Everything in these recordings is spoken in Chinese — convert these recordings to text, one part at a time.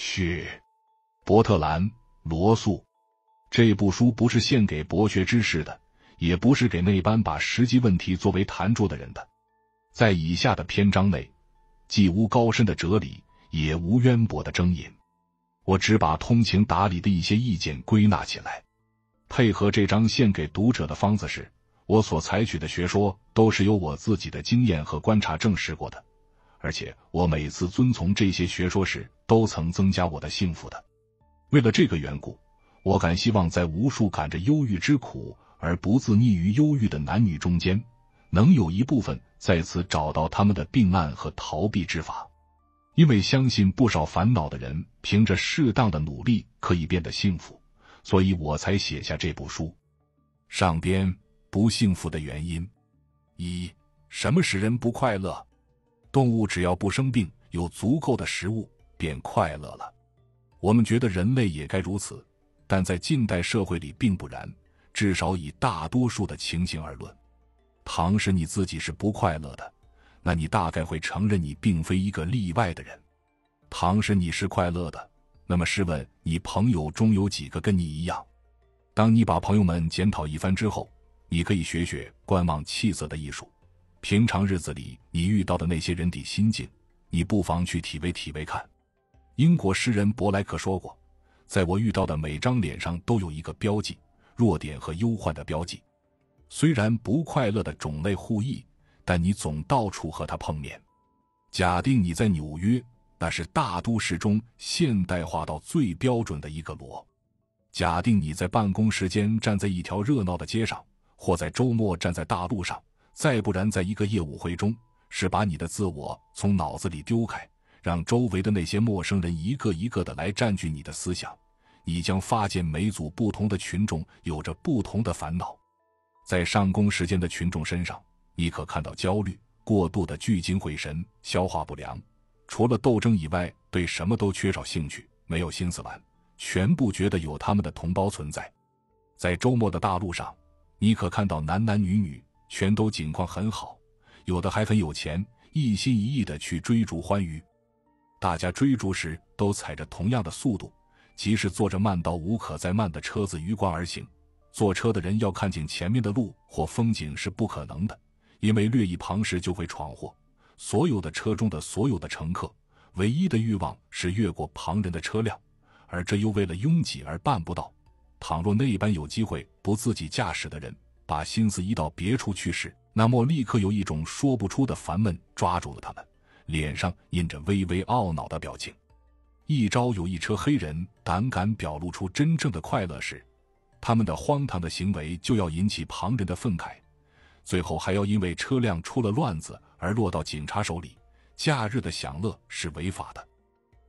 是，伯特兰·罗素。这部书不是献给博学之士的，也不是给那般把实际问题作为谈助的人的。在以下的篇章内，既无高深的哲理，也无渊博的争引。我只把通情达理的一些意见归纳起来，配合这张献给读者的方子时，我所采取的学说都是由我自己的经验和观察证实过的。而且，我每次遵从这些学说时，都曾增加我的幸福的。为了这个缘故，我敢希望在无数感着忧郁之苦而不自溺于忧郁的男女中间，能有一部分在此找到他们的病案和逃避之法。因为相信不少烦恼的人，凭着适当的努力可以变得幸福，所以我才写下这部书。上边不幸福的原因一：什么使人不快乐？动物只要不生病，有足够的食物，便快乐了。我们觉得人类也该如此，但在近代社会里并不然，至少以大多数的情形而论。倘使你自己是不快乐的，那你大概会承认你并非一个例外的人。倘使你是快乐的，那么试问你朋友中有几个跟你一样？当你把朋友们检讨一番之后，你可以学学观望气色的艺术。平常日子里，你遇到的那些人的心境，你不妨去体味体味看。英国诗人伯莱克说过：“在我遇到的每张脸上都有一个标记，弱点和忧患的标记。虽然不快乐的种类互异，但你总到处和他碰面。”假定你在纽约，那是大都市中现代化到最标准的一个罗；假定你在办公时间站在一条热闹的街上，或在周末站在大路上。再不然，在一个业舞会中，是把你的自我从脑子里丢开，让周围的那些陌生人一个一个的来占据你的思想。你将发现每组不同的群众有着不同的烦恼。在上工时间的群众身上，你可看到焦虑、过度的聚精会神、消化不良，除了斗争以外，对什么都缺少兴趣，没有心思玩，全部觉得有他们的同胞存在。在周末的大路上，你可看到男男女女。全都景况很好，有的还很有钱，一心一意的去追逐欢愉。大家追逐时都踩着同样的速度，即使坐着慢到无可再慢的车子，鱼贯而行。坐车的人要看见前面的路或风景是不可能的，因为略一旁时就会闯祸。所有的车中的所有的乘客，唯一的欲望是越过旁人的车辆，而这又为了拥挤而办不到。倘若那一般有机会不自己驾驶的人，把心思移到别处去时，那莫立刻有一种说不出的烦闷抓住了他们，脸上印着微微懊恼的表情。一朝有一车黑人胆敢表露出真正的快乐时，他们的荒唐的行为就要引起旁人的愤慨，最后还要因为车辆出了乱子而落到警察手里。假日的享乐是违法的，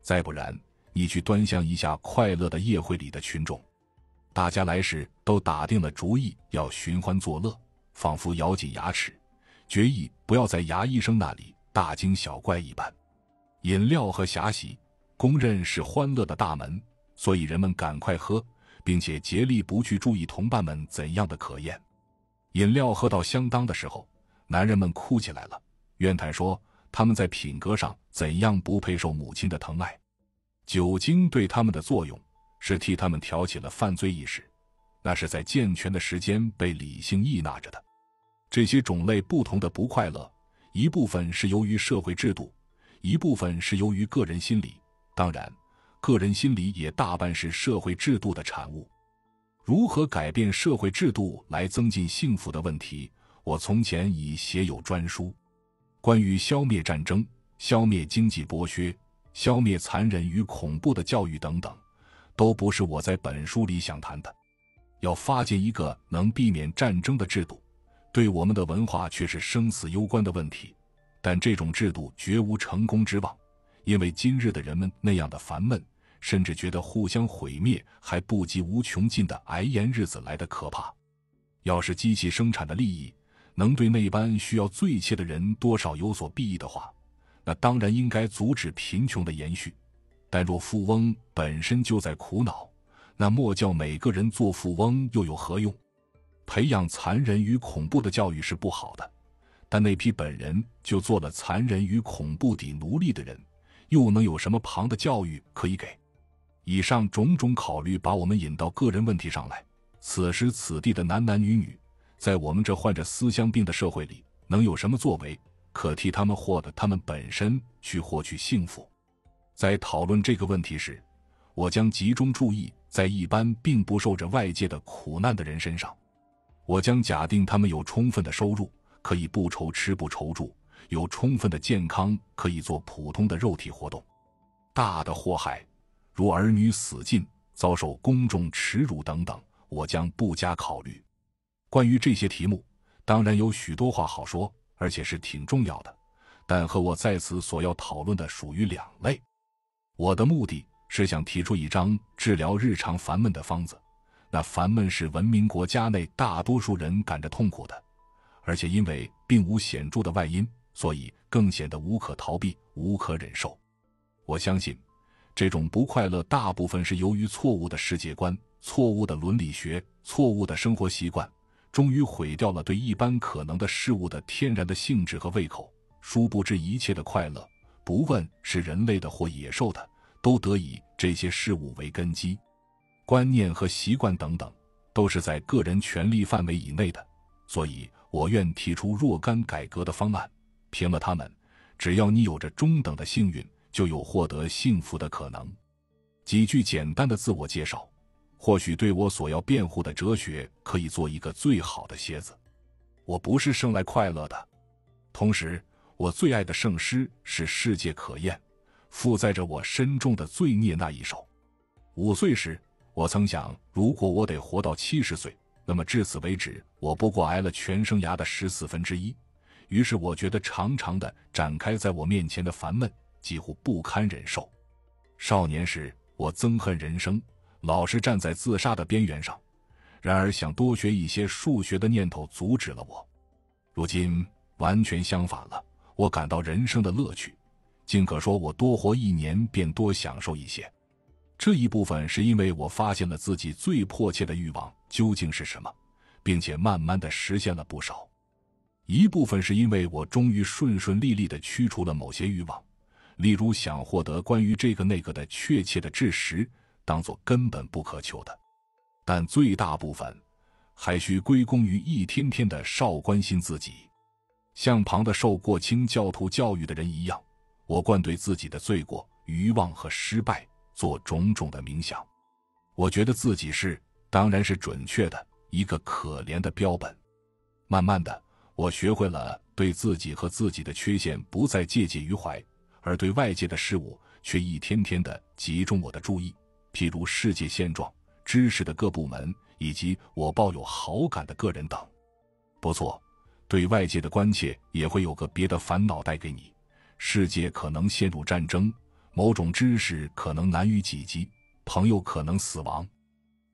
再不然，你去端详一下快乐的夜会里的群众。大家来时都打定了主意要寻欢作乐，仿佛咬紧牙齿，决意不要在牙医生那里大惊小怪一般。饮料和霞喜公认是欢乐的大门，所以人们赶快喝，并且竭力不去注意同伴们怎样的可厌。饮料喝到相当的时候，男人们哭起来了，怨叹说他们在品格上怎样不配受母亲的疼爱。酒精对他们的作用。是替他们挑起了犯罪意识，那是在健全的时间被理性抑纳着的。这些种类不同的不快乐，一部分是由于社会制度，一部分是由于个人心理。当然，个人心理也大半是社会制度的产物。如何改变社会制度来增进幸福的问题，我从前已写有专书，关于消灭战争、消灭经济剥削、消灭残忍与恐怖的教育等等。都不是我在本书里想谈的。要发现一个能避免战争的制度，对我们的文化却是生死攸关的问题。但这种制度绝无成功之望，因为今日的人们那样的烦闷，甚至觉得互相毁灭还不及无穷尽的挨严日子来的可怕。要是机器生产的利益能对那般需要最切的人多少有所裨益的话，那当然应该阻止贫穷的延续。但若富翁本身就在苦恼，那莫叫每个人做富翁又有何用？培养残忍与恐怖的教育是不好的，但那批本人就做了残忍与恐怖底奴隶的人，又能有什么旁的教育可以给？以上种种考虑，把我们引到个人问题上来。此时此地的男男女女，在我们这患着思乡病的社会里，能有什么作为？可替他们获得他们本身去获取幸福？在讨论这个问题时，我将集中注意在一般并不受着外界的苦难的人身上。我将假定他们有充分的收入，可以不愁吃不愁住，有充分的健康，可以做普通的肉体活动。大的祸害，如儿女死尽、遭受公众耻辱等等，我将不加考虑。关于这些题目，当然有许多话好说，而且是挺重要的，但和我在此所要讨论的属于两类。我的目的是想提出一张治疗日常烦闷的方子。那烦闷是文明国家内大多数人感着痛苦的，而且因为并无显著的外因，所以更显得无可逃避、无可忍受。我相信，这种不快乐大部分是由于错误的世界观、错误的伦理学、错误的生活习惯，终于毁掉了对一般可能的事物的天然的性质和胃口。殊不知一切的快乐，不问是人类的或野兽的。都得以这些事物为根基，观念和习惯等等，都是在个人权利范围以内的。所以，我愿提出若干改革的方案，凭了他们，只要你有着中等的幸运，就有获得幸福的可能。几句简单的自我介绍，或许对我所要辩护的哲学可以做一个最好的楔子。我不是生来快乐的，同时，我最爱的圣诗是世界可厌。负载着我深重的罪孽那一首。五岁时，我曾想，如果我得活到七十岁，那么至此为止，我不过挨了全生涯的十四分之一。于是，我觉得长长的展开在我面前的烦闷几乎不堪忍受。少年时，我憎恨人生，老是站在自杀的边缘上；然而，想多学一些数学的念头阻止了我。如今，完全相反了，我感到人生的乐趣。尽可说，我多活一年便多享受一些。这一部分是因为我发现了自己最迫切的欲望究竟是什么，并且慢慢的实现了不少；一部分是因为我终于顺顺利利的驱除了某些欲望，例如想获得关于这个那个的确切的知识，当做根本不可求的。但最大部分还需归功于一天天的少关心自己，像旁的受过清教徒教育的人一样。我惯对自己的罪过、欲望和失败做种种的冥想，我觉得自己是，当然是准确的一个可怜的标本。慢慢的，我学会了对自己和自己的缺陷不再介怀，而对外界的事物却一天天的集中我的注意，譬如世界现状、知识的各部门以及我抱有好感的个人等。不错，对外界的关切也会有个别的烦恼带给你。世界可能陷入战争，某种知识可能难于企及，朋友可能死亡，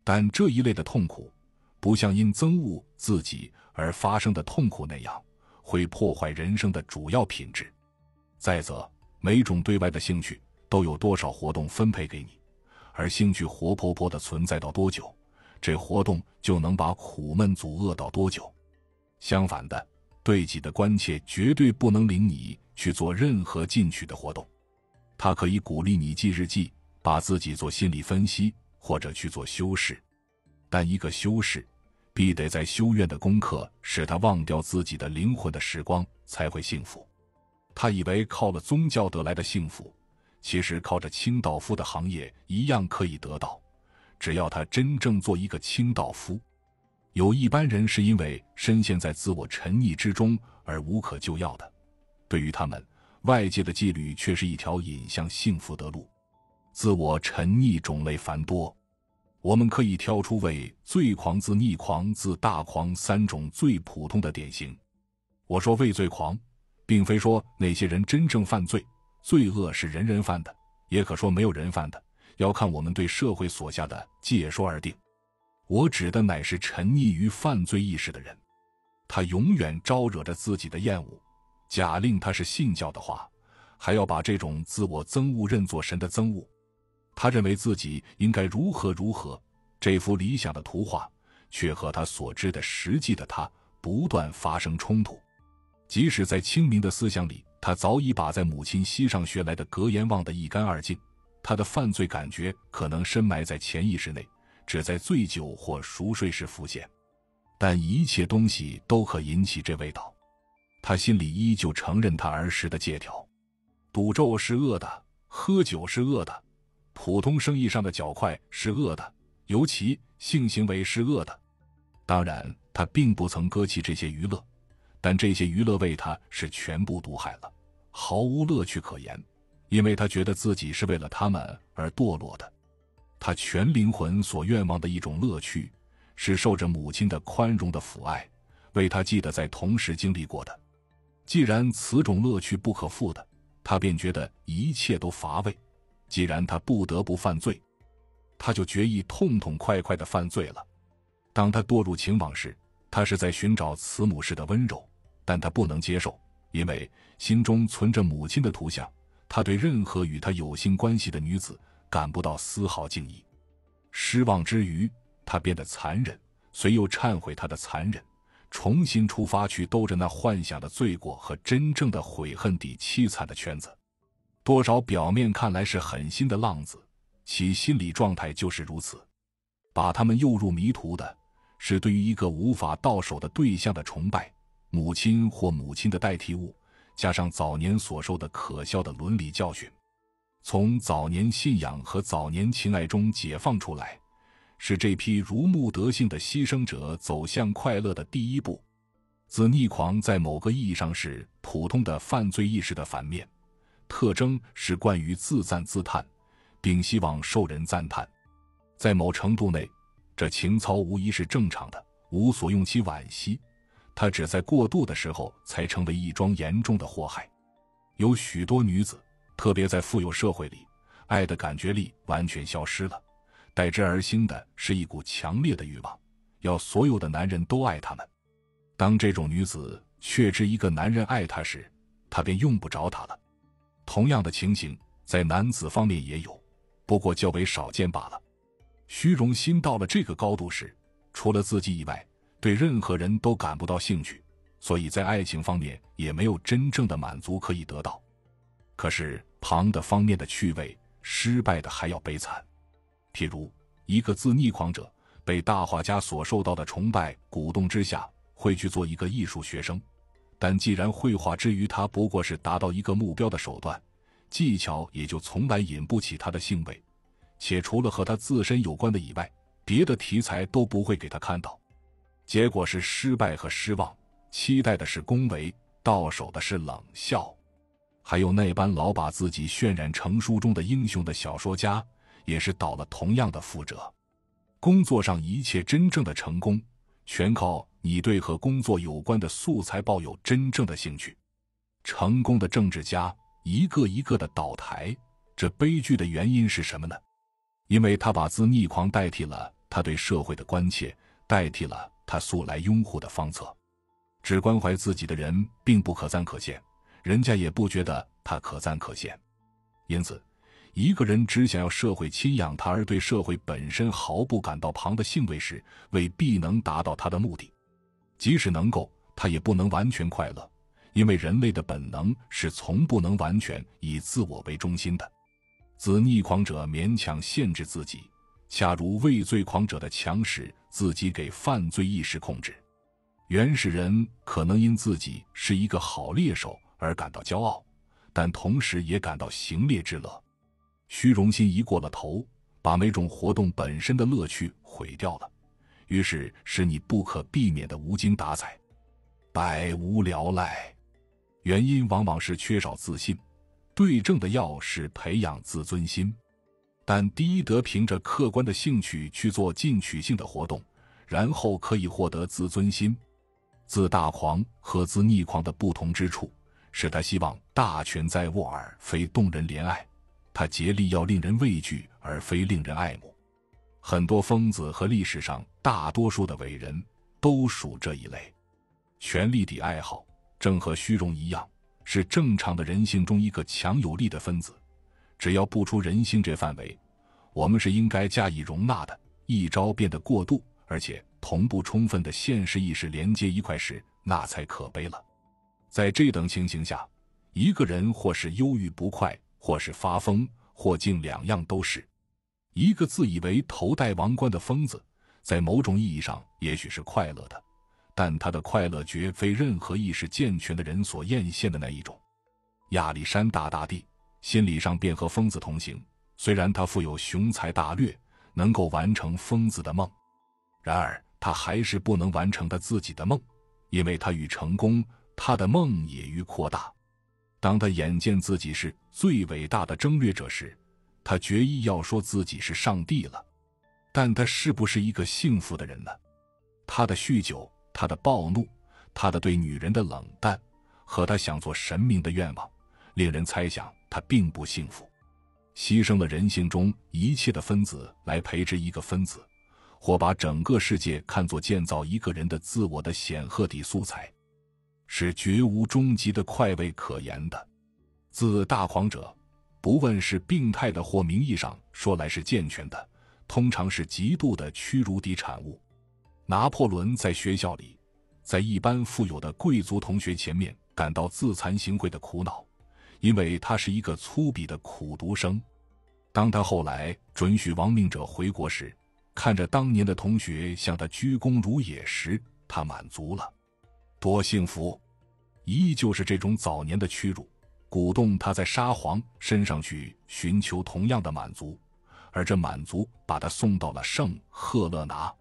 但这一类的痛苦，不像因憎恶自己而发生的痛苦那样，会破坏人生的主要品质。再则，每种对外的兴趣都有多少活动分配给你，而兴趣活泼泼的存在到多久，这活动就能把苦闷阻遏到多久。相反的，对己的关切绝对不能领你。去做任何进取的活动，他可以鼓励你记日记，把自己做心理分析，或者去做修饰。但一个修饰，必得在修院的功课使他忘掉自己的灵魂的时光才会幸福。他以为靠了宗教得来的幸福，其实靠着清道夫的行业一样可以得到。只要他真正做一个清道夫。有一般人是因为深陷在自我沉溺之中而无可救药的。对于他们，外界的纪律却是一条引向幸福的路。自我沉溺种类繁多，我们可以挑出为罪狂、自溺狂、自大狂三种最普通的典型。我说畏罪狂，并非说那些人真正犯罪，罪恶是人人犯的，也可说没有人犯的，要看我们对社会所下的解说而定。我指的乃是沉溺于犯罪意识的人，他永远招惹着自己的厌恶。假令他是信教的话，还要把这种自我憎恶认作神的憎恶。他认为自己应该如何如何，这幅理想的图画却和他所知的实际的他不断发生冲突。即使在清明的思想里，他早已把在母亲膝上学来的格言忘得一干二净。他的犯罪感觉可能深埋在潜意识内，只在醉酒或熟睡时浮现。但一切东西都可引起这味道。他心里依旧承认，他儿时的借条，赌咒是恶的，喝酒是恶的，普通生意上的脚快是恶的，尤其性行为是恶的。当然，他并不曾搁弃这些娱乐，但这些娱乐为他是全部毒害了，毫无乐趣可言，因为他觉得自己是为了他们而堕落的。他全灵魂所愿望的一种乐趣，是受着母亲的宽容的抚爱，为他记得在同时经历过的。既然此种乐趣不可复的，他便觉得一切都乏味；既然他不得不犯罪，他就决意痛痛快快的犯罪了。当他堕入情网时，他是在寻找慈母式的温柔，但他不能接受，因为心中存着母亲的图像。他对任何与他有性关系的女子感不到丝毫敬意。失望之余，他变得残忍，遂又忏悔他的残忍。重新出发去兜着那幻想的罪过和真正的悔恨底凄惨的圈子，多少表面看来是狠心的浪子，其心理状态就是如此。把他们诱入迷途的是对于一个无法到手的对象的崇拜，母亲或母亲的代替物，加上早年所受的可笑的伦理教训，从早年信仰和早年情爱中解放出来。是这批如沐德性的牺牲者走向快乐的第一步。自溺狂在某个意义上是普通的犯罪意识的反面，特征是惯于自赞自叹，并希望受人赞叹。在某程度内，这情操无疑是正常的，无所用其惋惜。它只在过度的时候才成为一桩严重的祸害。有许多女子，特别在富有社会里，爱的感觉力完全消失了。代之而兴的是一股强烈的欲望，要所有的男人都爱他们。当这种女子确知一个男人爱她时，她便用不着他了。同样的情形在男子方面也有，不过较为少见罢了。虚荣心到了这个高度时，除了自己以外，对任何人都感不到兴趣，所以在爱情方面也没有真正的满足可以得到。可是旁的方面的趣味，失败的还要悲惨。譬如，一个自逆狂者被大画家所受到的崇拜鼓动之下，会去做一个艺术学生。但既然绘画之于他不过是达到一个目标的手段，技巧也就从来引不起他的兴味，且除了和他自身有关的以外，别的题材都不会给他看到。结果是失败和失望，期待的是恭维，到手的是冷笑，还有那般老把自己渲染成书中的英雄的小说家。也是倒了同样的覆辙。工作上一切真正的成功，全靠你对和工作有关的素材抱有真正的兴趣。成功的政治家一个一个的倒台，这悲剧的原因是什么呢？因为他把自逆狂代替了他对社会的关切，代替了他素来拥护的方策。只关怀自己的人，并不可赞可羡，人家也不觉得他可赞可羡。因此。一个人只想要社会亲养他，而对社会本身毫不感到旁的兴味时，未必能达到他的目的；即使能够，他也不能完全快乐，因为人类的本能是从不能完全以自我为中心的。自逆狂者勉强限制自己，恰如畏罪狂者的强使自己给犯罪意识控制。原始人可能因自己是一个好猎手而感到骄傲，但同时也感到行猎之乐。虚荣心一过了头，把每种活动本身的乐趣毁掉了，于是使你不可避免的无精打采、百无聊赖。原因往往是缺少自信。对症的药是培养自尊心。但第一，得凭着客观的兴趣去做进取性的活动，然后可以获得自尊心。自大狂和自逆狂的不同之处，是他希望大权在握，而非动人怜爱。他竭力要令人畏惧，而非令人爱慕。很多疯子和历史上大多数的伟人都属这一类。权力的爱好正和虚荣一样，是正常的人性中一个强有力的分子。只要不出人性这范围，我们是应该加以容纳的。一朝变得过度，而且同步充分的现实意识连接一块时，那才可悲了。在这等情形下，一个人或是忧郁不快。或是发疯，或竟两样都是。一个自以为头戴王冠的疯子，在某种意义上，也许是快乐的，但他的快乐绝非任何意识健全的人所艳羡的那一种。亚历山大大帝心理上便和疯子同行，虽然他富有雄才大略，能够完成疯子的梦，然而他还是不能完成他自己的梦，因为他与成功，他的梦也与扩大。当他眼见自己是最伟大的征略者时，他决意要说自己是上帝了。但他是不是一个幸福的人呢？他的酗酒，他的暴怒，他的对女人的冷淡，和他想做神明的愿望，令人猜想他并不幸福。牺牲了人性中一切的分子来培植一个分子，或把整个世界看作建造一个人的自我的显赫底素材。是绝无终极的快慰可言的。自大狂者，不问是病态的或名义上说来是健全的，通常是极度的屈辱的产物。拿破仑在学校里，在一般富有的贵族同学前面感到自惭形秽的苦恼，因为他是一个粗鄙的苦读生。当他后来准许亡命者回国时，看着当年的同学向他鞠躬如也时，他满足了。多幸福！依旧是这种早年的屈辱，鼓动他在沙皇身上去寻求同样的满足，而这满足把他送到了圣赫勒拿。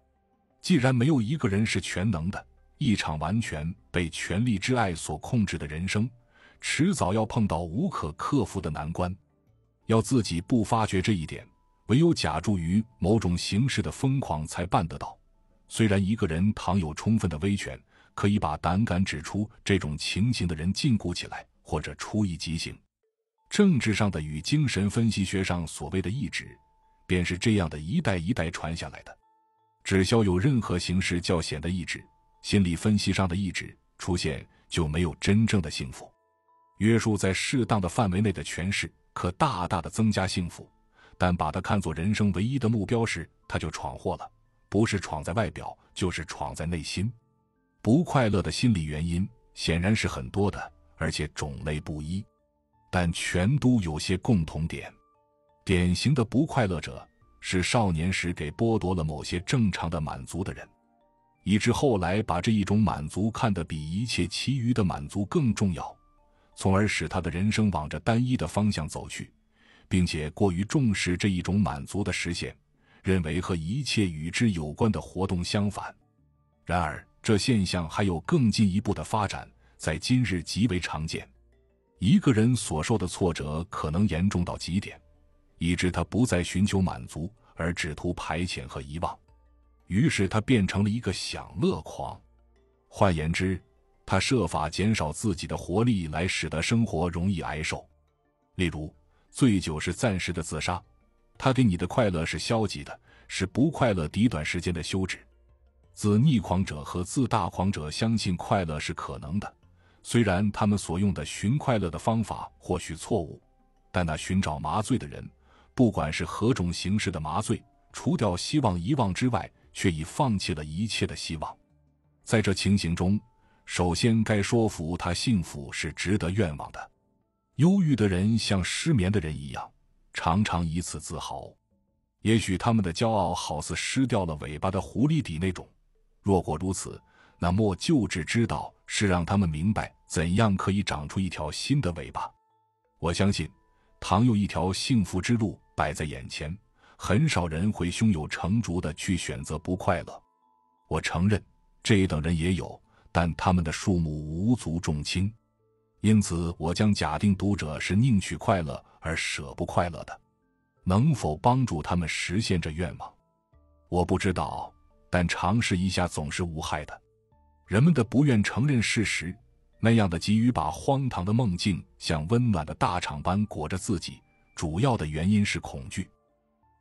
既然没有一个人是全能的，一场完全被权力之爱所控制的人生，迟早要碰到无可克服的难关。要自己不发觉这一点，唯有假助于某种形式的疯狂才办得到。虽然一个人倘有充分的威权。可以把胆敢指出这种情形的人禁锢起来，或者处以极刑。政治上的与精神分析学上所谓的意志，便是这样的一代一代传下来的。只要有任何形式较显的意志，心理分析上的意志出现，就没有真正的幸福。约束在适当的范围内的诠释，可大大的增加幸福；但把它看作人生唯一的目标时，他就闯祸了。不是闯在外表，就是闯在内心。不快乐的心理原因显然是很多的，而且种类不一，但全都有些共同点。典型的不快乐者是少年时给剥夺了某些正常的满足的人，以致后来把这一种满足看得比一切其余的满足更重要，从而使他的人生往着单一的方向走去，并且过于重视这一种满足的实现，认为和一切与之有关的活动相反。然而。这现象还有更进一步的发展，在今日极为常见。一个人所受的挫折可能严重到极点，以致他不再寻求满足，而只图排遣和遗忘。于是他变成了一个享乐狂。换言之，他设法减少自己的活力，来使得生活容易挨受。例如，醉酒是暂时的自杀。他给你的快乐是消极的，是不快乐抵短时间的休止。自逆狂者和自大狂者相信快乐是可能的，虽然他们所用的寻快乐的方法或许错误，但那寻找麻醉的人，不管是何种形式的麻醉，除掉希望遗忘之外，却已放弃了一切的希望。在这情形中，首先该说服他幸福是值得愿望的。忧郁的人像失眠的人一样，常常以此自豪，也许他们的骄傲好似失掉了尾巴的狐狸底那种。若果如此，那莫救治之道是让他们明白怎样可以长出一条新的尾巴。我相信，倘有一条幸福之路摆在眼前，很少人会胸有成竹的去选择不快乐。我承认，这等人也有，但他们的数目无足重轻。因此，我将假定读者是宁取快乐而舍不快乐的。能否帮助他们实现这愿望，我不知道。但尝试一下总是无害的。人们的不愿承认事实，那样的急于把荒唐的梦境像温暖的大氅般裹着自己，主要的原因是恐惧。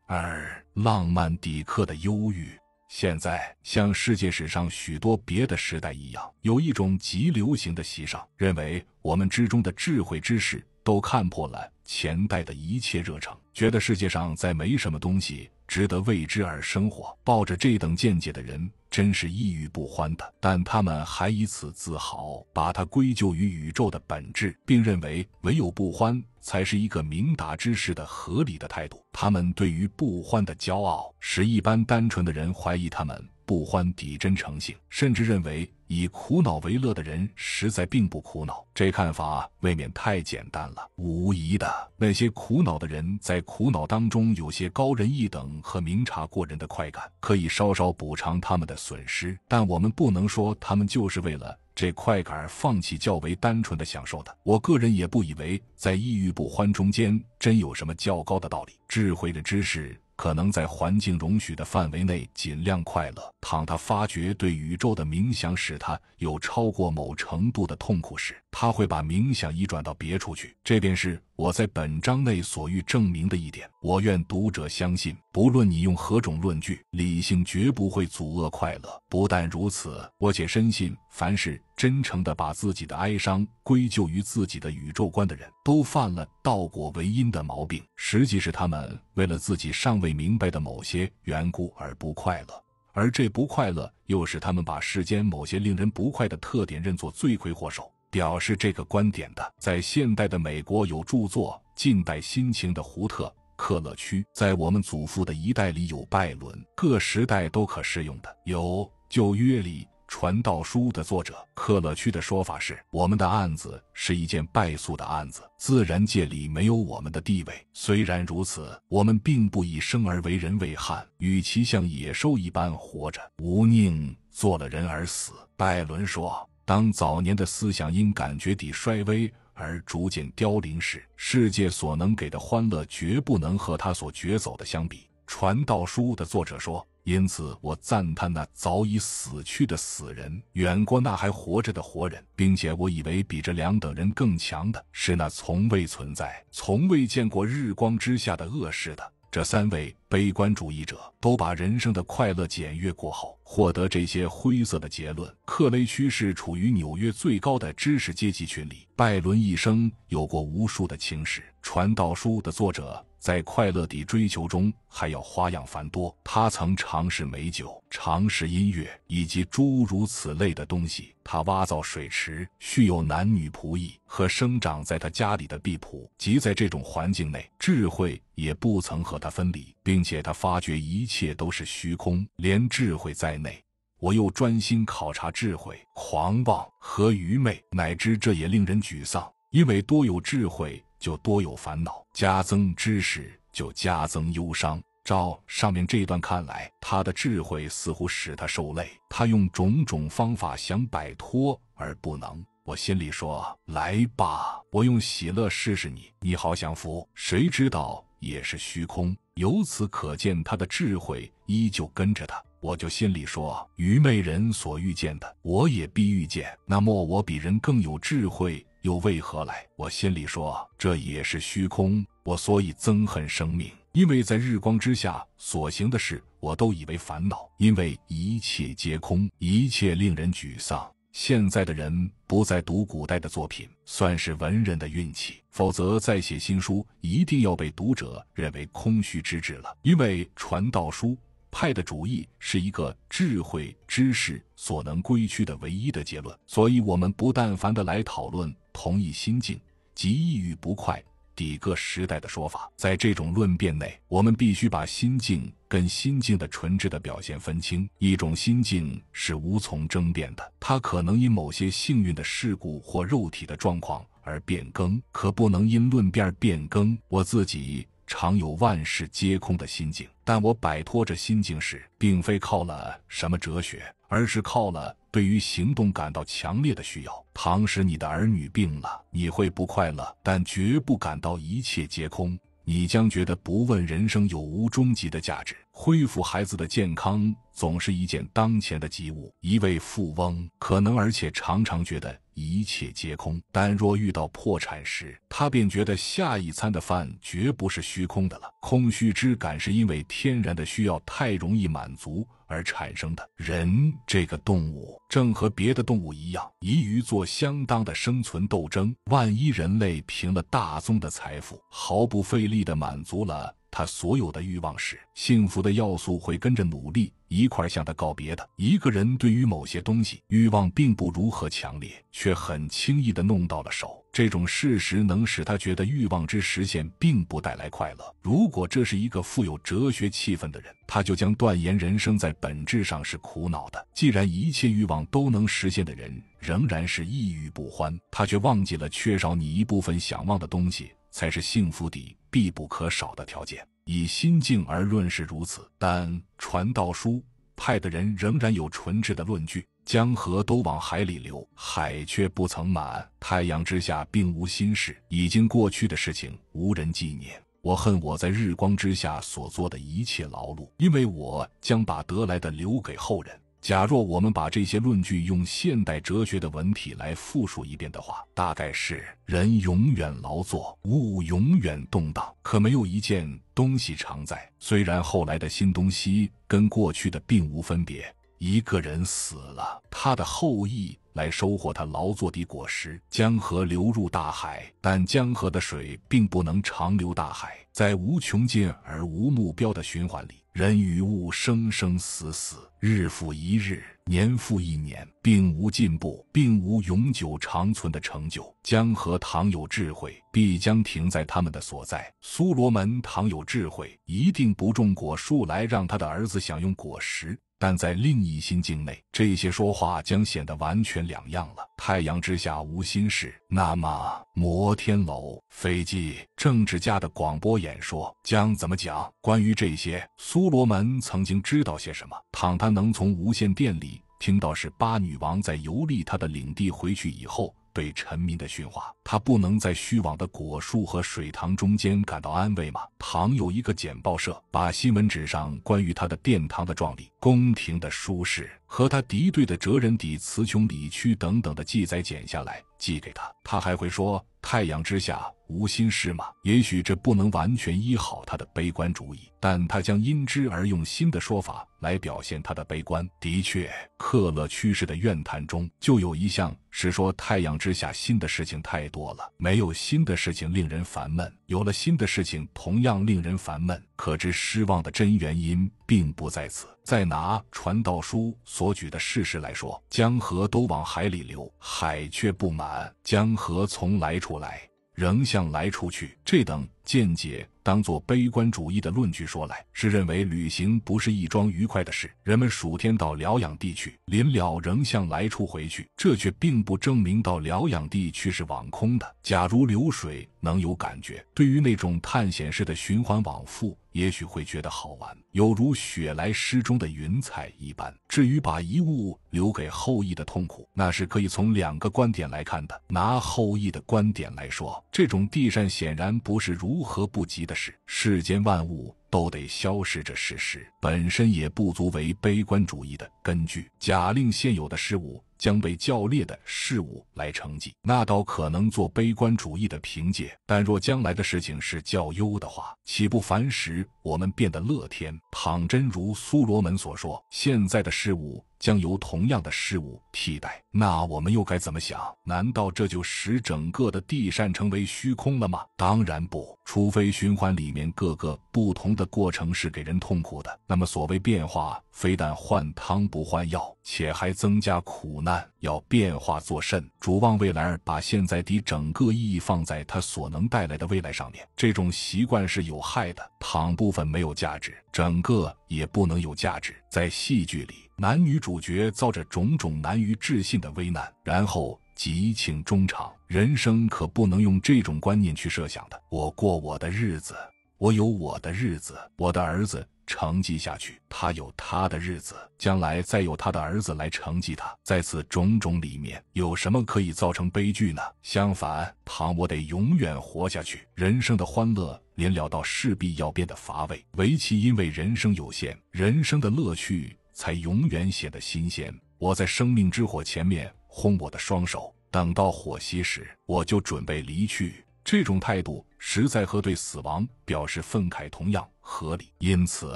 而浪漫底克的忧郁，现在像世界史上许多别的时代一样，有一种极流行的习尚，认为我们之中的智慧之士都看破了前代的一切热诚，觉得世界上再没什么东西。值得为之而生活，抱着这等见解的人，真是抑郁不欢的。但他们还以此自豪，把它归咎于宇宙的本质，并认为唯有不欢才是一个明达之士的合理的态度。他们对于不欢的骄傲，使一般单纯的人怀疑他们。不欢底真诚性，甚至认为以苦恼为乐的人实在并不苦恼，这看法未免太简单了。无疑的，那些苦恼的人在苦恼当中有些高人一等和明察过人的快感，可以稍稍补偿他们的损失。但我们不能说他们就是为了这快感而放弃较为单纯的享受的。我个人也不以为在抑郁不欢中间真有什么较高的道理。智慧的知识。可能在环境容许的范围内尽量快乐。倘他发觉对宇宙的冥想使他有超过某程度的痛苦时，他会把冥想移转到别处去。这便是。我在本章内所欲证明的一点，我愿读者相信，不论你用何种论据，理性绝不会阻遏快乐。不但如此，我且深信，凡是真诚的把自己的哀伤归咎于自己的宇宙观的人，都犯了道果为因的毛病。实际是，他们为了自己尚未明白的某些缘故而不快乐，而这不快乐，又是他们把世间某些令人不快的特点认作罪魁祸首。表示这个观点的，在现代的美国有著作《近代心情》的胡特克勒区，在我们祖父的一代里有拜伦，各时代都可适用的有《旧约》里传道书的作者克勒区的说法是：我们的案子是一件败诉的案子，自然界里没有我们的地位。虽然如此，我们并不以生而为人为憾，与其像野兽一般活着，吾宁做了人而死。拜伦说。当早年的思想因感觉底衰微而逐渐凋零时，世界所能给的欢乐，绝不能和他所掘走的相比。传道书的作者说：“因此，我赞叹那早已死去的死人，远过那还活着的活人，并且我以为比这两等人更强的是那从未存在、从未见过日光之下的恶事的。”这三位悲观主义者都把人生的快乐检阅过后，获得这些灰色的结论。克雷屈是处于纽约最高的知识阶级群里。拜伦一生有过无数的情史，《传道书》的作者。在快乐的追求中，还要花样繁多。他曾尝试美酒，尝试音乐，以及诸如此类的东西。他挖造水池，蓄有男女仆役和生长在他家里的婢仆。即在这种环境内，智慧也不曾和他分离，并且他发觉一切都是虚空，连智慧在内。我又专心考察智慧、狂妄和愚昧，乃至这也令人沮丧，因为多有智慧。就多有烦恼，加增知识就加增忧伤。照上面这段看来，他的智慧似乎使他受累，他用种种方法想摆脱而不能。我心里说：“来吧，我用喜乐试试你，你好享福。”谁知道也是虚空。由此可见，他的智慧依旧跟着他。我就心里说：“愚昧人所遇见的，我也必遇见。那么，我比人更有智慧。”又为何来？我心里说，这也是虚空。我所以憎恨生命，因为在日光之下所行的事，我都以为烦恼。因为一切皆空，一切令人沮丧。现在的人不再读古代的作品，算是文人的运气；否则再写新书，一定要被读者认为空虚之至了。因为传道书派的主义是一个智慧知识所能归趋的唯一的结论，所以我们不但凡的来讨论。同一心境即抑郁不快抵个时代的说法，在这种论辩内，我们必须把心境跟心境的纯质的表现分清。一种心境是无从争辩的，它可能因某些幸运的事故或肉体的状况而变更，可不能因论辩变更。我自己。常有万事皆空的心境，但我摆脱这心境时，并非靠了什么哲学，而是靠了对于行动感到强烈的需要。倘使你的儿女病了，你会不快乐，但绝不感到一切皆空。你将觉得不问人生有无终极的价值，恢复孩子的健康总是一件当前的急务。一位富翁可能而且常常觉得。一切皆空，但若遇到破产时，他便觉得下一餐的饭绝不是虚空的了。空虚之感是因为天然的需要太容易满足而产生的。人这个动物正和别的动物一样，宜于做相当的生存斗争。万一人类凭了大宗的财富，毫不费力地满足了。他所有的欲望时，幸福的要素会跟着努力一块向他告别的。一个人对于某些东西欲望并不如何强烈，却很轻易的弄到了手，这种事实能使他觉得欲望之实现并不带来快乐。如果这是一个富有哲学气氛的人，他就将断言人生在本质上是苦恼的。既然一切欲望都能实现的人仍然是抑郁不欢，他却忘记了缺少你一部分想望的东西。才是幸福的必不可少的条件。以心境而论是如此，但传道书派的人仍然有纯挚的论据。江河都往海里流，海却不曾满。太阳之下并无新事，已经过去的事情无人纪念。我恨我在日光之下所做的一切劳碌，因为我将把得来的留给后人。假若我们把这些论据用现代哲学的文体来复述一遍的话，大概是：人永远劳作，物永远动荡，可没有一件东西常在。虽然后来的新东西跟过去的并无分别。一个人死了，他的后裔来收获他劳作的果实；江河流入大海，但江河的水并不能长流大海，在无穷尽而无目标的循环里。人与物生生死死，日复一日，年复一年，并无进步，并无永久长存的成就。江河倘有智慧，必将停在他们的所在；苏罗门倘有智慧，一定不种果树来让他的儿子享用果实。但在另一心境内，这些说话将显得完全两样了。太阳之下无心事，那么摩天楼、飞机、政治家的广播演说将怎么讲？关于这些，苏罗门曾经知道些什么？倘他能从无线电里听到是巴女王在游历他的领地回去以后。对臣民的训话，他不能在虚妄的果树和水塘中间感到安慰吗？唐有一个简报社，把新闻纸上关于他的殿堂的壮丽、宫廷的舒适和他敌对的哲人底词穷理屈等等的记载剪下来。寄给他，他还会说“太阳之下无新事”吗？也许这不能完全医好他的悲观主义，但他将因之而用新的说法来表现他的悲观。的确，克勒趋势的怨叹中就有一项是说“太阳之下新的事情太多了，没有新的事情令人烦闷，有了新的事情同样令人烦闷。”可知失望的真原因，并不在此。再拿传道书所举的事实来说，江河都往海里流，海却不满；江河从来处来，仍向来处去。这等。见解当做悲观主义的论据说来，是认为旅行不是一桩愉快的事。人们数天到疗养地区，临了仍向来处回去，这却并不证明到疗养地区是往空的。假如流水能有感觉，对于那种探险式的循环往复，也许会觉得好玩，有如雪莱诗中的云彩一般。至于把遗物留给后裔的痛苦，那是可以从两个观点来看的。拿后裔的观点来说，这种地善显然不是如。如何不及的事？世间万物都得消逝，这事实本身也不足为悲观主义的根据。假令现有的事物将被较劣的事物来承继，那倒可能做悲观主义的凭借；但若将来的事情是较优的话，岂不反使我们变得乐天？倘真如苏罗门所说，现在的事物。将由同样的事物替代，那我们又该怎么想？难道这就使整个的地善成为虚空了吗？当然不，除非循环里面各个不同的过程是给人痛苦的。那么所谓变化，非但换汤不换药，且还增加苦难。要变化作甚？主望未来把现在的整个意义放在他所能带来的未来上面，这种习惯是有害的。躺部分没有价值，整个也不能有价值。在戏剧里。男女主角遭着种种难于置信的危难，然后激情终肠。人生可不能用这种观念去设想的。我过我的日子，我有我的日子，我的儿子承继下去，他有他的日子，将来再有他的儿子来承继他。在此种种里面，有什么可以造成悲剧呢？相反，倘我得永远活下去，人生的欢乐连聊到势必要变得乏味，唯其因为人生有限，人生的乐趣。才永远显得新鲜。我在生命之火前面烘我的双手，等到火熄时，我就准备离去。这种态度实在和对死亡表示愤慨同样合理。因此，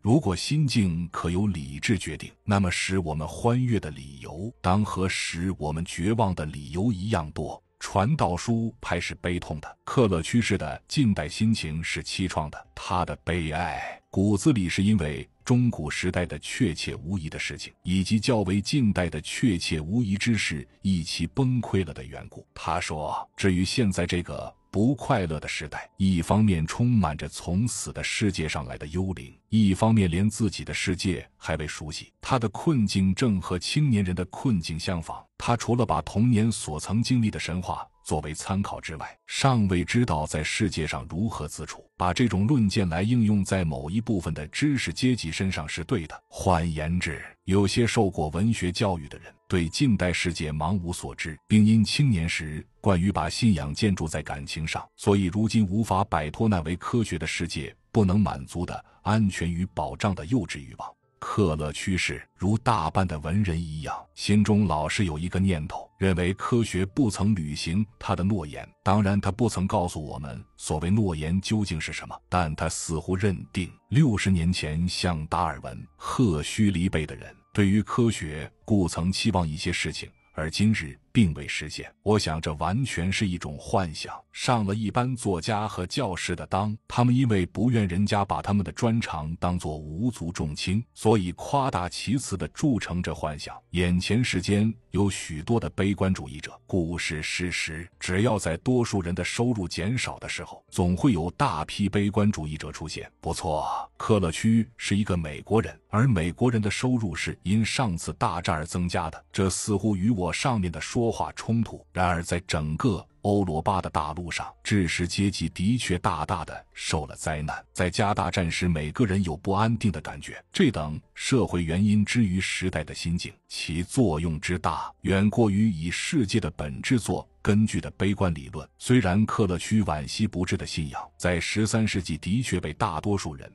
如果心境可由理智决定，那么使我们欢悦的理由，当和使我们绝望的理由一样多。传道书派是悲痛的，克勒屈氏的近代心情是凄怆的，他的悲哀骨子里是因为。中古时代的确切无疑的事情，以及较为近代的确切无疑之事一起崩溃了的缘故。他说：“至于现在这个不快乐的时代，一方面充满着从死的世界上来的幽灵，一方面连自己的世界还未熟悉，他的困境正和青年人的困境相仿。他除了把童年所曾经历的神话。”作为参考之外，尚未知道在世界上如何自处。把这种论见来应用在某一部分的知识阶级身上是对的。换言之，有些受过文学教育的人对近代世界茫无所知，并因青年时惯于把信仰建筑在感情上，所以如今无法摆脱那为科学的世界不能满足的安全与保障的幼稚欲望。克勒屈势如大半的文人一样，心中老是有一个念头，认为科学不曾履行他的诺言。当然，他不曾告诉我们所谓诺言究竟是什么，但他似乎认定，六十年前像达尔文、赫胥黎辈的人，对于科学故曾期望一些事情，而今日。并未实现，我想这完全是一种幻想，上了一般作家和教师的当。他们因为不愿人家把他们的专长当作无足重轻，所以夸大其词的铸成这幻想。眼前世间有许多的悲观主义者，故事事实。只要在多数人的收入减少的时候，总会有大批悲观主义者出现。不错，科勒区是一个美国人，而美国人的收入是因上次大战而增加的，这似乎与我上面的说。说话冲突。然而，在整个欧罗巴的大陆上，智识阶级的确大大的受了灾难，在加大战时，每个人有不安定的感觉。这等社会原因之于时代的心境，其作用之大，远过于以世界的本质作根据的悲观理论。虽然克勒区惋惜不治的信仰，在十三世纪的确被大多数人，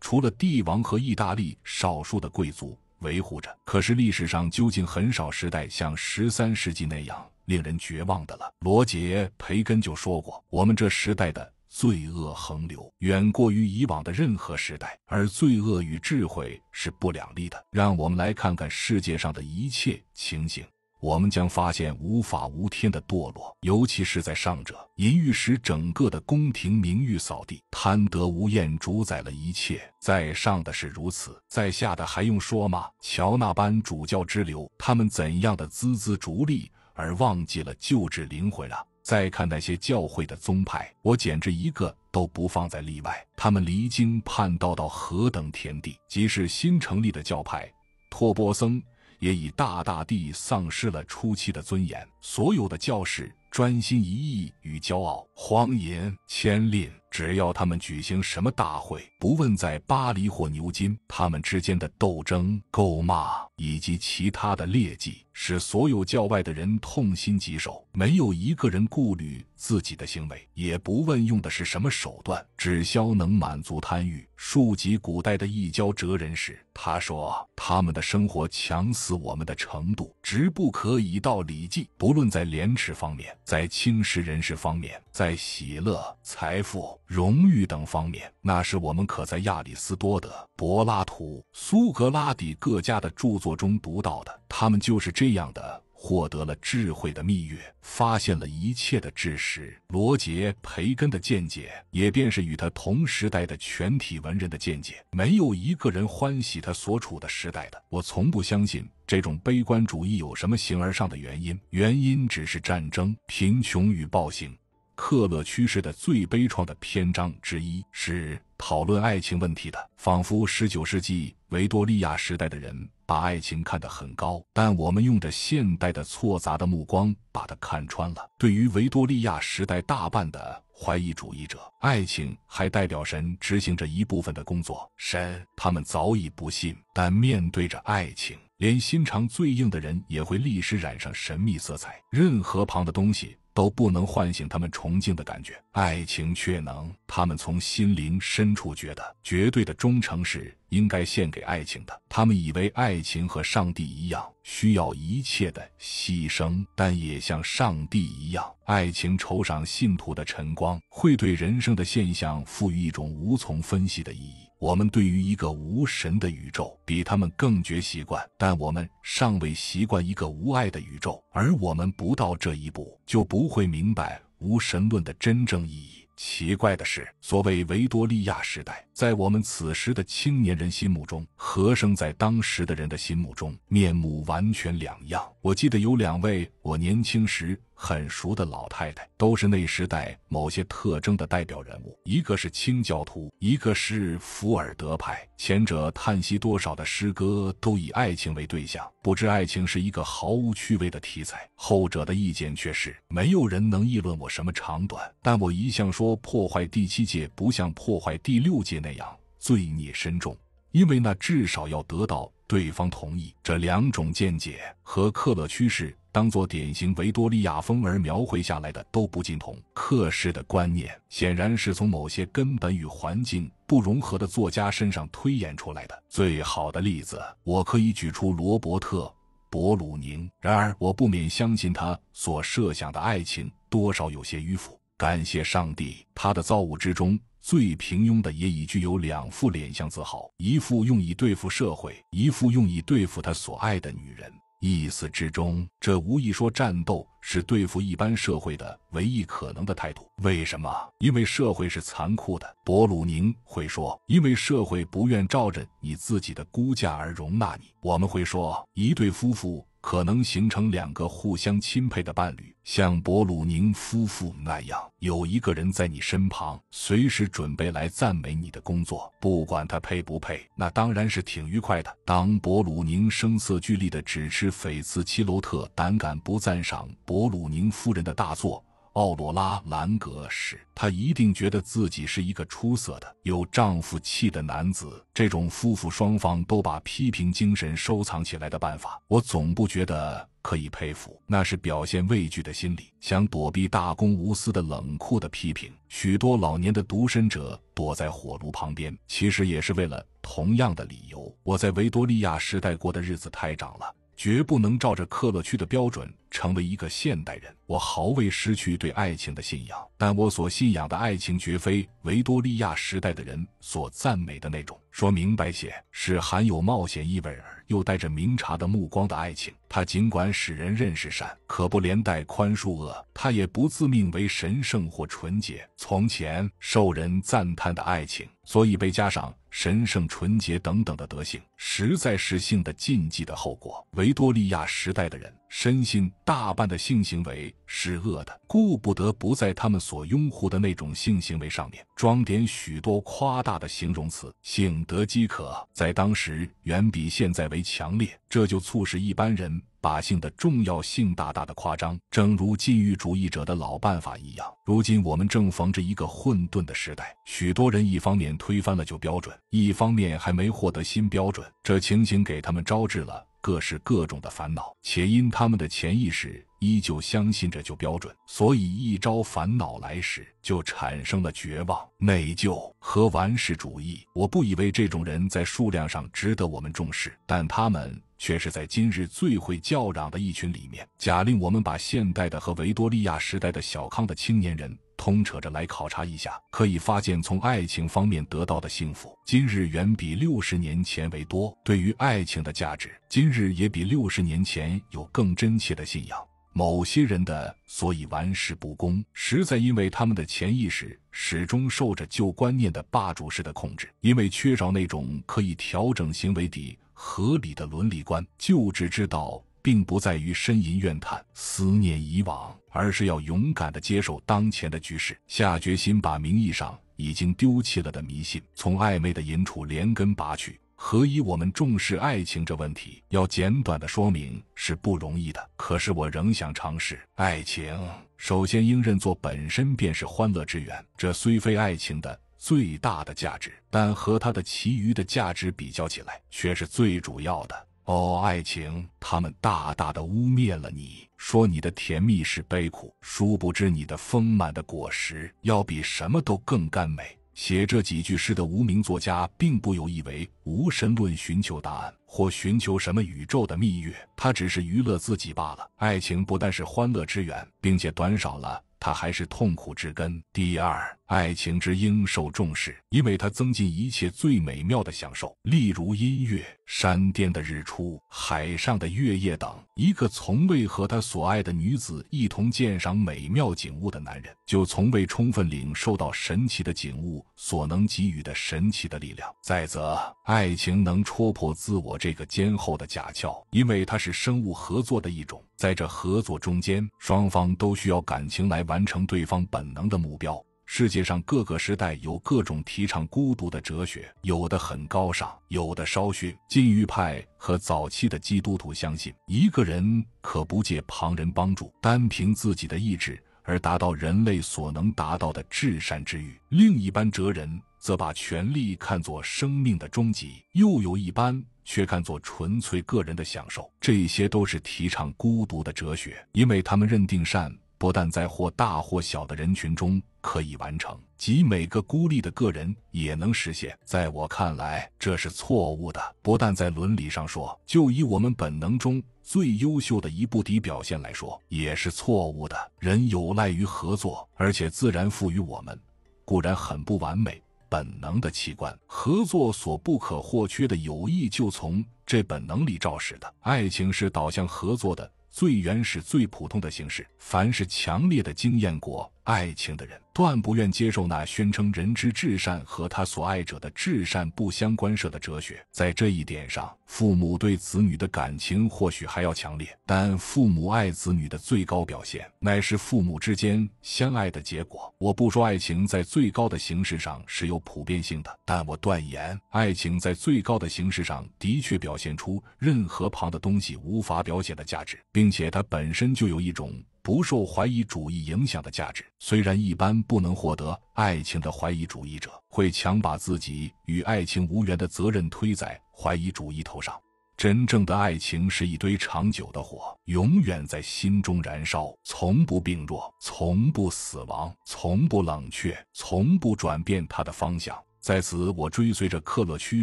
除了帝王和意大利少数的贵族。维护着，可是历史上究竟很少时代像十三世纪那样令人绝望的了。罗杰·培根就说过：“我们这时代的罪恶横流，远过于以往的任何时代，而罪恶与智慧是不两立的。”让我们来看看世界上的一切情形。我们将发现无法无天的堕落，尤其是在上者淫欲使整个的宫廷名誉扫地，贪得无厌主宰了一切。在上的是如此，在下的还用说吗？瞧那班主教之流，他们怎样的孜孜逐利而忘记了救治灵魂了？再看那些教会的宗派，我简直一个都不放在例外。他们离经叛道到何等田地？即是新成立的教派，托波僧。也已大大地丧失了初期的尊严。所有的教士专心一意与骄傲荒淫牵连。只要他们举行什么大会，不问在巴黎或牛津，他们之间的斗争、诟骂以及其他的劣迹，使所有教外的人痛心疾首。没有一个人顾虑自己的行为，也不问用的是什么手段，只消能满足贪欲。述及古代的异教哲人时，他说他们的生活强似我们的程度，直不可以到《礼记。不论在廉耻方面，在轻视人世方面。在喜乐、财富、荣誉等方面，那是我们可在亚里斯多德、柏拉图、苏格拉底各家的著作中读到的。他们就是这样的获得了智慧的蜜月，发现了一切的知识。罗杰·培根的见解，也便是与他同时代的全体文人的见解。没有一个人欢喜他所处的时代的。我从不相信这种悲观主义有什么形而上的原因，原因只是战争、贫穷与暴行。克勒趋势的最悲怆的篇章之一是讨论爱情问题的，仿佛十九世纪维多利亚时代的人把爱情看得很高，但我们用着现代的错杂的目光把它看穿了。对于维多利亚时代大半的怀疑主义者，爱情还代表神执行着一部分的工作，神他们早已不信，但面对着爱情，连心肠最硬的人也会立时染上神秘色彩。任何旁的东西。都不能唤醒他们崇敬的感觉，爱情却能。他们从心灵深处觉得，绝对的忠诚是应该献给爱情的。他们以为爱情和上帝一样，需要一切的牺牲，但也像上帝一样，爱情酬上信徒的晨光，会对人生的现象赋予一种无从分析的意义。我们对于一个无神的宇宙比他们更觉习惯，但我们尚未习惯一个无爱的宇宙，而我们不到这一步就不会明白无神论的真正意义。奇怪的是，所谓维多利亚时代，在我们此时的青年人心目中和生在当时的人的心目中面目完全两样。我记得有两位我年轻时。很熟的老太太，都是那时代某些特征的代表人物。一个是清教徒，一个是福尔德派。前者叹息多少的诗歌都以爱情为对象，不知爱情是一个毫无趣味的题材；后者的意见却是没有人能议论我什么长短，但我一向说破坏第七戒不像破坏第六戒那样罪孽深重。因为那至少要得到对方同意，这两种见解和克勒趋势当做典型维多利亚风而描绘下来的都不尽同。克氏的观念显然是从某些根本与环境不融合的作家身上推演出来的。最好的例子，我可以举出罗伯特·伯鲁宁。然而，我不免相信他所设想的爱情多少有些迂腐。感谢上帝，他的造物之中。最平庸的也已具有两副脸相自豪，一副用以对付社会，一副用以对付他所爱的女人。意思之中，这无意说战斗是对付一般社会的唯一可能的态度。为什么？因为社会是残酷的。博鲁宁会说，因为社会不愿照着你自己的估价而容纳你。我们会说，一对夫妇。可能形成两个互相钦佩的伴侣，像博鲁宁夫妇那样，有一个人在你身旁，随时准备来赞美你的工作，不管他配不配，那当然是挺愉快的。当博鲁宁声色俱厉地指斥斐茨基罗特胆敢不赞赏博鲁宁夫人的大作。奥罗拉·兰格是，她一定觉得自己是一个出色的、有丈夫气的男子。这种夫妇双方都把批评精神收藏起来的办法，我总不觉得可以佩服。那是表现畏惧的心理，想躲避大公无私的冷酷的批评。许多老年的独身者躲在火炉旁边，其实也是为了同样的理由。我在维多利亚时代过的日子太长了。绝不能照着克勒区的标准成为一个现代人。我毫未失去对爱情的信仰，但我所信仰的爱情绝非维多利亚时代的人所赞美的那种。说明白些，是含有冒险意味儿又带着明察的目光的爱情。它尽管使人认识善，可不连带宽恕恶；它也不自命为神圣或纯洁。从前受人赞叹的爱情，所以被加上。神圣、纯洁等等的德性，实在是性的禁忌的后果。维多利亚时代的人深信大半的性行为是恶的，顾不得不在他们所拥护的那种性行为上面装点许多夸大的形容词。性德饥渴在当时远比现在为强烈。这就促使一般人把性的重要性大大的夸张，正如禁欲主义者的老办法一样。如今我们正逢着一个混沌的时代，许多人一方面推翻了旧标准，一方面还没获得新标准，这情形给他们招致了各式各种的烦恼，且因他们的潜意识依旧相信着旧标准，所以一招烦恼来时，就产生了绝望、内疚和顽世主义。我不以为这种人在数量上值得我们重视，但他们。却是在今日最会叫嚷的一群里面。假令我们把现代的和维多利亚时代的小康的青年人通扯着来考察一下，可以发现，从爱情方面得到的幸福，今日远比六十年前为多；对于爱情的价值，今日也比六十年前有更真切的信仰。某些人的所以玩世不恭，实在因为他们的潜意识始终受着旧观念的霸主式的控制，因为缺少那种可以调整行为底。合理的伦理观救治之道，并不在于呻吟怨叹、思念以往，而是要勇敢地接受当前的局势，下决心把名义上已经丢弃了的迷信从暧昧的隐处连根拔去。何以我们重视爱情这问题，要简短的说明是不容易的。可是我仍想尝试：爱情首先应认作本身便是欢乐之源，这虽非爱情的。最大的价值，但和它的其余的价值比较起来，却是最主要的哦。爱情，他们大大的污蔑了你，说你的甜蜜是悲苦，殊不知你的丰满的果实要比什么都更甘美。写这几句诗的无名作家，并不有意为无神论寻求答案，或寻求什么宇宙的蜜月，他只是娱乐自己罢了。爱情不但是欢乐之源，并且短少了它，还是痛苦之根。第二。爱情之应受重视，因为它增进一切最美妙的享受，例如音乐、山巅的日出、海上的月夜等。一个从未和他所爱的女子一同鉴赏美妙景物的男人，就从未充分领受到神奇的景物所能给予的神奇的力量。再则，爱情能戳破自我这个坚厚的假壳，因为它是生物合作的一种，在这合作中间，双方都需要感情来完成对方本能的目标。世界上各个时代有各种提倡孤独的哲学，有的很高尚，有的稍逊。禁欲派和早期的基督徒相信，一个人可不借旁人帮助，单凭自己的意志而达到人类所能达到的至善之欲；另一般哲人则把权力看作生命的终极，又有一般却看作纯粹个人的享受。这些都是提倡孤独的哲学，因为他们认定善。不但在或大或小的人群中可以完成，即每个孤立的个人也能实现。在我看来，这是错误的。不但在伦理上说，就以我们本能中最优秀的一步的表现来说，也是错误的。人有赖于合作，而且自然赋予我们，固然很不完美，本能的器官。合作所不可或缺的友谊，就从这本能里肇始的。爱情是导向合作的。最原始、最普通的形式，凡是强烈的经验过。爱情的人断不愿接受那宣称人之至善和他所爱者的至善不相关涉的哲学。在这一点上，父母对子女的感情或许还要强烈，但父母爱子女的最高表现，乃是父母之间相爱的结果。我不说爱情在最高的形式上是有普遍性的，但我断言，爱情在最高的形式上的确表现出任何旁的东西无法表现的价值，并且它本身就有一种。不受怀疑主义影响的价值，虽然一般不能获得爱情的怀疑主义者，会强把自己与爱情无缘的责任推在怀疑主义头上。真正的爱情是一堆长久的火，永远在心中燃烧，从不病弱，从不死亡，从不冷却，从不转变它的方向。在此，我追随着克勒趋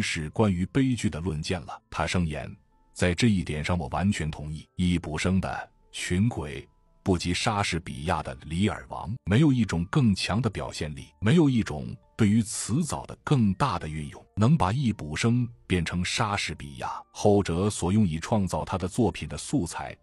势关于悲剧的论见了。他声言，在这一点上我完全同意。易卜生的群鬼。不及莎士比亚的《李尔王》，没有一种更强的表现力，没有一种对于词藻的更大的运用，能把易卜生变成莎士比亚。后者所用以创造他的作品的素材。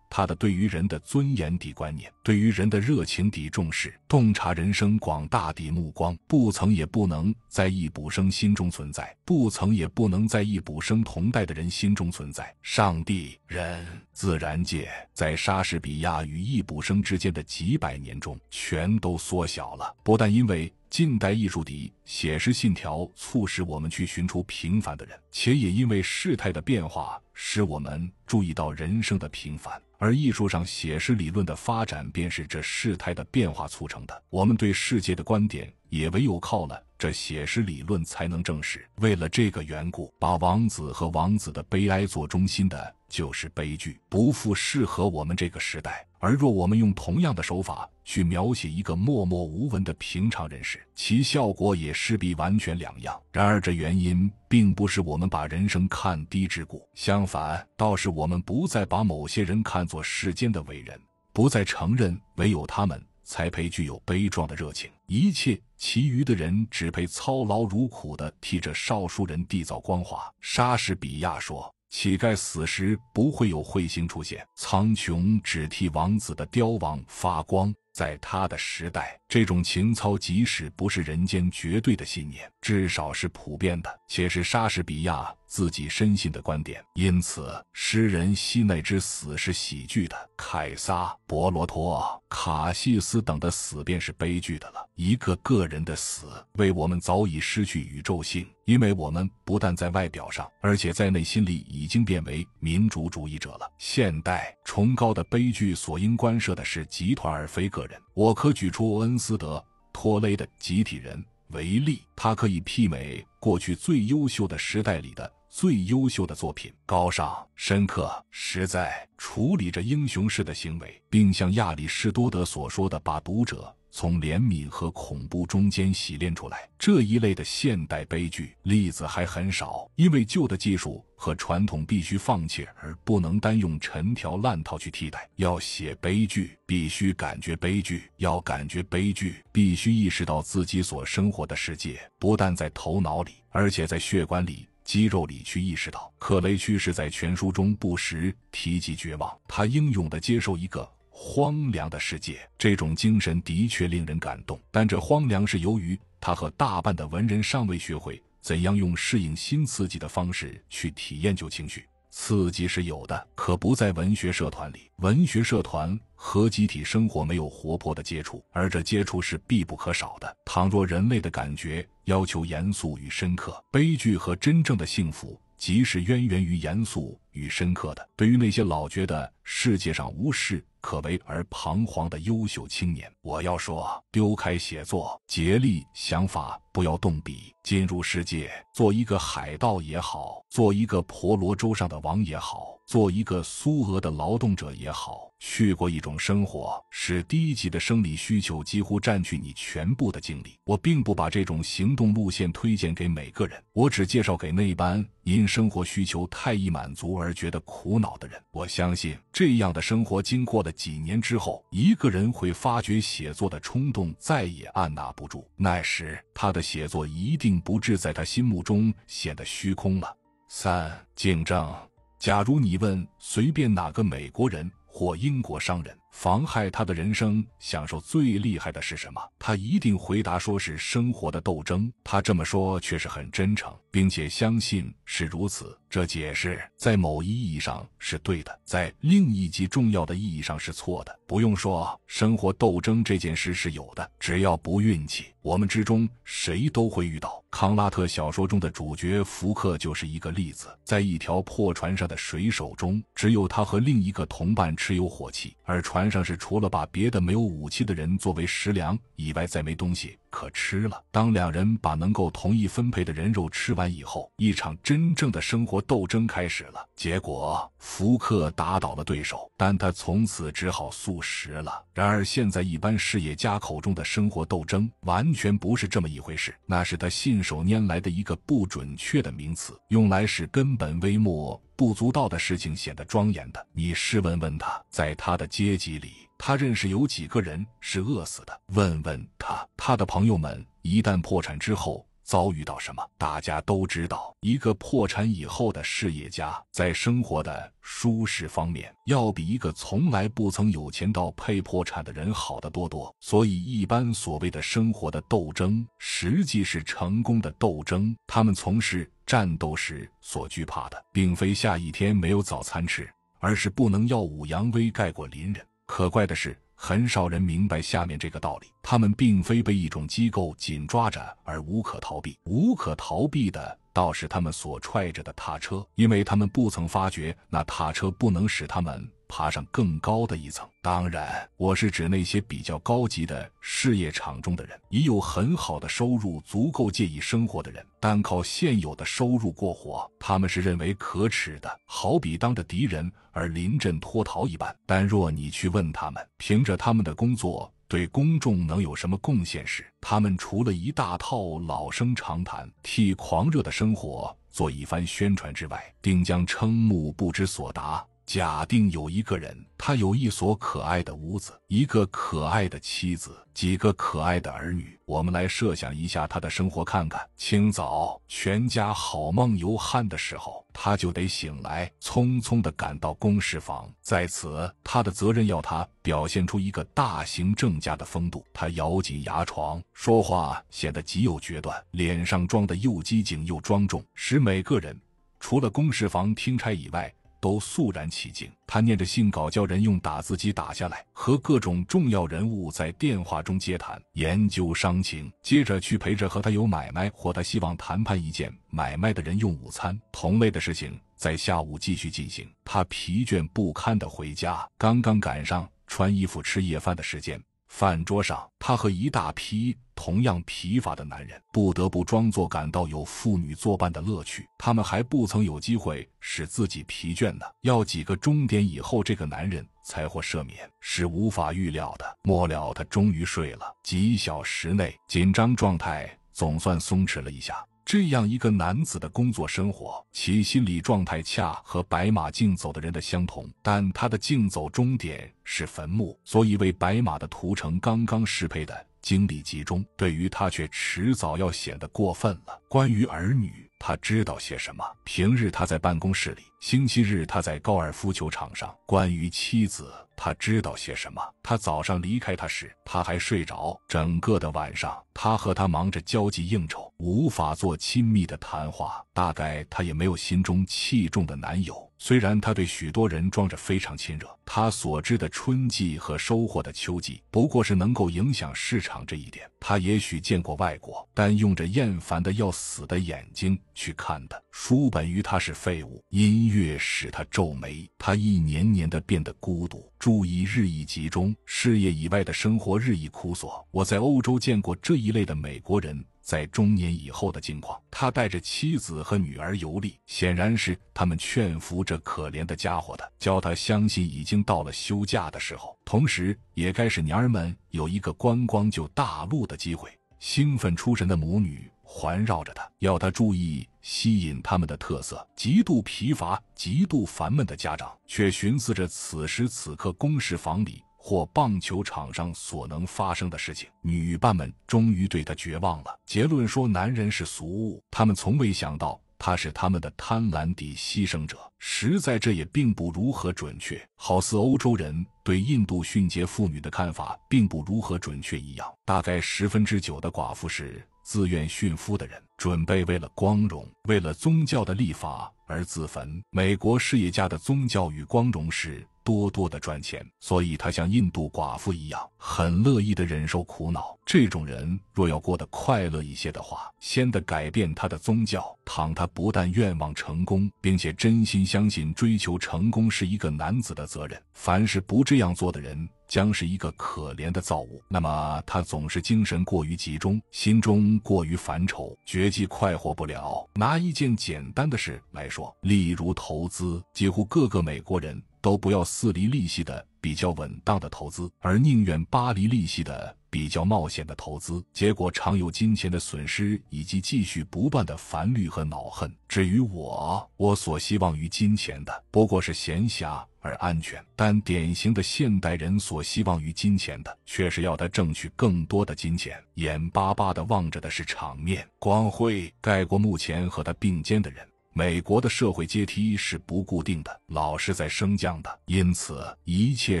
他的对于人的尊严底观念，对于人的热情底重视，洞察人生广大底目光，不曾也不能在易卜生心中存在，不曾也不能在易卜生同代的人心中存在。上帝、人、自然界，在莎士比亚与易卜生之间的几百年中，全都缩小了。不但因为近代艺术底写实信条促使我们去寻出平凡的人，且也因为事态的变化，使我们注意到人生的平凡。而艺术上写实理论的发展，便是这事态的变化促成的。我们对世界的观点，也唯有靠了这写实理论才能证实。为了这个缘故，把王子和王子的悲哀做中心的，就是悲剧，不复适合我们这个时代。而若我们用同样的手法去描写一个默默无闻的平常人时，其效果也势必完全两样。然而，这原因并不是我们把人生看低之故，相反，倒是我们不再把某些人看作世间的伟人，不再承认唯有他们才配具有悲壮的热情，一切其余的人只配操劳如苦地替这少数人缔造光华。莎士比亚说。乞丐死时不会有彗星出现，苍穹只替王子的凋亡发光。在他的时代，这种情操即使不是人间绝对的信念，至少是普遍的，且是莎士比亚。自己深信的观点，因此诗人西奈之死是喜剧的，凯撒、伯罗托、卡西斯等的死便是悲剧的了。一个个人的死为我们早已失去宇宙性，因为我们不但在外表上，而且在内心里已经变为民主主义者了。现代崇高的悲剧所应关涉的是集团，而非个人。我可举出恩斯德托雷的集体人为例，他可以媲美过去最优秀的时代里的。最优秀的作品，高尚、深刻、实在，处理着英雄式的行为，并像亚里士多德所说的，把读者从怜悯和恐怖中间洗练出来。这一类的现代悲剧例子还很少，因为旧的技术和传统必须放弃，而不能单用陈条烂套去替代。要写悲剧，必须感觉悲剧；要感觉悲剧，必须意识到自己所生活的世界不但在头脑里，而且在血管里。肌肉里去意识到，克雷屈士在全书中不时提及绝望。他英勇地接受一个荒凉的世界，这种精神的确令人感动。但这荒凉是由于他和大半的文人尚未学会怎样用适应新刺激的方式去体验旧情绪。刺激是有的，可不在文学社团里。文学社团和集体生活没有活泼的接触，而这接触是必不可少的。倘若人类的感觉要求严肃与深刻，悲剧和真正的幸福，即是渊源于严肃。与深刻的，对于那些老觉得世界上无事可为而彷徨的优秀青年，我要说：丢开写作，竭力想法，不要动笔，进入世界，做一个海盗也好，做一个婆罗洲上的王也好，做一个苏俄的劳动者也好。去过一种生活，使低级的生理需求几乎占据你全部的精力。我并不把这种行动路线推荐给每个人，我只介绍给那般因生活需求太易满足而觉得苦恼的人。我相信，这样的生活经过了几年之后，一个人会发觉写作的冲动再也按捺不住。那时，他的写作一定不至在他心目中显得虚空了。三竞争。假如你问随便哪个美国人。或英国商人。妨害他的人生享受最厉害的是什么？他一定回答说：“是生活的斗争。”他这么说却是很真诚，并且相信是如此。这解释在某一意义上是对的，在另一极重要的意义上是错的。不用说，生活斗争这件事是有的，只要不运气，我们之中谁都会遇到。康拉特小说中的主角福克就是一个例子。在一条破船上的水手中，只有他和另一个同伴持有火器，而船。船上是除了把别的没有武器的人作为食粮以外，再没东西。可吃了。当两人把能够同意分配的人肉吃完以后，一场真正的生活斗争开始了。结果，福克打倒了对手，但他从此只好素食了。然而，现在一般事业家口中的生活斗争，完全不是这么一回事。那是他信手拈来的一个不准确的名词，用来使根本微末、不足道的事情显得庄严的。你试问问他，在他的阶级里。他认识有几个人是饿死的？问问他，他的朋友们一旦破产之后遭遇到什么？大家都知道，一个破产以后的事业家，在生活的舒适方面，要比一个从来不曾有钱到配破产的人好得多。多所以，一般所谓的生活的斗争，实际是成功的斗争。他们从事战斗时所惧怕的，并非下一天没有早餐吃，而是不能耀武扬威盖过邻人。可怪的是，很少人明白下面这个道理：他们并非被一种机构紧抓着而无可逃避，无可逃避的倒是他们所踹着的踏车，因为他们不曾发觉那踏车不能使他们。爬上更高的一层，当然，我是指那些比较高级的事业场中的人，已有很好的收入，足够介意生活的人。单靠现有的收入过活，他们是认为可耻的，好比当着敌人而临阵脱逃一般。但若你去问他们，凭着他们的工作对公众能有什么贡献时，他们除了一大套老生常谈，替狂热的生活做一番宣传之外，定将瞠目不知所答。假定有一个人，他有一所可爱的屋子，一个可爱的妻子，几个可爱的儿女。我们来设想一下他的生活，看看。清早，全家好梦犹酣的时候，他就得醒来，匆匆的赶到公事房。在此，他的责任要他表现出一个大型正家的风度。他咬紧牙床，说话显得极有决断，脸上装的又机警又庄重，使每个人，除了公事房听差以外。都肃然起敬。他念着信稿，叫人用打字机打下来，和各种重要人物在电话中接谈，研究伤情。接着去陪着和他有买卖或他希望谈判一件买卖的人用午餐。同类的事情在下午继续进行。他疲倦不堪的回家，刚刚赶上穿衣服吃夜饭的时间。饭桌上，他和一大批同样疲乏的男人不得不装作感到有妇女作伴的乐趣。他们还不曾有机会使自己疲倦呢。要几个钟点以后这个男人才获赦免是无法预料的。末了，他终于睡了。几小时内，紧张状态总算松弛了一下。这样一个男子的工作生活，其心理状态恰和白马竞走的人的相同，但他的竞走终点是坟墓，所以为白马的屠城刚刚适配的精力集中，对于他却迟早要显得过分了。关于儿女。他知道些什么？平日他在办公室里，星期日他在高尔夫球场上。关于妻子，他知道些什么？他早上离开他时，他还睡着。整个的晚上，他和他忙着交际应酬，无法做亲密的谈话。大概他也没有心中器重的男友。虽然他对许多人装着非常亲热，他所知的春季和收获的秋季不过是能够影响市场这一点。他也许见过外国，但用着厌烦的要死的眼睛去看的书本于他是废物，音乐使他皱眉。他一年年的变得孤独，注意日益集中，事业以外的生活日益枯索。我在欧洲见过这一类的美国人。在中年以后的境况，他带着妻子和女儿游历，显然是他们劝服这可怜的家伙的，教他相信已经到了休假的时候，同时也该使娘儿们有一个观光旧大陆的机会。兴奋出神的母女环绕着他，要他注意吸引他们的特色。极度疲乏、极度烦闷的家长却寻思着此时此刻公事房里。或棒球场上所能发生的事情，女伴们终于对他绝望了。结论说，男人是俗物。他们从未想到他是他们的贪婪的牺牲者。实在，这也并不如何准确，好似欧洲人对印度殉节妇女的看法并不如何准确一样。大概十分之九的寡妇是自愿殉夫的人，准备为了光荣、为了宗教的立法而自焚。美国事业家的宗教与光荣是。多多的赚钱，所以他像印度寡妇一样，很乐意的忍受苦恼。这种人若要过得快乐一些的话，先得改变他的宗教。倘他不但愿望成功，并且真心相信追求成功是一个男子的责任，凡是不这样做的人，将是一个可怜的造物。那么他总是精神过于集中，心中过于烦愁，绝技快活不了。拿一件简单的事来说，例如投资，几乎各个美国人。都不要四厘利息的比较稳当的投资，而宁愿八厘利息的比较冒险的投资。结果常有金钱的损失，以及继续不断的烦虑和恼恨。至于我，我所希望于金钱的不过是闲暇而安全；但典型的现代人所希望于金钱的，却是要他挣取更多的金钱，眼巴巴的望着的是场面光辉，盖过目前和他并肩的人。美国的社会阶梯是不固定的，老是在升降的，因此一切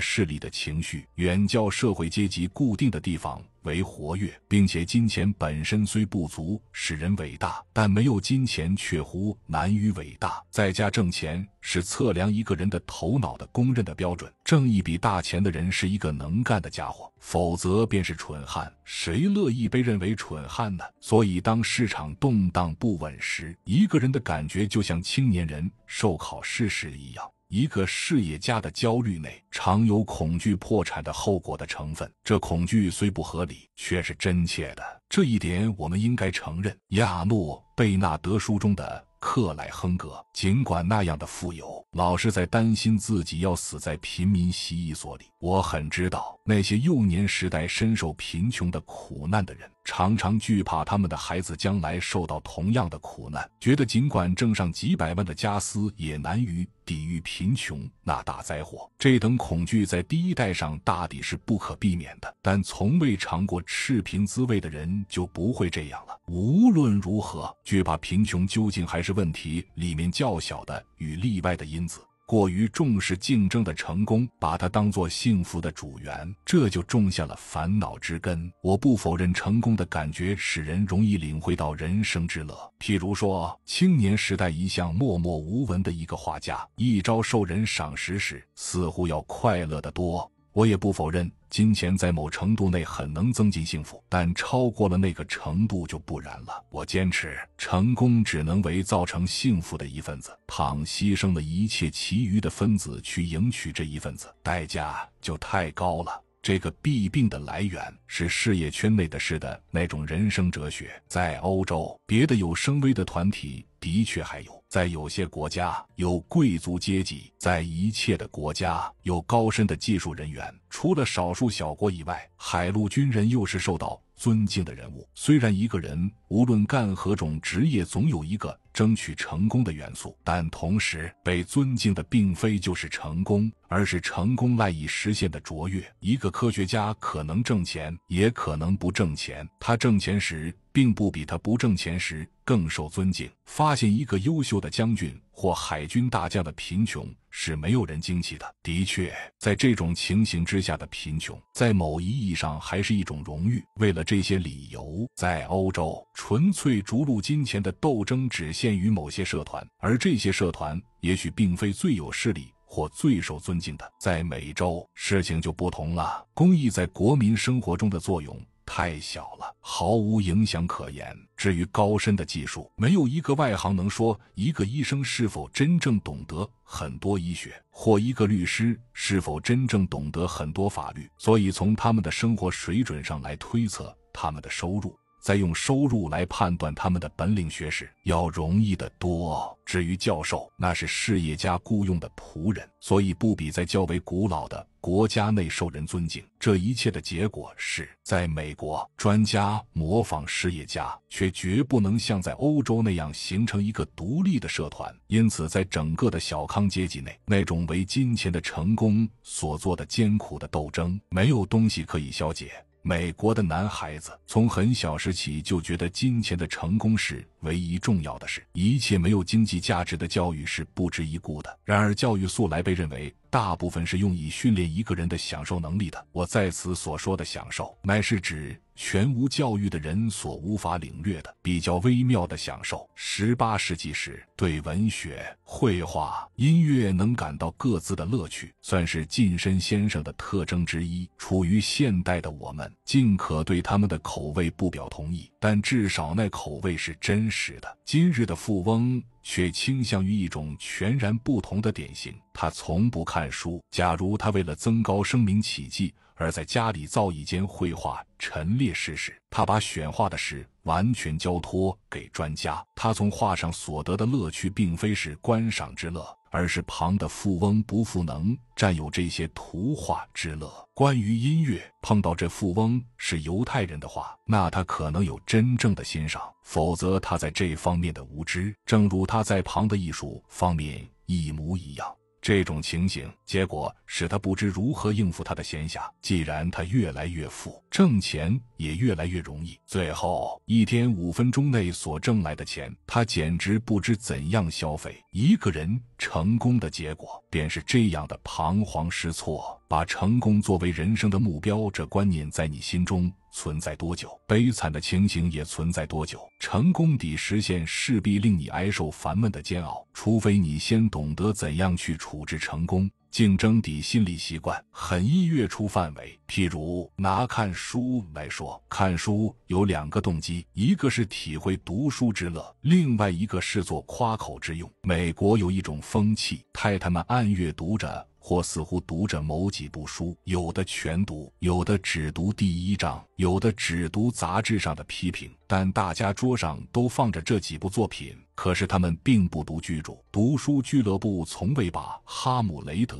势力的情绪远较社会阶级固定的地方。为活跃，并且金钱本身虽不足使人伟大，但没有金钱却乎难于伟大。在家挣钱是测量一个人的头脑的公认的标准。挣一笔大钱的人是一个能干的家伙，否则便是蠢汉。谁乐意被认为蠢汉呢？所以，当市场动荡不稳时，一个人的感觉就像青年人受考试时一样。一个事业家的焦虑内常有恐惧破产的后果的成分，这恐惧虽不合理，却是真切的。这一点我们应该承认。亚诺贝纳德书中的克莱亨格，尽管那样的富有，老是在担心自己要死在贫民洗衣所里。我很知道，那些幼年时代深受贫穷的苦难的人，常常惧怕他们的孩子将来受到同样的苦难，觉得尽管挣上几百万的家私，也难于抵御贫穷那大灾祸。这等恐惧在第一代上大抵是不可避免的，但从未尝过赤贫滋味的人就不会这样了。无论如何，惧怕贫穷究竟还是问题里面较小的与例外的因子。过于重视竞争的成功，把它当做幸福的主源，这就种下了烦恼之根。我不否认成功的感觉使人容易领会到人生之乐。譬如说，青年时代一向默默无闻的一个画家，一朝受人赏识时，似乎要快乐得多。我也不否认，金钱在某程度内很能增进幸福，但超过了那个程度就不然了。我坚持，成功只能为造成幸福的一份子，倘牺牲了一切其余的分子去赢取这一份子，代价就太高了。这个弊病的来源是事业圈内的事的那种人生哲学。在欧洲，别的有声威的团体的确还有，在有些国家有贵族阶级，在一切的国家有高深的技术人员。除了少数小国以外，海陆军人又是受到尊敬的人物。虽然一个人无论干何种职业，总有一个。争取成功的元素，但同时被尊敬的并非就是成功，而是成功赖以实现的卓越。一个科学家可能挣钱，也可能不挣钱。他挣钱时，并不比他不挣钱时更受尊敬。发现一个优秀的将军或海军大将的贫穷。是没有人惊奇的。的确，在这种情形之下的贫穷，在某一意义上还是一种荣誉。为了这些理由，在欧洲，纯粹逐鹿金钱的斗争只限于某些社团，而这些社团也许并非最有势力或最受尊敬的。在美洲，事情就不同了。公益在国民生活中的作用。太小了，毫无影响可言。至于高深的技术，没有一个外行能说一个医生是否真正懂得很多医学，或一个律师是否真正懂得很多法律。所以，从他们的生活水准上来推测他们的收入。在用收入来判断他们的本领学识要容易得多。至于教授，那是事业家雇佣的仆人，所以不比在较为古老的国家内受人尊敬。这一切的结果是，在美国，专家模仿事业家，却绝不能像在欧洲那样形成一个独立的社团。因此，在整个的小康阶级内，那种为金钱的成功所做的艰苦的斗争，没有东西可以消解。美国的男孩子从很小时起就觉得金钱的成功是唯一重要的事，一切没有经济价值的教育是不值一顾的。然而，教育素来被认为大部分是用以训练一个人的享受能力的。我在此所说的享受，乃是指。全无教育的人所无法领略的比较微妙的享受。十八世纪时，对文学、绘画、音乐能感到各自的乐趣，算是近身先生的特征之一。处于现代的我们，尽可对他们的口味不表同意，但至少那口味是真实的。今日的富翁却倾向于一种全然不同的典型。他从不看书。假如他为了增高声名起迹，而在家里造一间绘画陈列室时，他把选画的事完全交托给专家。他从画上所得的乐趣，并非是观赏之乐，而是旁的富翁不富能占有这些图画之乐。关于音乐，碰到这富翁是犹太人的话，那他可能有真正的欣赏；否则，他在这方面的无知，正如他在旁的艺术方面一模一样。这种情形结果使他不知如何应付他的闲暇。既然他越来越富，挣钱也越来越容易，最后一天五分钟内所挣来的钱，他简直不知怎样消费。一个人成功的结果便是这样的彷徨失措。把成功作为人生的目标，这观念在你心中。存在多久，悲惨的情形也存在多久。成功底实现势必令你挨受烦闷的煎熬，除非你先懂得怎样去处置成功竞争底心理习惯，很易跃出范围。譬如拿看书来说，看书有两个动机，一个是体会读书之乐，另外一个是做夸口之用。美国有一种风气，太太们按阅读着。或似乎读着某几部书，有的全读，有的只读第一章，有的只读杂志上的批评。但大家桌上都放着这几部作品，可是他们并不读巨著。读书俱乐部从未把《哈姆雷德》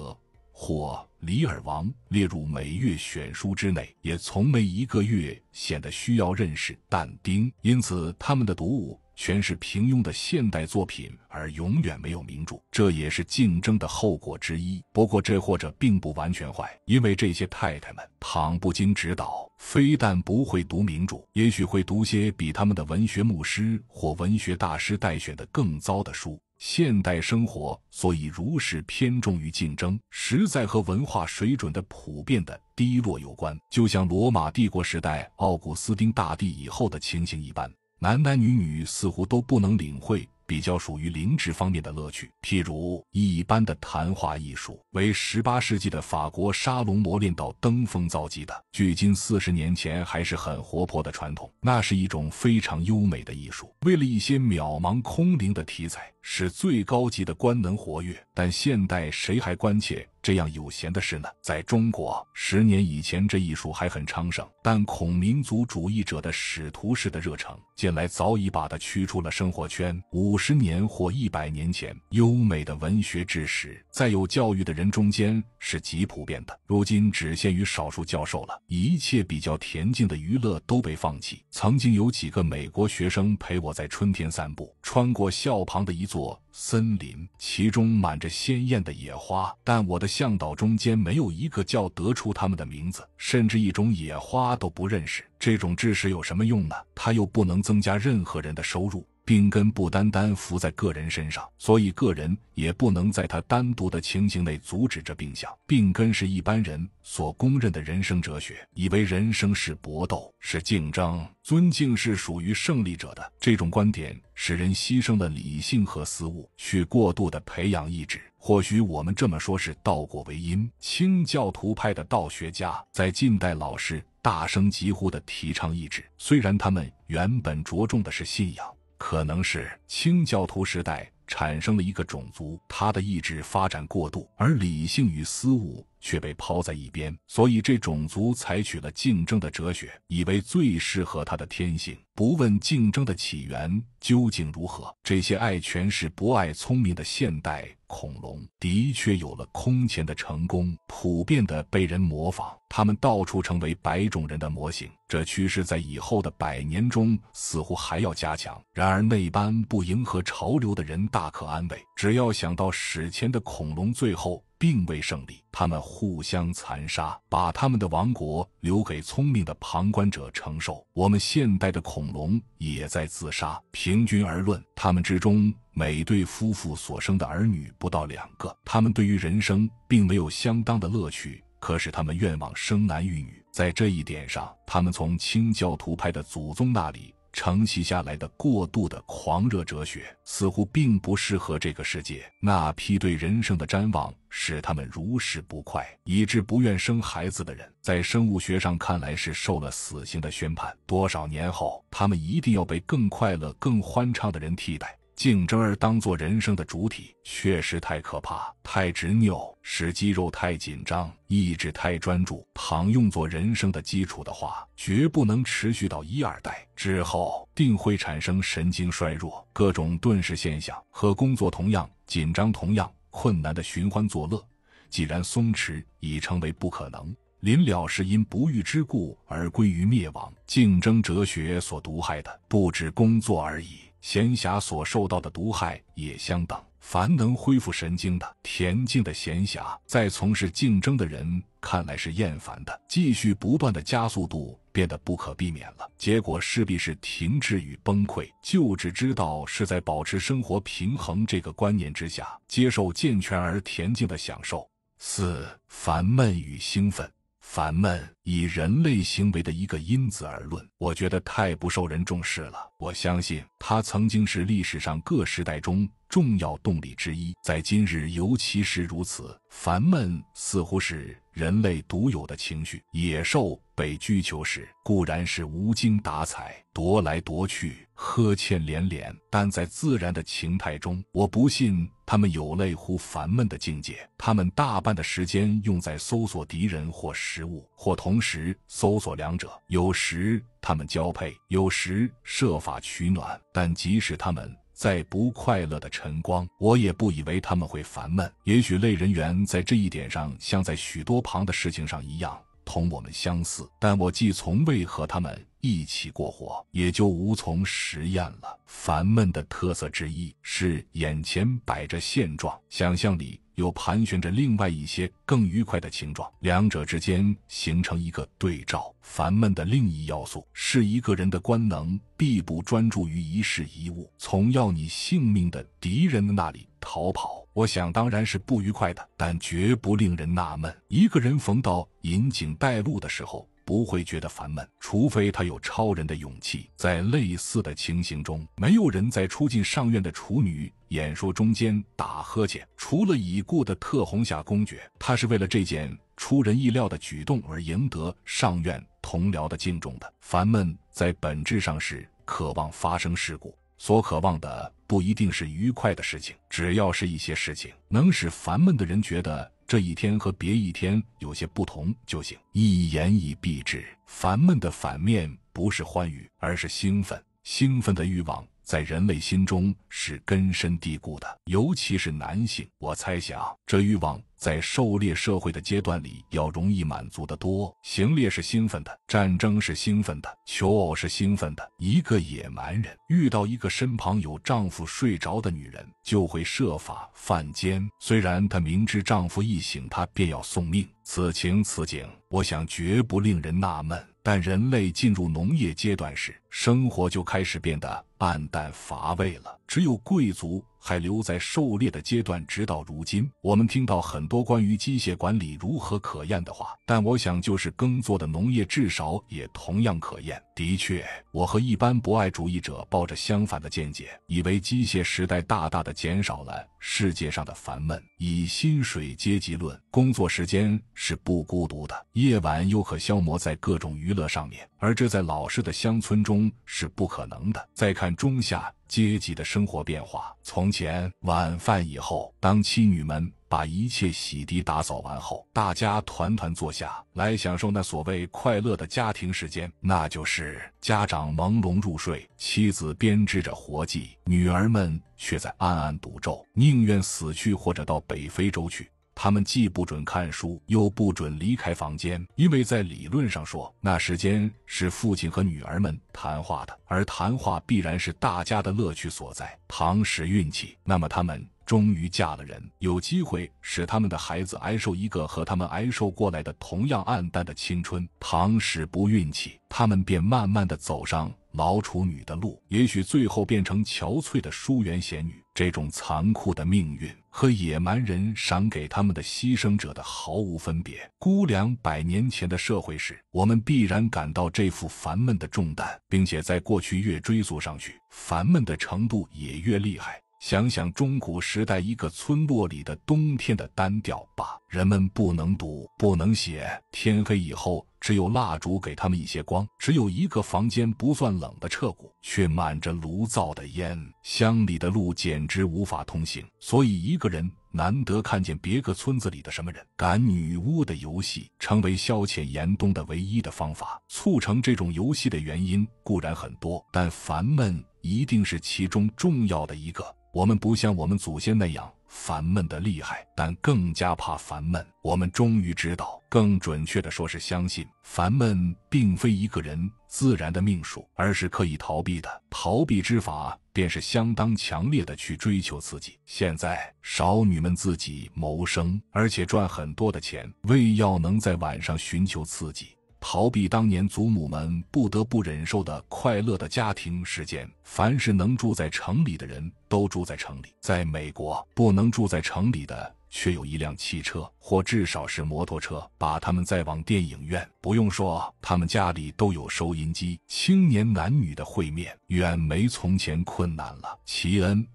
或《李尔王》列入每月选书之内，也从没一个月显得需要认识但丁，因此他们的读物。全是平庸的现代作品，而永远没有名著，这也是竞争的后果之一。不过，这或者并不完全坏，因为这些太太们倘不经指导，非但不会读名著，也许会读些比他们的文学牧师或文学大师代选的更糟的书。现代生活所以如此偏重于竞争，实在和文化水准的普遍的低落有关，就像罗马帝国时代奥古斯丁大帝以后的情形一般。男男女女似乎都不能领会比较属于灵智方面的乐趣，譬如一般的谈话艺术，为十八世纪的法国沙龙磨练到登峰造极的，距今四十年前还是很活泼的传统。那是一种非常优美的艺术，为了一些渺茫空灵的题材，使最高级的官能活跃。但现代谁还关切？这样有闲的事呢？在中国，十年以前，这艺术还很昌盛，但孔民族主义者的使徒式的热诚，近来早已把它驱出了生活圈。五十年或一百年前，优美的文学知识在有教育的人中间是极普遍的，如今只限于少数教授了。一切比较恬静的娱乐都被放弃。曾经有几个美国学生陪我在春天散步，穿过校旁的一座。森林其中满着鲜艳的野花，但我的向导中间没有一个叫得出它们的名字，甚至一种野花都不认识。这种知识有什么用呢？它又不能增加任何人的收入。病根不单单伏在个人身上，所以个人也不能在他单独的情形内阻止这病象。病根是一般人所公认的人生哲学，以为人生是搏斗，是竞争，尊敬是属于胜利者的。这种观点使人牺牲了理性和思悟，去过度的培养意志。或许我们这么说是道果为因。清教徒派的道学家在近代，老师大声疾呼的提倡意志，虽然他们原本着重的是信仰。可能是清教徒时代产生了一个种族，他的意志发展过度，而理性与思悟。却被抛在一边，所以这种族采取了竞争的哲学，以为最适合它的天性。不问竞争的起源究竟如何，这些爱权势、不爱聪明的现代恐龙的确有了空前的成功，普遍地被人模仿。他们到处成为白种人的模型。这趋势在以后的百年中似乎还要加强。然而，那般不迎合潮流的人大可安慰，只要想到史前的恐龙最后。并未胜利，他们互相残杀，把他们的王国留给聪明的旁观者承受。我们现代的恐龙也在自杀。平均而论，他们之中每对夫妇所生的儿女不到两个。他们对于人生并没有相当的乐趣，可是他们愿望生男育女。在这一点上，他们从清教徒派的祖宗那里。承袭下来的过度的狂热哲学，似乎并不适合这个世界。那批对人生的瞻望使他们如是不快，以致不愿生孩子的人，在生物学上看来是受了死刑的宣判。多少年后，他们一定要被更快乐、更欢畅的人替代。竞争而当做人生的主体，确实太可怕，太执拗，使肌肉太紧张，意志太专注。倘用作人生的基础的话，绝不能持续到一二代之后，定会产生神经衰弱、各种顿时现象。和工作同样紧张、同样困难的寻欢作乐，既然松弛已成为不可能，临了是因不遇之故而归于灭亡。竞争哲学所毒害的，不止工作而已。闲暇所受到的毒害也相等。凡能恢复神经的恬静的闲暇，在从事竞争的人看来是厌烦的。继续不断的加速度变得不可避免了，结果势必是停滞与崩溃。就只知道是在保持生活平衡这个观念之下，接受健全而恬静的享受。四、烦闷与兴奋。烦闷以人类行为的一个因子而论，我觉得太不受人重视了。我相信它曾经是历史上各时代中重要动力之一，在今日尤其是如此。烦闷似乎是人类独有的情绪，野兽。被拘囚时，固然是无精打采，踱来踱去，呵欠连连；但在自然的情态中，我不信他们有类乎烦闷的境界。他们大半的时间用在搜索敌人或食物，或同时搜索两者。有时他们交配，有时设法取暖。但即使他们在不快乐的晨光，我也不以为他们会烦闷。也许类人猿在这一点上，像在许多旁的事情上一样。同我们相似，但我既从未和他们一起过活，也就无从实验了。烦闷的特色之一是眼前摆着现状，想象里又盘旋着另外一些更愉快的情状，两者之间形成一个对照。烦闷的另一要素是一个人的官能必不专注于一事一物，从要你性命的敌人的那里逃跑。我想当然是不愉快的，但绝不令人纳闷。一个人逢到引颈带路的时候，不会觉得烦闷，除非他有超人的勇气。在类似的情形中，没有人在出进上院的处女演说中间打呵欠，除了已故的特洪霞公爵。他是为了这件出人意料的举动而赢得上院同僚的敬重的。烦闷在本质上是渴望发生事故。所渴望的不一定是愉快的事情，只要是一些事情能使烦闷的人觉得这一天和别一天有些不同就行。一言以蔽之，烦闷的反面不是欢愉，而是兴奋。兴奋的欲望在人类心中是根深蒂固的，尤其是男性。我猜想，这欲望。在狩猎社会的阶段里，要容易满足得多。行猎是兴奋的，战争是兴奋的，求偶是兴奋的。一个野蛮人遇到一个身旁有丈夫睡着的女人，就会设法犯奸。虽然她明知丈夫一醒，她便要送命。此情此景，我想绝不令人纳闷。但人类进入农业阶段时，生活就开始变得暗淡乏味了。只有贵族。还留在狩猎的阶段，直到如今。我们听到很多关于机械管理如何可厌的话，但我想，就是耕作的农业至少也同样可厌。的确，我和一般不爱主义者抱着相反的见解，以为机械时代大大的减少了世界上的烦闷。以薪水阶级论，工作时间是不孤独的，夜晚又可消磨在各种娱乐上面，而这在老式的乡村中是不可能的。再看中下。阶级的生活变化。从前晚饭以后，当妻女们把一切洗涤打扫完后，大家团团坐下来，享受那所谓快乐的家庭时间。那就是家长朦胧入睡，妻子编织着活计，女儿们却在暗暗赌咒：宁愿死去，或者到北非洲去。他们既不准看书，又不准离开房间，因为在理论上说，那时间是父亲和女儿们谈话的，而谈话必然是大家的乐趣所在。倘使运气，那么他们终于嫁了人，有机会使他们的孩子挨受一个和他们挨受过来的同样暗淡的青春；倘使不运气，他们便慢慢的走上老处女的路，也许最后变成憔悴的淑媛贤女。这种残酷的命运。和野蛮人赏给他们的牺牲者的毫无分别。估量百年前的社会时，我们必然感到这副烦闷的重担，并且在过去越追溯上去，烦闷的程度也越厉害。想想中古时代一个村落里的冬天的单调吧，人们不能读，不能写，天黑以后只有蜡烛给他们一些光，只有一个房间不算冷的彻骨，却满着炉灶的烟。乡里的路简直无法通行，所以一个人难得看见别个村子里的什么人。赶女巫的游戏成为消遣严冬的唯一的方法。促成这种游戏的原因固然很多，但烦闷一定是其中重要的一个。我们不像我们祖先那样烦闷的厉害，但更加怕烦闷。我们终于知道，更准确的说是相信，烦闷并非一个人自然的命数，而是可以逃避的。逃避之法，便是相当强烈的去追求刺激。现在，少女们自己谋生，而且赚很多的钱，为要能在晚上寻求刺激。逃避当年祖母们不得不忍受的快乐的家庭时间。凡是能住在城里的人，都住在城里。在美国，不能住在城里的，却有一辆汽车，或至少是摩托车，把他们载往电影院。不用说，他们家里都有收音机。青年男女的会面，远没从前困难了。齐恩。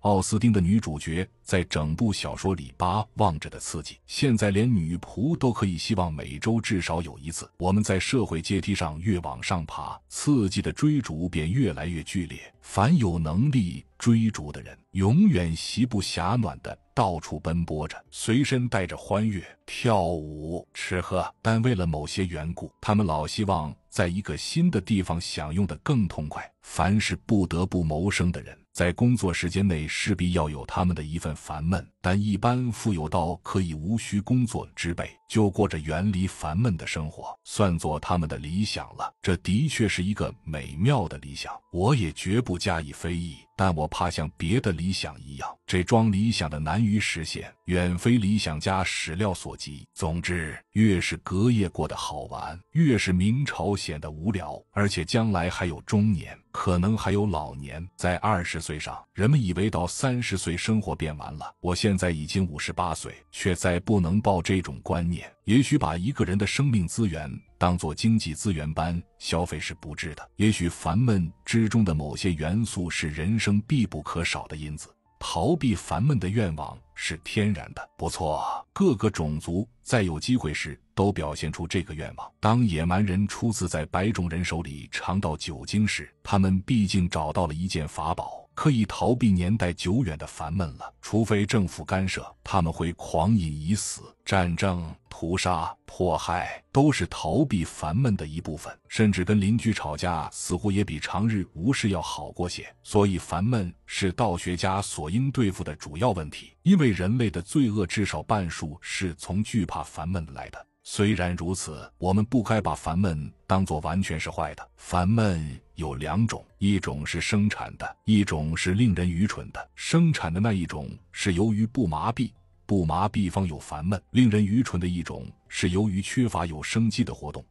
奥斯丁的女主角在整部小说里巴望着的刺激，现在连女仆都可以希望每周至少有一次。我们在社会阶梯上越往上爬，刺激的追逐便越来越剧烈。凡有能力追逐的人，永远习不暇暖的到处奔波着，随身带着欢悦、跳舞、吃喝。但为了某些缘故，他们老希望在一个新的地方享用的更痛快。凡是不得不谋生的人。在工作时间内，势必要有他们的一份烦闷，但一般富有到可以无需工作之辈，就过着远离烦闷的生活，算作他们的理想了。这的确是一个美妙的理想，我也绝不加以非议。但我怕像别的理想一样，这装理想的难于实现，远非理想家始料所及。总之，越是隔夜过得好玩，越是明朝显得无聊，而且将来还有中年，可能还有老年。在二十岁上，人们以为到三十岁生活变完了。我现在已经五十八岁，却再不能抱这种观念。也许把一个人的生命资源当做经济资源般消费是不智的。也许烦闷之中的某些元素是人生必不可少的因子。逃避烦闷的愿望是天然的。不错，各个种族在有机会时都表现出这个愿望。当野蛮人初次在白种人手里尝到酒精时，他们毕竟找到了一件法宝。可以逃避年代久远的烦闷了，除非政府干涉，他们会狂饮以死。战争、屠杀、迫害都是逃避烦闷的一部分，甚至跟邻居吵架，似乎也比长日无事要好过些。所以，烦闷是道学家所应对付的主要问题，因为人类的罪恶至少半数是从惧怕烦闷来的。虽然如此，我们不该把烦闷当作完全是坏的。烦闷有两种，一种是生产的，一种是令人愚蠢的。生产的那一种是由于不麻痹，不麻痹方有烦闷；令人愚蠢的一种是由于缺乏有生机的活动。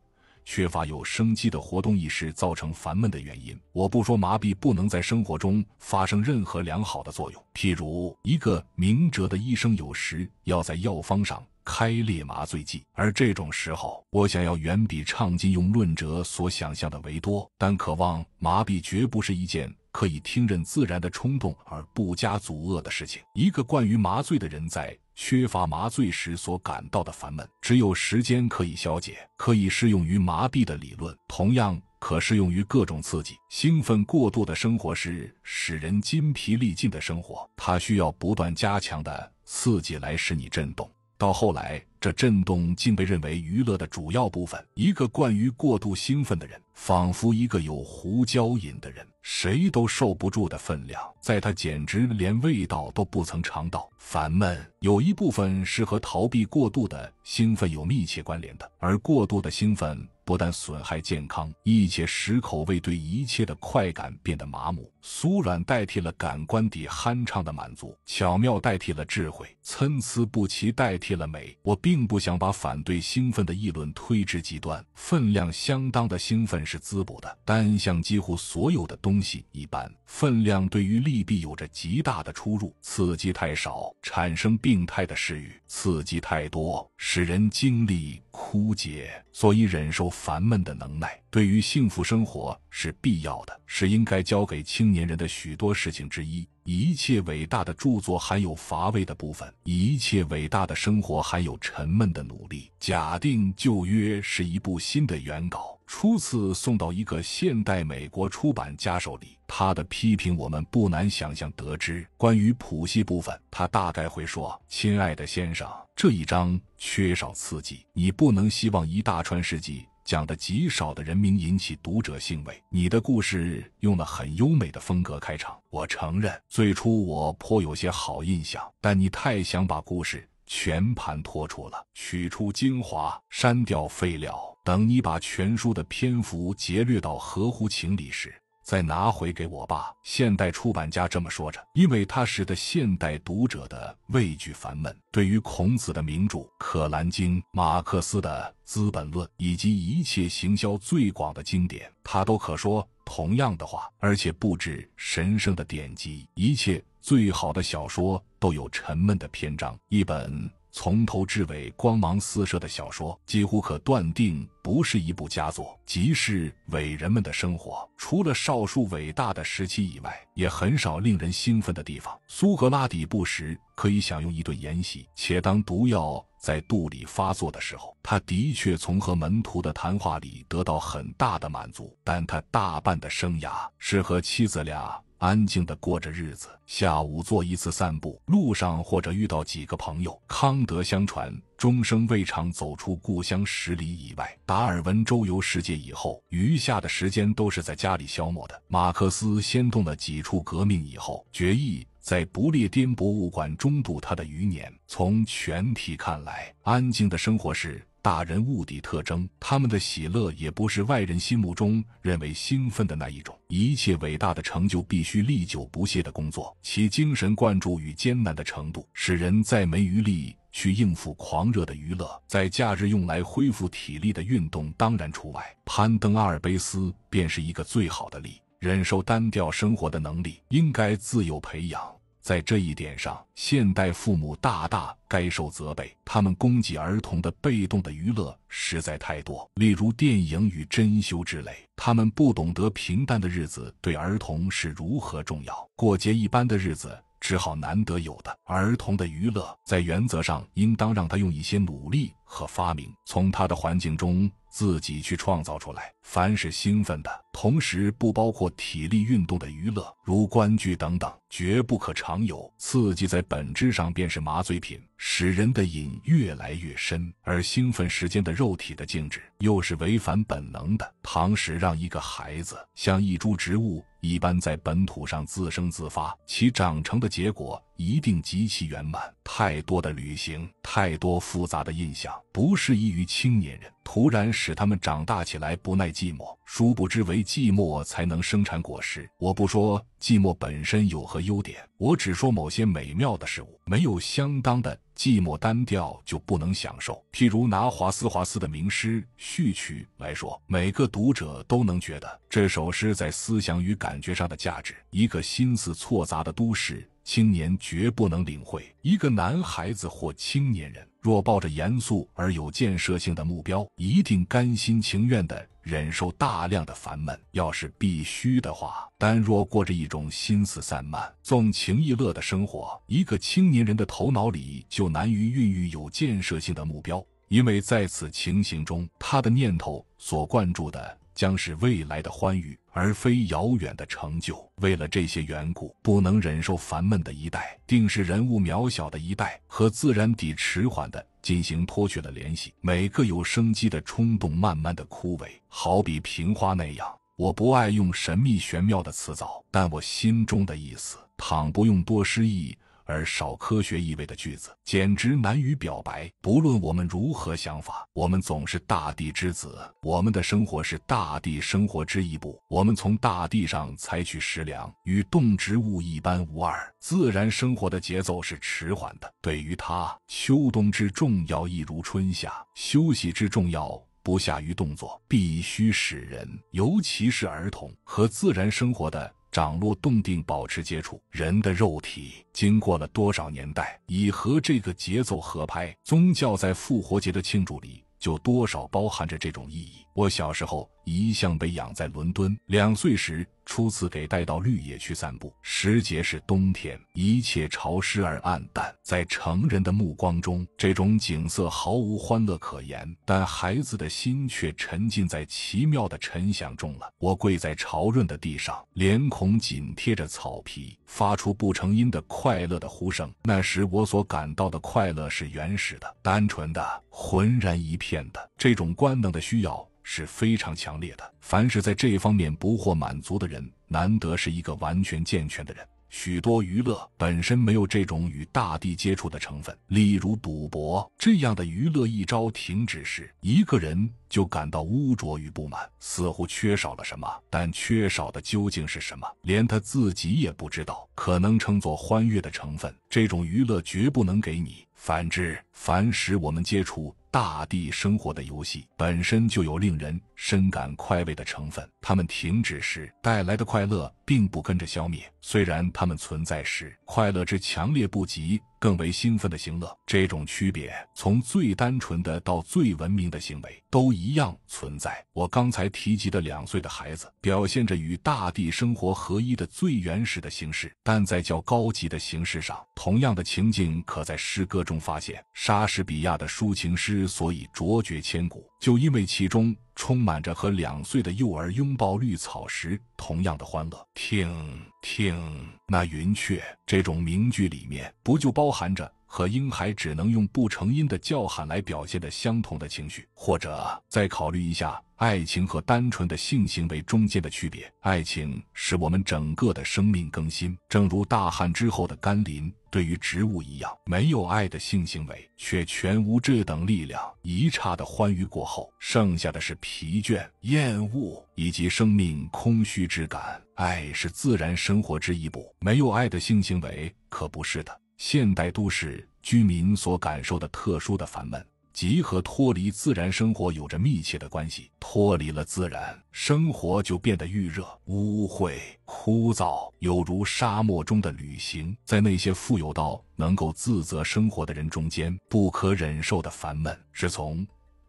缺乏有生机的活动意识造成烦闷的原因，我不说麻痹不能在生活中发生任何良好的作用。譬如一个明哲的医生有时要在药方上开列麻醉剂，而这种时候，我想要远比畅金用论者所想象的为多。但渴望麻痹绝不是一件可以听任自然的冲动而不加阻遏的事情。一个惯于麻醉的人在。缺乏麻醉时所感到的烦闷，只有时间可以消解。可以适用于麻痹的理论，同样可适用于各种刺激。兴奋过度的生活是使人筋疲力尽的生活，它需要不断加强的刺激来使你震动。到后来，这震动竟被认为娱乐的主要部分。一个惯于过度兴奋的人，仿佛一个有胡椒瘾的人。谁都受不住的分量，在他简直连味道都不曾尝到。烦闷有一部分是和逃避过度的兴奋有密切关联的，而过度的兴奋。不但损害健康，一且使口味对一切的快感变得麻木，酥软代替了感官底酣畅的满足，巧妙代替了智慧，参差不齐代替了美。我并不想把反对兴奋的议论推之极端，分量相当的兴奋是滋补的，但像几乎所有的东西一般，分量对于利弊有着极大的出入。刺激太少，产生病态的食欲；刺激太多。使人精力枯竭，所以忍受烦闷的能耐，对于幸福生活是必要的，是应该交给青年人的许多事情之一。一切伟大的著作含有乏味的部分，一切伟大的生活含有沉闷的努力。假定《旧约》是一部新的原稿，初次送到一个现代美国出版家手里。他的批评，我们不难想象得知。关于谱系部分，他大概会说：“亲爱的先生，这一章缺少刺激。你不能希望一大串事迹讲的极少的人名引起读者兴味。你的故事用了很优美的风格开场，我承认最初我颇有些好印象。但你太想把故事全盘托出了，取出精华，删掉废料。等你把全书的篇幅劫掠到合乎情理时。”再拿回给我吧。现代出版家这么说着，因为他使得现代读者的畏惧烦闷。对于孔子的名著《可兰经》，马克思的《资本论》，以及一切行销最广的经典，他都可说同样的话。而且不止神圣的典籍，一切最好的小说都有沉闷的篇章。一本。从头至尾光芒四射的小说，几乎可断定不是一部佳作，即是伟人们的生活，除了少数伟大的时期以外，也很少令人兴奋的地方。苏格拉底不时可以享用一顿筵席，且当毒药在肚里发作的时候，他的确从和门徒的谈话里得到很大的满足。但他大半的生涯是和妻子俩。安静的过着日子，下午做一次散步，路上或者遇到几个朋友。康德相传终生未尝走出故乡十里以外。达尔文周游世界以后，余下的时间都是在家里消磨的。马克思掀动了几处革命以后，决议在不列颠博物馆中度他的余年。从全体看来，安静的生活是。大人物的特征，他们的喜乐也不是外人心目中认为兴奋的那一种。一切伟大的成就必须历久不懈的工作，其精神贯注与艰难的程度，使人再没余力去应付狂热的娱乐，在假日用来恢复体力的运动当然除外。攀登阿尔卑斯便是一个最好的例。忍受单调生活的能力，应该自由培养。在这一点上，现代父母大大该受责备。他们供给儿童的被动的娱乐实在太多，例如电影与珍馐之类。他们不懂得平淡的日子对儿童是如何重要，过节一般的日子只好难得有的。儿童的娱乐在原则上应当让他用一些努力。和发明，从他的环境中自己去创造出来。凡是兴奋的同时不包括体力运动的娱乐，如观剧等等，绝不可常有。刺激在本质上便是麻醉品，使人的瘾越来越深。而兴奋时间的肉体的静止，又是违反本能的。倘使让一个孩子像一株植物一般在本土上自生自发，其长成的结果。一定极其圆满。太多的旅行，太多复杂的印象，不适宜于青年人。突然使他们长大起来，不耐寂寞。殊不知，为寂寞才能生产果实。我不说寂寞本身有何优点，我只说某些美妙的事物，没有相当的寂寞单调，就不能享受。譬如拿华斯华斯的名诗《序曲》来说，每个读者都能觉得这首诗在思想与感觉上的价值。一个心思错杂的都市。青年绝不能领会。一个男孩子或青年人，若抱着严肃而有建设性的目标，一定甘心情愿的忍受大量的烦闷。要是必须的话，但若过着一种心思散漫、纵情逸乐的生活，一个青年人的头脑里就难于孕育有建设性的目标，因为在此情形中，他的念头所灌注的。将是未来的欢愉，而非遥远的成就。为了这些缘故，不能忍受烦闷的一代，定是人物渺小的一代，和自然底迟缓的进行脱去了联系。每个有生机的冲动，慢慢的枯萎，好比瓶花那样。我不爱用神秘玄妙的词藻，但我心中的意思，倘不用多诗意。而少科学意味的句子简直难于表白。不论我们如何想法，我们总是大地之子。我们的生活是大地生活之一部。我们从大地上采取食粮，与动植物一般无二。自然生活的节奏是迟缓的。对于它，秋冬之重要亦如春夏，休息之重要不下于动作。必须使人，尤其是儿童，和自然生活的。掌握动定，保持接触。人的肉体经过了多少年代，已和这个节奏合拍。宗教在复活节的庆祝里，就多少包含着这种意义。我小时候一向被养在伦敦，两岁时初次给带到绿野去散步，时节是冬天，一切潮湿而暗淡，在成人的目光中，这种景色毫无欢乐可言，但孩子的心却沉浸在奇妙的沉想中了。我跪在潮润的地上，脸孔紧贴着草皮，发出不成音的快乐的呼声。那时我所感到的快乐是原始的、单纯的、浑然一片的，这种官能的需要。是非常强烈的。凡是在这方面不获满足的人，难得是一个完全健全的人。许多娱乐本身没有这种与大地接触的成分，例如赌博这样的娱乐。一朝停止时，一个人就感到污浊与不满，似乎缺少了什么。但缺少的究竟是什么？连他自己也不知道。可能称作欢悦的成分，这种娱乐绝不能给你。反之，凡使我们接触。大地生活的游戏本身就有令人深感快慰的成分，它们停止时带来的快乐并不跟着消灭，虽然它们存在时快乐之强烈不及。更为兴奋的行乐。这种区别从最单纯的到最文明的行为都一样存在。我刚才提及的两岁的孩子，表现着与大地生活合一的最原始的形式，但在较高级的形式上，同样的情景可在诗歌中发现。莎士比亚的抒情诗所以卓绝千古，就因为其中。充满着和两岁的幼儿拥抱绿草时同样的欢乐。听，听那云雀，这种名句里面不就包含着？和婴孩只能用不成音的叫喊来表现的相同的情绪，或者再考虑一下爱情和单纯的性行为中间的区别。爱情使我们整个的生命更新，正如大旱之后的甘霖对于植物一样。没有爱的性行为却全无这等力量。一刹的欢愉过后，剩下的是疲倦、厌恶以及生命空虚之感。爱是自然生活之一部，没有爱的性行为可不是的。现代都市居民所感受的特殊的烦闷，即和脱离自然生活有着密切的关系。脱离了自然，生活就变得预热、污秽、枯燥，有如沙漠中的旅行。在那些富有到能够自责生活的人中间，不可忍受的烦闷是从。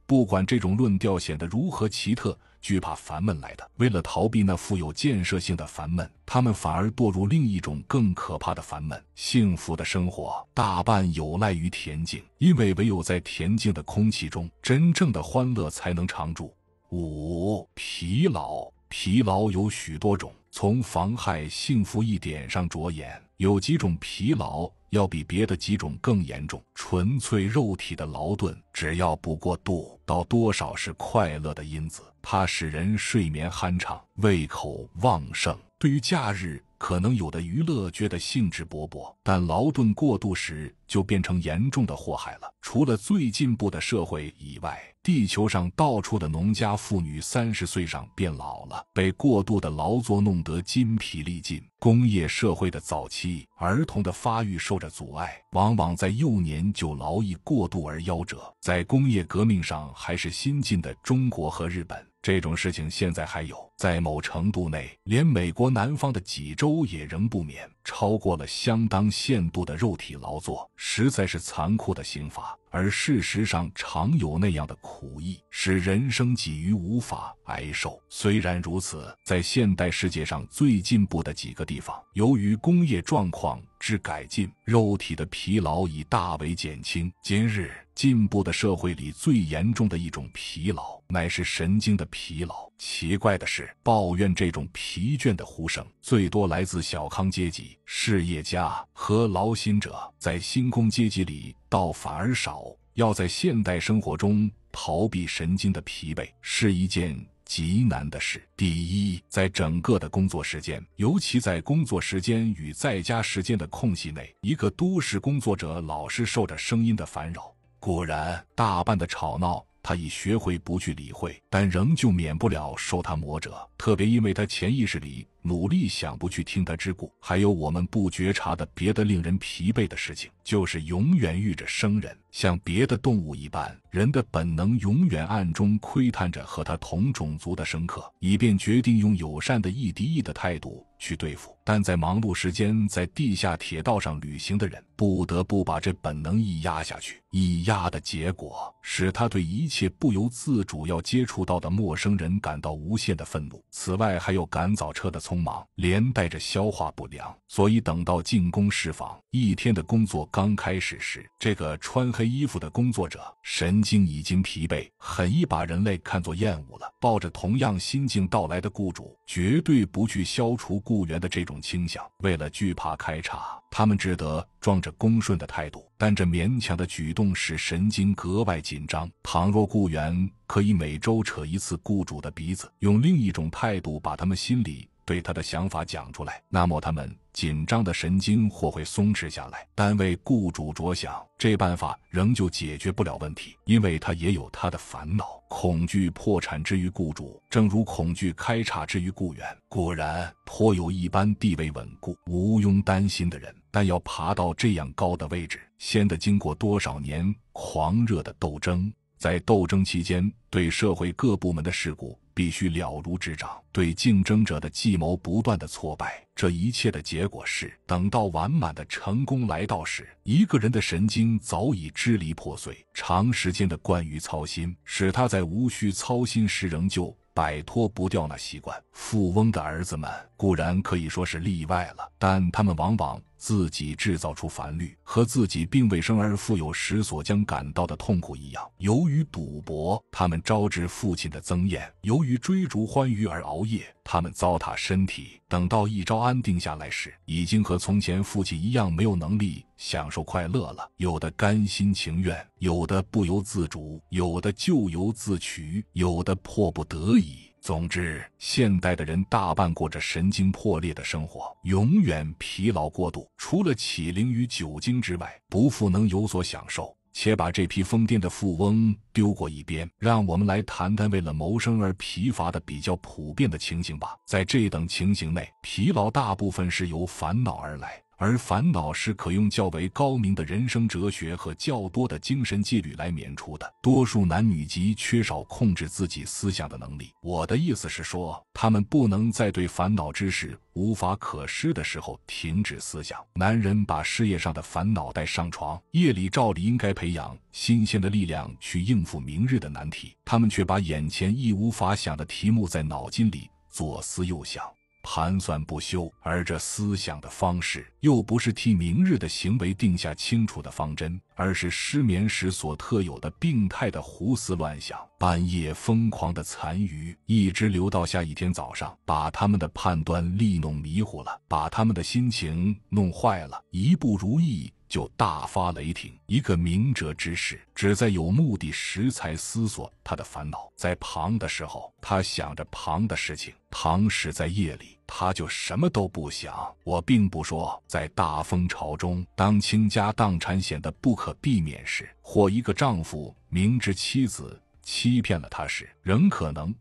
不管这种论调显得如何奇特，惧怕烦闷来的。为了逃避那富有建设性的烦闷，他们反而堕入另一种更可怕的烦闷。幸福的生活大半有赖于恬静，因为唯有在恬静的空气中，真正的欢乐才能常驻。五、疲劳，疲劳有许多种。从妨害幸福一点上着眼，有几种疲劳。要比别的几种更严重。纯粹肉体的劳顿，只要不过度，到多少是快乐的因子，它使人睡眠酣畅，胃口旺盛。对于假日可能有的娱乐，觉得兴致勃勃。但劳顿过度时，就变成严重的祸害了。除了最进步的社会以外。地球上到处的农家妇女三十岁上变老了，被过度的劳作弄得筋疲力尽。工业社会的早期，儿童的发育受着阻碍，往往在幼年就劳役过度而夭折。在工业革命上还是新进的中国和日本，这种事情现在还有，在某程度内，连美国南方的几州也仍不免。超过了相当限度的肉体劳作，实在是残酷的刑罚。而事实上，常有那样的苦役，使人生几于无法挨受。虽然如此，在现代世界上最进步的几个地方，由于工业状况之改进，肉体的疲劳已大为减轻。今日进步的社会里，最严重的一种疲劳，乃是神经的疲劳。奇怪的是，抱怨这种疲倦的呼声，最多来自小康阶级。事业家和劳心者在新工阶级里倒反而少。要在现代生活中逃避神经的疲惫是一件极难的事。第一，在整个的工作时间，尤其在工作时间与在家时间的空隙内，一个都市工作者老是受着声音的烦扰。果然，大半的吵闹。他已学会不去理会，但仍旧免不了受他魔折。特别因为他潜意识里努力想不去听他之故，还有我们不觉察的别的令人疲惫的事情，就是永远遇着生人。像别的动物一般，人的本能永远暗中窥探着和他同种族的生客，以便决定用友善的亦敌亦的态度去对付。但在忙碌时间，在地下铁道上旅行的人，不得不把这本能一压下去。一压的结果，使他对一切不由自主要接触到的陌生人感到无限的愤怒。此外，还有赶早车的匆忙，连带着消化不良，所以等到进宫释放，一天的工作刚开始时，这个穿黑。衣服的工作者神经已经疲惫，很易把人类看作厌恶了。抱着同样心境到来的雇主，绝对不去消除雇员的这种倾向。为了惧怕开叉，他们只得装着恭顺的态度，但这勉强的举动使神经格外紧张。倘若雇员可以每周扯一次雇主的鼻子，用另一种态度把他们心里对他的想法讲出来，那么他们。紧张的神经或会松弛下来，但为雇主着想，这办法仍旧解决不了问题，因为他也有他的烦恼、恐惧、破产之于雇主，正如恐惧开叉之于雇员。果然，颇有一般地位稳固、毋庸担心的人，但要爬到这样高的位置，先得经过多少年狂热的斗争。在斗争期间，对社会各部门的事故必须了如指掌，对竞争者的计谋不断的挫败，这一切的结果是，等到完满的成功来到时，一个人的神经早已支离破碎。长时间的关于操心，使他在无需操心时仍旧摆脱不掉那习惯。富翁的儿子们固然可以说是例外了，但他们往往。自己制造出繁律，和自己并未生而富有时所将感到的痛苦一样。由于赌博，他们招致父亲的憎厌；由于追逐欢愉而熬夜，他们糟蹋身体。等到一朝安定下来时，已经和从前父亲一样没有能力享受快乐了。有的甘心情愿，有的不由自主，有的咎由自取，有的迫不得已。总之，现代的人大半过着神经破裂的生活，永远疲劳过度。除了起灵与酒精之外，不复能有所享受，且把这批疯癫的富翁丢过一边。让我们来谈谈为了谋生而疲乏的比较普遍的情形吧。在这等情形内，疲劳大部分是由烦恼而来。而烦恼是可用较为高明的人生哲学和较多的精神纪律来免除的。多数男女及缺少控制自己思想的能力。我的意思是说，他们不能在对烦恼之事无法可施的时候停止思想。男人把事业上的烦恼带上床，夜里照理应该培养新鲜的力量去应付明日的难题，他们却把眼前一无法想的题目在脑筋里左思右想。盘算不休，而这思想的方式又不是替明日的行为定下清楚的方针，而是失眠时所特有的病态的胡思乱想，半夜疯狂的残余，一直留到下一天早上，把他们的判断力弄迷糊了，把他们的心情弄坏了，一不如意。就大发雷霆。一个明哲之士，只在有目的时才思索他的烦恼，在旁的时候，他想着旁的事情。唐使在夜里，他就什么都不想。我并不说，在大风潮中，当倾家荡产显得不可避免时，或一个丈夫明知妻子欺骗了他时，仍可能，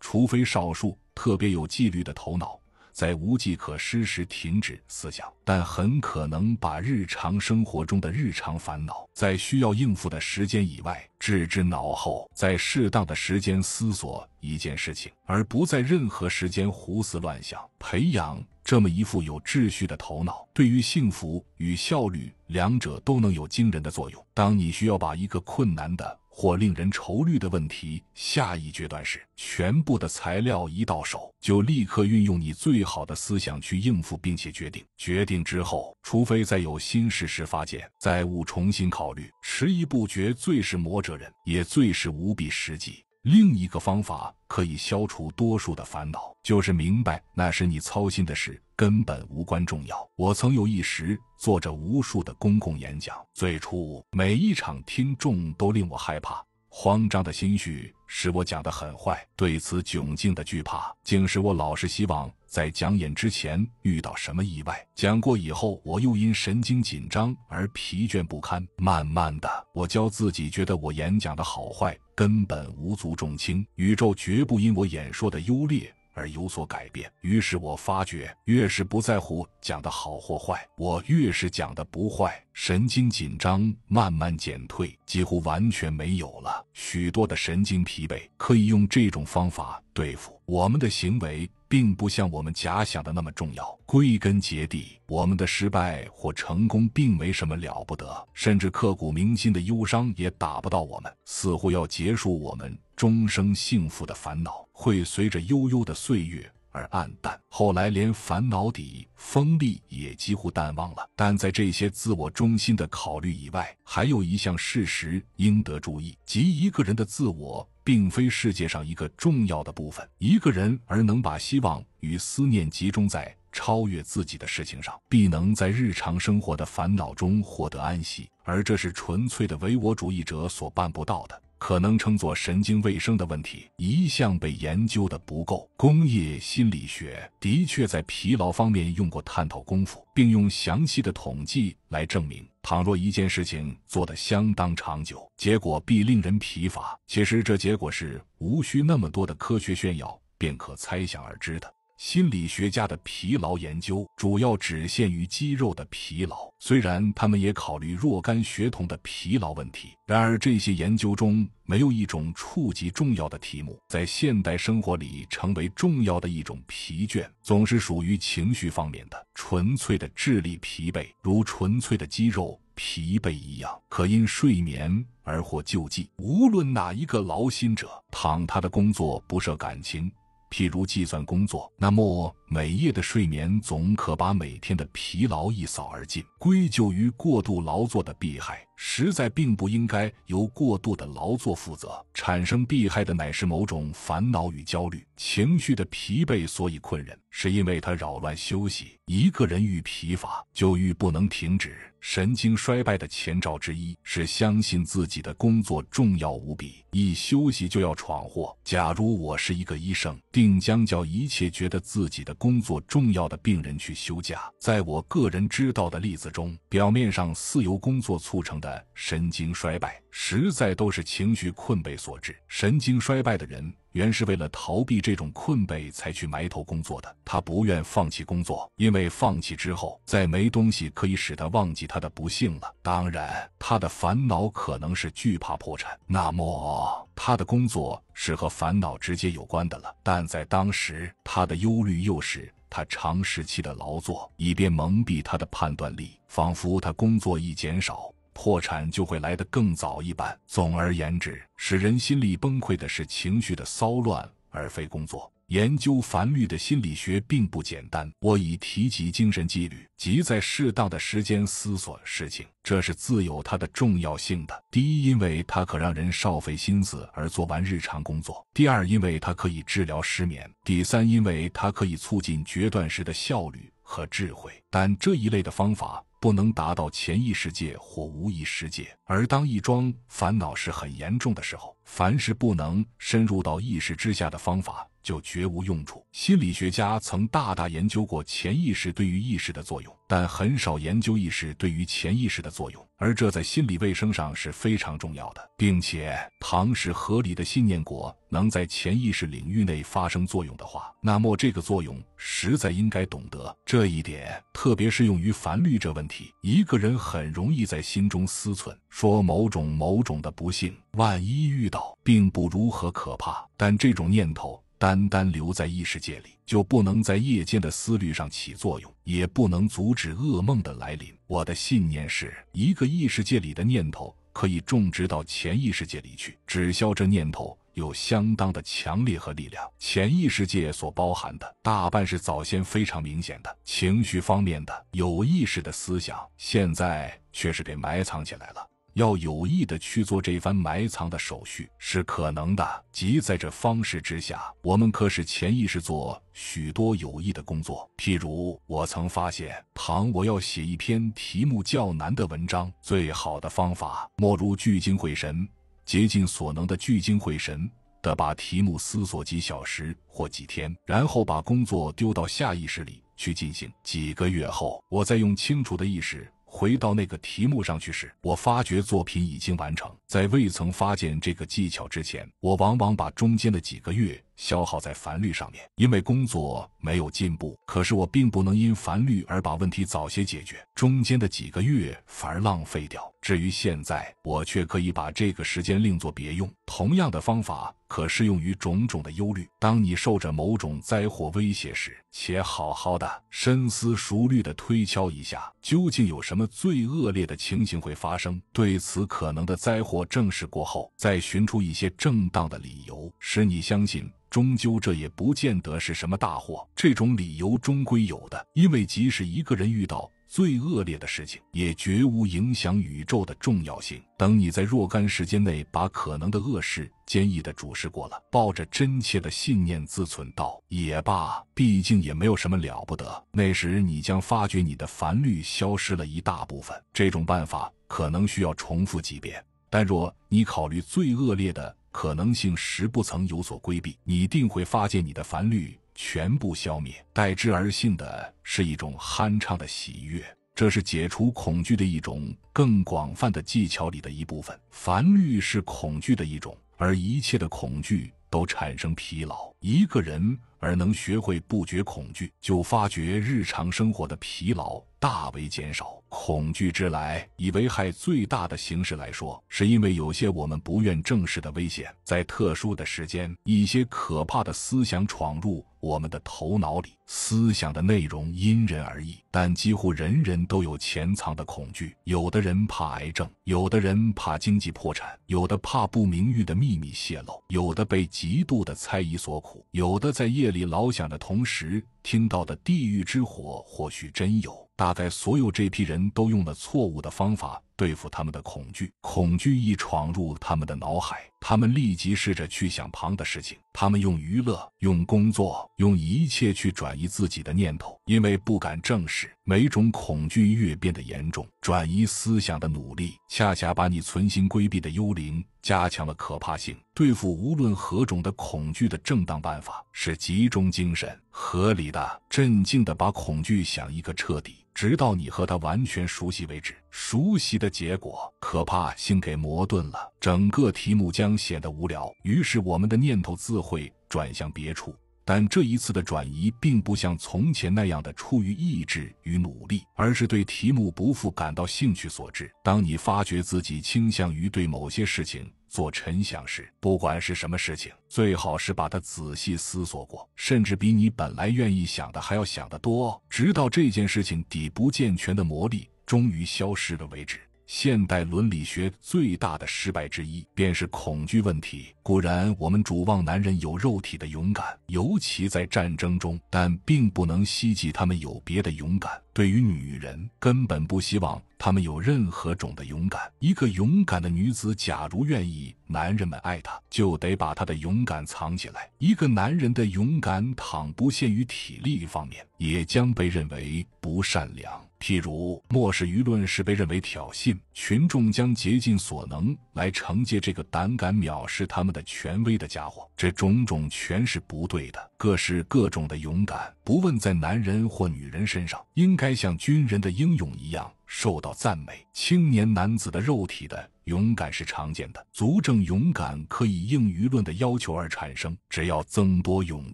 除非少数特别有纪律的头脑。在无计可施时停止思想，但很可能把日常生活中的日常烦恼，在需要应付的时间以外置之脑后，在适当的时间思索一件事情，而不在任何时间胡思乱想。培养这么一副有秩序的头脑，对于幸福与效率，两者都能有惊人的作用。当你需要把一个困难的，或令人愁虑的问题，下一阶段是全部的材料一到手，就立刻运用你最好的思想去应付，并且决定。决定之后，除非再有新事实发现，再勿重新考虑。迟疑不决，最是磨折人，也最是无比实际。另一个方法可以消除多数的烦恼，就是明白那是你操心的事根本无关重要。我曾有一时做着无数的公共演讲，最初每一场听众都令我害怕，慌张的心绪使我讲的很坏，对此窘境的惧怕竟使我老是希望。在讲演之前遇到什么意外？讲过以后，我又因神经紧张而疲倦不堪。慢慢的，我教自己觉得我演讲的好坏根本无足重轻，宇宙绝不因我演说的优劣而有所改变。于是我发觉，越是不在乎讲的好或坏，我越是讲的不坏。神经紧张慢慢减退，几乎完全没有了。许多的神经疲惫可以用这种方法对付。我们的行为。并不像我们假想的那么重要。归根结底，我们的失败或成功，并没什么了不得，甚至刻骨铭心的忧伤也打不到我们。似乎要结束我们终生幸福的烦恼，会随着悠悠的岁月而黯淡。后来，连烦恼底锋利也几乎淡忘了。但在这些自我中心的考虑以外，还有一项事实应得注意，即一个人的自我。并非世界上一个重要的部分。一个人而能把希望与思念集中在超越自己的事情上，必能在日常生活的烦恼中获得安息，而这是纯粹的唯我主义者所办不到的。可能称作神经卫生的问题，一向被研究的不够。工业心理学的确在疲劳方面用过探讨功夫，并用详细的统计来证明：倘若一件事情做得相当长久，结果必令人疲乏。其实这结果是无需那么多的科学炫耀便可猜想而知的。心理学家的疲劳研究主要只限于肌肉的疲劳，虽然他们也考虑若干血统的疲劳问题，然而这些研究中没有一种触及重要的题目。在现代生活里，成为重要的一种疲倦，总是属于情绪方面的。纯粹的智力疲惫，如纯粹的肌肉疲惫一样，可因睡眠而获救济。无论哪一个劳心者，倘他的工作不设感情，譬如计算工作，那么。每夜的睡眠总可把每天的疲劳一扫而尽。归咎于过度劳作的弊害，实在并不应该由过度的劳作负责。产生弊害的乃是某种烦恼与焦虑情绪的疲惫，所以困人，是因为它扰乱休息。一个人愈疲乏，就愈不能停止。神经衰败的前兆之一是相信自己的工作重要无比，一休息就要闯祸。假如我是一个医生，定将叫一切觉得自己的。工作重要的病人去休假，在我个人知道的例子中，表面上似由工作促成的神经衰败，实在都是情绪困惫所致。神经衰败的人原是为了逃避这种困惫才去埋头工作的，他不愿放弃工作，因为放弃之后，再没东西可以使他忘记他的不幸了。当然，他的烦恼可能是惧怕破产。那么。他的工作是和烦恼直接有关的了，但在当时，他的忧虑又是他长时期的劳作，以便蒙蔽他的判断力，仿佛他工作一减少，破产就会来得更早一般。总而言之，使人心力崩溃的是情绪的骚乱，而非工作。研究繁律的心理学并不简单。我已提及精神纪律，即在适当的时间思索事情，这是自有它的重要性。的第一，因为它可让人少费心思而做完日常工作；第二，因为它可以治疗失眠；第三，因为它可以促进决断时的效率和智慧。但这一类的方法不能达到潜意识界或无意识界。而当一桩烦恼事很严重的时候，凡是不能深入到意识之下的方法，就绝无用处。心理学家曾大大研究过潜意识对于意识的作用，但很少研究意识对于潜意识的作用。而这在心理卫生上是非常重要的。并且，糖是合理的信念果能在潜意识领域内发生作用的话，那么这个作用实在应该懂得这一点，特别适用于繁律这问题。一个人很容易在心中思忖，说某种某种的不幸，万一遇到，并不如何可怕。但这种念头。单单留在异世界里，就不能在夜间的思虑上起作用，也不能阻止噩梦的来临。我的信念是，一个异世界里的念头可以种植到潜意识界里去，只消这念头有相当的强烈和力量。潜意识界所包含的大半是早先非常明显的情绪方面的有意识的思想，现在却是给埋藏起来了。要有意的去做这番埋藏的手续是可能的，即在这方式之下，我们可使潜意识做许多有益的工作。譬如，我曾发现，倘我要写一篇题目较难的文章，最好的方法莫如聚精会神，竭尽所能的聚精会神的把题目思索几小时或几天，然后把工作丢到下意识里去进行。几个月后，我再用清楚的意识。回到那个题目上去时，我发觉作品已经完成。在未曾发现这个技巧之前，我往往把中间的几个月。消耗在烦虑上面，因为工作没有进步。可是我并不能因烦虑而把问题早些解决，中间的几个月反而浪费掉。至于现在，我却可以把这个时间另作别用。同样的方法可适用于种种的忧虑。当你受着某种灾祸威胁时，且好好的深思熟虑地推敲一下，究竟有什么最恶劣的情形会发生？对此可能的灾祸正视过后，再寻出一些正当的理由，使你相信。终究，这也不见得是什么大祸。这种理由终归有的，因为即使一个人遇到最恶劣的事情，也绝无影响宇宙的重要性。等你在若干时间内把可能的恶事坚毅的主视过了，抱着真切的信念自存道也罢，毕竟也没有什么了不得。那时你将发觉你的繁虑消失了一大部分。这种办法可能需要重复几遍，但若你考虑最恶劣的。可能性实不曾有所规避，你定会发现你的烦虑全部消灭，代之而兴的是一种酣畅的喜悦。这是解除恐惧的一种更广泛的技巧里的一部分。烦虑是恐惧的一种，而一切的恐惧都产生疲劳。一个人而能学会不觉恐惧，就发觉日常生活的疲劳大为减少。恐惧之来，以危害最大的形式来说，是因为有些我们不愿正视的危险，在特殊的时间，一些可怕的思想闯入。我们的头脑里思想的内容因人而异，但几乎人人都有潜藏的恐惧。有的人怕癌症，有的人怕经济破产，有的怕不名誉的秘密泄露，有的被极度的猜疑所苦，有的在夜里老想的同时听到的地狱之火，或许真有。大概所有这批人都用了错误的方法。对付他们的恐惧，恐惧一闯入他们的脑海，他们立即试着去想旁的事情。他们用娱乐，用工作，用一切去转移自己的念头，因为不敢正视。每种恐惧越变得严重，转移思想的努力恰恰把你存心规避的幽灵加强了可怕性。对付无论何种的恐惧的正当办法是集中精神，合理的、镇静的把恐惧想一个彻底。直到你和他完全熟悉为止，熟悉的结果可怕性给磨钝了，整个题目将显得无聊。于是我们的念头自会转向别处，但这一次的转移并不像从前那样的出于意志与努力，而是对题目不复感到兴趣所致。当你发觉自己倾向于对某些事情，做沉想时，不管是什么事情，最好是把它仔细思索过，甚至比你本来愿意想的还要想得多，直到这件事情底不健全的魔力终于消失了为止。现代伦理学最大的失败之一，便是恐惧问题。固然，我们主望男人有肉体的勇敢，尤其在战争中，但并不能希冀他们有别的勇敢。对于女人，根本不希望他们有任何种的勇敢。一个勇敢的女子，假如愿意男人们爱她，就得把她的勇敢藏起来。一个男人的勇敢，倘不限于体力方面，也将被认为不善良。譬如，漠视舆论是被认为挑衅，群众将竭尽所能来惩戒这个胆敢藐视他们的权威的家伙。这种种全是不对的。各式各种的勇敢，不问在男人或女人身上，应该像军人的英勇一样受到赞美。青年男子的肉体的勇敢是常见的。足证勇敢可以应舆论的要求而产生。只要增多勇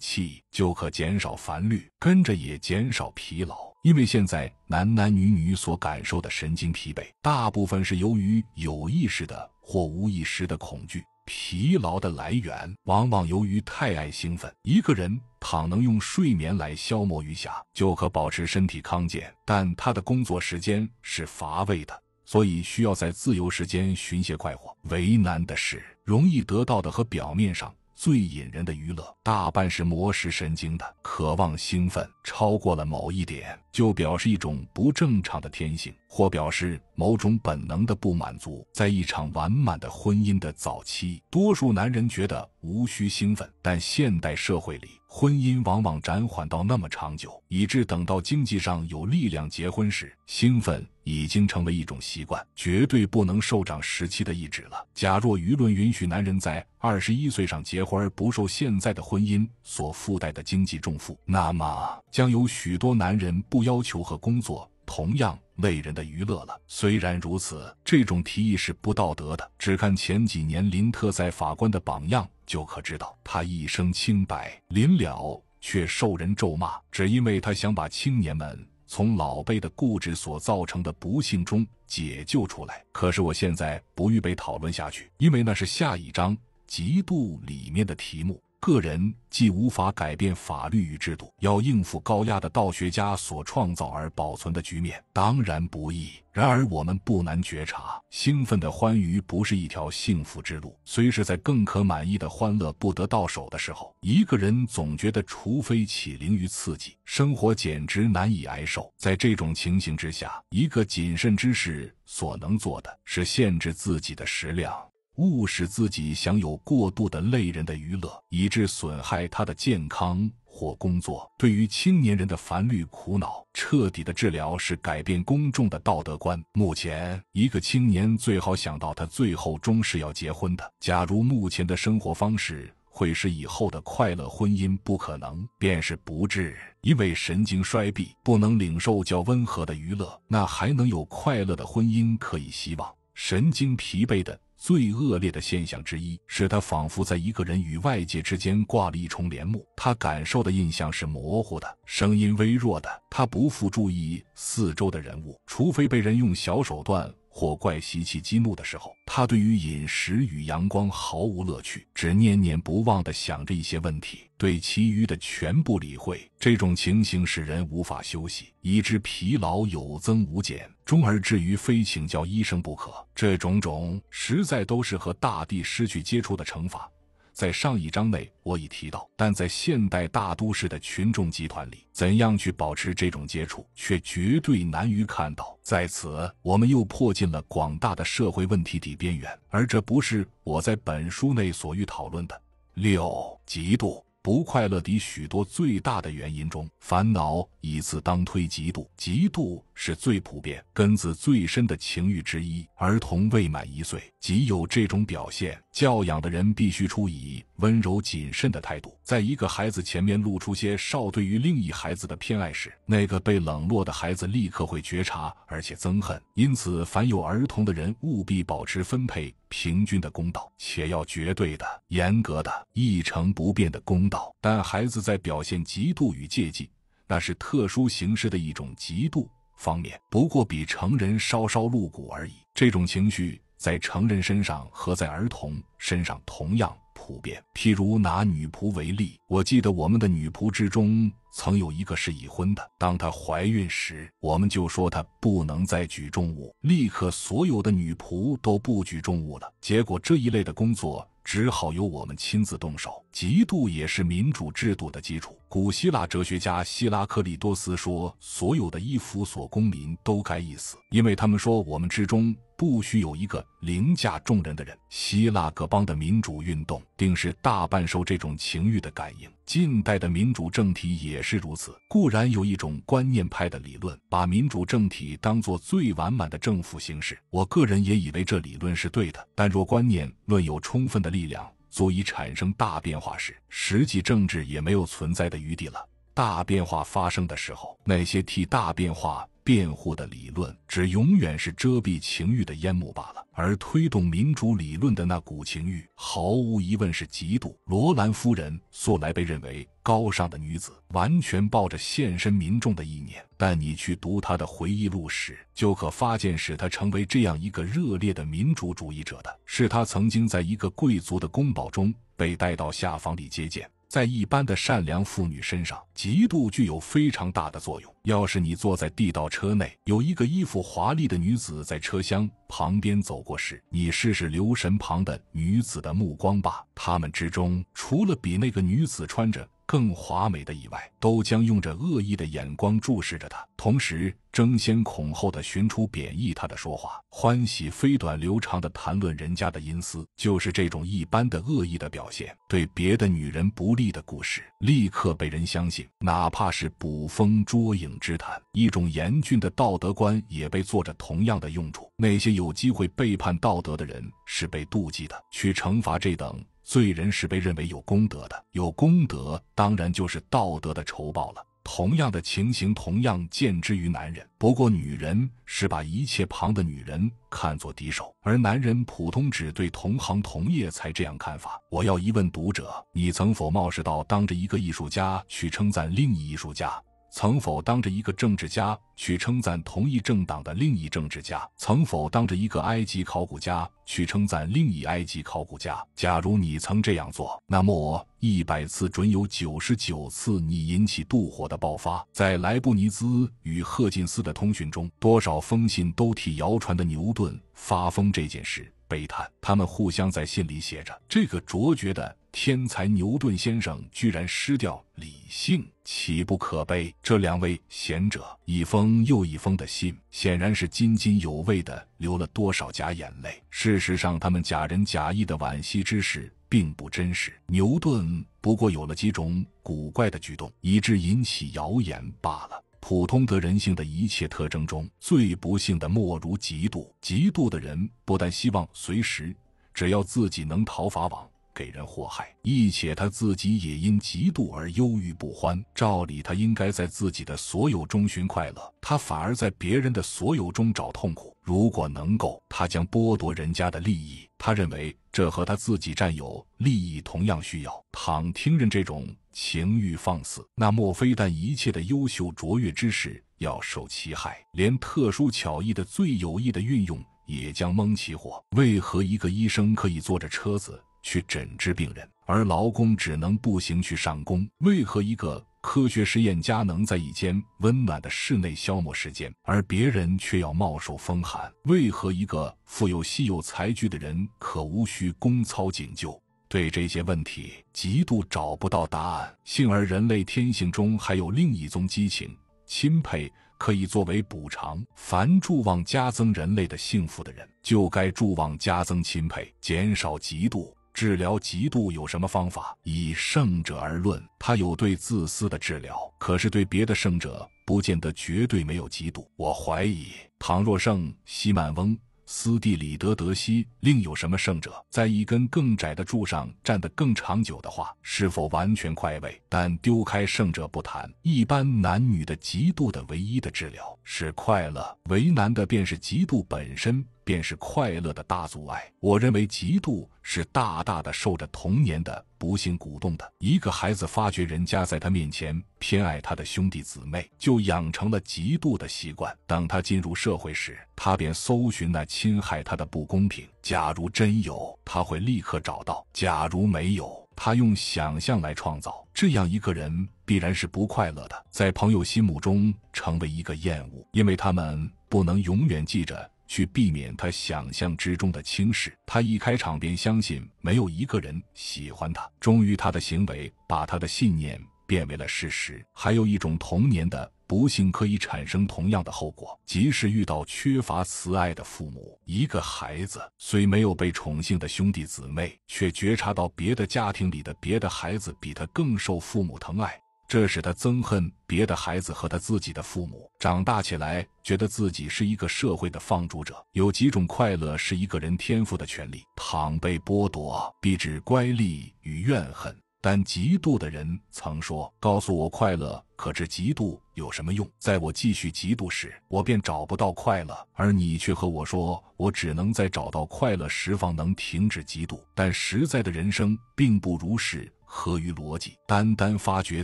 气，就可减少烦虑，跟着也减少疲劳。因为现在男男女女所感受的神经疲惫，大部分是由于有意识的或无意识的恐惧。疲劳的来源，往往由于太爱兴奋。一个人倘能用睡眠来消磨余暇，就可保持身体康健。但他的工作时间是乏味的，所以需要在自由时间寻些快活。为难的是，容易得到的和表面上。最引人的娱乐，大半是磨蚀神经的渴望兴奋，超过了某一点，就表示一种不正常的天性，或表示某种本能的不满足。在一场完满的婚姻的早期，多数男人觉得无需兴奋，但现代社会里，婚姻往往暂缓到那么长久，以致等到经济上有力量结婚时，兴奋已经成为一种习惯，绝对不能受长时期的抑制了。假若舆论允许男人在二十一岁上结婚，而不受现在的婚姻所附带的经济重负，那么将有许多男人不要求和工作。同样累人的娱乐了。虽然如此，这种提议是不道德的。只看前几年林特在法官的榜样就可知道，他一生清白，临了却受人咒骂，只因为他想把青年们从老辈的固执所造成的不幸中解救出来。可是我现在不预备讨论下去，因为那是下一章《嫉妒》里面的题目。个人既无法改变法律与制度，要应付高压的道学家所创造而保存的局面，当然不易。然而，我们不难觉察，兴奋的欢愉不是一条幸福之路。虽是在更可满意的欢乐不得到手的时候，一个人总觉得，除非起灵于刺激，生活简直难以挨受。在这种情形之下，一个谨慎之士所能做的，是限制自己的食量。误使自己享有过度的累人的娱乐，以致损害他的健康或工作。对于青年人的烦虑苦恼，彻底的治疗是改变公众的道德观。目前，一个青年最好想到他最后终是要结婚的。假如目前的生活方式会使以后的快乐婚姻不可能，便是不治。因为神经衰敝不能领受较温和的娱乐，那还能有快乐的婚姻可以希望？神经疲惫的。最恶劣的现象之一，是他仿佛在一个人与外界之间挂了一重帘幕。他感受的印象是模糊的，声音微弱的。他不复注意四周的人物，除非被人用小手段。火怪习气激怒的时候，他对于饮食与阳光毫无乐趣，只念念不忘地想着一些问题，对其余的全不理会。这种情形使人无法休息，以致疲劳有增无减，终而至于非请教医生不可。这种种实在都是和大地失去接触的惩罚。在上一章内，我已提到，但在现代大都市的群众集团里，怎样去保持这种接触，却绝对难于看到。在此，我们又迫近了广大的社会问题的边缘，而这不是我在本书内所欲讨论的。六、嫉妒不快乐的许多最大的原因中，烦恼以次当推嫉妒。嫉妒。是最普遍、根子最深的情欲之一。儿童未满一岁，即有这种表现。教养的人必须出以温柔谨慎的态度，在一个孩子前面露出些少对于另一孩子的偏爱时，那个被冷落的孩子立刻会觉察，而且憎恨。因此，凡有儿童的人，务必保持分配平均的公道，且要绝对的、严格的、一成不变的公道。但孩子在表现嫉妒与戒忌，那是特殊形式的一种嫉妒。方面不过比成人稍稍露骨而已。这种情绪在成人身上和在儿童身上同样普遍。譬如拿女仆为例，我记得我们的女仆之中曾有一个是已婚的。当她怀孕时，我们就说她不能再举重物，立刻所有的女仆都不举重物了。结果这一类的工作只好由我们亲自动手。嫉妒也是民主制度的基础。古希腊哲学家希拉克利多斯说：“所有的伊夫所公民都该一死，因为他们说我们之中不许有一个凌驾众人的人。”希腊各邦的民主运动定是大半受这种情欲的感应。近代的民主政体也是如此。固然有一种观念派的理论，把民主政体当做最完满的政府形式。我个人也以为这理论是对的。但若观念论有充分的力量，足以产生大变化时，实际政治也没有存在的余地了。大变化发生的时候，那些替大变化。辩护的理论只永远是遮蔽情欲的烟幕罢了，而推动民主理论的那股情欲，毫无疑问是嫉妒。罗兰夫人素来被认为高尚的女子，完全抱着献身民众的意念，但你去读她的回忆录时，就可发现使她成为这样一个热烈的民主主义者的是，她曾经在一个贵族的宫堡中被带到下房里接见。在一般的善良妇女身上，极度具有非常大的作用。要是你坐在地道车内，有一个衣服华丽的女子在车厢旁边走过时，你试试留神旁的女子的目光吧。他们之中，除了比那个女子穿着。更华美的以外，都将用着恶意的眼光注视着他，同时争先恐后的寻出贬义他的说话，欢喜飞短流长的谈论人家的隐私，就是这种一般的恶意的表现。对别的女人不利的故事，立刻被人相信，哪怕是捕风捉影之谈。一种严峻的道德观也被做着同样的用处。那些有机会背叛道德的人是被妒忌的，去惩罚这等。罪人是被认为有功德的，有功德当然就是道德的酬报了。同样的情形同样见之于男人，不过女人是把一切旁的女人看作敌手，而男人普通只对同行同业才这样看法。我要一问读者：你曾否冒失到当着一个艺术家去称赞另一艺术家？曾否当着一个政治家去称赞同一政党的另一政治家？曾否当着一个埃及考古家去称赞另一埃及考古家？假如你曾这样做，那么一百次准有九十九次你引起妒火的爆发。在莱布尼兹与赫金斯的通讯中，多少封信都替谣传的牛顿发疯这件事悲叹，他们互相在信里写着：“这个卓绝的。”天才牛顿先生居然失掉理性，岂不可悲？这两位贤者一封又一封的信，显然是津津有味的流了多少假眼泪。事实上，他们假仁假义的惋惜之事，并不真实。牛顿不过有了几种古怪的举动，以致引起谣言罢了。普通得人性的一切特征中最不幸的，莫如嫉妒。嫉妒的人不但希望随时，只要自己能逃法网。给人祸害，亦且他自己也因嫉妒而忧郁不欢。照理，他应该在自己的所有中寻快乐，他反而在别人的所有中找痛苦。如果能够，他将剥夺人家的利益。他认为这和他自己占有利益同样需要。倘听任这种情欲放肆，那莫非但一切的优秀卓越之事要受其害，连特殊巧艺的最有益的运用也将蒙其祸？为何一个医生可以坐着车子？去诊治病人，而劳工只能步行去上工。为何一个科学实验家能在一间温暖的室内消磨时间，而别人却要冒受风寒？为何一个富有稀有才具的人可无需躬操警救？对这些问题，嫉妒找不到答案。幸而人类天性中还有另一宗激情——钦佩，可以作为补偿。凡助望加增人类的幸福的人，就该助望加增钦佩，减少嫉妒。治疗嫉妒有什么方法？以胜者而论，他有对自私的治疗，可是对别的胜者，不见得绝对没有嫉妒。我怀疑，倘若圣西曼翁、斯蒂里德、德西另有什么胜者，在一根更窄的柱上站得更长久的话，是否完全快慰？但丢开胜者不谈，一般男女的嫉妒的唯一的治疗是快乐，为难的便是嫉妒本身。便是快乐的大阻碍。我认为嫉妒是大大的受着童年的不幸鼓动的。一个孩子发觉人家在他面前偏爱他的兄弟姊妹，就养成了嫉妒的习惯。等他进入社会时，他便搜寻那侵害他的不公平。假如真有，他会立刻找到；假如没有，他用想象来创造。这样一个人必然是不快乐的，在朋友心目中成为一个厌恶，因为他们不能永远记着。去避免他想象之中的轻视。他一开场便相信没有一个人喜欢他。终于，他的行为把他的信念变为了事实。还有一种童年的不幸可以产生同样的后果，即使遇到缺乏慈爱的父母，一个孩子虽没有被宠幸的兄弟姊妹，却觉察到别的家庭里的别的孩子比他更受父母疼爱。这使他憎恨别的孩子和他自己的父母。长大起来，觉得自己是一个社会的放逐者。有几种快乐是一个人天赋的权利，倘被剥夺，必致乖戾与怨恨。但嫉妒的人曾说：“告诉我快乐，可这嫉妒有什么用？在我继续嫉妒时，我便找不到快乐。而你却和我说，我只能在找到快乐时方能停止嫉妒。但实在的人生并不如是。”合于逻辑？单单发觉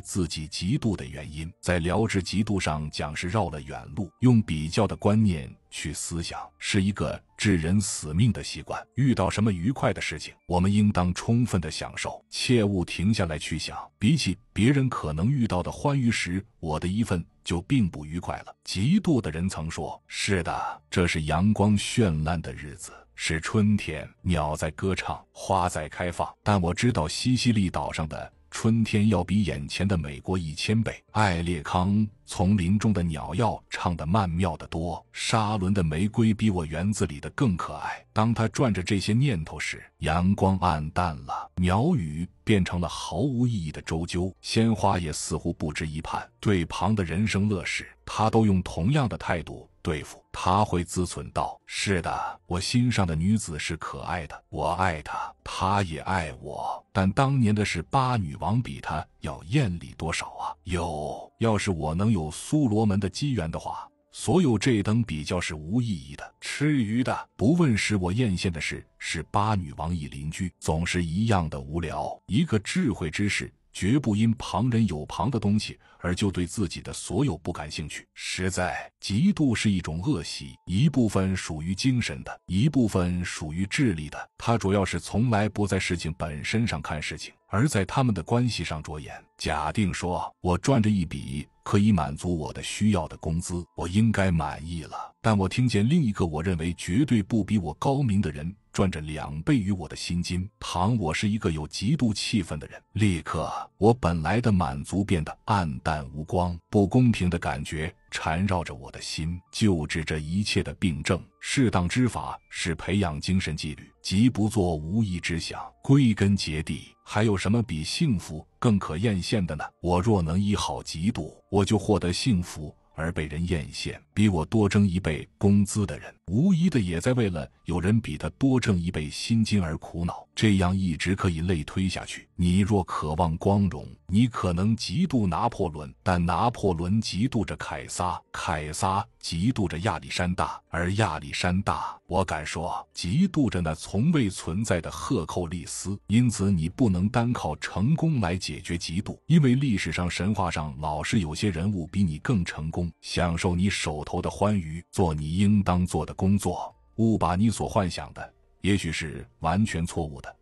自己嫉妒的原因，在聊至嫉妒上讲是绕了远路。用比较的观念去思想，是一个致人死命的习惯。遇到什么愉快的事情，我们应当充分的享受，切勿停下来去想。比起别人可能遇到的欢愉时，我的一份就并不愉快了。嫉妒的人曾说：“是的，这是阳光绚烂的日子。”是春天，鸟在歌唱，花在开放。但我知道，西西里岛上的春天要比眼前的美过一千倍。艾列康丛林中的鸟要唱得曼妙得多，沙伦的玫瑰比我园子里的更可爱。当他转着这些念头时，阳光暗淡了，鸟语变成了毫无意义的周啾，鲜花也似乎不值一盼。对旁的人生乐事，他都用同样的态度。对付他，会自忖道：“是的，我心上的女子是可爱的，我爱她，她也爱我。但当年的是八女王，比她要艳丽多少啊！哟，要是我能有苏罗门的机缘的话，所有这等比较是无意义的。吃鱼的不问使我艳羡的事，是八女王一邻居，总是一样的无聊。一个智慧之士，绝不因旁人有旁的东西。”而就对自己的所有不感兴趣，实在极度是一种恶习。一部分属于精神的，一部分属于智力的。他主要是从来不在事情本身上看事情，而在他们的关系上着眼。假定说我赚着一笔可以满足我的需要的工资，我应该满意了。但我听见另一个我认为绝对不比我高明的人。赚着两倍于我的薪金，倘我是一个有极度气愤的人。立刻，我本来的满足变得暗淡无光，不公平的感觉缠绕着我的心。救治这一切的病症，适当之法是培养精神纪律，即不做无益之想。归根结底，还有什么比幸福更可艳羡的呢？我若能医好嫉妒，我就获得幸福而被人艳羡，比我多挣一倍工资的人。无疑的，也在为了有人比他多挣一倍薪金而苦恼。这样一直可以类推下去。你若渴望光荣，你可能嫉妒拿破仑，但拿破仑嫉妒着凯撒，凯撒嫉妒着亚历山大，而亚历山大，我敢说，嫉妒着那从未存在的赫寇利斯。因此，你不能单靠成功来解决嫉妒，因为历史上、神话上老是有些人物比你更成功，享受你手头的欢愉，做你应当做的。工作，勿把你所幻想的，也许是完全错误的，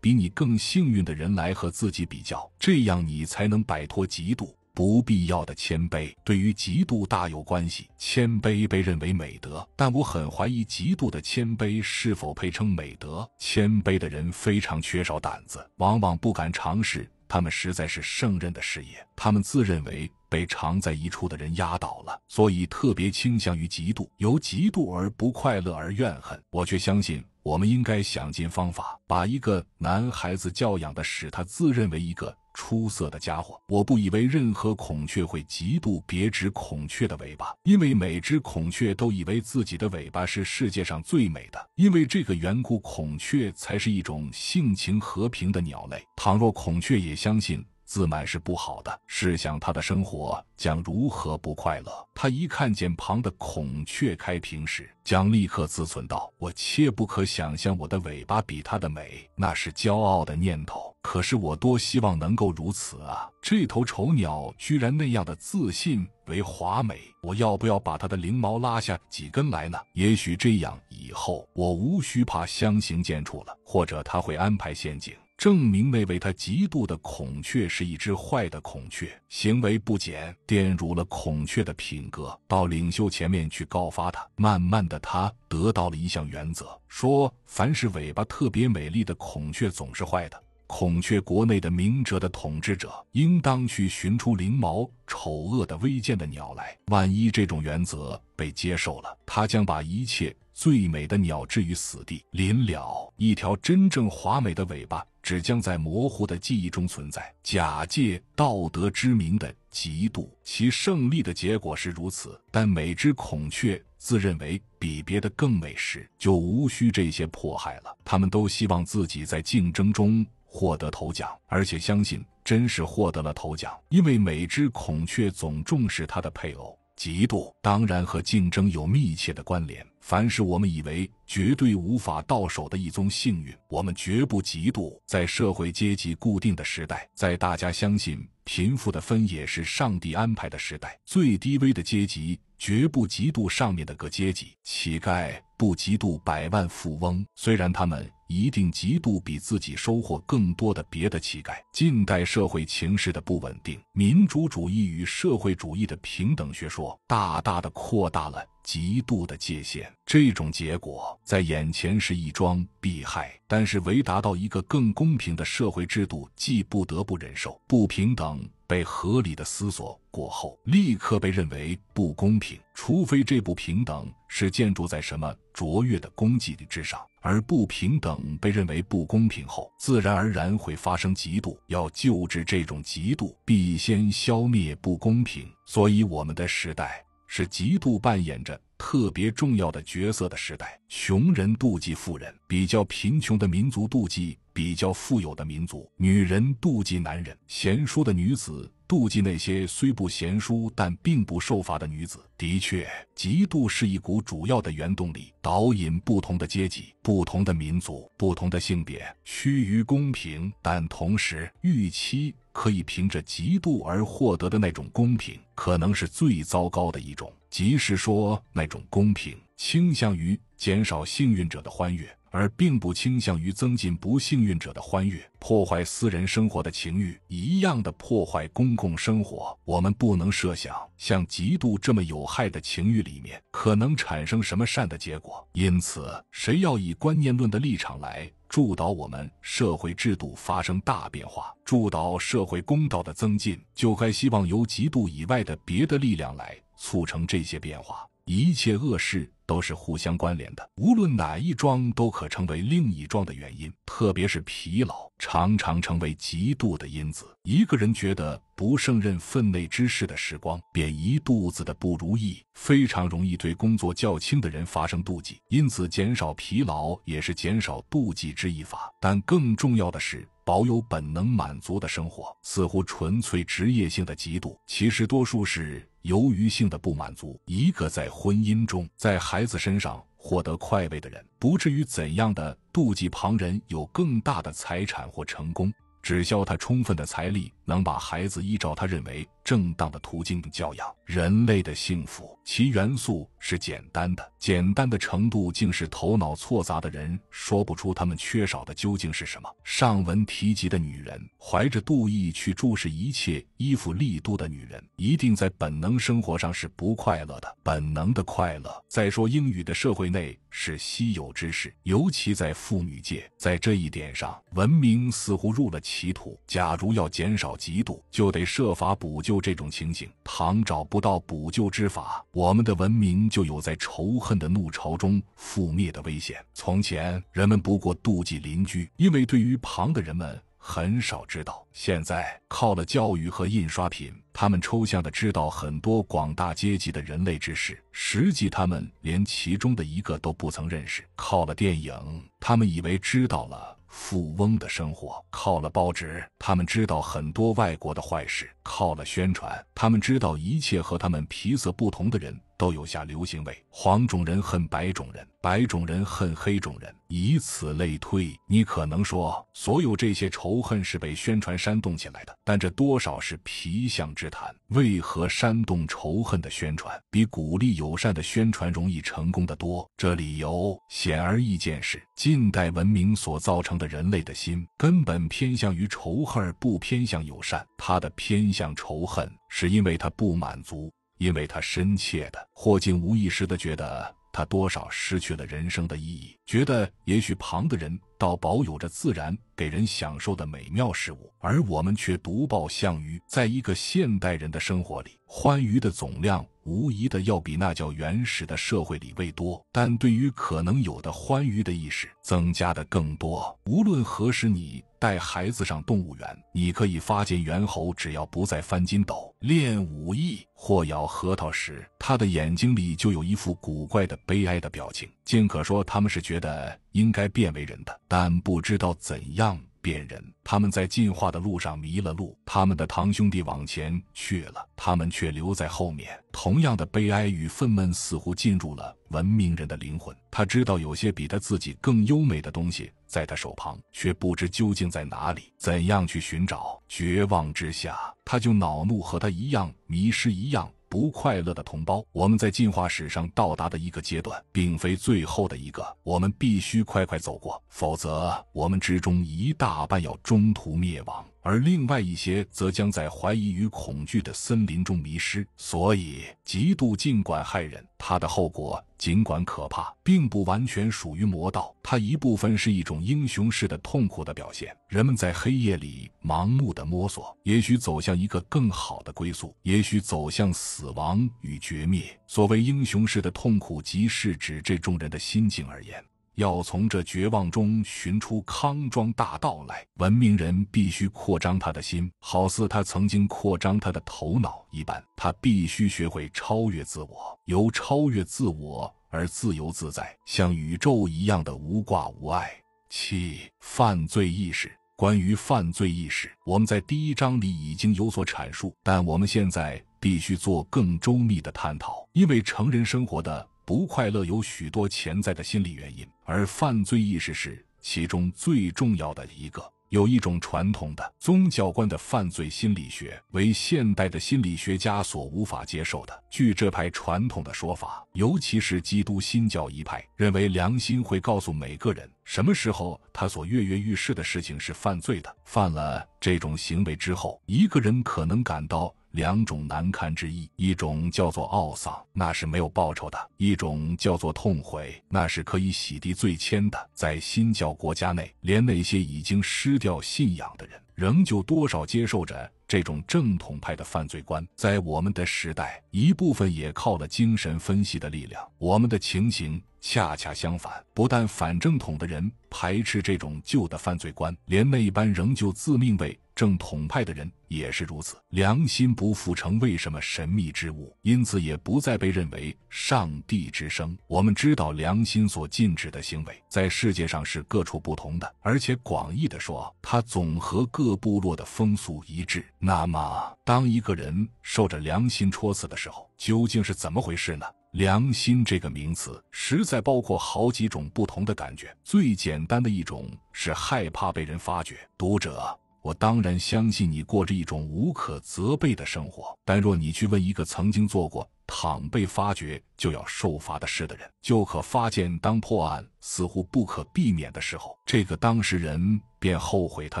比你更幸运的人来和自己比较，这样你才能摆脱嫉妒。不必要的谦卑对于嫉妒大有关系。谦卑被认为美德，但我很怀疑嫉妒的谦卑是否配称美德。谦卑的人非常缺少胆子，往往不敢尝试他们实在是胜任的事业。他们自认为。被常在一处的人压倒了，所以特别倾向于嫉妒，由嫉妒而不快乐而怨恨。我却相信，我们应该想尽方法，把一个男孩子教养的使他自认为一个出色的家伙。我不以为任何孔雀会嫉妒别只孔雀的尾巴，因为每只孔雀都以为自己的尾巴是世界上最美的。因为这个缘故，孔雀才是一种性情和平的鸟类。倘若孔雀也相信。自满是不好的。试想，他的生活将如何不快乐？他一看见旁的孔雀开屏时，将立刻自存道：“我切不可想象我的尾巴比它的美，那是骄傲的念头。可是我多希望能够如此啊！这头丑鸟居然那样的自信为华美，我要不要把它的翎毛拉下几根来呢？也许这样以后，我无需怕相形见绌了。或者他会安排陷阱。”证明那位他嫉妒的孔雀是一只坏的孔雀，行为不检，玷辱了孔雀的品格，到领袖前面去告发他。慢慢的，他得到了一项原则，说凡是尾巴特别美丽的孔雀总是坏的。孔雀国内的明哲的统治者应当去寻出翎毛丑恶的微贱的鸟来。万一这种原则被接受了，他将把一切。最美的鸟置于死地，临了一条真正华美的尾巴，只将在模糊的记忆中存在。假借道德之名的嫉妒，其胜利的结果是如此。但每只孔雀自认为比别的更美时，就无需这些迫害了。他们都希望自己在竞争中获得头奖，而且相信真是获得了头奖，因为每只孔雀总重视它的配偶。嫉妒当然和竞争有密切的关联。凡是我们以为绝对无法到手的一宗幸运，我们绝不嫉妒。在社会阶级固定的时代，在大家相信贫富的分野是上帝安排的时代，最低微的阶级绝不嫉妒上面的个阶级。乞丐不嫉妒百万富翁，虽然他们。一定极度比自己收获更多的别的乞丐。近代社会情势的不稳定，民主主义与社会主义的平等学说，大大的扩大了极度的界限。这种结果在眼前是一桩弊害，但是为达到一个更公平的社会制度，既不得不忍受不平等。被合理的思索过后，立刻被认为不公平，除非这不平等。是建筑在什么卓越的功绩之上，而不平等被认为不公平后，自然而然会发生嫉妒。要救治这种嫉妒，必先消灭不公平。所以，我们的时代是嫉妒扮演着特别重要的角色的时代。穷人妒忌富人，比较贫穷的民族妒忌比较富有的民族，女人妒忌男人，贤淑的女子。妒忌那些虽不贤淑但并不受罚的女子，的确，嫉妒是一股主要的原动力，导引不同的阶级、不同的民族、不同的性别趋于公平，但同时，预期可以凭着嫉妒而获得的那种公平，可能是最糟糕的一种。即使说那种公平倾向于减少幸运者的欢悦。而并不倾向于增进不幸运者的欢悦，破坏私人生活的情欲一样的破坏公共生活。我们不能设想，像嫉妒这么有害的情欲里面，可能产生什么善的结果。因此，谁要以观念论的立场来助导我们社会制度发生大变化，助导社会公道的增进，就该希望由嫉妒以外的别的力量来促成这些变化。一切恶事。都是互相关联的，无论哪一桩都可成为另一桩的原因。特别是疲劳，常常成为嫉妒的因子。一个人觉得不胜任分内之事的时光，便一肚子的不如意，非常容易对工作较轻的人发生妒忌。因此，减少疲劳也是减少妒忌之一法。但更重要的是，保有本能满足的生活。似乎纯粹职业性的嫉妒，其实多数是。由于性的不满足，一个在婚姻中在孩子身上获得快慰的人，不至于怎样的妒忌旁人有更大的财产或成功，只消他充分的财力能把孩子依照他认为。正当的途径教养人类的幸福，其元素是简单的，简单的程度竟是头脑错杂的人说不出他们缺少的究竟是什么。上文提及的女人怀着妒意去注视一切依附力度的女人，一定在本能生活上是不快乐的。本能的快乐，再说英语的社会内是稀有之事，尤其在妇女界。在这一点上，文明似乎入了歧途。假如要减少嫉妒，就得设法补救。就这种情形，唐找不到补救之法，我们的文明就有在仇恨的怒潮中覆灭的危险。从前，人们不过妒忌邻居，因为对于旁的人们很少知道；现在靠了教育和印刷品，他们抽象的知道很多广大阶级的人类知识，实际他们连其中的一个都不曾认识。靠了电影，他们以为知道了富翁的生活；靠了报纸，他们知道很多外国的坏事。靠了宣传，他们知道一切和他们皮色不同的人都有下流行为。黄种人恨白种人，白种人恨黑种人，以此类推。你可能说，所有这些仇恨是被宣传煽动起来的，但这多少是皮相之谈。为何煽动仇恨的宣传比鼓励友善的宣传容易成功的多？这理由显而易见是：近代文明所造成的人类的心根本偏向于仇恨，而不偏向友善。他的偏。向仇恨，是因为他不满足，因为他深切的霍金无意识的觉得，他多少失去了人生的意义。觉得也许旁的人倒保有着自然给人享受的美妙事物，而我们却独抱项羽。在一个现代人的生活里，欢愉的总量无疑的要比那叫原始的社会里为多，但对于可能有的欢愉的意识，增加的更多。无论何时你带孩子上动物园，你可以发现猿猴只要不再翻筋斗、练武艺或咬核桃时，他的眼睛里就有一副古怪的悲哀的表情。尽可说，他们是觉得应该变为人的，但不知道怎样变人。他们在进化的路上迷了路，他们的堂兄弟往前去了，他们却留在后面。同样的悲哀与愤懑似乎进入了文明人的灵魂。他知道有些比他自己更优美的东西在他手旁，却不知究竟在哪里，怎样去寻找。绝望之下，他就恼怒，和他一样迷失，一样。不快乐的同胞，我们在进化史上到达的一个阶段，并非最后的一个。我们必须快快走过，否则我们之中一大半要中途灭亡。而另外一些则将在怀疑与恐惧的森林中迷失，所以极度尽管害人，它的后果尽管可怕，并不完全属于魔道。它一部分是一种英雄式的痛苦的表现。人们在黑夜里盲目的摸索，也许走向一个更好的归宿，也许走向死亡与绝灭。所谓英雄式的痛苦，即是指这种人的心境而言。要从这绝望中寻出康庄大道来，文明人必须扩张他的心，好似他曾经扩张他的头脑一般。他必须学会超越自我，由超越自我而自由自在，像宇宙一样的无挂无碍。七、犯罪意识。关于犯罪意识，我们在第一章里已经有所阐述，但我们现在必须做更周密的探讨，因为成人生活的。不快乐有许多潜在的心理原因，而犯罪意识是其中最重要的一个。有一种传统的宗教观的犯罪心理学，为现代的心理学家所无法接受的。据这派传统的说法，尤其是基督新教一派，认为良心会告诉每个人，什么时候他所跃跃欲试的事情是犯罪的。犯了这种行为之后，一个人可能感到。两种难堪之意，一种叫做懊丧，那是没有报酬的；一种叫做痛悔，那是可以洗涤罪愆的。在新教国家内，连那些已经失掉信仰的人，仍旧多少接受着这种正统派的犯罪观。在我们的时代，一部分也靠了精神分析的力量。我们的情形。恰恰相反，不但反正统的人排斥这种旧的犯罪观，连那一般仍旧自命为正统派的人也是如此。良心不复成为什么神秘之物，因此也不再被认为上帝之声。我们知道，良心所禁止的行为在世界上是各处不同的，而且广义的说，它总和各部落的风俗一致。那么，当一个人受着良心戳刺的时候，究竟是怎么回事呢？良心这个名词，实在包括好几种不同的感觉。最简单的一种是害怕被人发觉。读者，我当然相信你过着一种无可责备的生活，但若你去问一个曾经做过倘被发觉就要受罚的事的人，就可发现，当破案似乎不可避免的时候，这个当事人便后悔他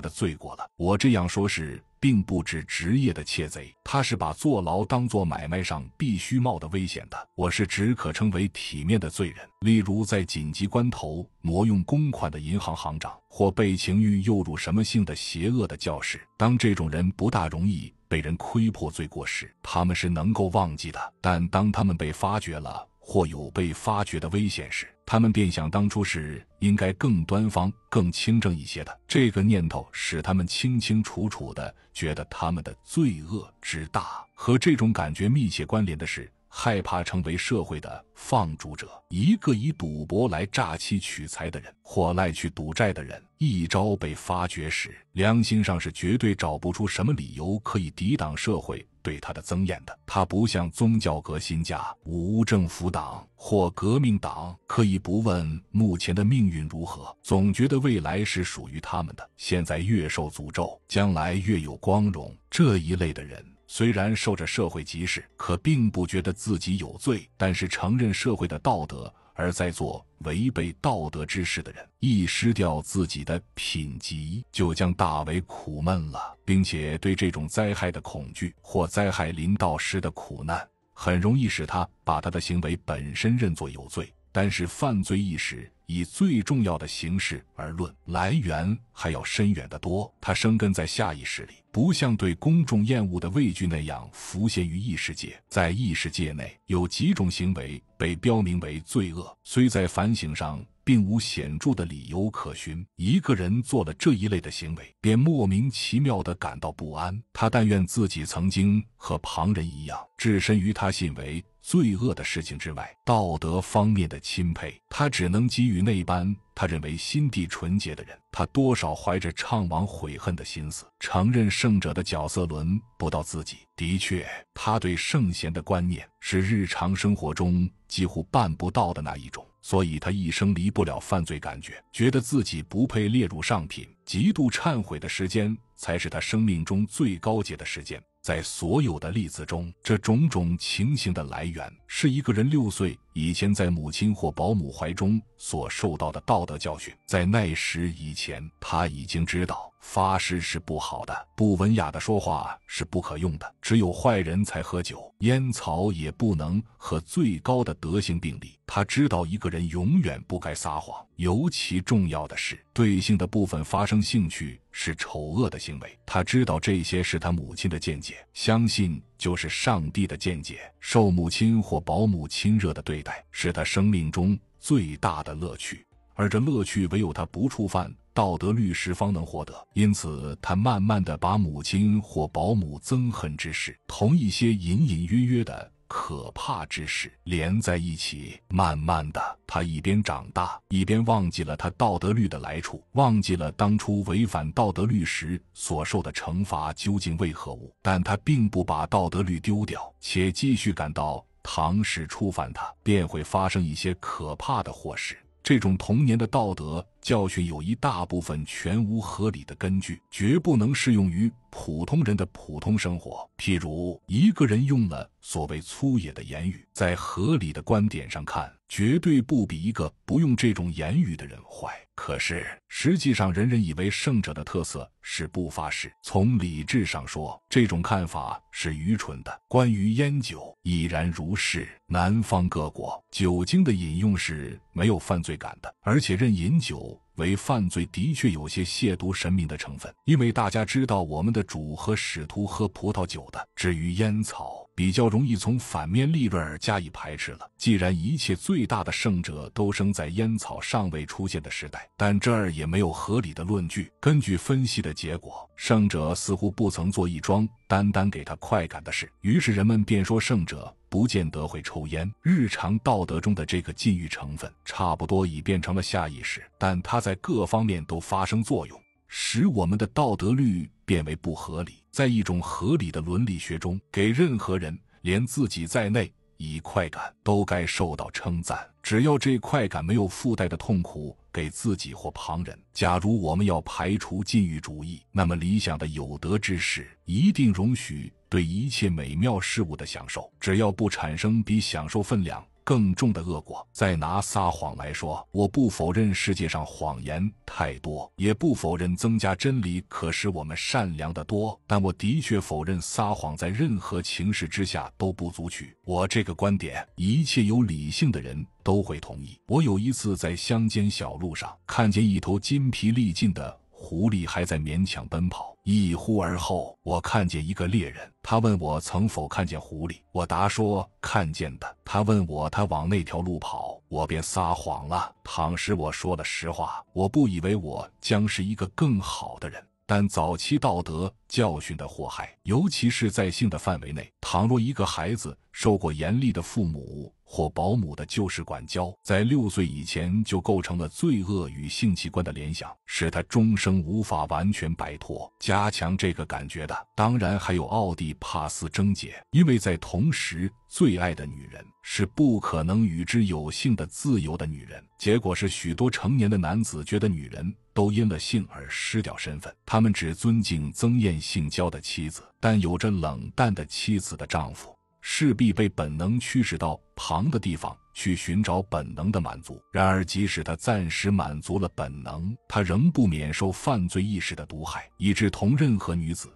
的罪过了。我这样说是。并不止职业的窃贼，他是把坐牢当做买卖上必须冒的危险的。我是只可称为体面的罪人，例如在紧急关头挪用公款的银行行长，或被情欲诱入什么性的邪恶的教室。当这种人不大容易被人窥破罪过时，他们是能够忘记的；但当他们被发觉了，或有被发觉的危险时，他们便想当初是应该更端方、更清正一些的。这个念头使他们清清楚楚的觉得他们的罪恶之大。和这种感觉密切关联的是。害怕成为社会的放逐者，一个以赌博来诈欺取财的人，或赖去赌债的人，一朝被发觉时，良心上是绝对找不出什么理由可以抵挡社会对他的憎厌的。他不像宗教革新家、无政府党或革命党，可以不问目前的命运如何，总觉得未来是属于他们的。现在越受诅咒，将来越有光荣，这一类的人。虽然受着社会歧视，可并不觉得自己有罪；但是承认社会的道德而在做违背道德之事的人，一失掉自己的品级，就将大为苦闷了，并且对这种灾害的恐惧或灾害临到时的苦难，很容易使他把他的行为本身认作有罪。但是犯罪意识以最重要的形式而论，来源还要深远得多。它生根在下意识里，不像对公众厌恶的畏惧那样浮现于异世界。在异世界内，有几种行为被标明为罪恶，虽在反省上。并无显著的理由可寻。一个人做了这一类的行为，便莫名其妙的感到不安。他但愿自己曾经和旁人一样置身于他信为罪恶的事情之外。道德方面的钦佩，他只能给予那般他认为心地纯洁的人。他多少怀着怅惘悔恨的心思，承认圣者的角色轮不到自己。的确，他对圣贤的观念是日常生活中几乎办不到的那一种。所以，他一生离不了犯罪感觉，觉得自己不配列入上品，极度忏悔的时间才是他生命中最高洁的时间。在所有的例子中，这种种情形的来源是一个人六岁以前在母亲或保姆怀中所受到的道德教训。在那时以前，他已经知道。发誓是不好的，不文雅的说话是不可用的。只有坏人才喝酒，烟草也不能和最高的德性并立。他知道一个人永远不该撒谎，尤其重要的是，对性的部分发生兴趣是丑恶的行为。他知道这些是他母亲的见解，相信就是上帝的见解。受母亲或保姆亲热的对待，是他生命中最大的乐趣，而这乐趣唯有他不触犯。道德律师方能获得，因此他慢慢的把母亲或保姆憎恨之事同一些隐隐约约的可怕之事连在一起。慢慢的，他一边长大，一边忘记了他道德律的来处，忘记了当初违反道德律时所受的惩罚究竟为何物。但他并不把道德律丢掉，且继续感到唐使触犯他，便会发生一些可怕的祸事。这种童年的道德教训有一大部分全无合理的根据，绝不能适用于普通人的普通生活。譬如，一个人用了所谓粗野的言语，在合理的观点上看。绝对不比一个不用这种言语的人坏。可是实际上，人人以为胜者的特色是不发誓。从理智上说，这种看法是愚蠢的。关于烟酒，已然如是。南方各国酒精的饮用是没有犯罪感的，而且认饮酒为犯罪的确有些亵渎神明的成分，因为大家知道我们的主和使徒喝葡萄酒的。至于烟草，比较容易从反面利而加以排斥了。既然一切最大的胜者都生在烟草尚未出现的时代，但这儿也没有合理的论据。根据分析的结果，胜者似乎不曾做一桩单单给他快感的事。于是人们便说，胜者不见得会抽烟。日常道德中的这个禁欲成分，差不多已变成了下意识，但它在各方面都发生作用，使我们的道德律变为不合理。在一种合理的伦理学中，给任何人，连自己在内以快感，都该受到称赞。只要这快感没有附带的痛苦给自己或旁人。假如我们要排除禁欲主义，那么理想的有德之士一定容许对一切美妙事物的享受，只要不产生比享受分量。更重的恶果。再拿撒谎来说，我不否认世界上谎言太多，也不否认增加真理可使我们善良的多。但我的确否认撒谎在任何情势之下都不足取。我这个观点，一切有理性的人都会同意。我有一次在乡间小路上看见一头筋疲力尽的。狐狸还在勉强奔跑。一呼而后，我看见一个猎人。他问我曾否看见狐狸。我答说看见的。他问我他往那条路跑。我便撒谎了。倘使我说了实话，我不以为我将是一个更好的人。但早期道德教训的祸害，尤其是在性的范围内，倘若一个孩子受过严厉的父母。或保姆的旧式管教，在六岁以前就构成了罪恶与性器官的联想，使他终生无法完全摆脱。加强这个感觉的，当然还有奥蒂帕斯贞结，因为在同时最爱的女人是不可能与之有性的自由的女人。结果是许多成年的男子觉得女人都因了性而失掉身份，他们只尊敬曾艳性交的妻子，但有着冷淡的妻子的丈夫。势必被本能驱使到旁的地方去寻找本能的满足。然而，即使他暂时满足了本能，他仍不免受犯罪意识的毒害，以致同任何女子，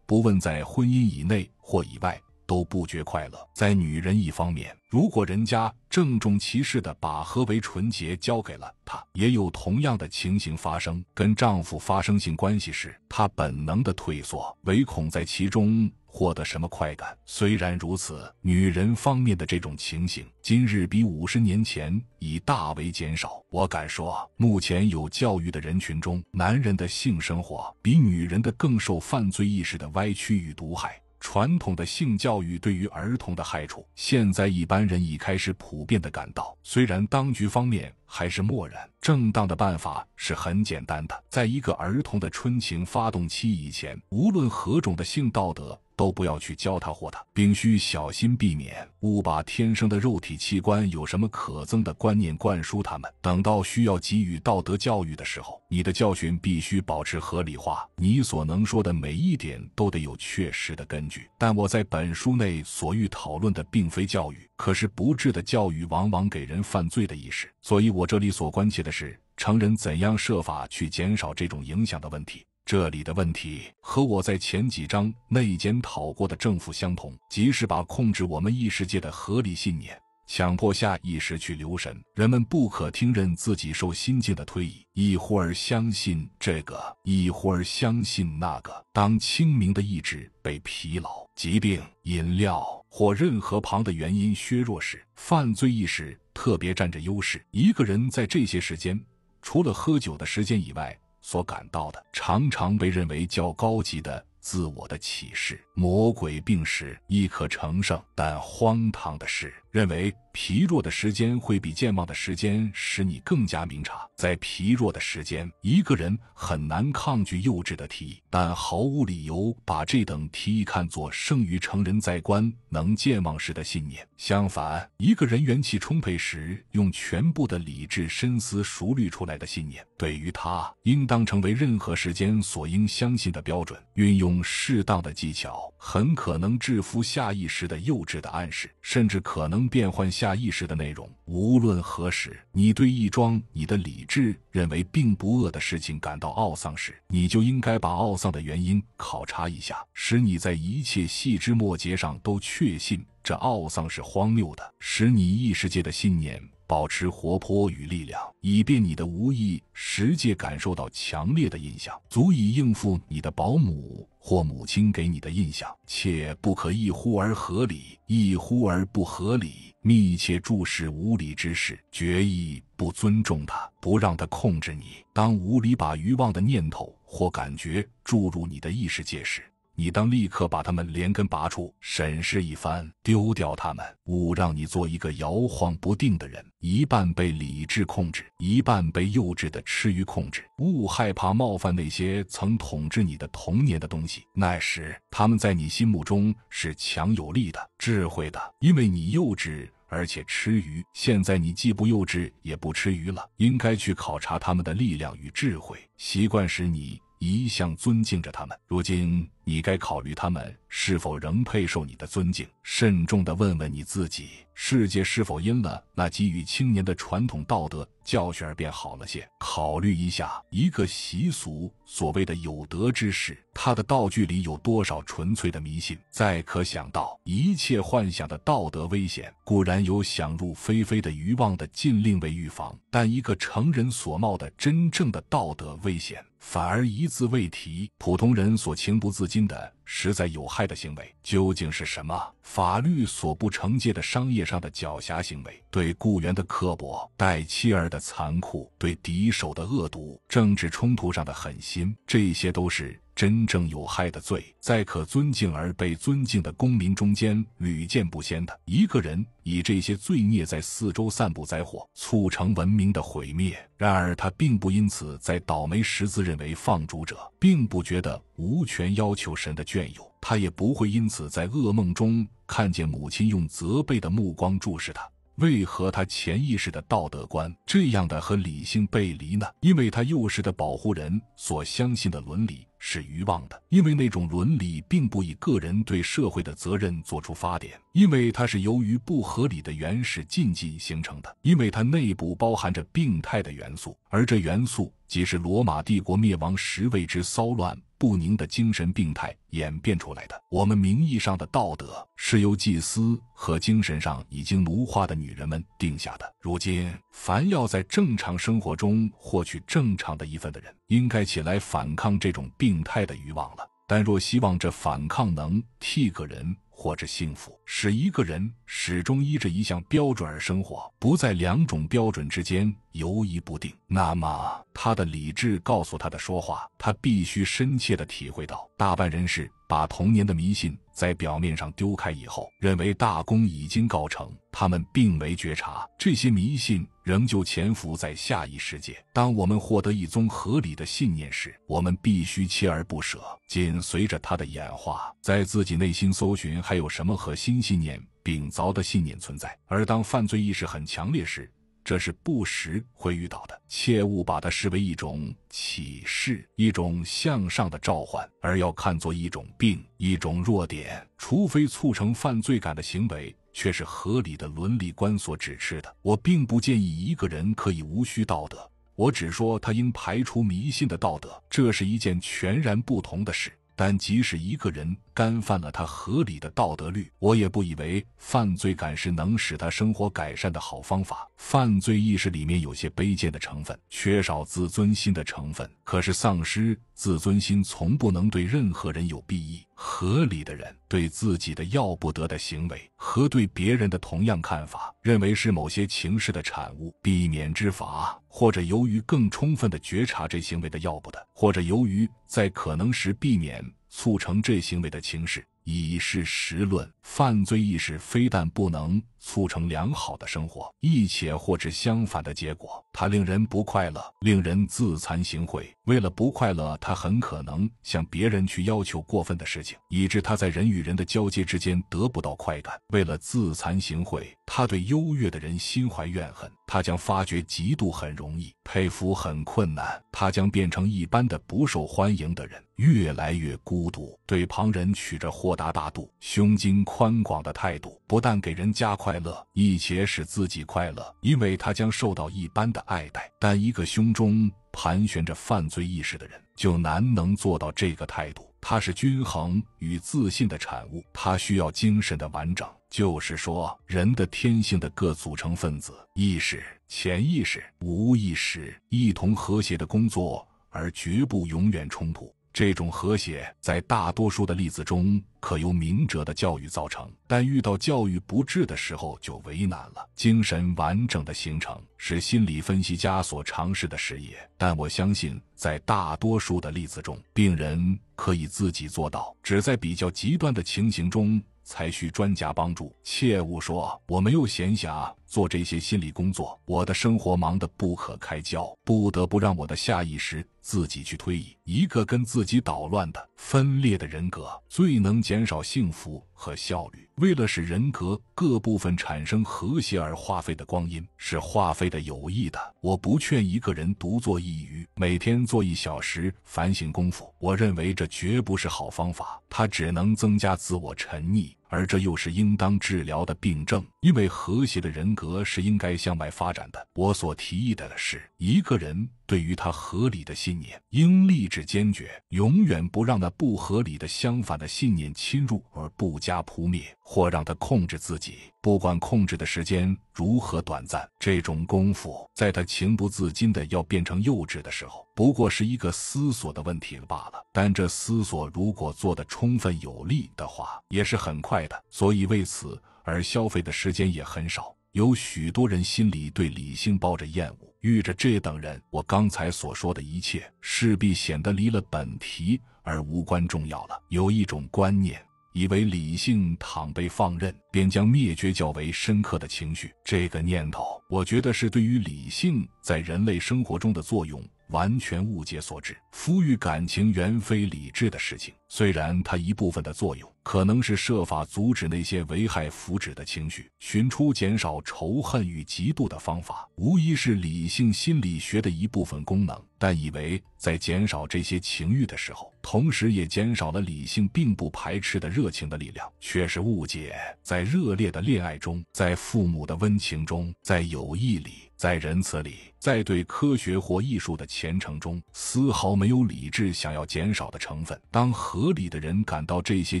不问在婚姻以内或以外。都不觉快乐。在女人一方面，如果人家郑重其事的把何为纯洁交给了她，也有同样的情形发生。跟丈夫发生性关系时，她本能的退缩，唯恐在其中获得什么快感。虽然如此，女人方面的这种情形，今日比五十年前已大为减少。我敢说，目前有教育的人群中，男人的性生活比女人的更受犯罪意识的歪曲与毒害。传统的性教育对于儿童的害处，现在一般人已开始普遍的感到。虽然当局方面还是漠然，正当的办法是很简单的，在一个儿童的春情发动期以前，无论何种的性道德。都不要去教他或他，并需小心避免误把天生的肉体器官有什么可憎的观念灌输他们。等到需要给予道德教育的时候，你的教训必须保持合理化，你所能说的每一点都得有确实的根据。但我在本书内所欲讨论的并非教育，可是不智的教育往往给人犯罪的意识，所以我这里所关切的是成人怎样设法去减少这种影响的问题。这里的问题和我在前几章内检讨过的正负相同，即是把控制我们意识界的合理信念强迫下意识去留神，人们不可听任自己受心境的推移，一忽儿相信这个，一忽儿相信那个。当清明的意志被疲劳、疾病、饮料或任何旁的原因削弱时，犯罪意识特别占着优势。一个人在这些时间，除了喝酒的时间以外。所感到的，常常被认为较高级的自我的启示。魔鬼病时亦可成圣，但荒唐的是。认为疲弱的时间会比健忘的时间使你更加明察。在疲弱的时间，一个人很难抗拒幼稚的提议，但毫无理由把这等提议看作胜于成人在观能健忘时的信念。相反，一个人元气充沛时，用全部的理智深思熟虑出来的信念，对于他应当成为任何时间所应相信的标准。运用适当的技巧，很可能制服下意识的幼稚的暗示，甚至可能。变换下意识的内容。无论何时，你对一桩你的理智认为并不恶的事情感到懊丧时，你就应该把懊丧的原因考察一下，使你在一切细枝末节上都确信这懊丧是荒谬的，使你意识界的信念。保持活泼与力量，以便你的无意识界感受到强烈的印象，足以应付你的保姆或母亲给你的印象，且不可一忽而合理，一忽而不合理。密切注视无理之事，决意不尊重他，不让他控制你。当无理把欲望的念头或感觉注入你的意识界时，你当立刻把他们连根拔出，审视一番，丢掉他们。勿让你做一个摇晃不定的人，一半被理智控制，一半被幼稚的吃鱼控制。勿害怕冒犯那些曾统治你的童年的东西，那时他们在你心目中是强有力的、智慧的，因为你幼稚而且吃鱼。现在你既不幼稚也不吃鱼了，应该去考察他们的力量与智慧。习惯使你。一向尊敬着他们，如今你该考虑他们是否仍配受你的尊敬，慎重的问问你自己。世界是否因了那给予青年的传统道德教训而变好了些？考虑一下一个习俗所谓的有德之事，它的道具里有多少纯粹的迷信？再可想到一切幻想的道德危险，固然有想入非非的欲望的禁令为预防，但一个成人所冒的真正的道德危险，反而一字未提。普通人所情不自禁的。实在有害的行为究竟是什么？法律所不惩戒的商业上的狡黠行为，对雇员的刻薄，待妻儿的残酷，对敌手的恶毒，政治冲突上的狠心，这些都是。真正有害的罪，在可尊敬而被尊敬的公民中间屡见不鲜的。一个人以这些罪孽在四周散布灾祸，促成文明的毁灭。然而他并不因此在倒霉时自认为放逐者，并不觉得无权要求神的眷佑。他也不会因此在噩梦中看见母亲用责备的目光注视他。为何他潜意识的道德观这样的和理性背离呢？因为他幼时的保护人所相信的伦理是愚妄的，因为那种伦理并不以个人对社会的责任做出发点，因为它是由于不合理的原始禁忌形成的，因为它内部包含着病态的元素，而这元素即是罗马帝国灭亡时为之骚乱。不宁的精神病态演变出来的。我们名义上的道德是由祭司和精神上已经奴化的女人们定下的。如今，凡要在正常生活中获取正常的一份的人，应该起来反抗这种病态的欲望了。但若希望这反抗能替个人获得幸福，使一个人始终依着一项标准而生活，不在两种标准之间犹疑不定。那么，他的理智告诉他的说话，他必须深切的体会到：大半人士把童年的迷信在表面上丢开以后，认为大功已经告成，他们并没觉察这些迷信仍旧潜伏在下一世界。当我们获得一宗合理的信念时，我们必须锲而不舍，紧随着它的演化，在自己内心搜寻还有什么核心。信念并凿的信念存在，而当犯罪意识很强烈时，这是不时会遇到的。切勿把它视为一种启示，一种向上的召唤，而要看作一种病，一种弱点。除非促成犯罪感的行为却是合理的伦理观所指示的。我并不建议一个人可以无需道德，我只说他应排除迷信的道德，这是一件全然不同的事。但即使一个人，干犯了他合理的道德律，我也不以为犯罪感是能使他生活改善的好方法。犯罪意识里面有些卑贱的成分，缺少自尊心的成分。可是丧失自尊心从不能对任何人有裨益。合理的人对自己的要不得的行为和对别人的同样看法，认为是某些情势的产物，避免之法，或者由于更充分的觉察这行为的要不得，或者由于在可能时避免。促成这行为的情势，以是实论。犯罪意识非但不能促成良好的生活，亦且或致相反的结果。它令人不快乐，令人自惭形秽。为了不快乐，他很可能向别人去要求过分的事情，以致他在人与人的交接之间得不到快感。为了自惭形秽，他对优越的人心怀怨恨。他将发觉嫉妒很容易，佩服很困难。他将变成一般的不受欢迎的人，越来越孤独，对旁人取着豁达大度、胸襟宽。宽广的态度不但给人加快乐，亦且使自己快乐，因为他将受到一般的爱戴。但一个胸中盘旋着犯罪意识的人，就难能做到这个态度。它是均衡与自信的产物，它需要精神的完整。就是说，人的天性的各组成分子——意识、潜意识、无意识——一同和谐的工作，而绝不永远冲突。这种和谐在大多数的例子中可由明哲的教育造成，但遇到教育不治的时候就为难了。精神完整的形成是心理分析家所尝试的事业，但我相信在大多数的例子中，病人可以自己做到，只在比较极端的情形中才需专家帮助。切勿说我没有闲暇。做这些心理工作，我的生活忙得不可开交，不得不让我的下意识自己去推移。一个跟自己捣乱的分裂的人格，最能减少幸福和效率。为了使人格各部分产生和谐而花费的光阴，是花费的有益的。我不劝一个人独坐一隅，每天做一小时反省功夫。我认为这绝不是好方法，它只能增加自我沉溺。而这又是应当治疗的病症，因为和谐的人格是应该向外发展的。我所提议的是一个人。对于他合理的信念，应立志坚决，永远不让那不合理的、相反的信念侵入而不加扑灭，或让他控制自己，不管控制的时间如何短暂。这种功夫，在他情不自禁的要变成幼稚的时候，不过是一个思索的问题罢了。但这思索如果做的充分有力的话，也是很快的，所以为此而消费的时间也很少。有许多人心里对理性抱着厌恶。遇着这等人，我刚才所说的一切势必显得离了本题而无关重要了。有一种观念，以为理性倘被放任，便将灭绝较为深刻的情绪。这个念头，我觉得是对于理性在人类生活中的作用。完全误解所致，夫育感情原非理智的事情。虽然它一部分的作用可能是设法阻止那些危害福祉的情绪，寻出减少仇恨与嫉妒的方法，无疑是理性心理学的一部分功能。但以为在减少这些情欲的时候，同时也减少了理性并不排斥的热情的力量，却是误解。在热烈的恋爱中，在父母的温情中，在友谊里。在仁慈里，在对科学或艺术的虔诚中，丝毫没有理智想要减少的成分。当合理的人感到这些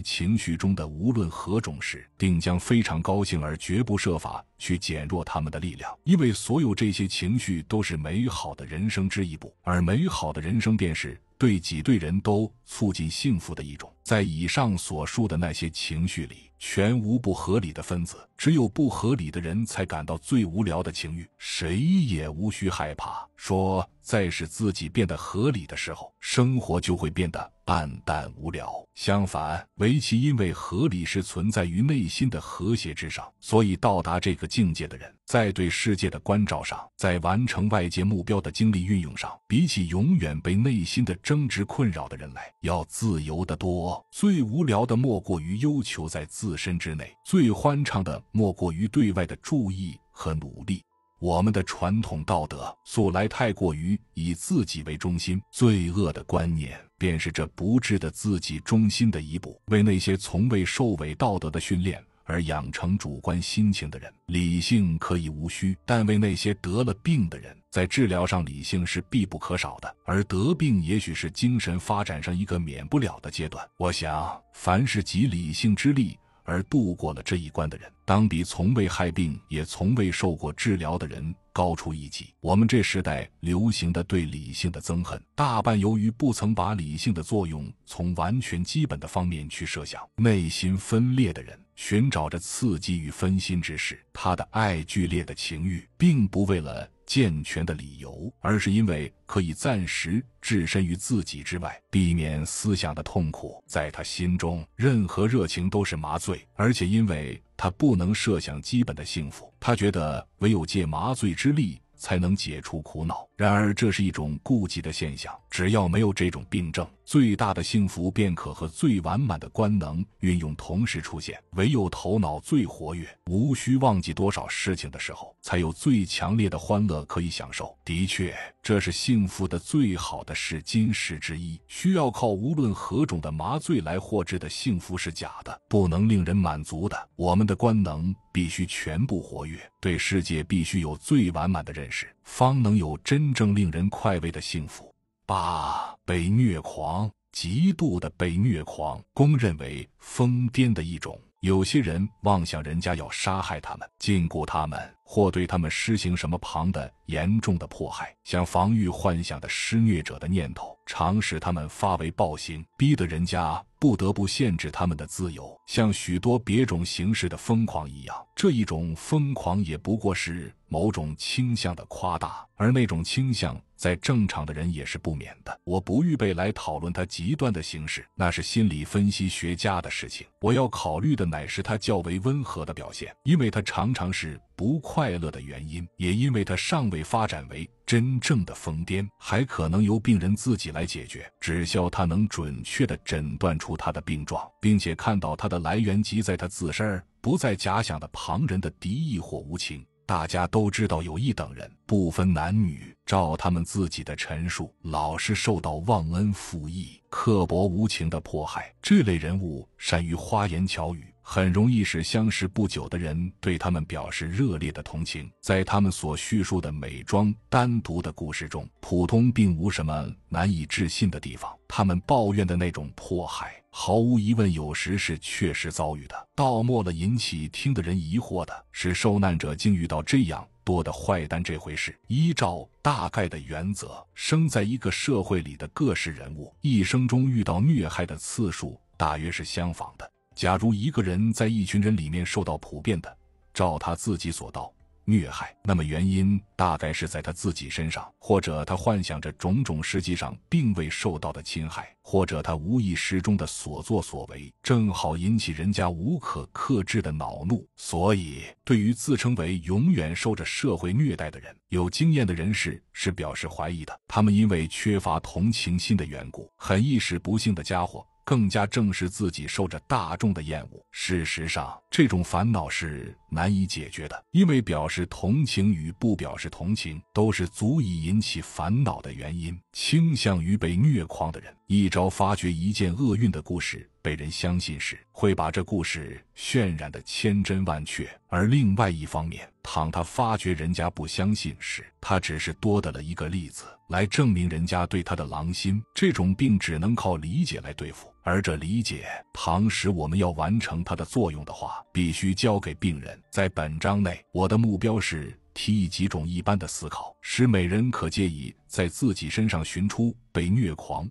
情绪中的无论何种时，定将非常高兴而绝不设法去减弱他们的力量，因为所有这些情绪都是美好的人生之一步，而美好的人生便是对几对人都。促进幸福的一种，在以上所述的那些情绪里，全无不合理的分子，只有不合理的人才感到最无聊的情欲，谁也无需害怕。说在使自己变得合理的时候，生活就会变得暗淡无聊。相反，围棋因为合理是存在于内心的和谐之上，所以到达这个境界的人，在对世界的关照上，在完成外界目标的精力运用上，比起永远被内心的争执困扰的人来，要自由得多。最无聊的莫过于忧求在自身之内；最欢畅的莫过于对外的注意和努力。我们的传统道德素来太过于以自己为中心，罪恶的观念便是这不治的自己中心的一步。为那些从未受伪道德的训练而养成主观心情的人，理性可以无需；但为那些得了病的人。在治疗上，理性是必不可少的，而得病也许是精神发展上一个免不了的阶段。我想，凡是集理性之力而度过了这一关的人，当比从未害病也从未受过治疗的人高出一级。我们这时代流行的对理性的憎恨，大半由于不曾把理性的作用从完全基本的方面去设想。内心分裂的人，寻找着刺激与分心之事，他的爱剧烈的情欲，并不为了。健全的理由，而是因为可以暂时置身于自己之外，避免思想的痛苦。在他心中，任何热情都是麻醉，而且因为他不能设想基本的幸福，他觉得唯有借麻醉之力，才能解除苦恼。然而，这是一种顾忌的现象。只要没有这种病症，最大的幸福便可和最完满的官能运用同时出现。唯有头脑最活跃，无需忘记多少事情的时候，才有最强烈的欢乐可以享受。的确，这是幸福的最好的试金石之一。需要靠无论何种的麻醉来获知的幸福是假的，不能令人满足的。我们的官能必须全部活跃，对世界必须有最完满的认识。方能有真正令人快慰的幸福。八被虐狂、极度的被虐狂，公认为疯癫的一种。有些人妄想人家要杀害他们、禁锢他们。或对他们施行什么旁的严重的迫害，像防御幻想的施虐者的念头，常使他们发为暴行，逼得人家不得不限制他们的自由，像许多别种形式的疯狂一样，这一种疯狂也不过是某种倾向的夸大，而那种倾向。在正常的人也是不免的。我不预备来讨论他极端的形式，那是心理分析学家的事情。我要考虑的乃是他较为温和的表现，因为他常常是不快乐的原因，也因为他尚未发展为真正的疯癫，还可能由病人自己来解决。只消他能准确的诊断出他的病状，并且看到他的来源即在他自身不在假想的旁人的敌意或无情。大家都知道有一等人，不分男女，照他们自己的陈述，老是受到忘恩负义、刻薄无情的迫害。这类人物善于花言巧语。很容易使相识不久的人对他们表示热烈的同情。在他们所叙述的美妆单独的故事中，普通并无什么难以置信的地方。他们抱怨的那种迫害，毫无疑问，有时是确实遭遇的。到末了引起听的人疑惑的是，受难者竟遇到这样多的坏蛋这回事。依照大概的原则，生在一个社会里的各式人物，一生中遇到虐害的次数，大约是相仿的。假如一个人在一群人里面受到普遍的，照他自己所道虐害，那么原因大概是在他自己身上，或者他幻想着种种实际上并未受到的侵害，或者他无意识中的所作所为正好引起人家无可克制的恼怒。所以，对于自称为永远受着社会虐待的人，有经验的人士是表示怀疑的。他们因为缺乏同情心的缘故，很意识不幸的家伙。更加正视自己受着大众的厌恶。事实上，这种烦恼是难以解决的，因为表示同情与不表示同情都是足以引起烦恼的原因。倾向于被虐狂的人，一朝发觉一件厄运的故事被人相信时，会把这故事渲染的千真万确；而另外一方面，倘他发觉人家不相信时，他只是多得了一个例子来证明人家对他的狼心。这种病只能靠理解来对付。而这理解，糖使我们要完成它的作用的话，必须交给病人。在本章内，我的目标是提议几种一般的思考，使每人可借以在自己身上寻出被虐狂，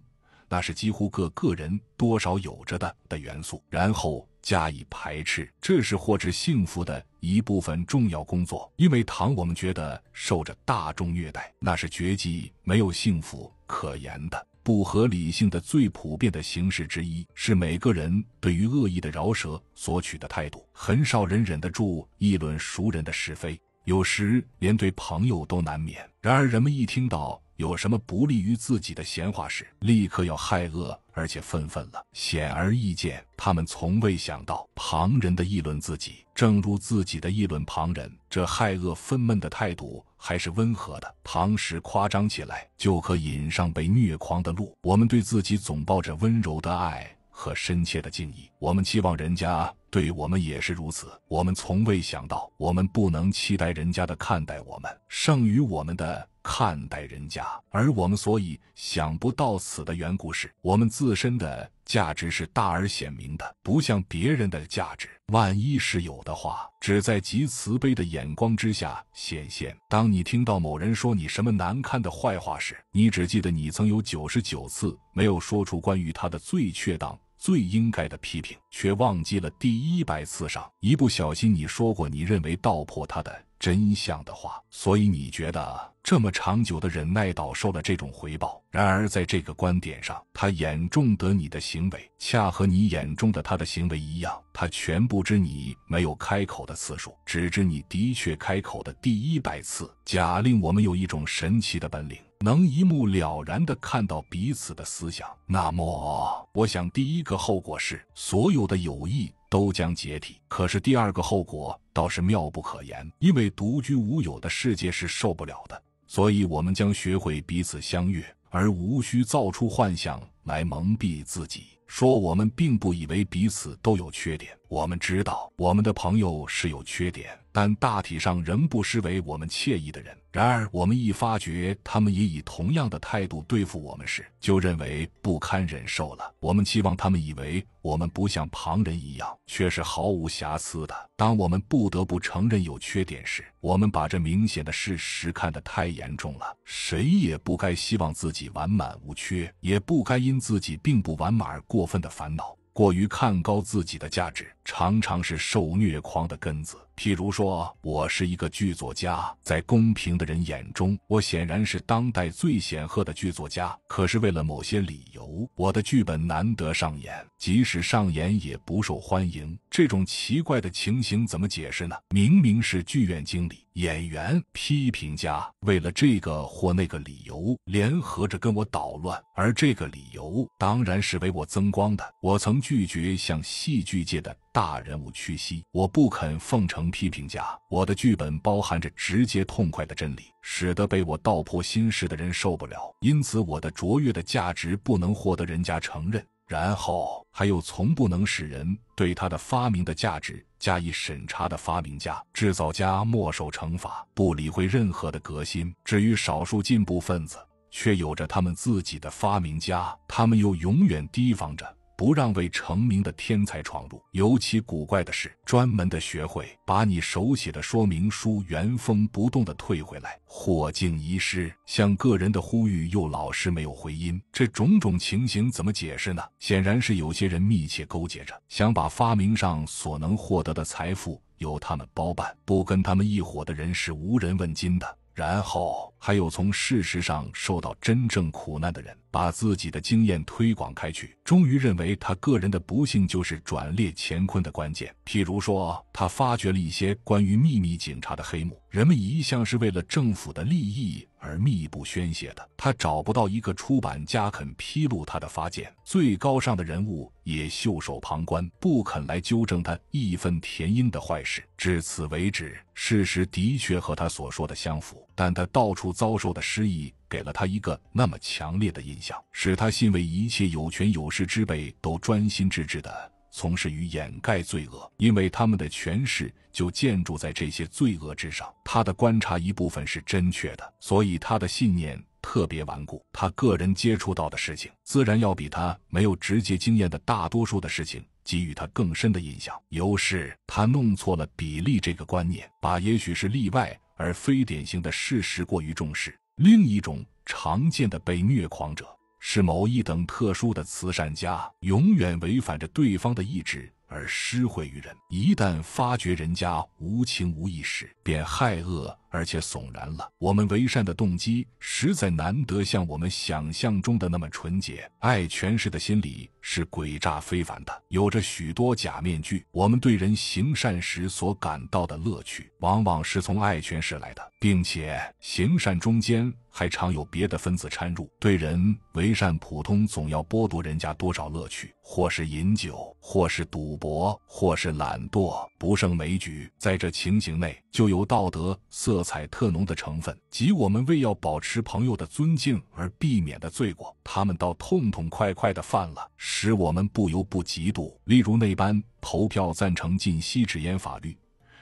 那是几乎各个人多少有着的的元素，然后加以排斥。这是获致幸福的一部分重要工作，因为糖我们觉得受着大众虐待，那是绝技，没有幸福可言的。不合理性的最普遍的形式之一，是每个人对于恶意的饶舌索取的态度。很少人忍得住议论熟人的是非，有时连对朋友都难免。然而，人们一听到，有什么不利于自己的闲话时，立刻要害恶，而且愤愤了。显而易见，他们从未想到旁人的议论自己，正如自己的议论旁人。这害恶愤懑的态度还是温和的。倘使夸张起来，就可引上被虐狂的路。我们对自己总抱着温柔的爱和深切的敬意，我们期望人家对我们也是如此。我们从未想到，我们不能期待人家的看待我们，胜于我们的。看待人家，而我们所以想不到此的缘故是，我们自身的价值是大而显明的，不像别人的价值。万一是有的话，只在极慈悲的眼光之下显现。当你听到某人说你什么难堪的坏话时，你只记得你曾有九十九次没有说出关于他的最确当、最应该的批评，却忘记了第一百次上一不小心你说过你认为道破他的。真相的话，所以你觉得这么长久的忍耐倒受了这种回报。然而在这个观点上，他眼中的你的行为，恰和你眼中的他的行为一样。他全不知你没有开口的次数，只知你的确开口的第一百次。假令我们有一种神奇的本领，能一目了然地看到彼此的思想，那么我想第一个后果是，所有的友谊。都将解体。可是第二个后果倒是妙不可言，因为独居无有的世界是受不了的，所以我们将学会彼此相悦，而无需造出幻象来蒙蔽自己，说我们并不以为彼此都有缺点。我们知道我们的朋友是有缺点，但大体上仍不失为我们惬意的人。然而，我们一发觉他们也以同样的态度对付我们时，就认为不堪忍受了。我们期望他们以为我们不像旁人一样，却是毫无瑕疵的。当我们不得不承认有缺点时，我们把这明显的事实看得太严重了。谁也不该希望自己完满无缺，也不该因自己并不完满而过分的烦恼。过于看高自己的价值，常常是受虐狂的根子。譬如说，我是一个剧作家，在公平的人眼中，我显然是当代最显赫的剧作家。可是，为了某些理由，我的剧本难得上演，即使上演也不受欢迎。这种奇怪的情形怎么解释呢？明明是剧院经理、演员、批评家为了这个或那个理由联合着跟我捣乱，而这个理由当然是为我增光的。我曾拒绝向戏剧界的大人物屈膝，我不肯奉承。批评家，我的剧本包含着直接痛快的真理，使得被我道破心事的人受不了。因此，我的卓越的价值不能获得人家承认。然后，还有从不能使人对他的发明的价值加以审查的发明家、制造家，没收惩罚，不理会任何的革新。至于少数进步分子，却有着他们自己的发明家，他们又永远提防着。不让未成名的天才闯入。尤其古怪的是，专门的学会把你手写的说明书原封不动的退回来。获境遗失，向个人的呼吁又老是没有回音。这种种情形怎么解释呢？显然是有些人密切勾结着，想把发明上所能获得的财富由他们包办。不跟他们一伙的人是无人问津的。然后。还有从事实上受到真正苦难的人，把自己的经验推广开去，终于认为他个人的不幸就是转裂乾坤的关键。譬如说，他发掘了一些关于秘密警察的黑幕，人们一向是为了政府的利益而密不宣泄的。他找不到一个出版家肯披露他的发现，最高尚的人物也袖手旁观，不肯来纠正他义愤填膺的坏事。至此为止，事实的确和他所说的相符。但他到处遭受的失意，给了他一个那么强烈的印象，使他信为一切有权有势之辈都专心致志的从事于掩盖罪恶，因为他们的权势就建筑在这些罪恶之上。他的观察一部分是正确的，所以他的信念特别顽固。他个人接触到的事情，自然要比他没有直接经验的大多数的事情给予他更深的印象。尤是，他弄错了比例这个观念，把也许是例外。而非典型的事实过于重视。另一种常见的被虐狂者是某一等特殊的慈善家，永远违反着对方的意志而施惠于人。一旦发觉人家无情无义时，便害恶。而且悚然了。我们为善的动机实在难得像我们想象中的那么纯洁。爱权势的心理是诡诈非凡的，有着许多假面具。我们对人行善时所感到的乐趣，往往是从爱权势来的，并且行善中间还常有别的分子掺入。对人为善，普通总要剥夺人家多少乐趣，或是饮酒，或是赌博，或是懒惰，不胜枚举。在这情形内，就有道德色。采特浓的成分，及我们为要保持朋友的尊敬而避免的罪过，他们倒痛痛快快的犯了，使我们不由不嫉妒。例如那般投票赞成禁吸纸烟法律，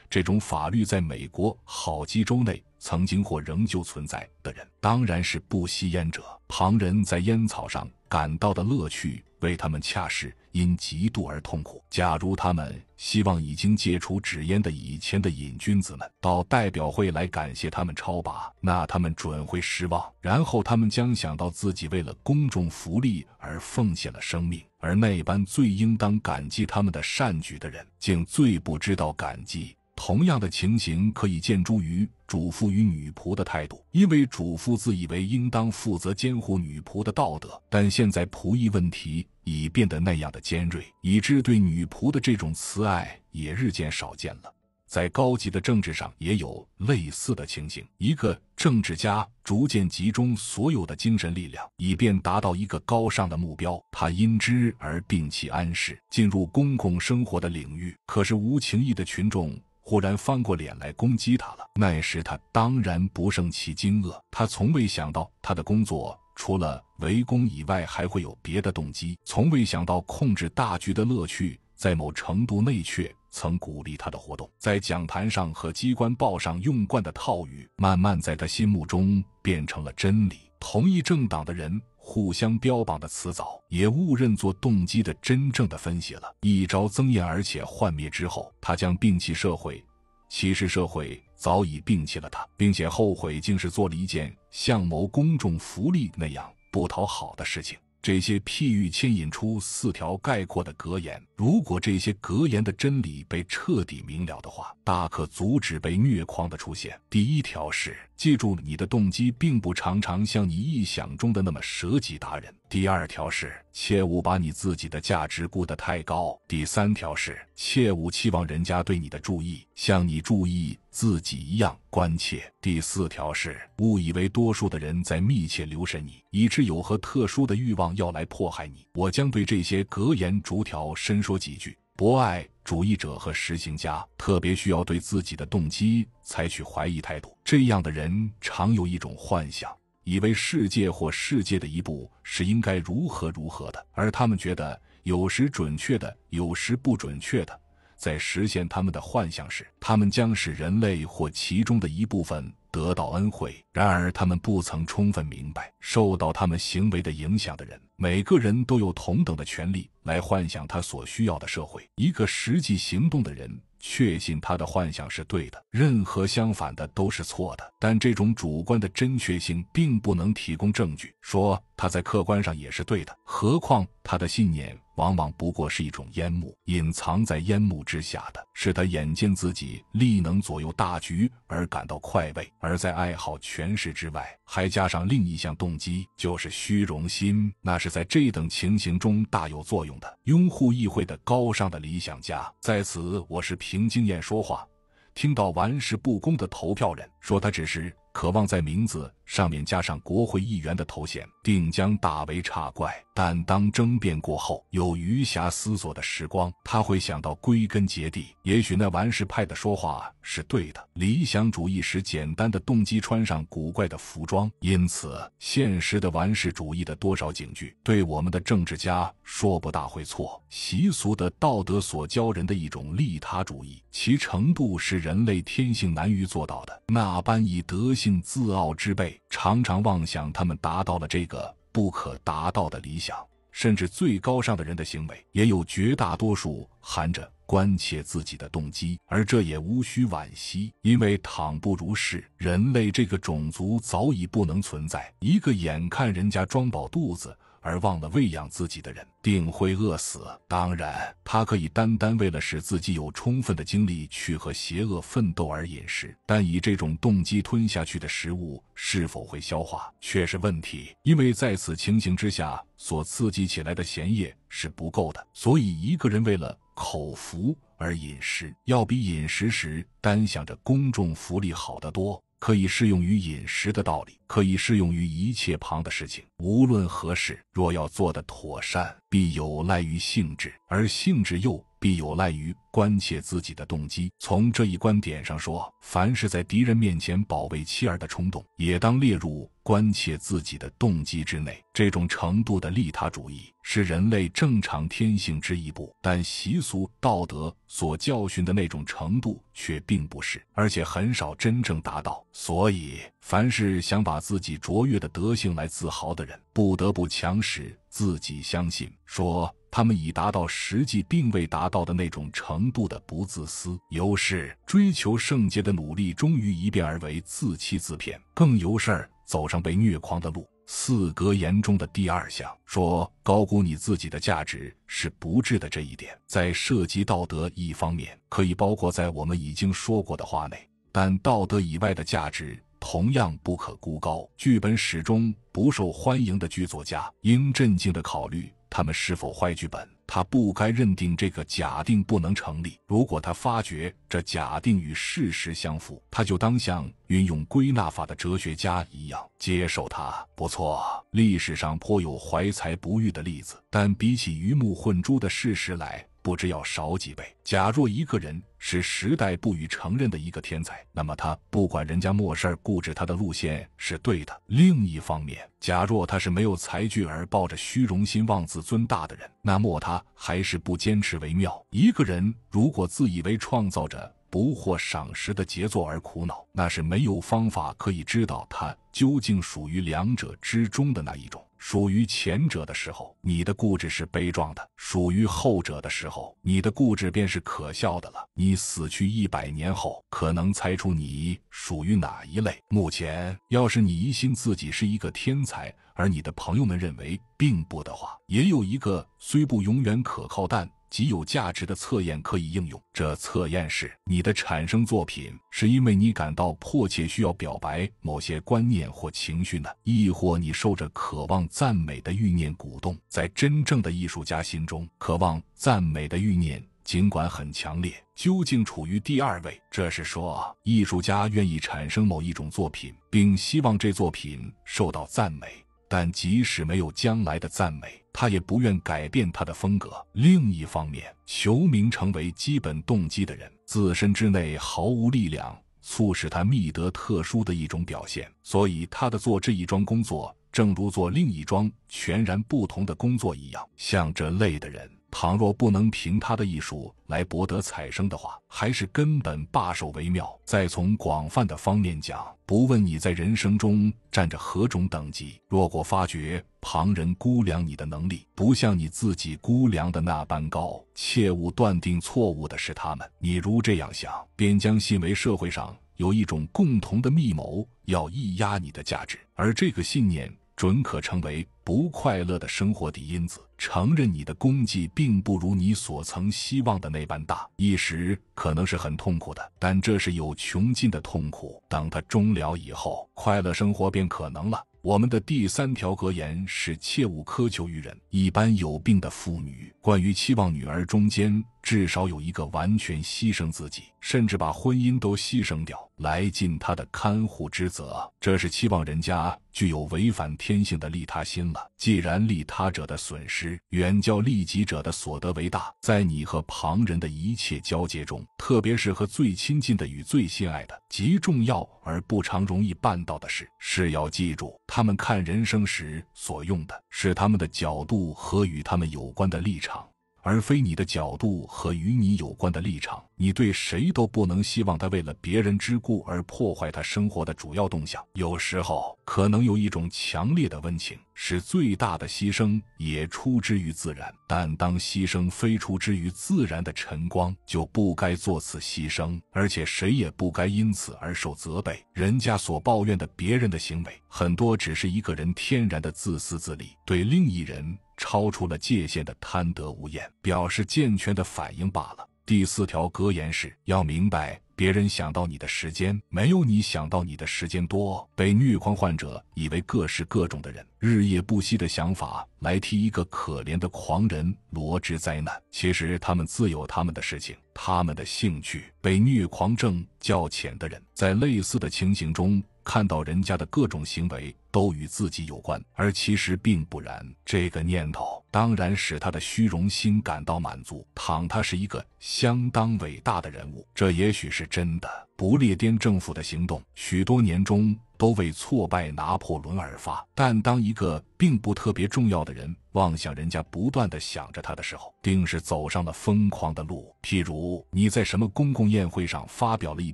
这种法律在美国好几州内曾经或仍旧存在的人，当然是不吸烟者。旁人在烟草上感到的乐趣，为他们恰是。因极度而痛苦。假如他们希望已经戒除纸烟的以前的瘾君子们到代表会来感谢他们超拔，那他们准会失望。然后他们将想到自己为了公众福利而奉献了生命，而那般最应当感激他们的善举的人，竟最不知道感激。同样的情形可以见诸于主妇与女仆的态度，因为主妇自以为应当负责监护女仆的道德，但现在仆役问题。已变得那样的尖锐，以致对女仆的这种慈爱也日渐少见了。在高级的政治上也有类似的情形：一个政治家逐渐集中所有的精神力量，以便达到一个高尚的目标。他因之而摒弃安适，进入公共生活的领域。可是无情义的群众忽然翻过脸来攻击他了。那时他当然不胜其惊愕，他从未想到他的工作。除了围攻以外，还会有别的动机。从未想到控制大局的乐趣，在某程度内却曾鼓励他的活动。在讲坛上和机关报上用惯的套语，慢慢在他心目中变成了真理。同一政党的人互相标榜的辞藻，也误认作动机的真正的分析了。一朝增艳而且幻灭之后，他将摒弃社会，歧视社会。早已摒弃了他，并且后悔竟是做了一件像谋公众福利那样不讨好的事情。这些譬喻牵引出四条概括的格言。如果这些格言的真理被彻底明了的话，大可阻止被虐狂的出现。第一条是：记住你的动机并不常常像你臆想中的那么舍己达人。第二条是：切勿把你自己的价值估得太高。第三条是：切勿期望人家对你的注意像你注意自己一样关切。第四条是：误以为多数的人在密切留神你，以致有何特殊的欲望要来迫害你。我将对这些格言逐条深。说几句博爱主义者和实行家特别需要对自己的动机采取怀疑态度。这样的人常有一种幻想，以为世界或世界的一步是应该如何如何的，而他们觉得有时准确的，有时不准确的，在实现他们的幻想时，他们将使人类或其中的一部分。得到恩惠，然而他们不曾充分明白，受到他们行为的影响的人，每个人都有同等的权利来幻想他所需要的社会。一个实际行动的人确信他的幻想是对的，任何相反的都是错的。但这种主观的真确性并不能提供证据说。他在客观上也是对的，何况他的信念往往不过是一种烟幕，隐藏在烟幕之下的是他眼见自己力能左右大局而感到快慰，而在爱好权势之外，还加上另一项动机，就是虚荣心，那是在这等情形中大有作用的。拥护议会的高尚的理想家，在此我是凭经验说话，听到玩世不恭的投票人说，他只是渴望在名字上面加上国会议员的头衔。定将大为诧怪，但当争辩过后，有余暇思索的时光，他会想到，归根结底，也许那顽石派的说话是对的。理想主义使简单的动机穿上古怪的服装，因此，现实的顽石主义的多少警句，对我们的政治家说不大会错。习俗的道德所教人的一种利他主义，其程度是人类天性难于做到的，那般以德性自傲之辈。常常妄想他们达到了这个不可达到的理想，甚至最高尚的人的行为，也有绝大多数含着关切自己的动机，而这也无需惋惜，因为倘不如是，人类这个种族早已不能存在。一个眼看人家装饱肚子。而忘了喂养自己的人，定会饿死。当然，他可以单单为了使自己有充分的精力去和邪恶奋斗而饮食，但以这种动机吞下去的食物是否会消化却是问题。因为在此情形之下，所刺激起来的涎液是不够的，所以一个人为了口福而饮食，要比饮食时单想着公众福利好得多。可以适用于饮食的道理，可以适用于一切旁的事情。无论何事，若要做得妥善，必有赖于性质，而性质又必有赖于关切自己的动机。从这一观点上说，凡是在敌人面前保卫妻儿的冲动，也当列入关切自己的动机之内。这种程度的利他主义是人类正常天性之一步，但习俗道德所教训的那种程度却并不是，而且很少真正达到。所以。凡是想把自己卓越的德性来自豪的人，不得不强使自己相信，说他们已达到实际并未达到的那种程度的不自私。由是，追求圣洁的努力，终于一变而为自欺自骗；更由事儿走上被虐狂的路。四格言中的第二项说：“高估你自己的价值是不智的。”这一点在涉及道德一方面，可以包括在我们已经说过的话内；但道德以外的价值。同样不可估高。剧本始终不受欢迎的剧作家，应镇静的考虑他们是否坏剧本。他不该认定这个假定不能成立。如果他发觉这假定与事实相符，他就当像运用归纳法的哲学家一样接受它。不错，历史上颇有怀才不遇的例子，但比起鱼目混珠的事实来。不知要少几倍。假若一个人是时代不予承认的一个天才，那么他不管人家莫事儿，固执他的路线是对的。另一方面，假若他是没有才具而抱着虚荣心、妄自尊大的人，那么他还是不坚持为妙。一个人如果自以为创造着不获赏识的杰作而苦恼，那是没有方法可以知道他究竟属于两者之中的那一种。属于前者的时候，你的固执是悲壮的；属于后者的时候，你的固执便是可笑的了。你死去一百年后，可能猜出你属于哪一类。目前，要是你疑心自己是一个天才，而你的朋友们认为并不的话，也有一个虽不永远可靠，但。极有价值的测验可以应用。这测验是：你的产生作品是因为你感到迫切需要表白某些观念或情绪呢，亦或你受着渴望赞美的欲念鼓动。在真正的艺术家心中，渴望赞美的欲念尽管很强烈，究竟处于第二位。这是说，艺术家愿意产生某一种作品，并希望这作品受到赞美。但即使没有将来的赞美，他也不愿改变他的风格。另一方面，求名成为基本动机的人，自身之内毫无力量促使他觅得特殊的一种表现，所以他的做这一桩工作，正如做另一桩全然不同的工作一样。像这类的人。倘若不能凭他的艺术来博得彩生的话，还是根本罢手为妙。再从广泛的方面讲，不问你在人生中占着何种等级，若果发觉旁人估量你的能力不像你自己估量的那般高，切勿断定错误的是他们。你如这样想，便将信为社会上有一种共同的密谋要抑压你的价值，而这个信念。准可成为不快乐的生活的因子。承认你的功绩并不如你所曾希望的那般大，一时可能是很痛苦的，但这是有穷尽的痛苦。当他终了以后，快乐生活便可能了。我们的第三条格言是：切勿苛求于人。一般有病的妇女，关于期望女儿中间。至少有一个完全牺牲自己，甚至把婚姻都牺牲掉来尽他的看护之责，这是期望人家具有违反天性的利他心了。既然利他者的损失远较利己者的所得为大，在你和旁人的一切交接中，特别是和最亲近的与最心爱的极重要而不常容易办到的事，是要记住他们看人生时所用的是他们的角度和与他们有关的立场。而非你的角度和与你有关的立场，你对谁都不能希望他为了别人之故而破坏他生活的主要动向。有时候，可能有一种强烈的温情，是最大的牺牲也出之于自然；但当牺牲非出之于自然的晨光，就不该做此牺牲，而且谁也不该因此而受责备。人家所抱怨的别人的行为，很多只是一个人天然的自私自利，对另一人。超出了界限的贪得无厌，表示健全的反应罢了。第四条格言是要明白，别人想到你的时间，没有你想到你的时间多。被虐狂患者以为各式各种的人，日夜不息的想法来替一个可怜的狂人罗织灾难，其实他们自有他们的事情，他们的兴趣。被虐狂症较浅的人，在类似的情形中。看到人家的各种行为都与自己有关，而其实并不然。这个念头当然使他的虚荣心感到满足。倘他是一个相当伟大的人物，这也许是真的。不列颠政府的行动，许多年中都为挫败拿破仑而发，但当一个并不特别重要的人。妄想人家不断的想着他的时候，定是走上了疯狂的路。譬如你在什么公共宴会上发表了一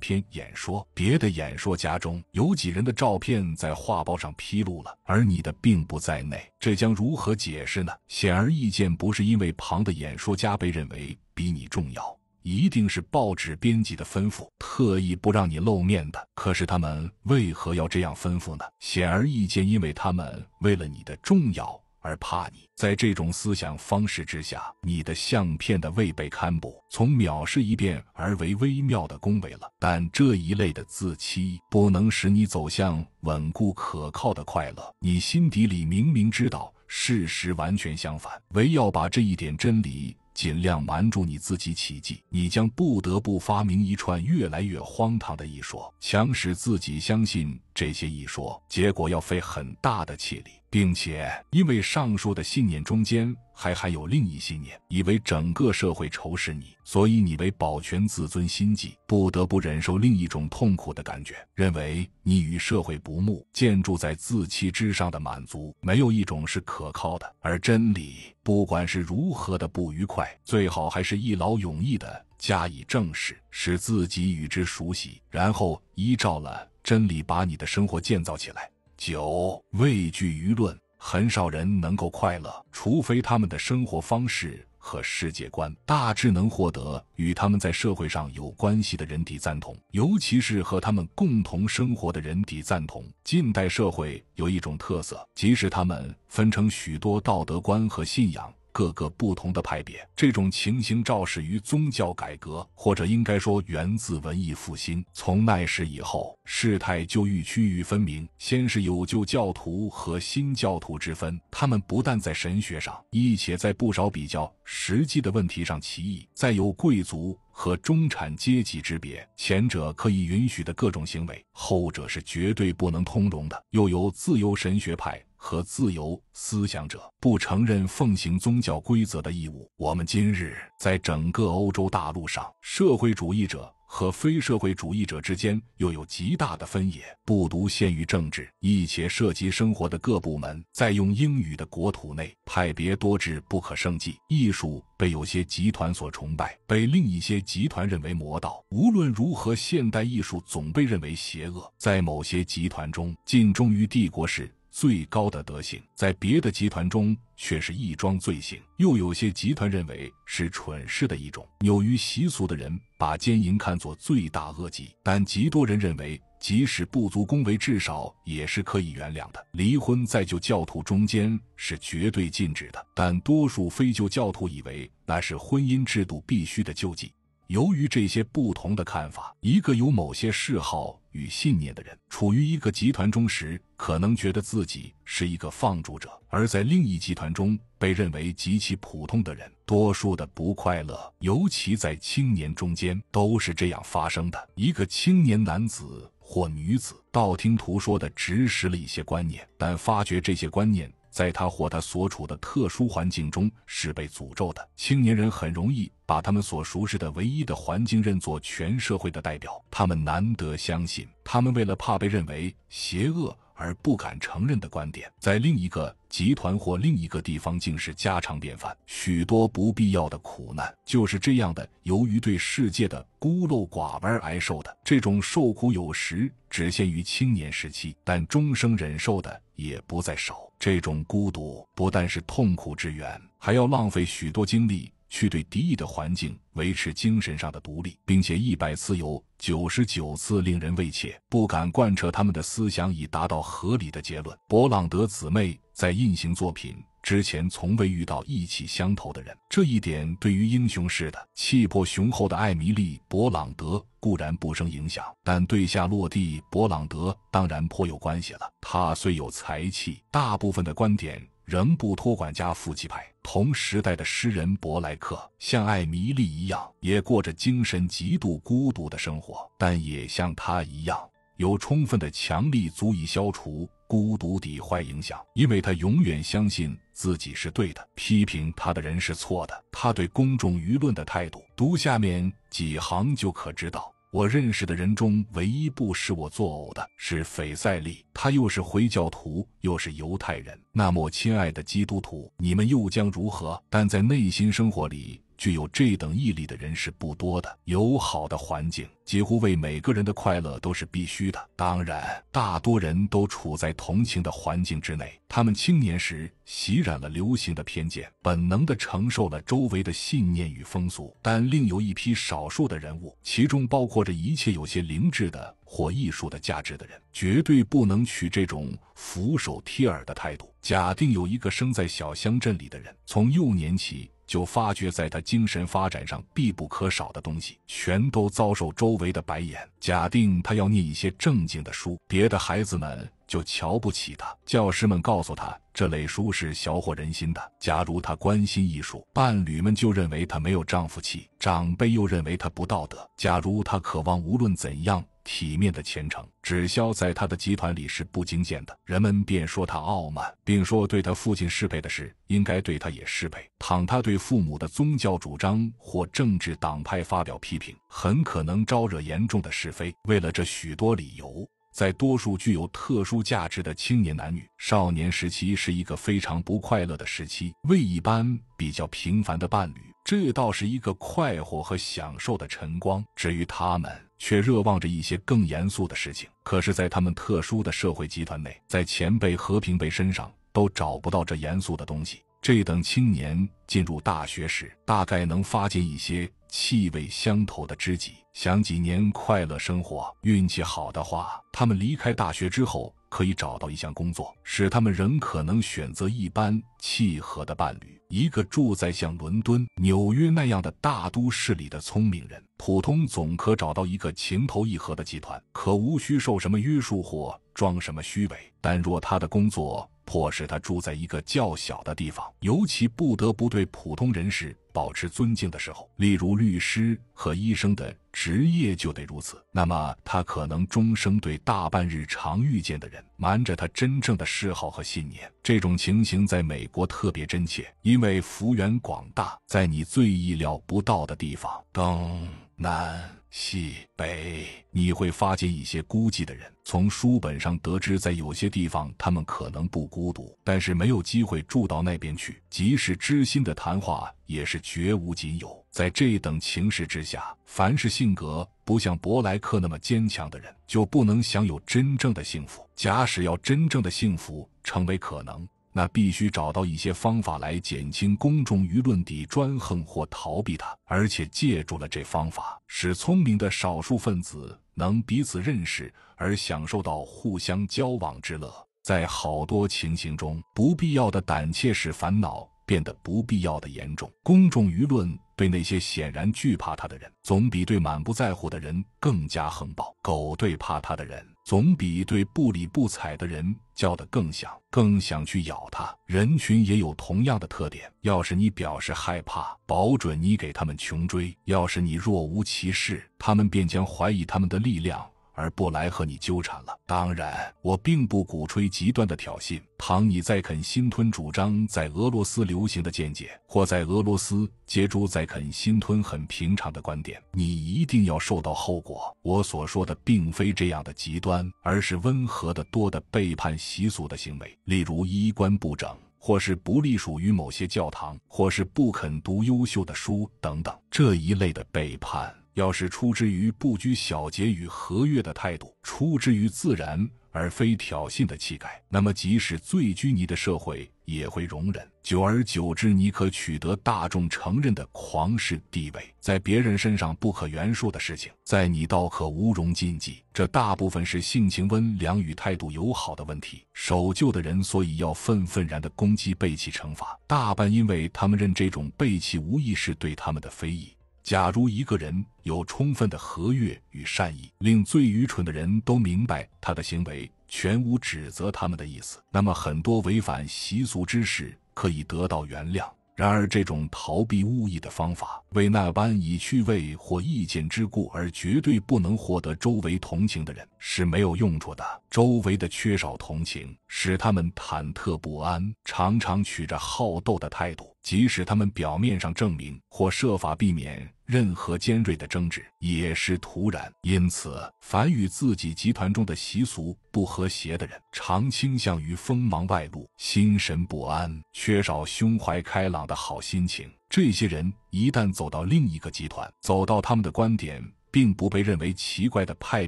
篇演说，别的演说家中有几人的照片在画报上披露了，而你的并不在内，这将如何解释呢？显而易见，不是因为旁的演说家被认为比你重要，一定是报纸编辑的吩咐，特意不让你露面的。可是他们为何要这样吩咐呢？显而易见，因为他们为了你的重要。而怕你，在这种思想方式之下，你的相片的未被刊布，从藐视一变而为微妙的恭维了。但这一类的自欺，不能使你走向稳固可靠的快乐。你心底里明明知道事实完全相反，唯要把这一点真理。尽量瞒住你自己奇迹，你将不得不发明一串越来越荒唐的一说，强使自己相信这些一说，结果要费很大的气力，并且因为上述的信念中间。还还有另一信念，以为整个社会仇视你，所以你为保全自尊心计，不得不忍受另一种痛苦的感觉，认为你与社会不睦。建筑在自欺之上的满足，没有一种是可靠的。而真理，不管是如何的不愉快，最好还是一劳永逸的加以正视，使自己与之熟悉，然后依照了真理，把你的生活建造起来。九，畏惧舆论。很少人能够快乐，除非他们的生活方式和世界观大致能获得与他们在社会上有关系的人的赞同，尤其是和他们共同生活的人的赞同。近代社会有一种特色，即使他们分成许多道德观和信仰。各个不同的派别，这种情形肇始于宗教改革，或者应该说源自文艺复兴。从那时以后，事态就愈趋于分明。先是有旧教徒和新教徒之分，他们不但在神学上，亦且在不少比较实际的问题上歧异；再有贵族和中产阶级之别，前者可以允许的各种行为，后者是绝对不能通融的；又有自由神学派。和自由思想者不承认奉行宗教规则的义务。我们今日在整个欧洲大陆上，社会主义者和非社会主义者之间又有极大的分野，不独限于政治，一切涉及生活的各部门，在用英语的国土内，派别多至不可胜计。艺术被有些集团所崇拜，被另一些集团认为魔道。无论如何，现代艺术总被认为邪恶。在某些集团中，尽忠于帝国时。最高的德行，在别的集团中却是一桩罪行；又有些集团认为是蠢事的一种。扭于习俗的人把奸淫看作罪大恶极，但极多人认为，即使不足恭维，至少也是可以原谅的。离婚在旧教徒中间是绝对禁止的，但多数非旧教徒以为那是婚姻制度必须的救济。由于这些不同的看法，一个有某些嗜好。与信念的人处于一个集团中时，可能觉得自己是一个放逐者；而在另一集团中被认为极其普通的人，多数的不快乐，尤其在青年中间，都是这样发生的。一个青年男子或女子，道听途说的直拾了一些观念，但发觉这些观念。在他或他所处的特殊环境中是被诅咒的。青年人很容易把他们所熟识的唯一的环境认作全社会的代表，他们难得相信，他们为了怕被认为邪恶而不敢承认的观点，在另一个集团或另一个地方竟是家常便饭。许多不必要的苦难就是这样的，由于对世界的孤陋寡闻而挨受的。这种受苦有时只限于青年时期，但终生忍受的也不在少。这种孤独不但是痛苦之源，还要浪费许多精力去对敌意的环境维持精神上的独立，并且一百次有九十九次令人畏怯，不敢贯彻他们的思想以达到合理的结论。勃朗德姊妹在印行作品。之前从未遇到意气相投的人，这一点对于英雄式的气魄雄厚的艾米丽·勃朗德固然不生影响，但对下落地·勃朗德当然颇有关系了。他虽有才气，大部分的观点仍不托管家附骥派。同时代的诗人伯莱克，像艾米丽一样，也过着精神极度孤独的生活，但也像他一样，有充分的强力足以消除。孤独抵坏影响，因为他永远相信自己是对的，批评他的人是错的。他对公众舆论的态度，读下面几行就可知道。我认识的人中，唯一不使我作呕的是斐塞利，他又是回教徒，又是犹太人。那么，亲爱的基督徒，你们又将如何？但在内心生活里。具有这等毅力的人是不多的。友好的环境几乎为每个人的快乐都是必须的。当然，大多人都处在同情的环境之内，他们青年时袭染了流行的偏见，本能的承受了周围的信念与风俗。但另有一批少数的人物，其中包括着一切有些灵智的或艺术的价值的人，绝对不能取这种俯首帖耳的态度。假定有一个生在小乡镇里的人，从幼年起。就发觉在他精神发展上必不可少的东西，全都遭受周围的白眼。假定他要念一些正经的书，别的孩子们就瞧不起他；教师们告诉他这类书是小惑人心的。假如他关心艺术，伴侣们就认为他没有丈夫气；长辈又认为他不道德。假如他渴望，无论怎样。体面的前程，只消在他的集团里是不精简的，人们便说他傲慢，并说对他父亲适配的事，应该对他也适配。倘他对父母的宗教主张或政治党派发表批评，很可能招惹严重的是非。为了这许多理由，在多数具有特殊价值的青年男女，少年时期是一个非常不快乐的时期；为一般比较平凡的伴侣，这倒是一个快活和享受的晨光。至于他们。却热望着一些更严肃的事情。可是，在他们特殊的社会集团内，在前辈和平辈身上，都找不到这严肃的东西。这等青年进入大学时，大概能发现一些。气味相投的知己，想几年快乐生活。运气好的话，他们离开大学之后可以找到一项工作，使他们仍可能选择一般契合的伴侣。一个住在像伦敦、纽约那样的大都市里的聪明人，普通总可找到一个情投意合的集团，可无需受什么约束或装什么虚伪。但若他的工作，迫使他住在一个较小的地方，尤其不得不对普通人士保持尊敬的时候，例如律师和医生的职业就得如此。那么他可能终生对大半日常遇见的人瞒着他真正的嗜好和信念。这种情形在美国特别真切，因为幅员广大，在你最意料不到的地方等难。西北，你会发现一些孤寂的人。从书本上得知，在有些地方，他们可能不孤独，但是没有机会住到那边去。即使知心的谈话，也是绝无仅有。在这等情势之下，凡是性格不像伯莱克那么坚强的人，就不能享有真正的幸福。假使要真正的幸福成为可能，那必须找到一些方法来减轻公众舆论的专横或逃避它，而且借助了这方法，使聪明的少数分子能彼此认识而享受到互相交往之乐。在好多情形中，不必要的胆怯使烦恼变得不必要的严重。公众舆论对那些显然惧怕他的人，总比对满不在乎的人更加横暴。狗对怕他的人。总比对不理不睬的人叫得更响，更想去咬他。人群也有同样的特点：要是你表示害怕，保准你给他们穷追；要是你若无其事，他们便将怀疑他们的力量。而不来和你纠缠了。当然，我并不鼓吹极端的挑衅。倘你再肯新吞主张在俄罗斯流行的见解，或在俄罗斯接住再肯新吞很平常的观点，你一定要受到后果。我所说的并非这样的极端，而是温和的多的背叛习俗的行为，例如衣冠不整，或是不隶属于某些教堂，或是不肯读优秀的书等等这一类的背叛。要是出之于不拘小节与和悦的态度，出之于自然而非挑衅的气概，那么即使最拘泥的社会也会容忍。久而久之，你可取得大众承认的狂士地位。在别人身上不可原恕的事情，在你倒可无容禁忌。这大部分是性情温良与态度友好的问题。守旧的人所以要愤愤然的攻击背弃惩罚，大半因为他们认这种背弃无疑是对他们的非议。假如一个人有充分的和悦与善意，令最愚蠢的人都明白他的行为全无指责他们的意思，那么很多违反习俗之事可以得到原谅。然而，这种逃避恶意的方法，为那般以趣味或意见之故而绝对不能获得周围同情的人是没有用处的。周围的缺少同情，使他们忐忑不安，常常取着好斗的态度，即使他们表面上证明或设法避免。任何尖锐的争执也是突然，因此，凡与自己集团中的习俗不和谐的人，常倾向于锋芒外露、心神不安、缺少胸怀开朗的好心情。这些人一旦走到另一个集团，走到他们的观点。并不被认为奇怪的派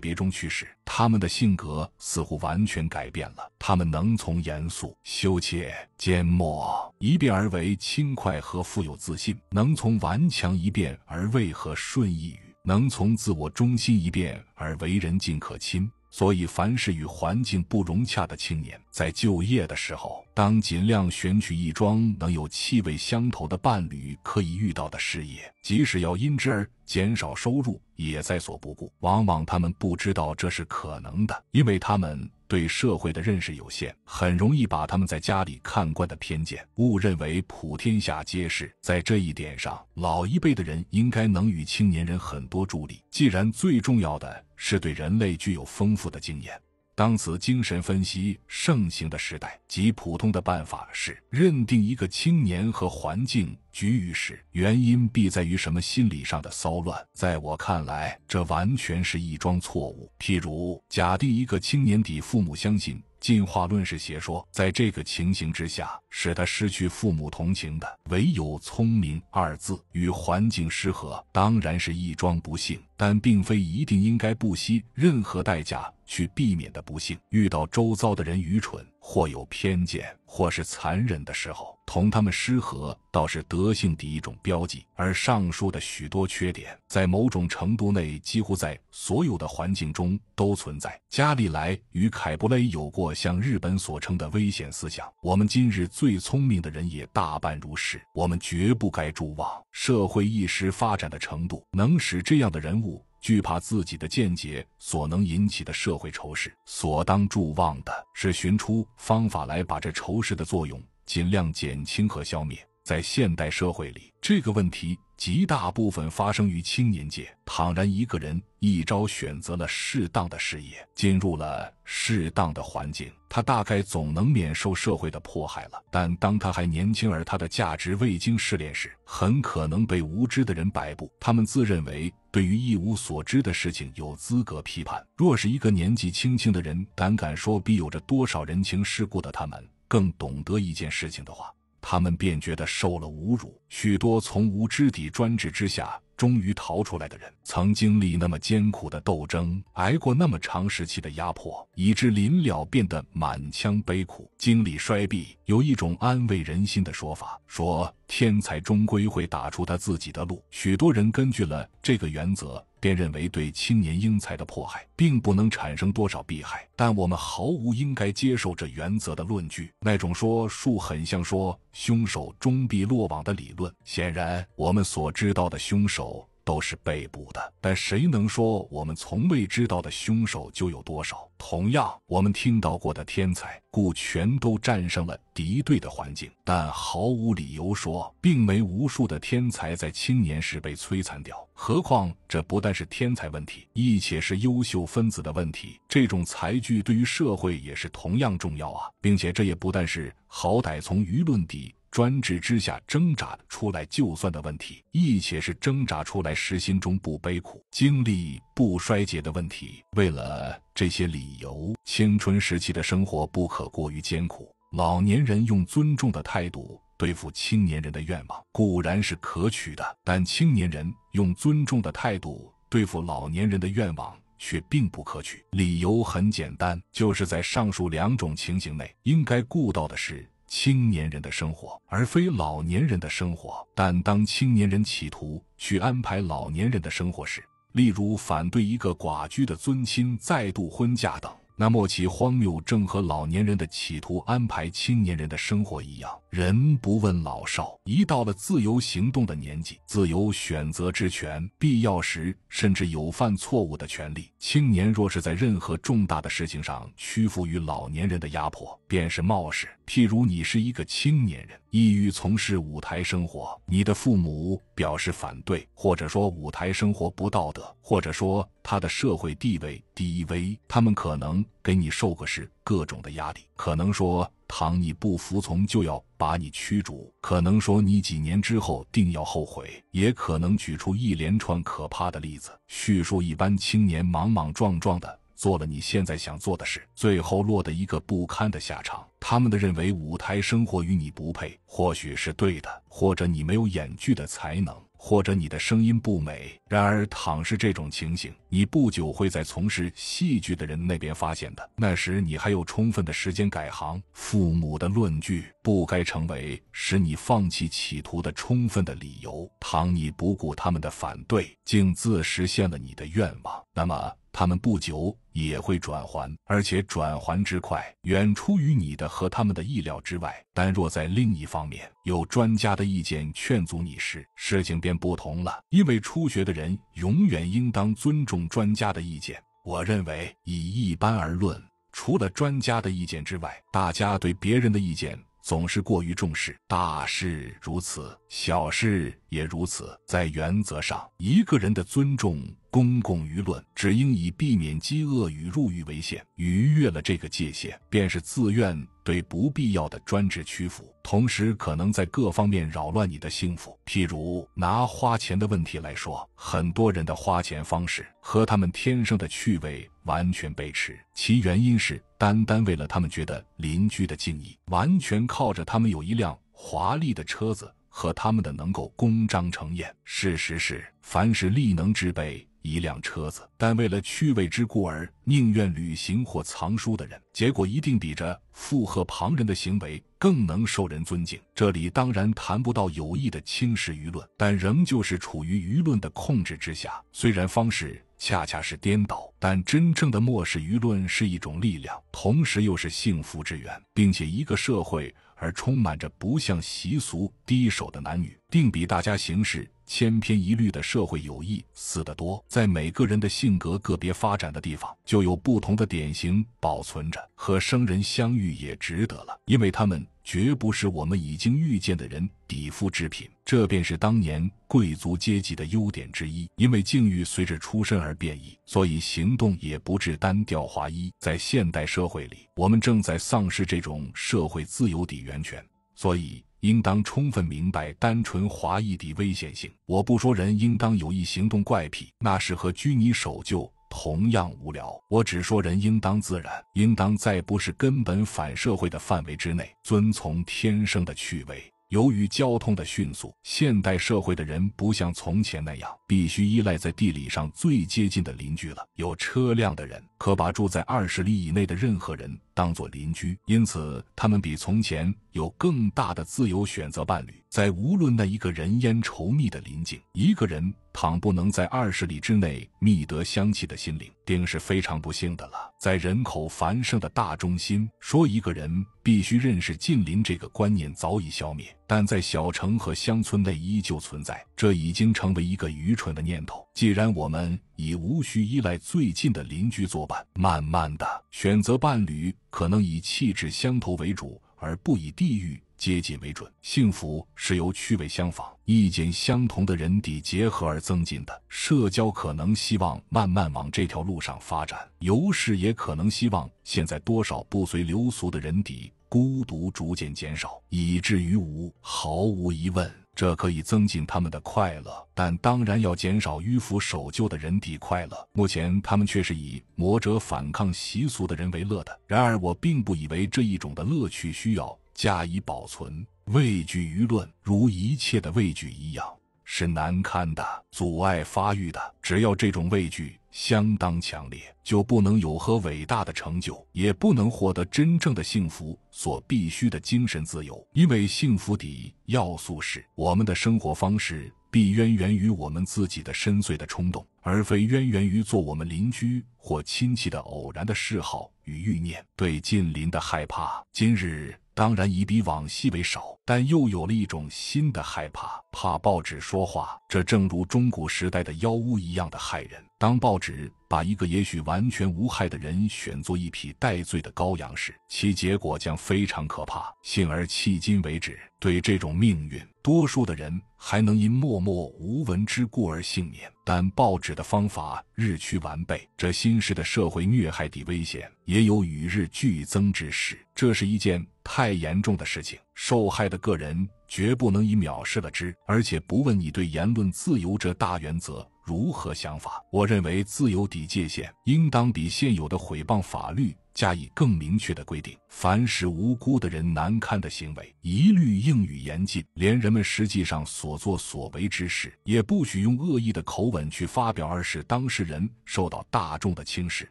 别中去世，他们的性格似乎完全改变了。他们能从严肃、羞怯、缄默一变而为轻快和富有自信；能从顽强一变而为和顺意于；能从自我中心一变而为人尽可亲。所以，凡是与环境不融洽的青年。在就业的时候，当尽量选取一桩能有气味相投的伴侣可以遇到的事业，即使要因之而减少收入，也在所不顾。往往他们不知道这是可能的，因为他们对社会的认识有限，很容易把他们在家里看惯的偏见误认为普天下皆是。在这一点上，老一辈的人应该能与青年人很多助力。既然最重要的是对人类具有丰富的经验。当此精神分析盛行的时代，极普通的办法是认定一个青年和环境局于时，原因必在于什么心理上的骚乱。在我看来，这完全是一桩错误。譬如假定一个青年，底父母相信。进化论是邪说，在这个情形之下，使他失去父母同情的，唯有聪明二字与环境失和当然是一桩不幸，但并非一定应该不惜任何代价去避免的不幸。遇到周遭的人愚蠢。或有偏见，或是残忍的时候，同他们失和倒是德性的一种标记。而上述的许多缺点，在某种程度内，几乎在所有的环境中都存在。加利来与凯布雷有过像日本所称的危险思想。我们今日最聪明的人也大半如是。我们绝不该注望社会一时发展的程度，能使这样的人物。惧怕自己的见解所能引起的社会仇视，所当注望的是寻出方法来把这仇视的作用尽量减轻和消灭。在现代社会里，这个问题极大部分发生于青年界。倘然一个人一朝选择了适当的事业，进入了适当的环境，他大概总能免受社会的迫害了。但当他还年轻而他的价值未经试炼时，很可能被无知的人摆布。他们自认为对于一无所知的事情有资格批判。若是一个年纪轻轻的人胆敢说比有着多少人情世故的他们更懂得一件事情的话，他们便觉得受了侮辱。许多从无知底专制之下终于逃出来的人，曾经历那么艰苦的斗争，挨过那么长时期的压迫，以致临了变得满腔悲苦，经历衰弊有一种安慰人心的说法，说天才终归会打出他自己的路。许多人根据了这个原则。便认为对青年英才的迫害并不能产生多少弊害，但我们毫无应该接受这原则的论据。那种说树很像说凶手终必落网的理论，显然我们所知道的凶手。都是被捕的，但谁能说我们从未知道的凶手就有多少？同样，我们听到过的天才，故全都战胜了敌对的环境，但毫无理由说并没无数的天才在青年时被摧残掉。何况这不但是天才问题，一且是优秀分子的问题。这种才具对于社会也是同样重要啊，并且这也不但是好歹从舆论底。专制之下挣扎出来就算的问题，一且是挣扎出来时心中不悲苦、经历不衰竭的问题。为了这些理由，青春时期的生活不可过于艰苦。老年人用尊重的态度对付青年人的愿望固然是可取的，但青年人用尊重的态度对付老年人的愿望却并不可取。理由很简单，就是在上述两种情形内，应该顾到的是。青年人的生活，而非老年人的生活。但当青年人企图去安排老年人的生活时，例如反对一个寡居的尊亲再度婚嫁等，那末其荒谬，正和老年人的企图安排青年人的生活一样。人不问老少，一到了自由行动的年纪，自由选择之权，必要时甚至有犯错误的权利。青年若是在任何重大的事情上屈服于老年人的压迫，便是冒失。譬如，你是一个青年人，抑郁从事舞台生活，你的父母表示反对，或者说舞台生活不道德，或者说他的社会地位低微，他们可能给你受过是各种的压力，可能说，倘你不服从，就要把你驱逐，可能说你几年之后定要后悔，也可能举出一连串可怕的例子，叙述一般青年莽莽撞撞的做了你现在想做的事，最后落得一个不堪的下场。他们的认为舞台生活与你不配，或许是对的，或者你没有演剧的才能，或者你的声音不美。然而，倘是这种情形，你不久会在从事戏剧的人那边发现的。那时，你还有充分的时间改行。父母的论据不该成为使你放弃企图的充分的理由。倘你不顾他们的反对，竟自实现了你的愿望，那么。他们不久也会转还，而且转还之快，远出于你的和他们的意料之外。但若在另一方面有专家的意见劝阻你时，事情便不同了，因为初学的人永远应当尊重专家的意见。我认为，以一般而论，除了专家的意见之外，大家对别人的意见总是过于重视。大事如此，小事也如此。在原则上，一个人的尊重。公共舆论只应以避免饥饿与入狱为限，逾越了这个界限，便是自愿对不必要的专制屈服，同时可能在各方面扰乱你的幸福。譬如拿花钱的问题来说，很多人的花钱方式和他们天生的趣味完全背驰，其原因是单单为了他们觉得邻居的敬意，完全靠着他们有一辆华丽的车子和他们的能够公章成宴。事实是，凡是力能之辈。一辆车子，但为了趣味之故而宁愿旅行或藏书的人，结果一定比着附和旁人的行为更能受人尊敬。这里当然谈不到有意的轻视舆论，但仍旧是处于舆论的控制之下。虽然方式恰恰是颠倒，但真正的漠视舆论是一种力量，同时又是幸福之源，并且一个社会而充满着不向习俗低首的男女，定比大家行事。千篇一律的社会友谊死得多，在每个人的性格个别发展的地方，就有不同的典型保存着。和生人相遇也值得了，因为他们绝不是我们已经遇见的人底肤制品。这便是当年贵族阶级的优点之一。因为境遇随着出身而变异，所以行动也不致单调滑一。在现代社会里，我们正在丧失这种社会自由底源泉，所以。应当充分明白单纯华裔的危险性。我不说人应当有意行动怪癖，那是和拘泥守旧同样无聊。我只说人应当自然，应当在不是根本反社会的范围之内，遵从天生的趣味。由于交通的迅速，现代社会的人不像从前那样必须依赖在地理上最接近的邻居了。有车辆的人。可把住在二十里以内的任何人当做邻居，因此他们比从前有更大的自由选择伴侣。在无论那一个人烟稠密的邻境，一个人倘不能在二十里之内觅得香气的心灵，定是非常不幸的了。在人口繁盛的大中心，说一个人必须认识近邻这个观念早已消灭。但在小城和乡村内依旧存在，这已经成为一个愚蠢的念头。既然我们已无需依赖最近的邻居作伴，慢慢的，选择伴侣可能以气质相投为主，而不以地域接近为准。幸福是由趣味相仿、意见相同的人底结合而增进的。社交可能希望慢慢往这条路上发展，优势也可能希望现在多少不随流俗的人底。孤独逐渐减少，以至于无，毫无疑问，这可以增进他们的快乐，但当然要减少迂腐守旧的人体快乐。目前他们却是以魔者反抗习俗的人为乐的。然而我并不以为这一种的乐趣需要加以保存。畏惧舆论，如一切的畏惧一样，是难堪的，阻碍发育的。只要这种畏惧。相当强烈，就不能有何伟大的成就，也不能获得真正的幸福所必须的精神自由。因为幸福的要素是我们的生活方式必渊源于我们自己的深邃的冲动，而非渊源于做我们邻居或亲戚的偶然的嗜好与欲念。对近邻的害怕，今日当然以比往昔为少，但又有了一种新的害怕，怕报纸说话，这正如中古时代的妖巫一样的害人。当报纸把一个也许完全无害的人选作一匹代罪的羔羊时，其结果将非常可怕。幸而迄今为止，对这种命运，多数的人还能因默默无闻之故而幸免。但报纸的方法日趋完备，这新式的社会虐害的危险也有与日俱增之势。这是一件太严重的事情，受害的个人绝不能以藐视了之，而且不问你对言论自由这大原则。如何想法？我认为自由底界限应当比现有的毁谤法律。加以更明确的规定，凡是无辜的人难堪的行为，一律应予严禁；连人们实际上所作所为之事，也不许用恶意的口吻去发表，而使当事人受到大众的轻视。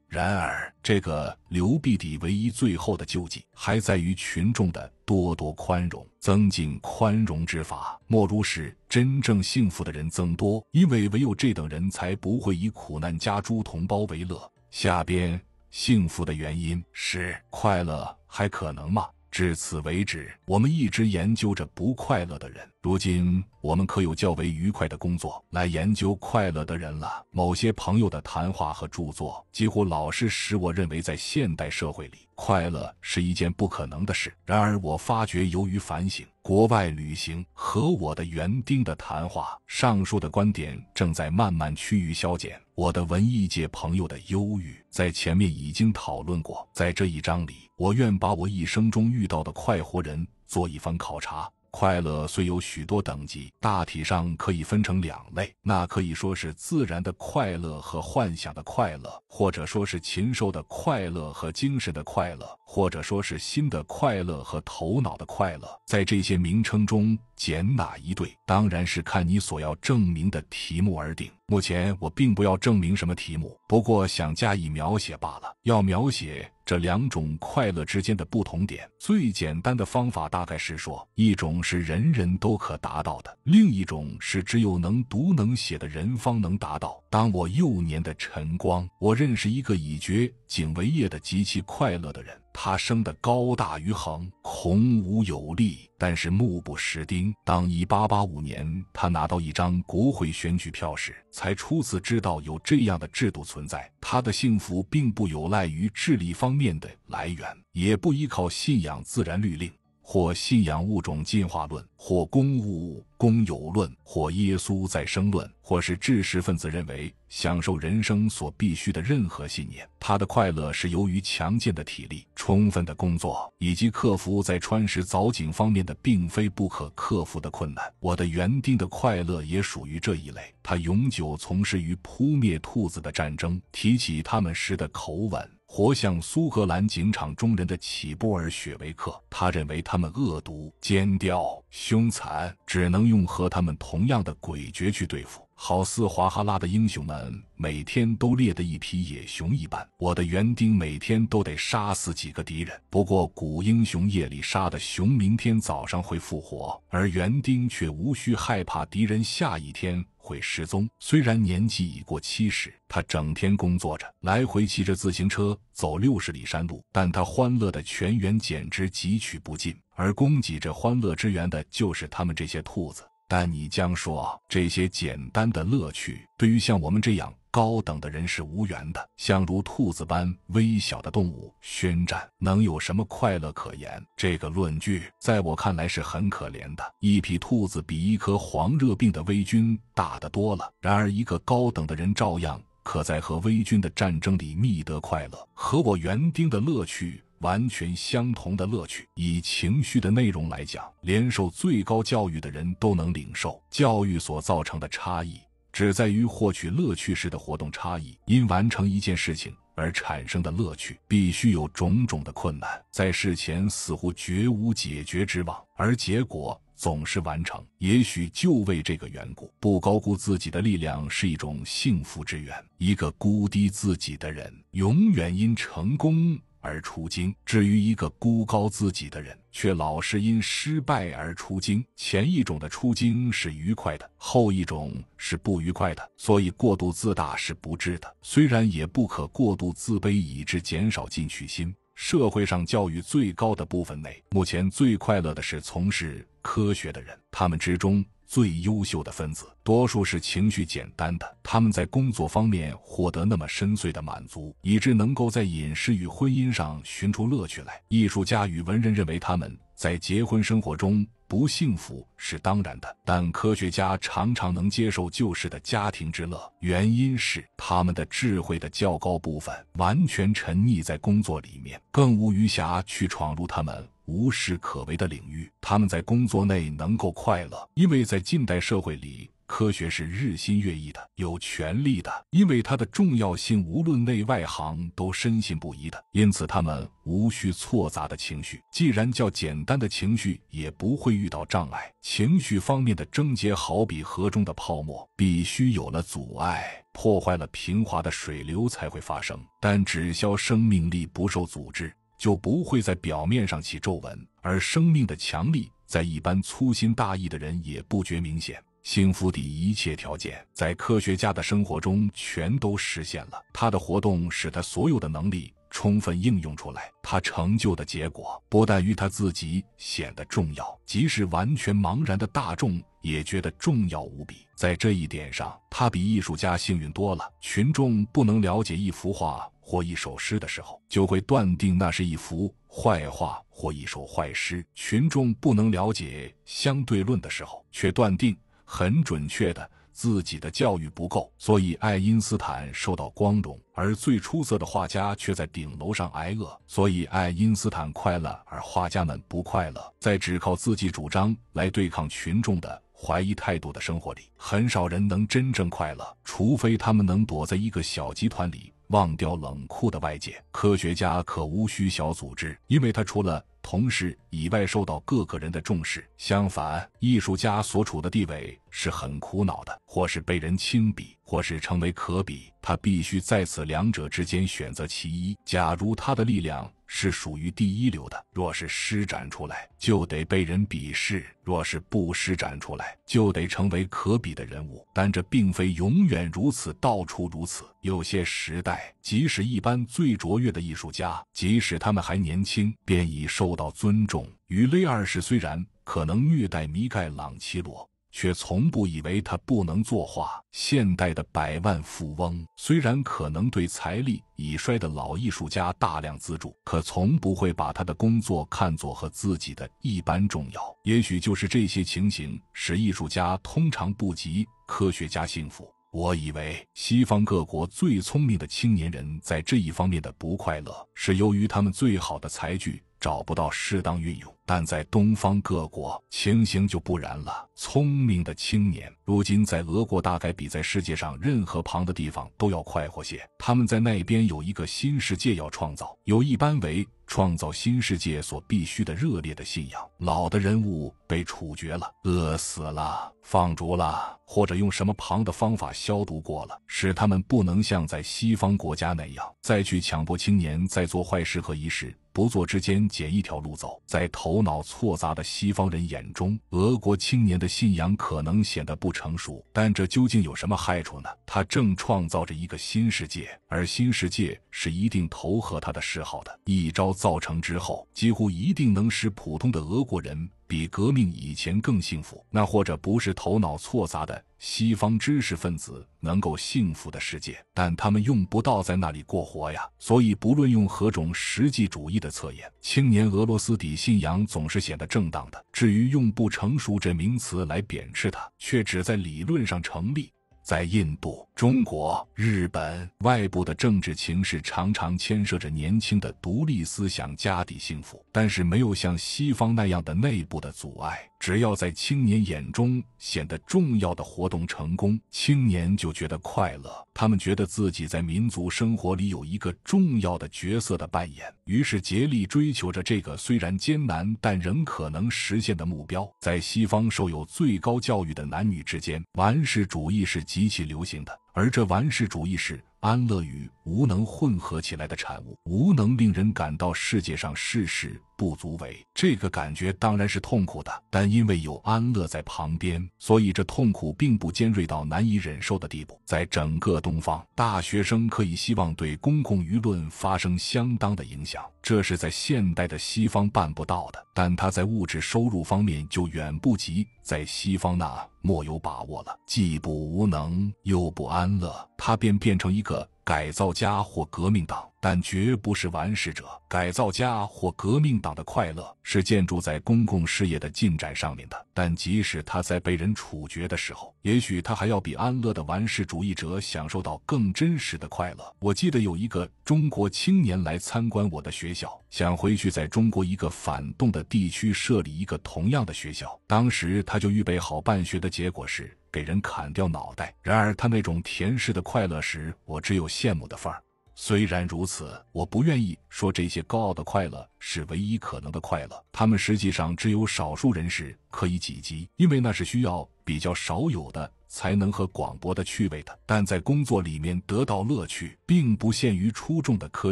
然而，这个刘弊底唯一最后的救济，还在于群众的多多宽容。增进宽容之法，莫如使真正幸福的人增多，因为唯有这等人才不会以苦难加诸同胞为乐。下边。幸福的原因是快乐，还可能吗？至此为止，我们一直研究着不快乐的人。如今，我们可有较为愉快的工作来研究快乐的人了。某些朋友的谈话和著作，几乎老是使我认为，在现代社会里，快乐是一件不可能的事。然而，我发觉由于反省。国外旅行和我的园丁的谈话。上述的观点正在慢慢趋于消减。我的文艺界朋友的忧郁，在前面已经讨论过。在这一章里，我愿把我一生中遇到的快活人做一番考察。快乐虽有许多等级，大体上可以分成两类。那可以说是自然的快乐和幻想的快乐，或者说是禽兽的快乐和精神的快乐，或者说是心的快乐和头脑的快乐。在这些名称中，拣哪一对，当然是看你所要证明的题目而定。目前我并不要证明什么题目，不过想加以描写罢了。要描写。这两种快乐之间的不同点，最简单的方法大概是说，一种是人人都可达到的，另一种是只有能读能写的人方能达到。当我幼年的晨光，我认识一个已绝仅为业的极其快乐的人。他生得高大于恒，孔武有力，但是目不识丁。当一八八五年他拿到一张国会选举票时，才初次知道有这样的制度存在。他的幸福并不有赖于智力方面的来源，也不依靠信仰自然律令。或信仰物种进化论，或公物公有论，或耶稣再生论，或是知识分子认为享受人生所必须的任何信念。他的快乐是由于强健的体力、充分的工作，以及克服在穿石凿井方面的并非不可克服的困难。我的园丁的快乐也属于这一类。他永久从事于扑灭兔子的战争，提起他们时的口吻。活像苏格兰警场中人的齐布尔·雪维克，他认为他们恶毒、奸刁、凶残，只能用和他们同样的诡谲去对付，好似华哈拉的英雄们每天都猎的一批野熊一般。我的园丁每天都得杀死几个敌人，不过古英雄夜里杀的熊，明天早上会复活，而园丁却无需害怕敌人。下一天。会失踪。虽然年纪已过七十，他整天工作着，来回骑着自行车走六十里山路，但他欢乐的泉源简直汲取不尽。而供给这欢乐之源的，就是他们这些兔子。但你将说，这些简单的乐趣，对于像我们这样，高等的人是无缘的，像如兔子般微小的动物宣战，能有什么快乐可言？这个论据在我看来是很可怜的。一匹兔子比一颗黄热病的微菌大得多了，然而一个高等的人照样可在和微菌的战争里觅得快乐，和我园丁的乐趣完全相同的乐趣。以情绪的内容来讲，连受最高教育的人都能领受教育所造成的差异。只在于获取乐趣时的活动差异，因完成一件事情而产生的乐趣，必须有种种的困难，在事前似乎绝无解决之望，而结果总是完成。也许就为这个缘故，不高估自己的力量是一种幸福之源。一个估低自己的人，永远因成功。而出京。至于一个孤高自己的人，却老是因失败而出京。前一种的出京是愉快的，后一种是不愉快的。所以过度自大是不智的，虽然也不可过度自卑以致减少进取心。社会上教育最高的部分内，目前最快乐的是从事科学的人，他们之中。最优秀的分子，多数是情绪简单的。他们在工作方面获得那么深邃的满足，以致能够在饮食与婚姻上寻出乐趣来。艺术家与文人认为他们在结婚生活中。不幸福是当然的，但科学家常常能接受旧式的家庭之乐，原因是他们的智慧的较高部分完全沉溺在工作里面，更无余暇去闯入他们无事可为的领域。他们在工作内能够快乐，因为在近代社会里。科学是日新月异的，有权利的，因为它的重要性，无论内外行都深信不疑，的。因此他们无需错杂的情绪。既然较简单的情绪也不会遇到障碍，情绪方面的症结好比河中的泡沫，必须有了阻碍，破坏了平滑的水流才会发生。但只消生命力不受阻滞，就不会在表面上起皱纹，而生命的强力，在一般粗心大意的人也不觉明显。幸福的一切条件，在科学家的生活中全都实现了。他的活动使他所有的能力充分应用出来。他成就的结果不但于他自己显得重要，即使完全茫然的大众也觉得重要无比。在这一点上，他比艺术家幸运多了。群众不能了解一幅画或一首诗的时候，就会断定那是一幅坏画或一首坏诗；群众不能了解相对论的时候，却断定。很准确的，自己的教育不够，所以爱因斯坦受到光荣，而最出色的画家却在顶楼上挨饿，所以爱因斯坦快乐，而画家们不快乐。在只靠自己主张来对抗群众的怀疑态度的生活里，很少人能真正快乐，除非他们能躲在一个小集团里。忘掉冷酷的外界，科学家可无需小组织，因为他除了同事以外，受到各个人的重视。相反，艺术家所处的地位是很苦恼的，或是被人轻鄙，或是成为可比，他必须在此两者之间选择其一。假如他的力量，是属于第一流的。若是施展出来，就得被人鄙视；若是不施展出来，就得成为可比的人物。但这并非永远如此，到处如此。有些时代，即使一般最卓越的艺术家，即使他们还年轻，便已受到尊重。于雷二世虽然可能虐待米盖朗奇罗。却从不以为他不能作画。现代的百万富翁虽然可能对财力已衰的老艺术家大量资助，可从不会把他的工作看作和自己的一般重要。也许就是这些情形使艺术家通常不及科学家幸福。我以为西方各国最聪明的青年人在这一方面的不快乐，是由于他们最好的才具。找不到适当运用，但在东方各国情形就不然了。聪明的青年如今在俄国大概比在世界上任何旁的地方都要快活些。他们在那边有一个新世界要创造，有一般为创造新世界所必须的热烈的信仰。老的人物。被处决了，饿死了，放逐了，或者用什么旁的方法消毒过了，使他们不能像在西方国家那样再去强迫青年在做坏事和一事不做之间捡一条路走。在头脑错杂的西方人眼中，俄国青年的信仰可能显得不成熟，但这究竟有什么害处呢？他正创造着一个新世界，而新世界是一定投合他的嗜好的。一招造成之后，几乎一定能使普通的俄国人。比革命以前更幸福，那或者不是头脑错杂的西方知识分子能够幸福的世界，但他们用不到在那里过活呀。所以，不论用何种实际主义的测验，青年俄罗斯底信仰总是显得正当的。至于用不成熟这名词来贬斥它，却只在理论上成立。在印度、中国、日本，外部的政治情势常常牵涉着年轻的独立思想、家底幸福，但是没有像西方那样的内部的阻碍。只要在青年眼中显得重要的活动成功，青年就觉得快乐，他们觉得自己在民族生活里有一个重要的角色的扮演，于是竭力追求着这个虽然艰难但仍可能实现的目标。在西方受有最高教育的男女之间，完事主义是。极其流行的，而这玩世主义是安乐语。无能混合起来的产物，无能令人感到世界上事事不足为，这个感觉当然是痛苦的，但因为有安乐在旁边，所以这痛苦并不尖锐到难以忍受的地步。在整个东方，大学生可以希望对公共舆论发生相当的影响，这是在现代的西方办不到的。但他在物质收入方面就远不及在西方那莫有把握了，既不无能又不安乐，他便变成一个。改造家或革命党，但绝不是完事者。改造家或革命党的快乐是建筑在公共事业的进展上面的。但即使他在被人处决的时候，也许他还要比安乐的完事主义者享受到更真实的快乐。我记得有一个中国青年来参观我的学校，想回去在中国一个反动的地区设立一个同样的学校。当时他就预备好办学的结果是。给人砍掉脑袋。然而，他那种甜食的快乐时，我只有羡慕的份儿。虽然如此，我不愿意说这些高傲的快乐是唯一可能的快乐，他们实际上只有少数人士可以企及，因为那是需要比较少有的才能和广博的趣味的。但在工作里面得到乐趣，并不限于出众的科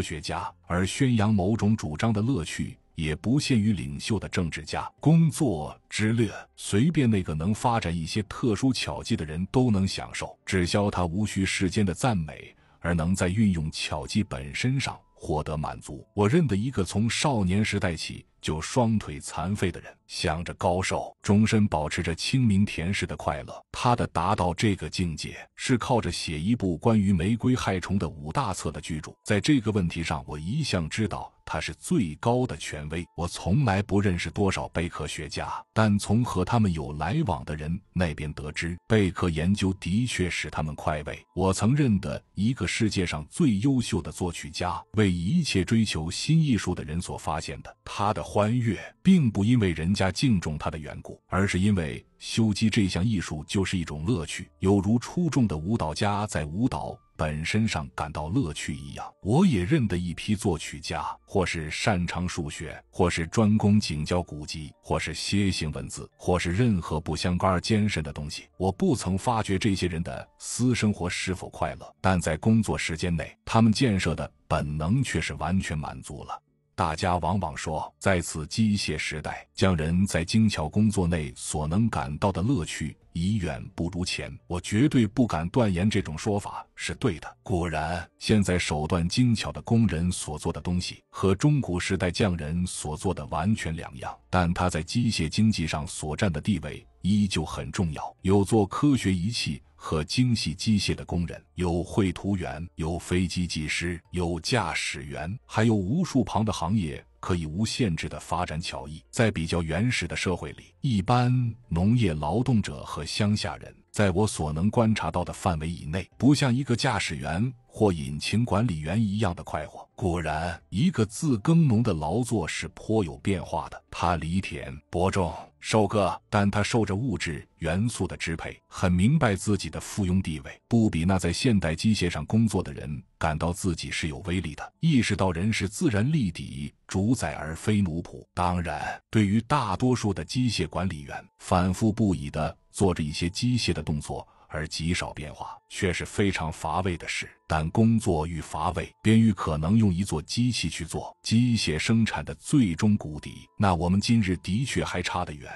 学家，而宣扬某种主张的乐趣。也不限于领袖的政治家，工作之略，随便那个能发展一些特殊巧技的人都能享受，只消他无需世间的赞美，而能在运用巧技本身上获得满足。我认得一个从少年时代起。就双腿残废的人，想着高寿，终身保持着清明甜食的快乐。他的达到这个境界，是靠着写一部关于玫瑰害虫的五大册的巨著。在这个问题上，我一向知道他是最高的权威。我从来不认识多少贝壳学家，但从和他们有来往的人那边得知，贝壳研究的确使他们快慰。我曾认得一个世界上最优秀的作曲家，为一切追求新艺术的人所发现的。他的。欢悦并不因为人家敬重他的缘故，而是因为修机这项艺术就是一种乐趣，有如出众的舞蹈家在舞蹈本身上感到乐趣一样。我也认得一批作曲家，或是擅长数学，或是专攻景教古籍，或是楔形文字，或是任何不相干艰深的东西。我不曾发觉这些人的私生活是否快乐，但在工作时间内，他们建设的本能却是完全满足了。大家往往说，在此机械时代，匠人在精巧工作内所能感到的乐趣已远不如前。我绝对不敢断言这种说法是对的。果然，现在手段精巧的工人所做的东西和中古时代匠人所做的完全两样，但他在机械经济上所占的地位依旧很重要。有做科学仪器。和精细机械的工人，有绘图员，有飞机技师，有驾驶员，还有无数旁的行业可以无限制的发展巧艺。在比较原始的社会里，一般农业劳动者和乡下人，在我所能观察到的范围以内，不像一个驾驶员或引擎管理员一样的快活。果然，一个自耕农的劳作是颇有变化的，他犁田、播种。瘦哥，但他受着物质元素的支配，很明白自己的附庸地位，不比那在现代机械上工作的人感到自己是有威力的，意识到人是自然立底主宰而非奴仆。当然，对于大多数的机械管理员，反复不已的做着一些机械的动作。而极少变化却是非常乏味的事。但工作愈乏味，便愈可能用一座机器去做机械生产的最终谷底。那我们今日的确还差得远。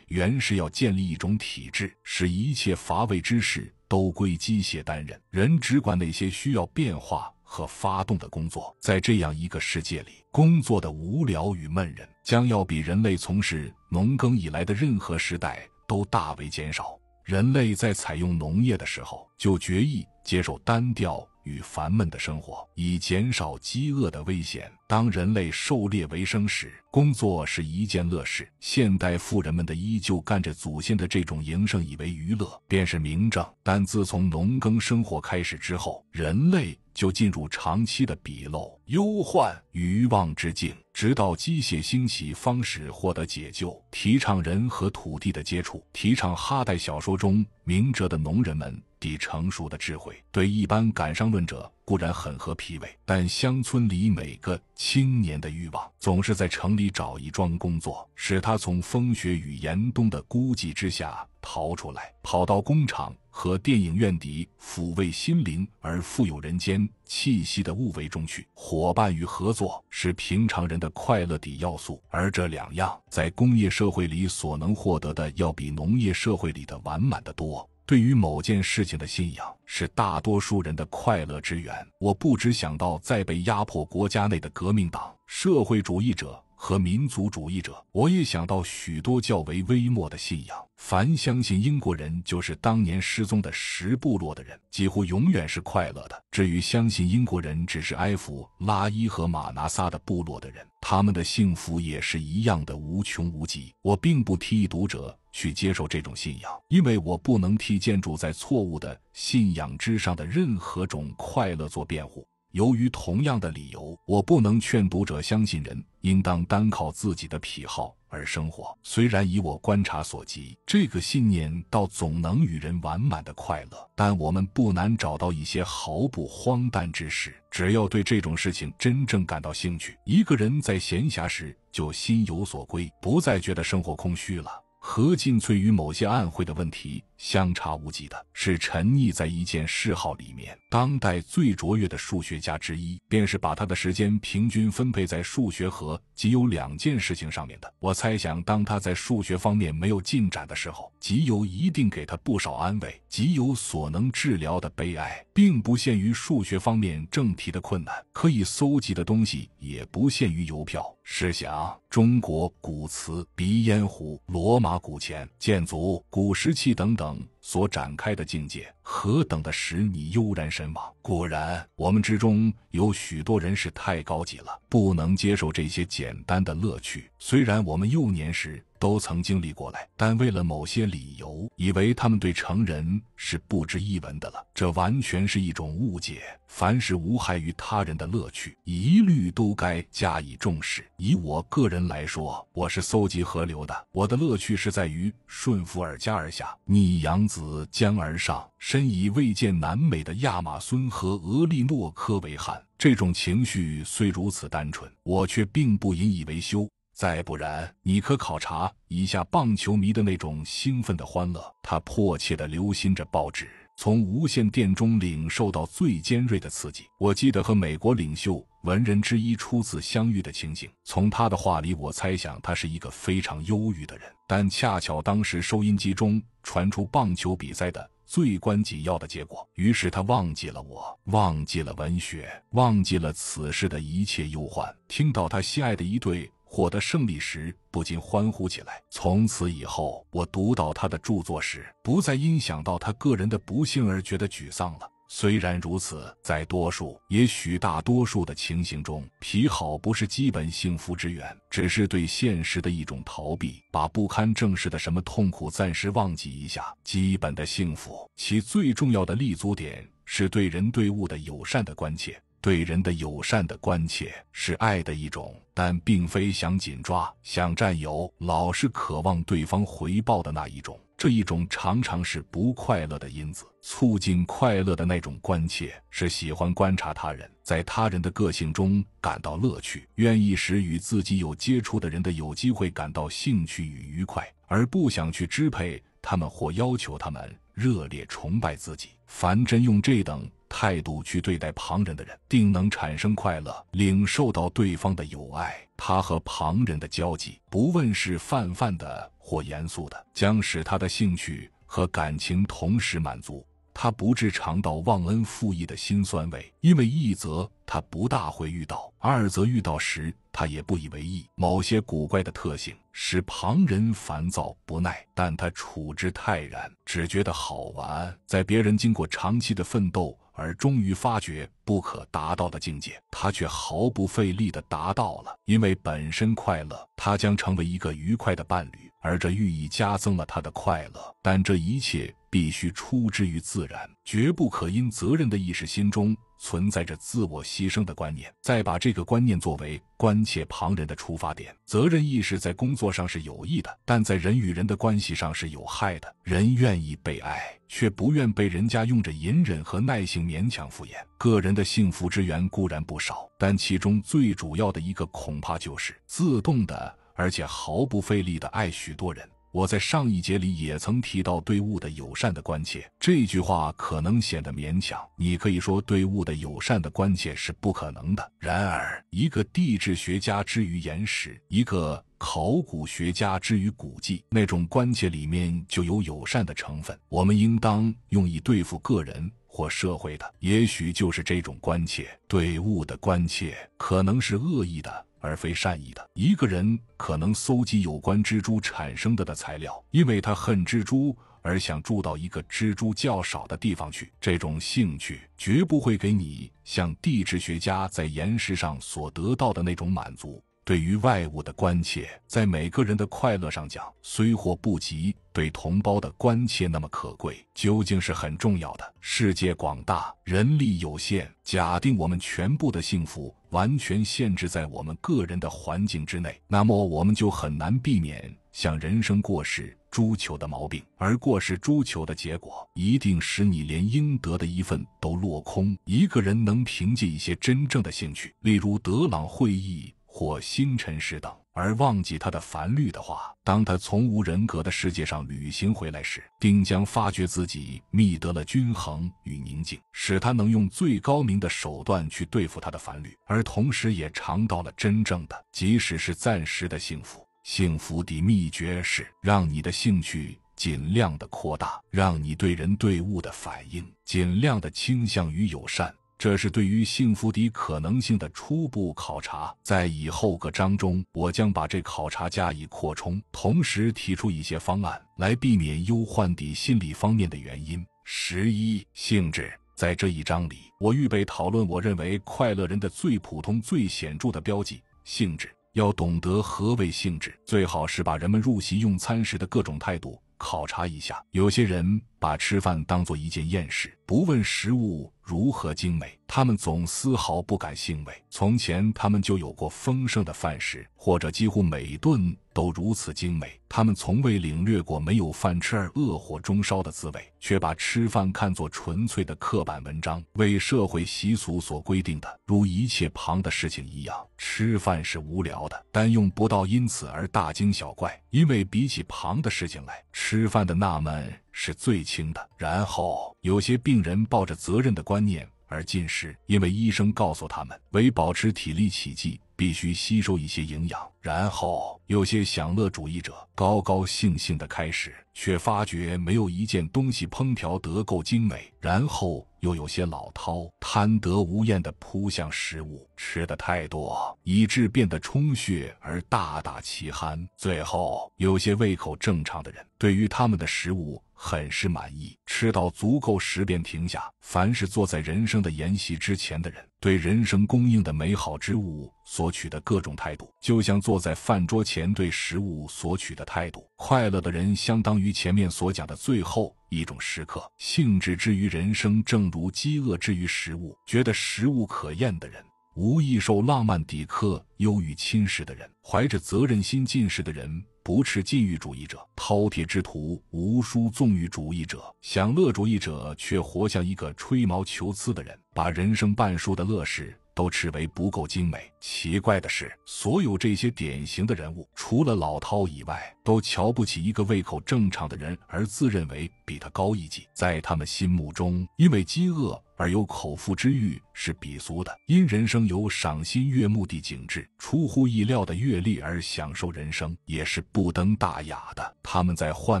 原是要建立一种体制，使一切乏味之事都归机械担任，人只管那些需要变化和发动的工作。在这样一个世界里，工作的无聊与闷人，将要比人类从事农耕以来的任何时代都大为减少。人类在采用农业的时候，就决意接受单调与烦闷的生活，以减少饥饿的危险。当人类狩猎为生时，工作是一件乐事。现代富人们的依旧干着祖先的这种营生，以为娱乐，便是明证。但自从农耕生活开始之后，人类就进入长期的鄙陋、忧患、愚妄之境，直到机械兴起，方始获得解救。提倡人和土地的接触，提倡哈代小说中明哲的农人们，的成熟的智慧，对一般感伤论者。固然很合脾胃，但乡村里每个青年的欲望，总是在城里找一桩工作，使他从风雪与严冬的孤寂之下逃出来，跑到工厂和电影院底抚慰心灵而富有人间气息的物为中去。伙伴与合作是平常人的快乐的要素，而这两样在工业社会里所能获得的，要比农业社会里的完满的多。对于某件事情的信仰是大多数人的快乐之源。我不只想到在被压迫国家内的革命党、社会主义者和民族主义者，我也想到许多较为微末的信仰。凡相信英国人就是当年失踪的十部落的人，几乎永远是快乐的。至于相信英国人只是埃弗、拉伊和马拿撒的部落的人，他们的幸福也是一样的无穷无极。我并不提议读者。去接受这种信仰，因为我不能替建筑在错误的信仰之上的任何种快乐做辩护。由于同样的理由，我不能劝读者相信人应当单靠自己的癖好而生活。虽然以我观察所及，这个信念倒总能与人完满的快乐，但我们不难找到一些毫不荒诞之事。只要对这种事情真正感到兴趣，一个人在闲暇时就心有所归，不再觉得生活空虚了。何进翠于某些暗会的问题。相差无几的是，沉溺在一件嗜好里面，当代最卓越的数学家之一，便是把他的时间平均分配在数学和集邮两件事情上面的。我猜想，当他在数学方面没有进展的时候，集邮一定给他不少安慰。集邮所能治疗的悲哀，并不限于数学方面正题的困难，可以搜集的东西也不限于邮票，试想中国古瓷、鼻烟壶、罗马古钱、建筑、古石器等等。um, 所展开的境界何等的使你悠然神往！果然，我们之中有许多人是太高级了，不能接受这些简单的乐趣。虽然我们幼年时都曾经历过来，但为了某些理由，以为他们对成人是不值一文的了。这完全是一种误解。凡是无害于他人的乐趣，一律都该加以重视。以我个人来说，我是搜集河流的，我的乐趣是在于顺伏而加而下，逆扬。子江而上，身以未见南美的亚马孙和俄利诺科为憾。这种情绪虽如此单纯，我却并不引以为羞。再不然，你可考察一下棒球迷的那种兴奋的欢乐。他迫切的留心着报纸，从无线电中领受到最尖锐的刺激。我记得和美国领袖。文人之一初次相遇的情景。从他的话里，我猜想他是一个非常忧郁的人。但恰巧当时收音机中传出棒球比赛的最关紧要的结果，于是他忘记了我，忘记了文学，忘记了此事的一切忧患。听到他心爱的一队获得胜利时，不禁欢呼起来。从此以后，我读到他的著作时，不再因想到他个人的不幸而觉得沮丧了。虽然如此，在多数、也许大多数的情形中，癖好不是基本幸福之源，只是对现实的一种逃避，把不堪正视的什么痛苦暂时忘记一下。基本的幸福，其最重要的立足点是对人对物的友善的关切。对人的友善的关切是爱的一种，但并非想紧抓、想占有、老是渴望对方回报的那一种。这一种常常是不快乐的因子，促进快乐的那种关切是喜欢观察他人，在他人的个性中感到乐趣，愿意使与自己有接触的人的有机会感到兴趣与愉快，而不想去支配他们或要求他们热烈崇拜自己。凡真用这等态度去对待旁人的人，定能产生快乐，领受到对方的友爱。他和旁人的交际，不问是泛泛的或严肃的，将使他的兴趣和感情同时满足。他不致尝到忘恩负义的辛酸味，因为一则他不大会遇到，二则遇到时他也不以为意。某些古怪的特性使旁人烦躁不耐，但他处之泰然，只觉得好玩。在别人经过长期的奋斗。而终于发觉不可达到的境界，他却毫不费力地达到了，因为本身快乐，他将成为一个愉快的伴侣，而这寓意加增了他的快乐。但这一切必须出之于自然，绝不可因责任的意识心中。存在着自我牺牲的观念，再把这个观念作为关切旁人的出发点，责任意识在工作上是有益的，但在人与人的关系上是有害的。人愿意被爱，却不愿被人家用着隐忍和耐性勉强敷衍。个人的幸福之源固然不少，但其中最主要的一个恐怕就是自动的，而且毫不费力的爱许多人。我在上一节里也曾提到对物的友善的关切，这句话可能显得勉强。你可以说对物的友善的关切是不可能的。然而，一个地质学家之于岩石，一个考古学家之于古迹，那种关切里面就有友善的成分。我们应当用以对付个人或社会的，也许就是这种关切。对物的关切可能是恶意的。而非善意的一个人可能搜集有关蜘蛛产生的的材料，因为他恨蜘蛛而想住到一个蜘蛛较少的地方去。这种兴趣绝不会给你像地质学家在岩石上所得到的那种满足。对于外物的关切，在每个人的快乐上讲，虽或不及对同胞的关切那么可贵，究竟是很重要的。世界广大，人力有限，假定我们全部的幸福。完全限制在我们个人的环境之内，那么我们就很难避免像人生过失追求的毛病，而过失追求的结果，一定使你连应得的一份都落空。一个人能凭借一些真正的兴趣，例如德朗会议。或星辰石等，而忘记他的烦律的话，当他从无人格的世界上旅行回来时，定将发觉自己觅得了均衡与宁静，使他能用最高明的手段去对付他的烦律，而同时也尝到了真正的，即使是暂时的幸福。幸福的秘诀是让你的兴趣尽量的扩大，让你对人对物的反应尽量的倾向于友善。这是对于幸福底可能性的初步考察，在以后各章中，我将把这考察加以扩充，同时提出一些方案来避免忧患底心理方面的原因。十一、性质。在这一章里，我预备讨论我认为快乐人的最普通、最显著的标记——性质。要懂得何为性质，最好是把人们入席用餐时的各种态度。考察一下，有些人把吃饭当做一件厌事，不问食物如何精美，他们总丝毫不敢欣慰。从前，他们就有过丰盛的饭食，或者几乎每顿。都如此精美，他们从未领略过没有饭吃而饿火中烧的滋味，却把吃饭看作纯粹的刻板文章，为社会习俗所规定的。如一切旁的事情一样，吃饭是无聊的，但用不到因此而大惊小怪，因为比起旁的事情来，吃饭的纳闷是最轻的。然后有些病人抱着责任的观念而进食，因为医生告诉他们，为保持体力起计。必须吸收一些营养，然后有些享乐主义者高高兴兴的开始，却发觉没有一件东西烹调得够精美；然后又有些老饕贪得无厌的扑向食物，吃的太多，以致变得充血而大打其酣。最后，有些胃口正常的人，对于他们的食物。很是满意，吃到足够时便停下。凡是坐在人生的筵席之前的人，对人生供应的美好之物索取的各种态度，就像坐在饭桌前对食物索取的态度。快乐的人相当于前面所讲的最后一种食客，兴致之于人生，正如饥饿之于食物。觉得食物可厌的人。无意受浪漫抵克忧郁侵蚀的人，怀着责任心进事的人，不是禁欲主义者；饕餮之徒、无书纵欲主义者、享乐主义者，却活像一个吹毛求疵的人，把人生半数的乐事都斥为不够精美。奇怪的是，所有这些典型的人物，除了老饕以外，都瞧不起一个胃口正常的人，而自认为比他高一级。在他们心目中，因为饥饿而有口腹之欲是鄙俗的；因人生有赏心悦目的景致、出乎意料的阅历而享受人生，也是不登大雅的。他们在幻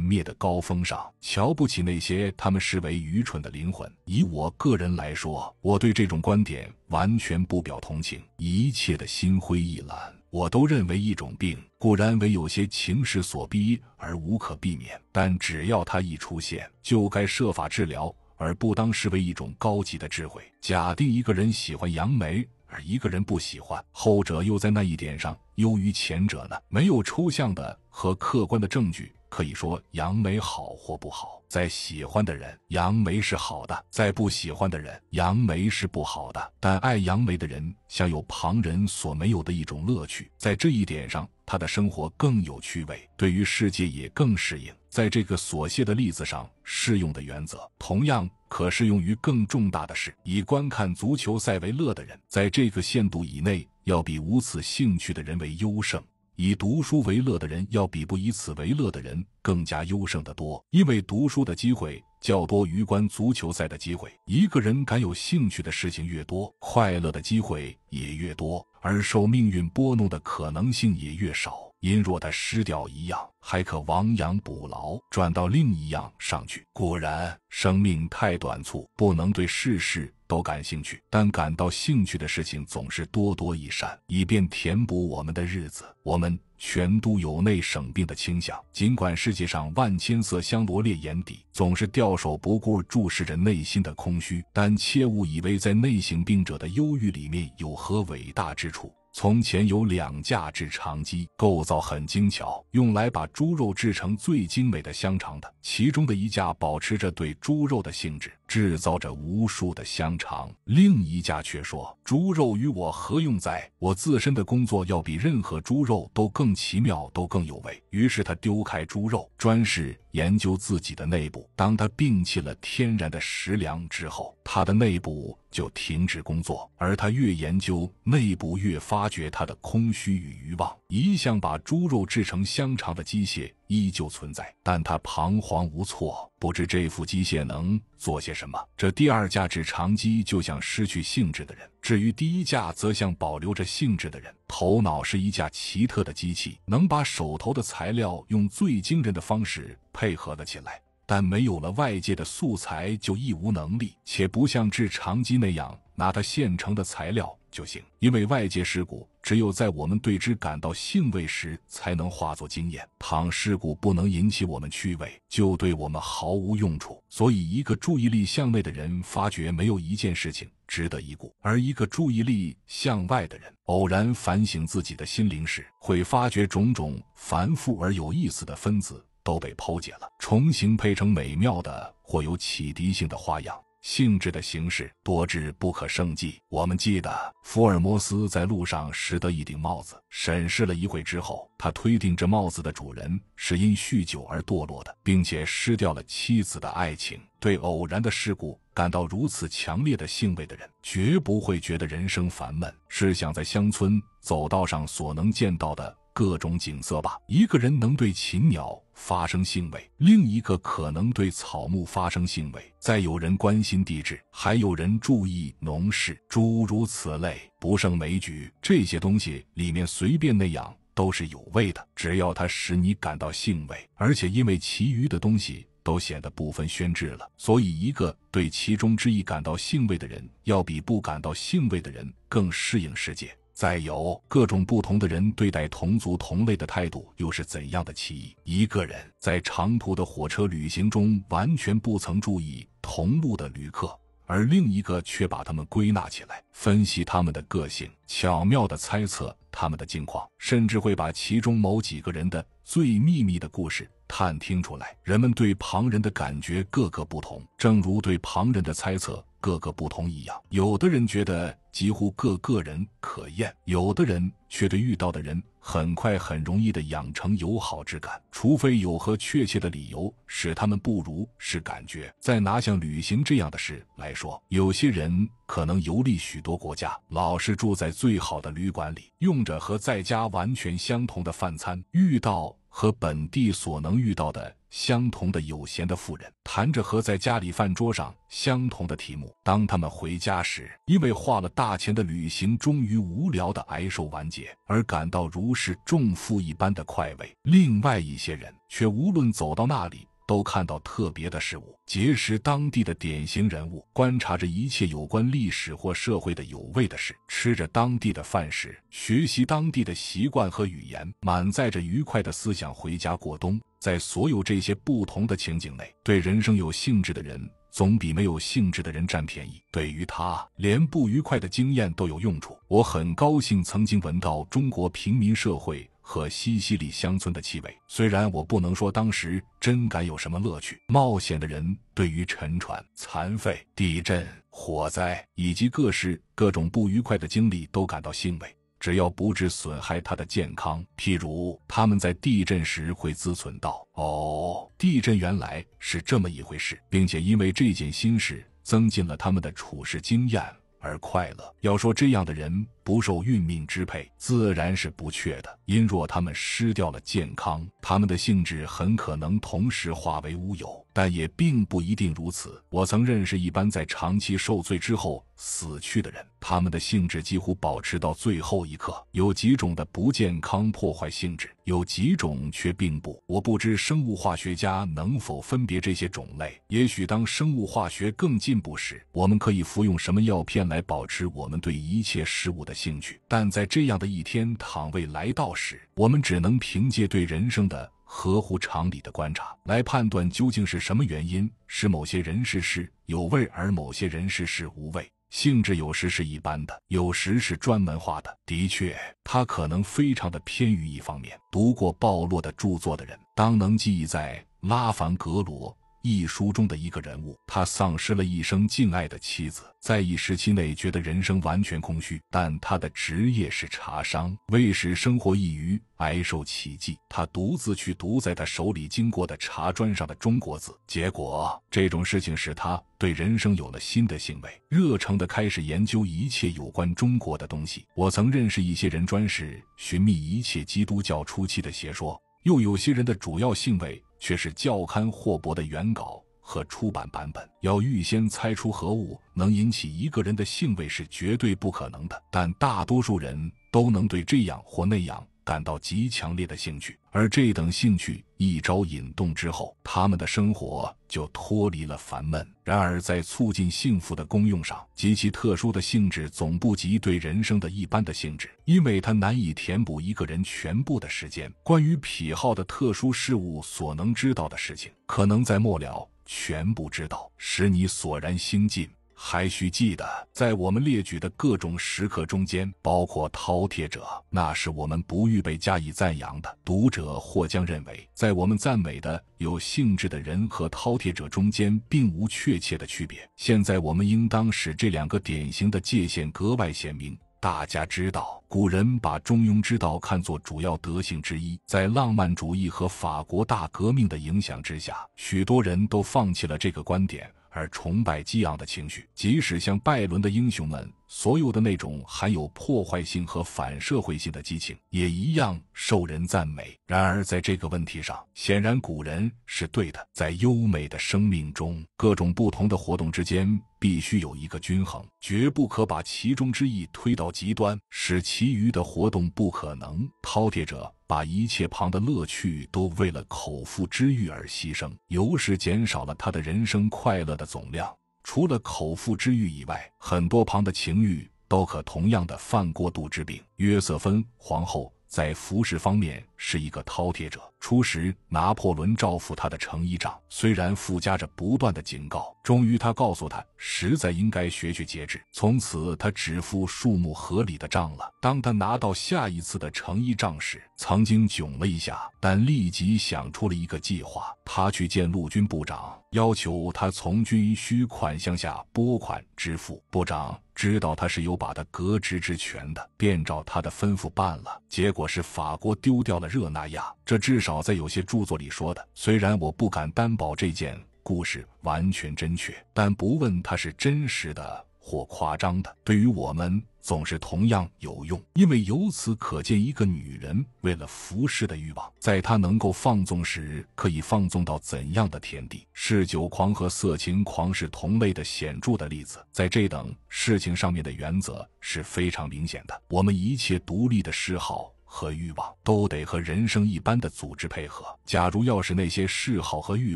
灭的高峰上，瞧不起那些他们视为愚蠢的灵魂。以我个人来说，我对这种观点完全不表同情。一切。泄的心灰意懒，我都认为一种病固然为有些情势所逼而无可避免，但只要它一出现，就该设法治疗，而不当视为一种高级的智慧。假定一个人喜欢杨梅，而一个人不喜欢，后者又在那一点上优于前者呢？没有抽象的和客观的证据。可以说杨梅好或不好，在喜欢的人，杨梅是好的；在不喜欢的人，杨梅是不好的。但爱杨梅的人，享有旁人所没有的一种乐趣，在这一点上，他的生活更有趣味，对于世界也更适应。在这个所谢的例子上适用的原则，同样可适用于更重大的事。以观看足球赛为乐的人，在这个限度以内，要比无此兴趣的人为优胜。以读书为乐的人，要比不以此为乐的人更加优胜的多，因为读书的机会较多于观足球赛的机会。一个人敢有兴趣的事情越多，快乐的机会也越多，而受命运拨弄的可能性也越少。因若他失掉一样，还可亡羊补牢，转到另一样上去。果然，生命太短促，不能对世事都感兴趣。但感到兴趣的事情总是多多益善，以便填补我们的日子。我们全都有内省病的倾向，尽管世界上万千色香罗列眼底，总是掉手不顾，注视着内心的空虚。但切勿以为在内省病者的忧郁里面有何伟大之处。从前有两架制肠机，构造很精巧，用来把猪肉制成最精美的香肠的。其中的一架保持着对猪肉的性质，制造着无数的香肠；另一架却说：“猪肉与我何用哉？我自身的工作要比任何猪肉都更奇妙，都更有味。”于是他丢开猪肉，专事研究自己的内部。当他摒弃了天然的食粮之后，他的内部。就停止工作，而他越研究内部，越发觉他的空虚与欲望。一向把猪肉制成香肠的机械依旧存在，但他彷徨无措，不知这副机械能做些什么。这第二架制肠机就像失去兴致的人，至于第一架，则像保留着兴致的人。头脑是一架奇特的机器，能把手头的材料用最惊人的方式配合了起来。但没有了外界的素材，就亦无能力；且不像制长机那样拿它现成的材料就行。因为外界事故，只有在我们对之感到兴味时，才能化作经验。倘事故不能引起我们趣味，就对我们毫无用处。所以，一个注意力向内的人，发觉没有一件事情值得一顾；而一个注意力向外的人，偶然反省自己的心灵时，会发觉种种繁复而有意思的分子。都被剖解了，重新配成美妙的或有启迪性的花样。性质的形式多至不可胜计。我们记得福尔摩斯在路上拾得一顶帽子，审视了一会之后，他推定这帽子的主人是因酗酒而堕落的，并且失掉了妻子的爱情。对偶然的事故感到如此强烈的兴味的人，绝不会觉得人生烦闷。是想在乡村走道上所能见到的。各种景色吧，一个人能对禽鸟发生兴味，另一个可能对草木发生兴味，再有人关心地质，还有人注意农事，诸如此类不胜枚举。这些东西里面随便那样都是有味的，只要它使你感到兴味，而且因为其余的东西都显得不分轩制了，所以一个对其中之一感到兴味的人，要比不感到兴味的人更适应世界。再有，各种不同的人对待同族同类的态度又是怎样的奇异？一个人在长途的火车旅行中完全不曾注意同路的旅客，而另一个却把他们归纳起来，分析他们的个性，巧妙地猜测他们的近况，甚至会把其中某几个人的最秘密的故事探听出来。人们对旁人的感觉各个不同，正如对旁人的猜测。各个不同一样，有的人觉得几乎个个人可厌，有的人却对遇到的人很快很容易的养成友好之感，除非有何确切的理由使他们不如是感觉。再拿像旅行这样的事来说，有些人可能游历许多国家，老是住在最好的旅馆里，用着和在家完全相同的饭餐，遇到。和本地所能遇到的相同的有闲的富人，谈着和在家里饭桌上相同的题目。当他们回家时，因为花了大钱的旅行终于无聊的挨受完结，而感到如释重负一般的快慰。另外一些人却无论走到那里。都看到特别的事物，结识当地的典型人物，观察着一切有关历史或社会的有味的事，吃着当地的饭食，学习当地的习惯和语言，满载着愉快的思想回家过冬。在所有这些不同的情景内，对人生有兴致的人总比没有兴致的人占便宜。对于他，连不愉快的经验都有用处。我很高兴曾经闻到中国平民社会。和西西里乡村的气味。虽然我不能说当时真敢有什么乐趣，冒险的人对于沉船、残废、地震、火灾以及各式各种不愉快的经历都感到欣慰，只要不致损害他的健康。譬如他们在地震时会自损道：“哦，地震原来是这么一回事。”并且因为这件心事，增进了他们的处事经验。而快乐，要说这样的人不受运命支配，自然是不确的。因若他们失掉了健康，他们的性质很可能同时化为乌有。但也并不一定如此。我曾认识一般在长期受罪之后死去的人，他们的性质几乎保持到最后一刻。有几种的不健康破坏性质，有几种却并不。我不知生物化学家能否分别这些种类。也许当生物化学更进步时，我们可以服用什么药片来保持我们对一切事物的兴趣。但在这样的一天倘未来到时，我们只能凭借对人生的。合乎常理的观察来判断究竟是什么原因使某些人事事有味，而某些人事事无味。性质有时是一般的，有时是专门化的。的确，他可能非常的偏于一方面。读过鲍洛的著作的人，当能记忆在拉凡格罗。一书中的一个人物，他丧失了一生敬爱的妻子，在一时期内觉得人生完全空虚。但他的职业是茶商，为使生活易于，挨受奇迹，他独自去读在他手里经过的茶砖上的中国字。结果，这种事情使他对人生有了新的兴味，热诚的开始研究一切有关中国的东西。我曾认识一些人专使寻觅一切基督教初期的邪说，又有些人的主要性味。却是教刊霍伯的原稿和出版版本。要预先猜出何物能引起一个人的兴味是绝对不可能的，但大多数人都能对这样或那样。感到极强烈的兴趣，而这等兴趣一招引动之后，他们的生活就脱离了烦闷。然而，在促进幸福的功用上，极其特殊的性质总不及对人生的一般的性质，因为它难以填补一个人全部的时间。关于癖好的特殊事物所能知道的事情，可能在末了全部知道，使你索然心尽。还需记得，在我们列举的各种时刻中间，包括饕餮者，那是我们不预备加以赞扬的。读者或将认为，在我们赞美的有兴致的人和饕餮者中间，并无确切的区别。现在，我们应当使这两个典型的界限格外鲜明。大家知道，古人把中庸之道看作主要德性之一，在浪漫主义和法国大革命的影响之下，许多人都放弃了这个观点。而崇拜激昂的情绪，即使像拜伦的英雄们所有的那种含有破坏性和反社会性的激情，也一样受人赞美。然而在这个问题上，显然古人是对的。在优美的生命中，各种不同的活动之间。必须有一个均衡，绝不可把其中之一推到极端，使其余的活动不可能。饕餮者把一切旁的乐趣都为了口腹之欲而牺牲，由是减少了他的人生快乐的总量。除了口腹之欲以外，很多旁的情欲都可同样的犯过度之病。约瑟芬皇后。在服饰方面是一个饕餮者。初时，拿破仑照付他的成衣账，虽然附加着不断的警告。终于，他告诉他，实在应该学学节制。从此，他只付数目合理的账了。当他拿到下一次的成衣账时，曾经窘了一下，但立即想出了一个计划。他去见陆军部长。要求他从军需款项下拨款支付。部长知道他是有把他革职之权的，便照他的吩咐办了。结果是法国丢掉了热那亚，这至少在有些著作里说的。虽然我不敢担保这件故事完全真确，但不问它是真实的。或夸张的，对于我们总是同样有用，因为由此可见，一个女人为了服饰的欲望，在她能够放纵时，可以放纵到怎样的田地？嗜酒狂和色情狂是同类的显著的例子，在这等事情上面的原则是非常明显的。我们一切独立的嗜好和欲望，都得和人生一般的组织配合。假如要是那些嗜好和欲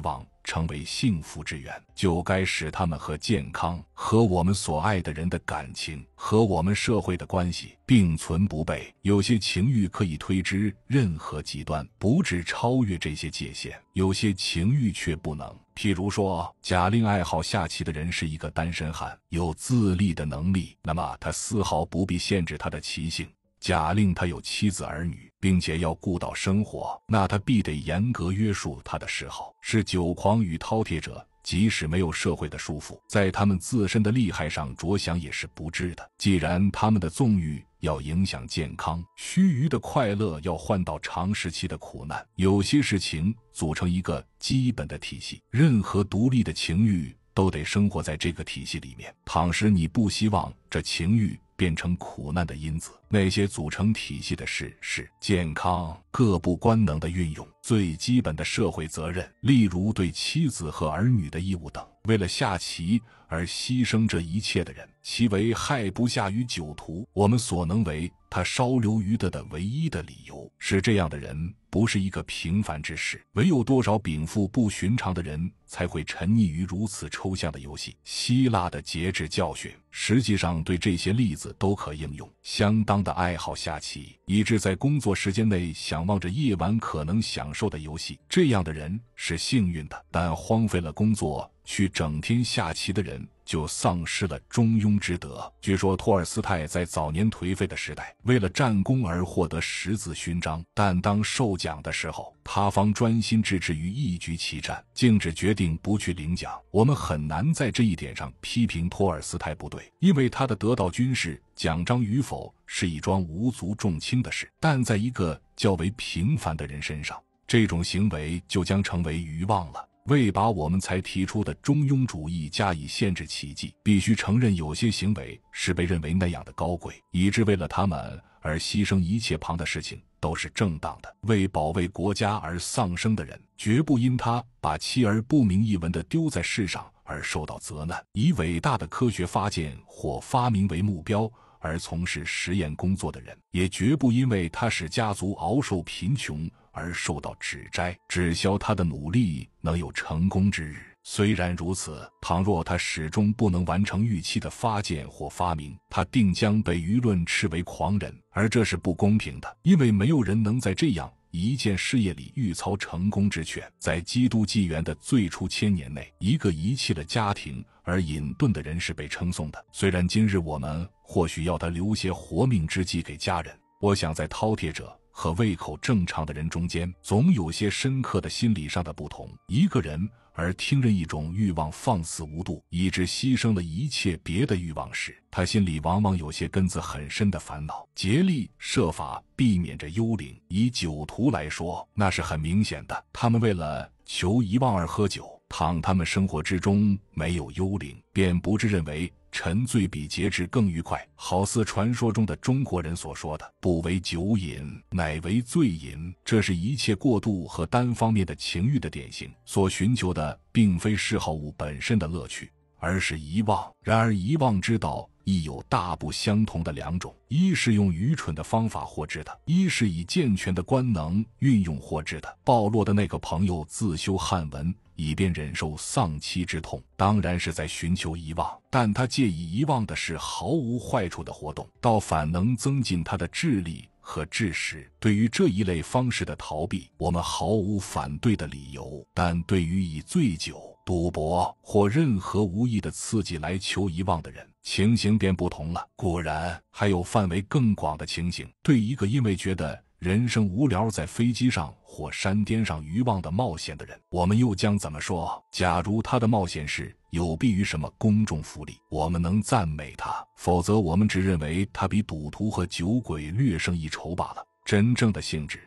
望，成为幸福之源，就该使他们和健康、和我们所爱的人的感情、和我们社会的关系并存不悖。有些情欲可以推知任何极端，不止超越这些界限；有些情欲却不能。譬如说，假令爱好下棋的人是一个单身汉，有自立的能力，那么他丝毫不必限制他的棋性。假令他有妻子儿女。并且要顾到生活，那他必得严格约束他的嗜好。是酒狂与饕餮者，即使没有社会的束缚，在他们自身的利害上着想，也是不智的。既然他们的纵欲要影响健康，须臾的快乐要换到长时期的苦难，有些事情组成一个基本的体系，任何独立的情欲都得生活在这个体系里面。倘使你不希望这情欲，变成苦难的因子。那些组成体系的事是健康各部官能的运用，最基本的社会责任，例如对妻子和儿女的义务等。为了下棋而牺牲这一切的人，其为害不下于酒徒。我们所能为。他稍留余德的唯一的理由是，这样的人不是一个平凡之事。唯有多少禀赋不寻常的人才会沉溺于如此抽象的游戏。希腊的节制教训实际上对这些例子都可应用。相当的爱好下棋，以致在工作时间内想望着夜晚可能享受的游戏。这样的人是幸运的，但荒废了工作去整天下棋的人。就丧失了中庸之德。据说托尔斯泰在早年颓废的时代，为了战功而获得十字勋章，但当授奖的时候，他方专心致志于一局棋战，径直决定不去领奖。我们很难在这一点上批评托尔斯泰不对，因为他的得到军事奖章与否是一桩无足重轻的事；但在一个较为平凡的人身上，这种行为就将成为愚妄了。为把我们才提出的中庸主义加以限制，奇迹必须承认有些行为是被认为那样的高贵，以致为了他们而牺牲一切旁的事情都是正当的。为保卫国家而丧生的人，绝不因他把妻儿不明一文的丢在世上而受到责难；以伟大的科学发现或发明为目标而从事实验工作的人，也绝不因为他使家族熬受贫穷。而受到指摘，只消他的努力能有成功之日。虽然如此，倘若他始终不能完成预期的发现或发明，他定将被舆论斥为狂人，而这是不公平的。因为没有人能在这样一件事业里预操成功之权。在基督纪元的最初千年内，一个遗弃了家庭而隐遁的人是被称颂的。虽然今日我们或许要他留些活命之计给家人，我想在饕餮者。和胃口正常的人中间，总有些深刻的心理上的不同。一个人而听任一种欲望放肆无度，以致牺牲了一切别的欲望时，他心里往往有些根子很深的烦恼，竭力设法避免着幽灵。以酒徒来说，那是很明显的，他们为了求遗忘而喝酒，倘他们生活之中没有幽灵，便不致认为。沉醉比节制更愉快，好似传说中的中国人所说的“不为酒饮，乃为醉饮”。这是一切过度和单方面的情欲的典型。所寻求的并非嗜好物本身的乐趣，而是遗忘。然而，遗忘之道亦有大不相同的两种：一是用愚蠢的方法获知的，一是以健全的官能运用获知的。暴落的那个朋友自修汉文。以便忍受丧妻之痛，当然是在寻求遗忘。但他借以遗忘的是毫无坏处的活动，倒反能增进他的智力和知识。对于这一类方式的逃避，我们毫无反对的理由。但对于以醉酒、赌博或任何无意的刺激来求遗忘的人，情形便不同了。果然还有范围更广的情形，对一个因为觉得人生无聊，在飞机上或山巅上遗忘的冒险的人，我们又将怎么说？假如他的冒险是有裨于什么公众福利，我们能赞美他；否则，我们只认为他比赌徒和酒鬼略胜一筹罢了。真正的性质，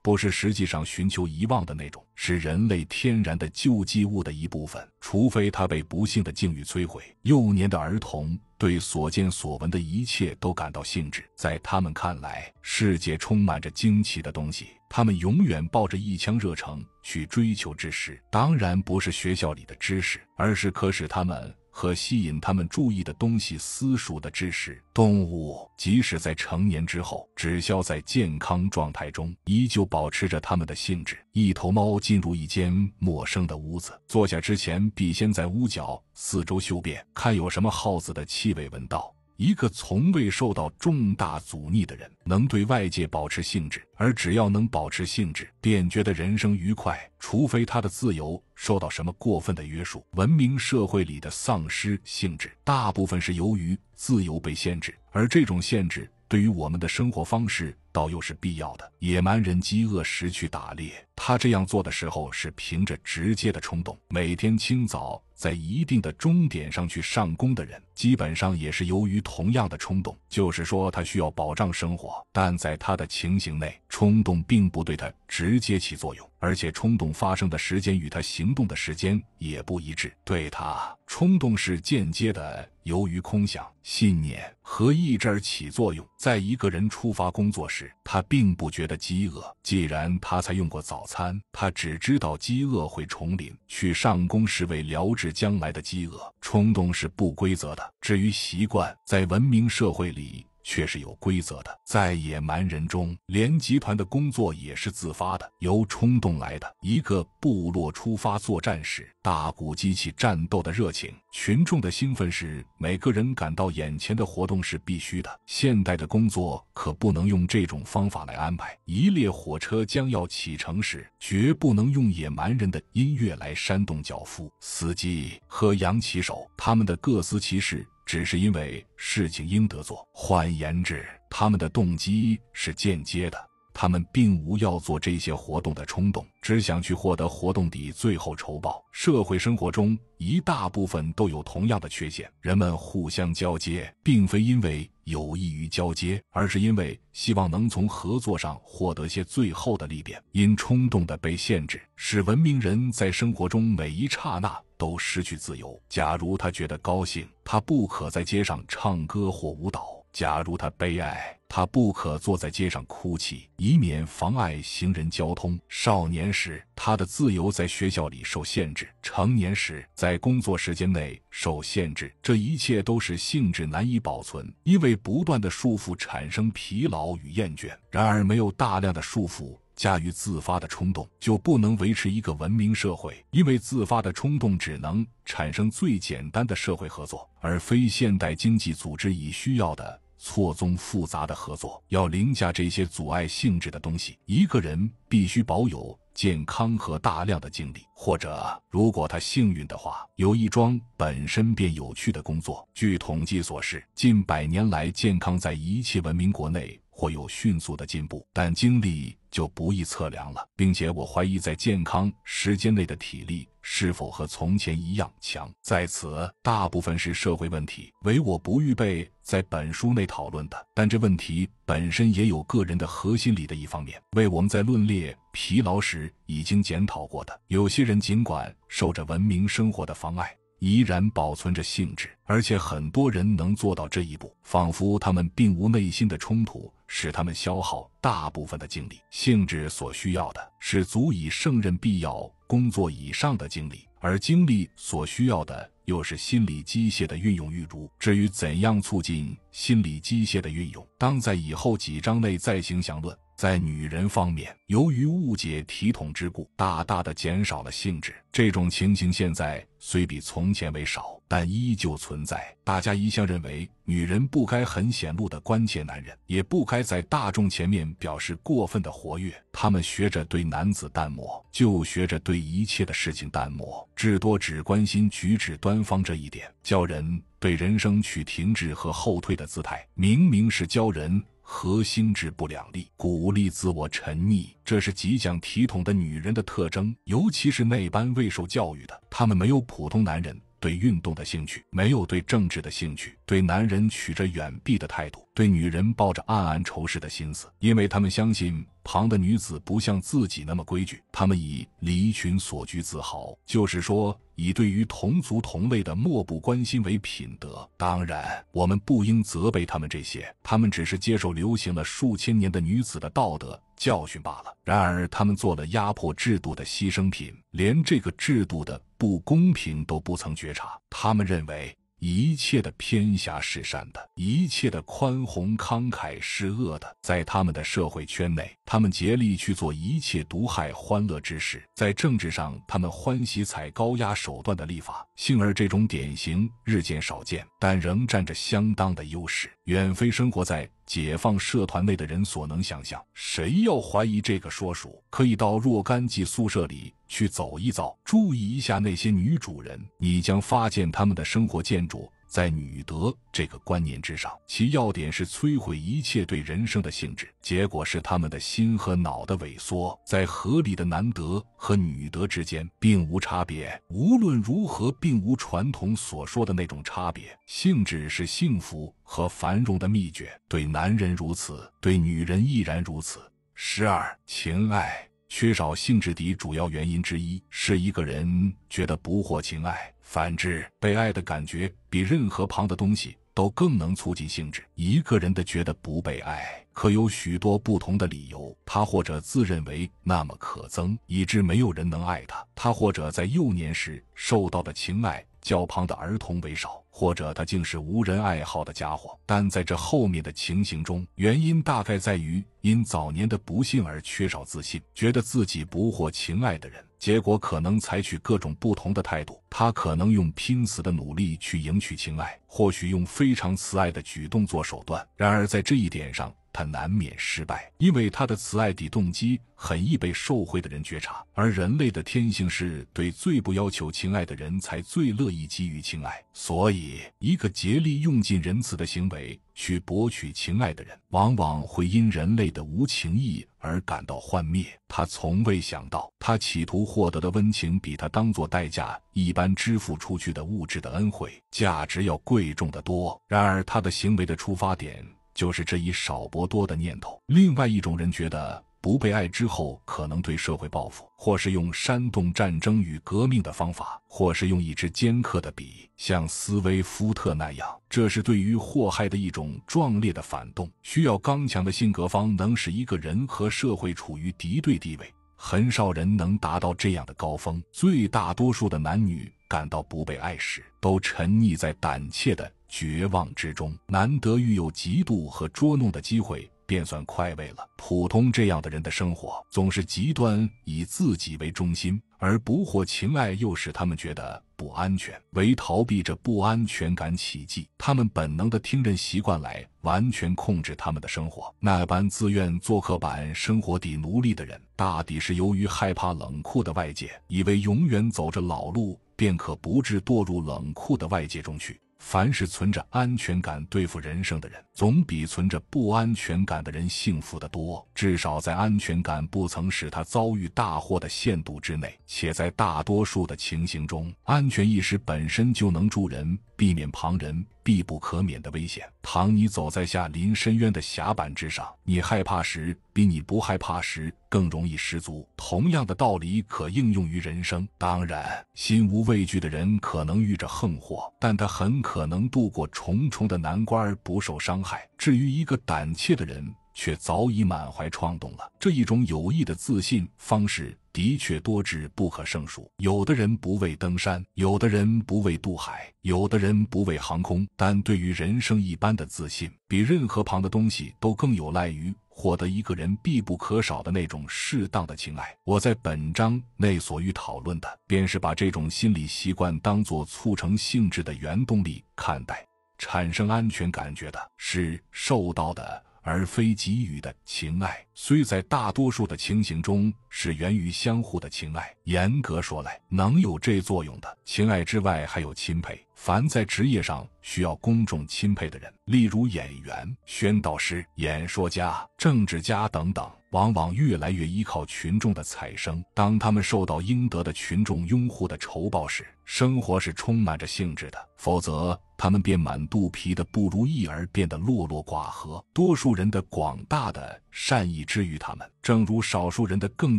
不是实际上寻求遗忘的那种，是人类天然的救济物的一部分，除非他被不幸的境遇摧毁。幼年的儿童。对所见所闻的一切都感到兴致，在他们看来，世界充满着惊奇的东西。他们永远抱着一腔热诚去追求知识，当然不是学校里的知识，而是可使他们。和吸引他们注意的东西，私属的知识，动物即使在成年之后，只消在健康状态中，依旧保持着它们的性质。一头猫进入一间陌生的屋子，坐下之前，必先在屋角四周嗅遍，看有什么耗子的气味闻到。一个从未受到重大阻逆的人，能对外界保持兴致；而只要能保持兴致，便觉得人生愉快。除非他的自由受到什么过分的约束，文明社会里的丧失兴致，大部分是由于自由被限制，而这种限制。对于我们的生活方式，倒又是必要的。野蛮人饥饿时去打猎，他这样做的时候是凭着直接的冲动；每天清早在一定的钟点上去上工的人，基本上也是由于同样的冲动。就是说，他需要保障生活，但在他的情形内，冲动并不对他直接起作用，而且冲动发生的时间与他行动的时间也不一致。对他，冲动是间接的。由于空想、信念和意志起作用，在一个人出发工作时，他并不觉得饥饿。既然他才用过早餐，他只知道饥饿会重临。去上工是为疗治将来的饥饿。冲动是不规则的。至于习惯，在文明社会里。却是有规则的，在野蛮人中，连集团的工作也是自发的，由冲动来的。一个部落出发作战时，大鼓激起战斗的热情，群众的兴奋是每个人感到眼前的活动是必须的。现代的工作可不能用这种方法来安排。一列火车将要启程时，绝不能用野蛮人的音乐来煽动脚夫、司机和扬旗手，他们的各司其事。只是因为事情应得做。换言之，他们的动机是间接的，他们并无要做这些活动的冲动，只想去获得活动底最后酬报。社会生活中一大部分都有同样的缺陷：人们互相交接，并非因为有益于交接，而是因为希望能从合作上获得些最后的利便。因冲动的被限制，使文明人在生活中每一刹那。都失去自由。假如他觉得高兴，他不可在街上唱歌或舞蹈；假如他悲哀，他不可坐在街上哭泣，以免妨碍行人交通。少年时，他的自由在学校里受限制；成年时，在工作时间内受限制。这一切都是性质难以保存，因为不断的束缚产生疲劳与厌倦。然而，没有大量的束缚。驾驭自发的冲动就不能维持一个文明社会，因为自发的冲动只能产生最简单的社会合作，而非现代经济组织已需要的错综复杂的合作。要凌驾这些阻碍性质的东西，一个人必须保有健康和大量的精力，或者如果他幸运的话，有一桩本身便有趣的工作。据统计所示，近百年来健康在一切文明国内或有迅速的进步，但精力。就不易测量了，并且我怀疑在健康时间内的体力是否和从前一样强。在此，大部分是社会问题，唯我不预备在本书内讨论的。但这问题本身也有个人的核心里的一方面，为我们在论列疲劳时已经检讨过的。有些人尽管受着文明生活的妨碍。依然保存着兴致，而且很多人能做到这一步，仿佛他们并无内心的冲突，使他们消耗大部分的精力。兴致所需要的是足以胜任必要工作以上的精力，而精力所需要的又是心理机械的运用欲如。至于怎样促进心理机械的运用，当在以后几章内再行详论。在女人方面，由于误解体统之故，大大的减少了兴致。这种情形现在虽比从前为少，但依旧存在。大家一向认为，女人不该很显露的关切男人，也不该在大众前面表示过分的活跃。他们学着对男子淡漠，就学着对一切的事情淡漠，至多只关心举止端方这一点，教人对人生取停滞和后退的姿态。明明是教人。核心志不两立，鼓励自我沉溺，这是极讲体统的女人的特征，尤其是那般未受教育的，她们没有普通男人。对运动的兴趣没有对政治的兴趣，对男人取着远避的态度，对女人抱着暗暗仇视的心思，因为他们相信旁的女子不像自己那么规矩，他们以离群索居自豪，就是说以对于同族同类的漠不关心为品德。当然，我们不应责备他们这些，他们只是接受流行了数千年的女子的道德。教训罢了。然而，他们做了压迫制度的牺牲品，连这个制度的不公平都不曾觉察。他们认为一切的偏狭是善的，一切的宽宏慷慨是恶的。在他们的社会圈内，他们竭力去做一切毒害欢乐之事。在政治上，他们欢喜采高压手段的立法。幸而这种典型日渐少见，但仍占着相当的优势。远非生活在解放社团内的人所能想象。谁要怀疑这个说书，可以到若干季宿舍里去走一遭，注意一下那些女主人，你将发现他们的生活建筑。在女德这个观念之上，其要点是摧毁一切对人生的性质，结果是他们的心和脑的萎缩。在合理的男德和女德之间，并无差别。无论如何，并无传统所说的那种差别。性质是幸福和繁荣的秘诀，对男人如此，对女人亦然如此。十二，情爱缺少性质的，主要原因之一，是一个人觉得不获情爱。反之，被爱的感觉比任何旁的东西都更能促进性质。一个人的觉得不被爱，可有许多不同的理由。他或者自认为那么可憎，以致没有人能爱他；他或者在幼年时受到的情爱较旁的儿童为少。或者他竟是无人爱好的家伙，但在这后面的情形中，原因大概在于因早年的不幸而缺少自信，觉得自己不获情爱的人，结果可能采取各种不同的态度。他可能用拼死的努力去赢取情爱，或许用非常慈爱的举动做手段。然而在这一点上，他难免失败，因为他的慈爱底动机很易被受贿的人觉察，而人类的天性是对最不要求情爱的人才最乐意给予情爱，所以。一个竭力用尽仁慈的行为去博取情爱的人，往往会因人类的无情意而感到幻灭。他从未想到，他企图获得的温情，比他当做代价一般支付出去的物质的恩惠，价值要贵重的多。然而，他的行为的出发点，就是这一少博多的念头。另外一种人觉得。不被爱之后，可能对社会报复，或是用煽动战争与革命的方法，或是用一支尖刻的笔，像斯威夫特那样，这是对于祸害的一种壮烈的反动。需要刚强的性格方能使一个人和社会处于敌对地位，很少人能达到这样的高峰。最大多数的男女感到不被爱时，都沉溺在胆怯的绝望之中，难得遇有嫉妒和捉弄的机会。便算快慰了。普通这样的人的生活总是极端以自己为中心，而不获情爱又使他们觉得不安全。为逃避这不安全感，起计他们本能的听任习惯来完全控制他们的生活。那般自愿做刻板生活底奴隶的人，大抵是由于害怕冷酷的外界，以为永远走着老路便可不致堕入冷酷的外界中去。凡是存着安全感对付人生的人，总比存着不安全感的人幸福得多。至少在安全感不曾使他遭遇大祸的限度之内，且在大多数的情形中，安全意识本身就能助人。避免旁人必不可免的危险。唐尼走在下临深渊的峡板之上，你害怕时比你不害怕时更容易十足。同样的道理可应用于人生。当然，心无畏惧的人可能遇着横祸，但他很可能度过重重的难关而不受伤害。至于一个胆怯的人，却早已满怀创动了。这一种有益的自信方式。的确多至不可胜数。有的人不畏登山，有的人不畏渡海，有的人不畏航空。但对于人生一般的自信，比任何旁的东西都更有赖于获得一个人必不可少的那种适当的情爱。我在本章内所欲讨论的，便是把这种心理习惯当做促成性质的原动力看待。产生安全感觉的是受到的。而非给予的情爱，虽在大多数的情形中是源于相互的情爱，严格说来，能有这作用的情爱之外，还有钦佩。凡在职业上需要公众钦佩的人，例如演员、宣道师、演说家、政治家等等，往往越来越依靠群众的采声。当他们受到应得的群众拥护的酬报时，生活是充满着兴致的；否则，他们便满肚皮的不如意而变得落落寡合。多数人的广大的善意之于他们。正如少数人的更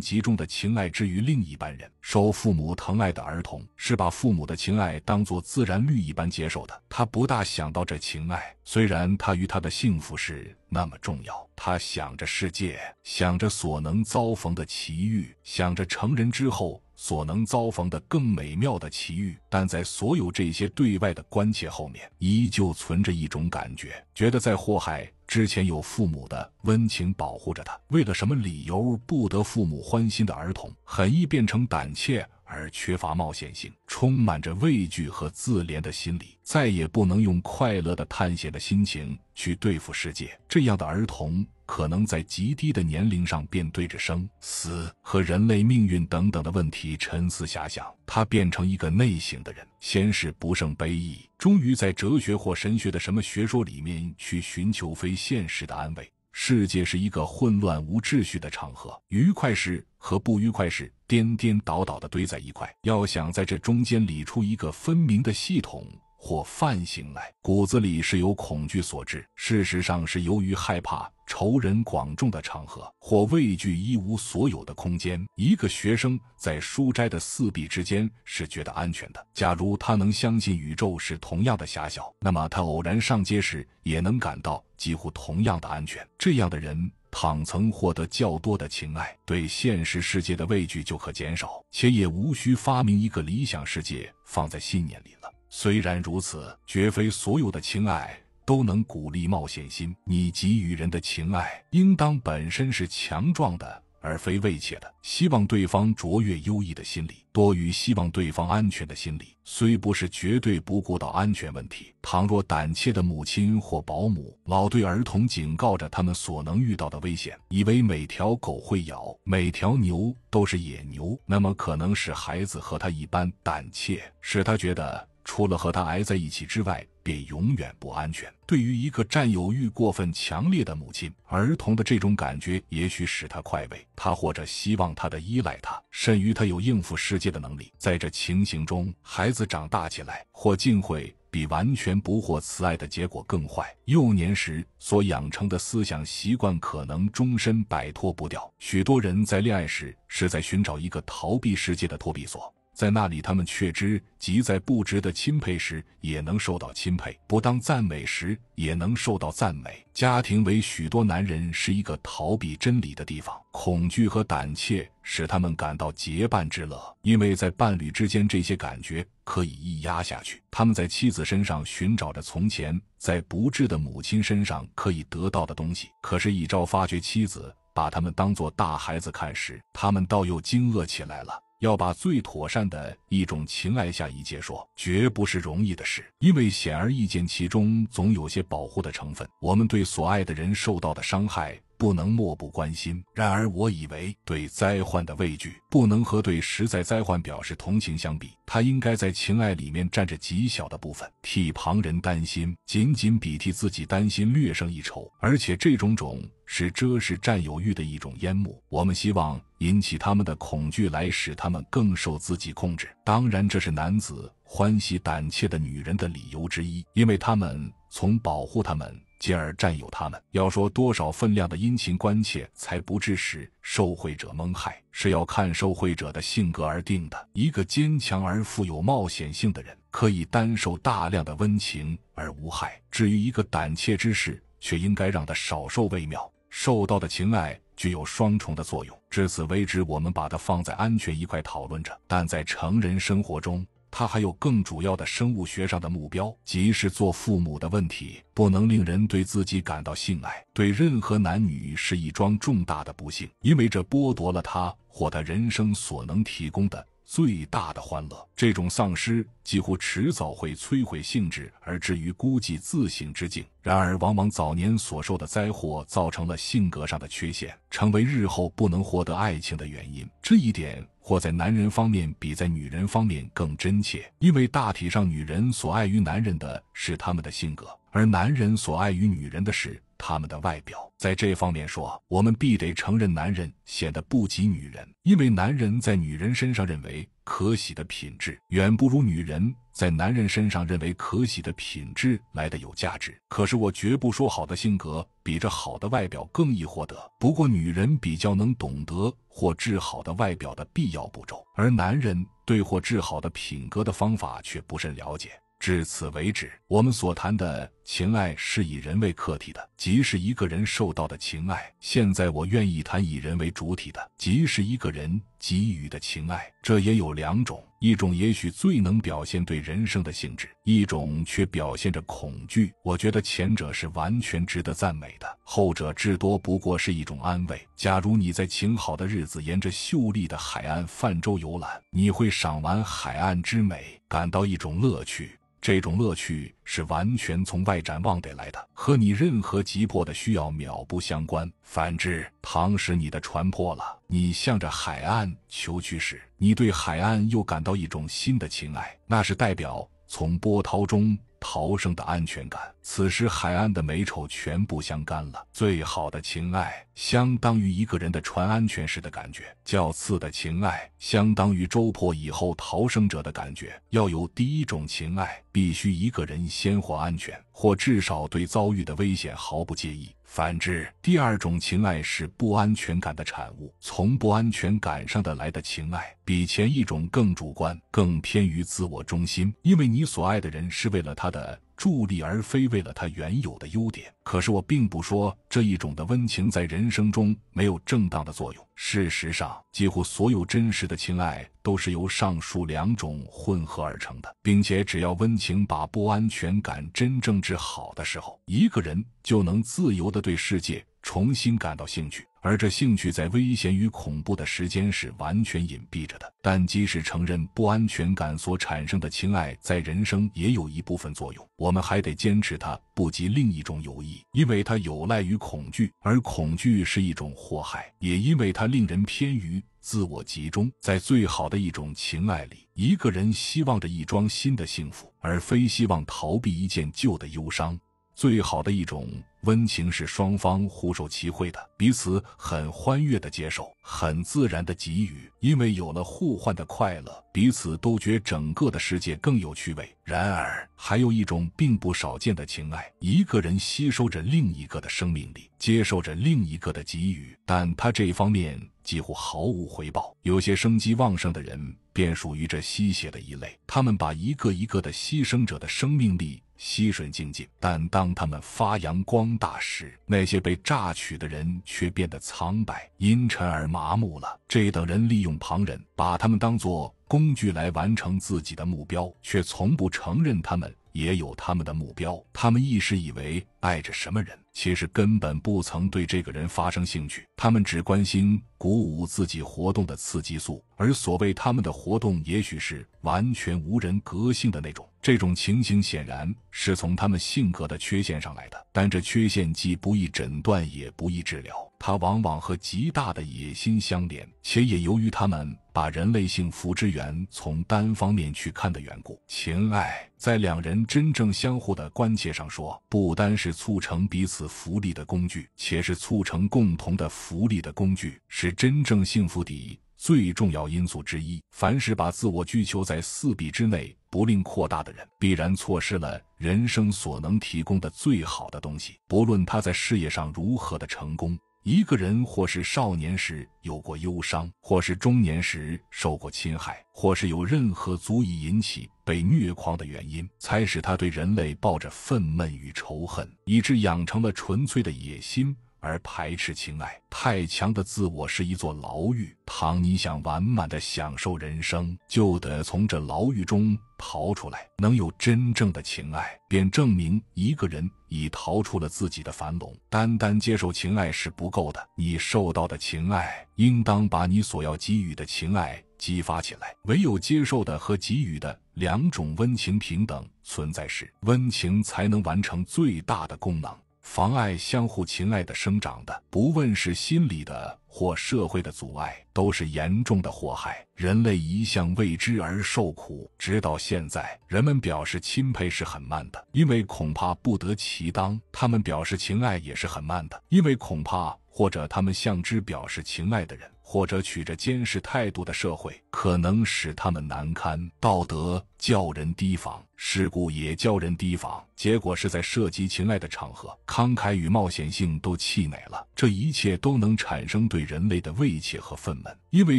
集中的情爱之于另一半人，受父母疼爱的儿童是把父母的情爱当作自然律一般接受的。他不大想到这情爱，虽然他与他的幸福是那么重要。他想着世界，想着所能遭逢的奇遇，想着成人之后所能遭逢的更美妙的奇遇。但在所有这些对外的关切后面，依旧存着一种感觉，觉得在祸害。之前有父母的温情保护着他，为了什么理由不得父母欢心的儿童，很易变成胆怯。而缺乏冒险性，充满着畏惧和自怜的心理，再也不能用快乐的探险的心情去对付世界。这样的儿童可能在极低的年龄上便对着生死和人类命运等等的问题沉思遐想，他变成一个内省的人，先是不胜悲意，终于在哲学或神学的什么学说里面去寻求非现实的安慰。世界是一个混乱无秩序的场合，愉快事和不愉快事颠颠倒倒地堆在一块，要想在这中间理出一个分明的系统。或泛醒来，骨子里是有恐惧所致。事实上是由于害怕仇人广众的场合，或畏惧一无所有的空间。一个学生在书斋的四壁之间是觉得安全的。假如他能相信宇宙是同样的狭小，那么他偶然上街时也能感到几乎同样的安全。这样的人，倘曾获得较多的情爱，对现实世界的畏惧就可减少，且也无需发明一个理想世界放在信念里了。虽然如此，绝非所有的情爱都能鼓励冒险心。你给予人的情爱，应当本身是强壮的，而非畏怯的。希望对方卓越优异的心理，多于希望对方安全的心理。虽不是绝对不顾到安全问题，倘若胆怯的母亲或保姆老对儿童警告着他们所能遇到的危险，以为每条狗会咬，每条牛都是野牛，那么可能使孩子和他一般胆怯，使他觉得。除了和他挨在一起之外，便永远不安全。对于一个占有欲过分强烈的母亲，儿童的这种感觉也许使他快慰，他或者希望他的依赖他，甚于他有应付世界的能力。在这情形中，孩子长大起来，或竟会比完全不获慈爱的结果更坏。幼年时所养成的思想习惯，可能终身摆脱不掉。许多人在恋爱时，是在寻找一个逃避世界的托庇所。在那里，他们却知即在不值得钦佩时也能受到钦佩，不当赞美时也能受到赞美。家庭为许多男人是一个逃避真理的地方，恐惧和胆怯使他们感到结伴之乐，因为在伴侣之间，这些感觉可以一压下去。他们在妻子身上寻找着从前在不智的母亲身上可以得到的东西，可是，一朝发觉妻子把他们当作大孩子看时，他们倒又惊愕起来了。要把最妥善的一种情爱下一解说，绝不是容易的事，因为显而易见，其中总有些保护的成分。我们对所爱的人受到的伤害，不能漠不关心。然而，我以为对灾患的畏惧，不能和对实在灾患表示同情相比，它应该在情爱里面占着极小的部分。替旁人担心，仅仅比替自己担心略胜一筹，而且这种种。是遮饰占有欲的一种淹没。我们希望引起他们的恐惧，来使他们更受自己控制。当然，这是男子欢喜胆怯的女人的理由之一，因为他们从保护他们，进而占有他们。要说多少分量的殷勤关切才不致使受贿者蒙害，是要看受贿者的性格而定的。一个坚强而富有冒险性的人，可以担受大量的温情而无害；至于一个胆怯之士，却应该让他少受为妙。受到的情爱具有双重的作用。至此为止，我们把它放在安全一块讨论着，但在成人生活中，它还有更主要的生物学上的目标，即是做父母的问题。不能令人对自己感到性爱，对任何男女是一桩重大的不幸，因为这剥夺了他或他人生所能提供的。最大的欢乐，这种丧失几乎迟早会摧毁性质，而至于孤寂自省之境。然而，往往早年所受的灾祸造成了性格上的缺陷，成为日后不能获得爱情的原因。这一点或在男人方面比在女人方面更真切，因为大体上女人所爱于男人的是他们的性格，而男人所爱于女人的是。他们的外表，在这方面说，我们必得承认，男人显得不及女人，因为男人在女人身上认为可喜的品质，远不如女人在男人身上认为可喜的品质来的有价值。可是我绝不说好的性格比这好的外表更易获得。不过，女人比较能懂得或治好的外表的必要步骤，而男人对或治好的品格的方法却不甚了解。至此为止，我们所谈的情爱是以人为客体的，即是一个人受到的情爱。现在我愿意谈以人为主体的，即是一个人给予的情爱。这也有两种，一种也许最能表现对人生的性质，一种却表现着恐惧。我觉得前者是完全值得赞美的，后者至多不过是一种安慰。假如你在晴好的日子沿着秀丽的海岸泛舟游览，你会赏玩海岸之美，感到一种乐趣。这种乐趣是完全从外展望得来的，和你任何急迫的需要秒不相关。反之，倘使你的船破了，你向着海岸求去时，你对海岸又感到一种新的情爱，那是代表从波涛中。逃生的安全感，此时海岸的美丑全部相干了。最好的情爱，相当于一个人的船安全时的感觉；较次的情爱，相当于周破以后逃生者的感觉。要有第一种情爱，必须一个人先活安全，或至少对遭遇的危险毫不介意。反之，第二种情爱是不安全感的产物，从不安全感上的来的情爱，比前一种更主观，更偏于自我中心，因为你所爱的人是为了他的。助力，而非为了他原有的优点。可是我并不说这一种的温情在人生中没有正当的作用。事实上，几乎所有真实的亲爱都是由上述两种混合而成的，并且只要温情把不安全感真正治好的时候，一个人就能自由的对世界重新感到兴趣。而这兴趣在危险与恐怖的时间是完全隐蔽着的。但即使承认不安全感所产生的情爱在人生也有一部分作用，我们还得坚持它不及另一种友谊，因为它有赖于恐惧，而恐惧是一种祸害，也因为它令人偏于自我集中。在最好的一种情爱里，一个人希望着一桩新的幸福，而非希望逃避一件旧的忧伤。最好的一种温情是双方互受其惠的，彼此很欢悦的接受，很自然的给予，因为有了互换的快乐，彼此都觉整个的世界更有趣味。然而，还有一种并不少见的情爱，一个人吸收着另一个的生命力，接受着另一个的给予，但他这一方面几乎毫无回报。有些生机旺盛的人便属于这吸血的一类，他们把一个一个的牺牲者的生命力。吸吮静静，但当他们发扬光大时，那些被榨取的人却变得苍白、阴沉而麻木了。这等人利用旁人，把他们当作工具来完成自己的目标，却从不承认他们也有他们的目标。他们一时以为爱着什么人，其实根本不曾对这个人发生兴趣。他们只关心。鼓舞自己活动的刺激素，而所谓他们的活动，也许是完全无人格性的那种。这种情形显然是从他们性格的缺陷上来的，但这缺陷既不易诊断，也不易治疗。它往往和极大的野心相连，且也由于他们把人类幸福之源从单方面去看的缘故。情爱在两人真正相互的关切上说，不单是促成彼此福利的工具，且是促成共同的福利的工具。是。是真正幸福的最重要因素之一。凡是把自我需求在四壁之内不令扩大的人，必然错失了人生所能提供的最好的东西。不论他在事业上如何的成功，一个人或是少年时有过忧伤，或是中年时受过侵害，或是有任何足以引起被虐狂的原因，才使他对人类抱着愤懑与仇恨，以致养成了纯粹的野心。而排斥情爱，太强的自我是一座牢狱。倘你想完满地享受人生，就得从这牢狱中逃出来。能有真正的情爱，便证明一个人已逃出了自己的樊笼。单单接受情爱是不够的，你受到的情爱应当把你所要给予的情爱激发起来。唯有接受的和给予的两种温情平等存在时，温情才能完成最大的功能。妨碍相互情爱的生长的，不问是心理的或社会的阻碍，都是严重的祸害。人类一向为之而受苦，直到现在，人们表示钦佩是很慢的，因为恐怕不得其当；他们表示情爱也是很慢的，因为恐怕或者他们向之表示情爱的人。或者取着监视态度的社会，可能使他们难堪；道德叫人提防，事故也叫人提防。结果是在涉及情爱的场合，慷慨与冒险性都气馁了。这一切都能产生对人类的慰藉和愤懑，因为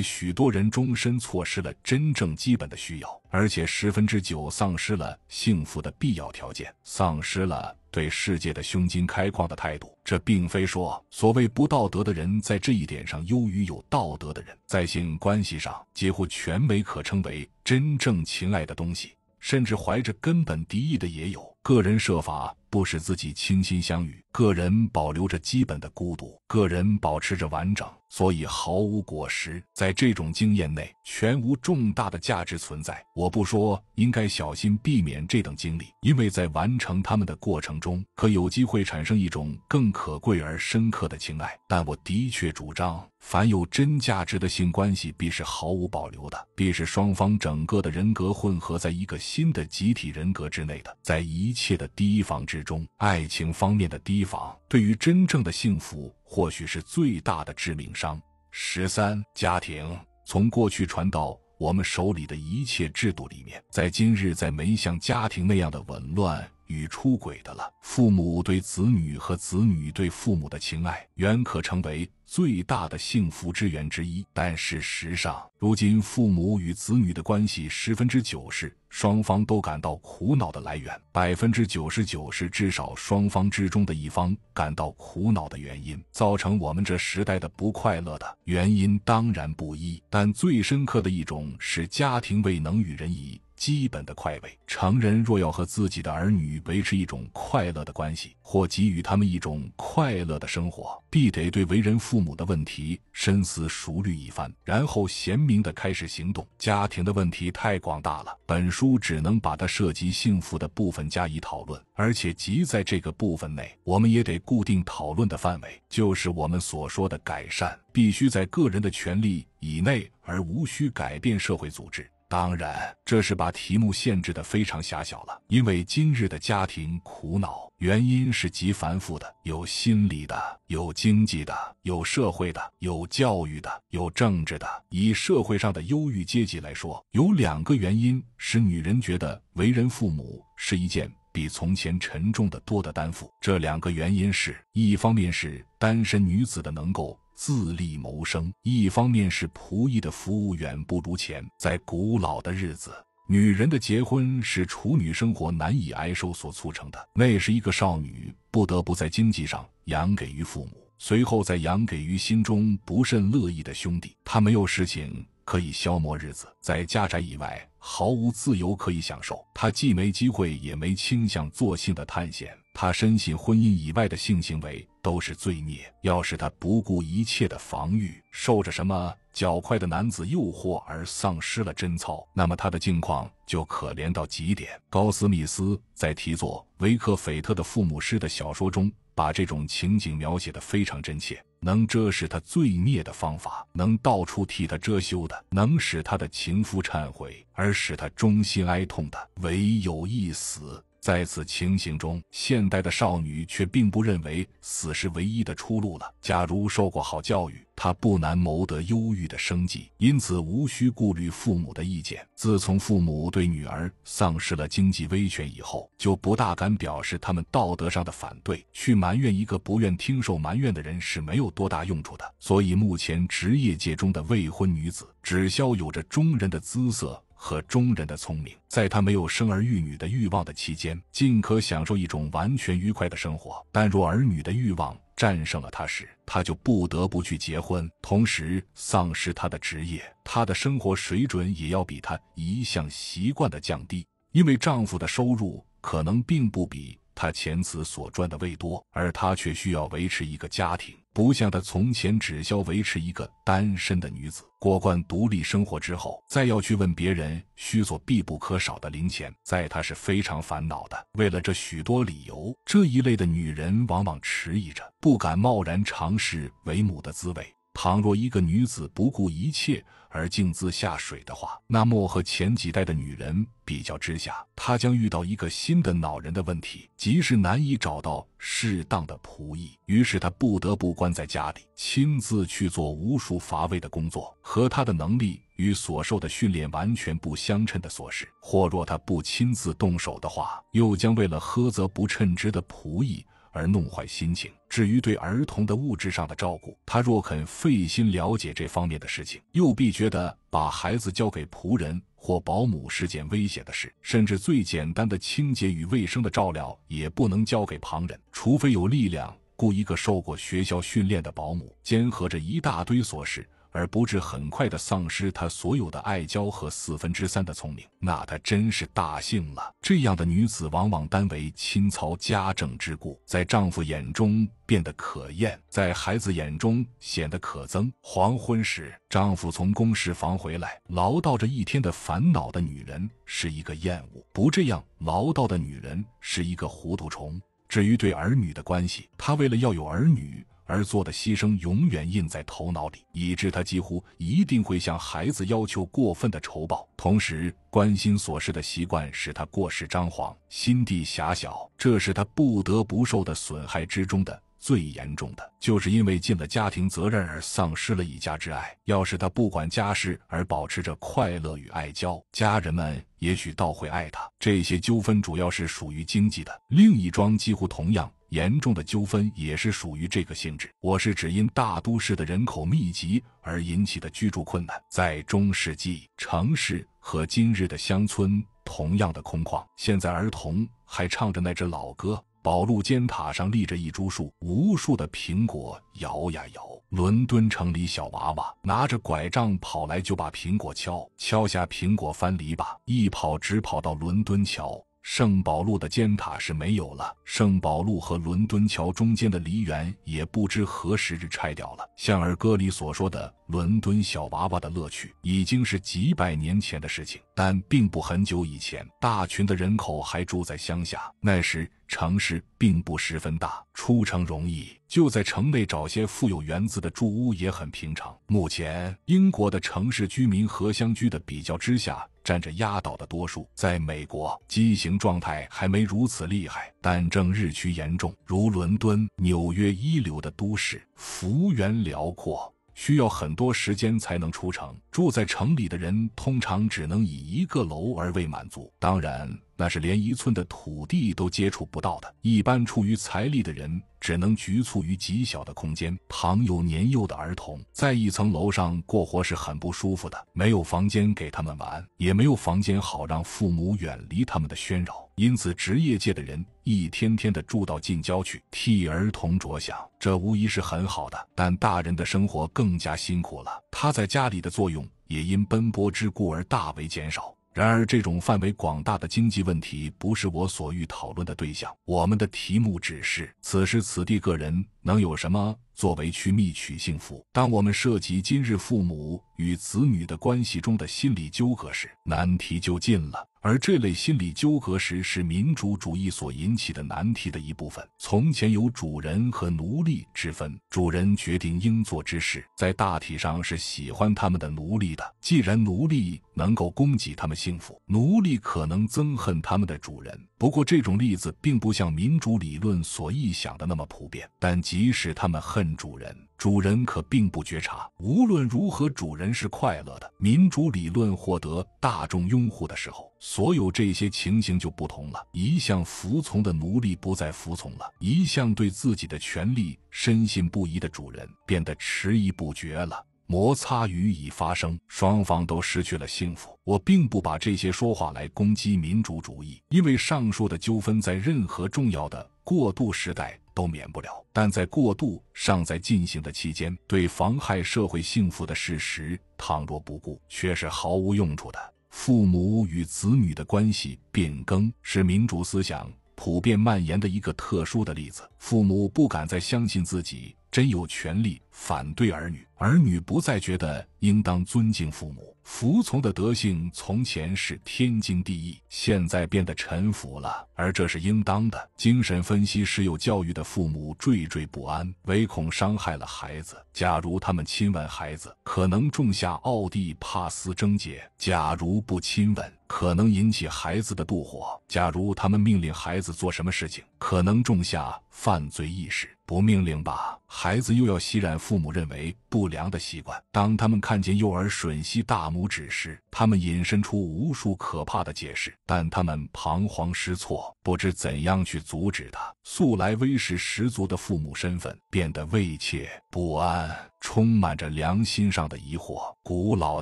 许多人终身错失了真正基本的需要，而且十分之九丧失了幸福的必要条件，丧失了。对世界的胸襟开旷的态度，这并非说所谓不道德的人在这一点上优于有道德的人。在性关系上，几乎全没可称为真正亲爱的东西，甚至怀着根本敌意的也有。个人设法不使自己倾心相与，个人保留着基本的孤独，个人保持着完整。所以毫无果实，在这种经验内全无重大的价值存在。我不说应该小心避免这等经历，因为在完成他们的过程中，可有机会产生一种更可贵而深刻的情爱。但我的确主张。凡有真价值的性关系，必是毫无保留的，必是双方整个的人格混合在一个新的集体人格之内的。在一切的提防之中，爱情方面的提防，对于真正的幸福，或许是最大的致命伤。十三，家庭从过去传到我们手里的一切制度里面，在今日，在没像家庭那样的紊乱。与出轨的了，父母对子女和子女对父母的情爱，原可成为最大的幸福之源之一。但事实上，如今父母与子女的关系，十分之九是双方都感到苦恼的来源，百分之九十九是至少双方之中的一方感到苦恼的原因。造成我们这时代的不快乐的原因当然不一，但最深刻的一种是家庭未能与人宜。基本的快慰。成人若要和自己的儿女维持一种快乐的关系，或给予他们一种快乐的生活，必得对为人父母的问题深思熟虑一番，然后贤明地开始行动。家庭的问题太广大了，本书只能把它涉及幸福的部分加以讨论，而且即在这个部分内，我们也得固定讨论的范围，就是我们所说的改善，必须在个人的权利以内，而无需改变社会组织。当然，这是把题目限制的非常狭小了。因为今日的家庭苦恼原因，是极繁复的，有心理的，有经济的，有社会的，有教育的，有政治的。以社会上的忧郁阶级来说，有两个原因使女人觉得为人父母是一件比从前沉重的多的担负。这两个原因是：一方面是单身女子的能够。自立谋生，一方面是仆役的服务远不如前。在古老的日子，女人的结婚是处女生活难以挨受所促成的。那是一个少女不得不在经济上养给于父母，随后再养给于心中不甚乐意的兄弟。她没有事情可以消磨日子，在家宅以外毫无自由可以享受。她既没机会，也没倾向做性的探险。他深信婚姻以外的性行为都是罪孽。要是他不顾一切的防御，受着什么脚快的男子诱惑而丧失了贞操，那么他的境况就可怜到极点。高斯密斯在题作《维克斐特的父母诗》的小说中，把这种情景描写的非常真切。能遮饰他罪孽的方法，能到处替他遮羞的，能使他的情夫忏悔而使他衷心哀痛的，唯有一死。在此情形中，现代的少女却并不认为死是唯一的出路了。假如受过好教育，她不难谋得忧郁的生计，因此无需顾虑父母的意见。自从父母对女儿丧失了经济威权以后，就不大敢表示他们道德上的反对。去埋怨一个不愿听受埋怨的人是没有多大用处的。所以，目前职业界中的未婚女子，只消有着中人的姿色。和中人的聪明，在他没有生儿育女的欲望的期间，尽可享受一种完全愉快的生活。但若儿女的欲望战胜了他时，他就不得不去结婚，同时丧失他的职业，他的生活水准也要比他一向习惯的降低，因为丈夫的收入可能并不比他前此所赚的位多，而他却需要维持一个家庭。不像她从前只消维持一个单身的女子过惯独立生活之后，再要去问别人需做必不可少的零钱，在她是非常烦恼的。为了这许多理由，这一类的女人往往迟疑着，不敢贸然尝试为母的滋味。倘若一个女子不顾一切，而径自下水的话，那么和前几代的女人比较之下，她将遇到一个新的恼人的问题，即是难以找到适当的仆役。于是她不得不关在家里，亲自去做无数乏味的工作，和她的能力与所受的训练完全不相称的琐事。或若她不亲自动手的话，又将为了苛责不称职的仆役。而弄坏心情。至于对儿童的物质上的照顾，他若肯费心了解这方面的事情，又必觉得把孩子交给仆人或保姆是件危险的事，甚至最简单的清洁与卫生的照料也不能交给旁人，除非有力量雇一个受过学校训练的保姆，兼合着一大堆琐事。而不致很快的丧失他所有的爱娇和四分之三的聪明，那他真是大幸了。这样的女子往往单为亲操家政之故，在丈夫眼中变得可厌，在孩子眼中显得可憎。黄昏时，丈夫从工事房回来，唠叨着一天的烦恼的女人是一个厌恶；不这样唠叨的女人是一个糊涂虫。至于对儿女的关系，她为了要有儿女。而做的牺牲永远印在头脑里，以致他几乎一定会向孩子要求过分的酬报。同时，关心琐事的习惯使他过时张狂，心地狭小，这是他不得不受的损害之中的最严重的。就是因为尽了家庭责任而丧失了一家之爱。要是他不管家事而保持着快乐与爱交，家人们也许倒会爱他。这些纠纷主要是属于经济的。另一桩几乎同样。严重的纠纷也是属于这个性质。我是指因大都市的人口密集而引起的居住困难。在中世纪，城市和今日的乡村同样的空旷。现在，儿童还唱着那支老歌：宝路尖塔上立着一株树，无数的苹果摇呀摇。伦敦城里小娃娃拿着拐杖跑来，就把苹果敲，敲下苹果翻篱笆，一跑直跑到伦敦桥。圣宝路的尖塔是没有了，圣宝路和伦敦桥中间的梨园也不知何时就拆掉了。像儿歌里所说的“伦敦小娃娃的乐趣”已经是几百年前的事情，但并不很久以前，大群的人口还住在乡下。那时城市并不十分大，出城容易，就在城内找些富有园子的住屋也很平常。目前英国的城市居民和乡居的比较之下。占着压倒的多数。在美国，畸形状态还没如此厉害，但正日趋严重。如伦敦、纽约一流的都市，幅员辽阔，需要很多时间才能出城。住在城里的人通常只能以一个楼而为满足。当然。那是连一寸的土地都接触不到的。一般处于财力的人，只能局促于极小的空间。倘有年幼的儿童在一层楼上过活，是很不舒服的。没有房间给他们玩，也没有房间好让父母远离他们的喧扰。因此，职业界的人一天天的住到近郊去，替儿童着想，这无疑是很好的。但大人的生活更加辛苦了，他在家里的作用也因奔波之故而大为减少。然而，这种范围广大的经济问题不是我所欲讨论的对象。我们的题目只是：此时此地个人能有什么作为去觅取幸福？当我们涉及今日父母与子女的关系中的心理纠葛时，难题就近了。而这类心理纠葛时是民主主义所引起的难题的一部分。从前有主人和奴隶之分，主人决定应做之事，在大体上是喜欢他们的奴隶的。既然奴隶能够供给他们幸福，奴隶可能憎恨他们的主人。不过这种例子并不像民主理论所臆想的那么普遍。但即使他们恨主人，主人可并不觉察。无论如何，主人是快乐的。民主理论获得大众拥护的时候，所有这些情形就不同了。一向服从的奴隶不再服从了；一向对自己的权利深信不疑的主人变得迟疑不决了。摩擦予以发生，双方都失去了幸福。我并不把这些说话来攻击民主主义，因为上述的纠纷在任何重要的过渡时代。都免不了，但在过渡尚在进行的期间，对妨害社会幸福的事实倘若不顾，却是毫无用处的。父母与子女的关系变更，是民主思想普遍蔓延的一个特殊的例子。父母不敢再相信自己。真有权利反对儿女，儿女不再觉得应当尊敬父母、服从的德性，从前是天经地义，现在变得臣服了，而这是应当的。精神分析师有教育的父母，惴惴不安，唯恐伤害了孩子。假如他们亲吻孩子，可能种下奥蒂帕斯症结；假如不亲吻，可能引起孩子的妒火；假如他们命令孩子做什么事情，可能种下犯罪意识；不命令吧。孩子又要吸染父母认为不良的习惯。当他们看见幼儿吮吸大拇指时，他们引申出无数可怕的解释，但他们彷徨失措，不知怎样去阻止他。素来威势十足的父母身份变得畏怯不安，充满着良心上的疑惑。古老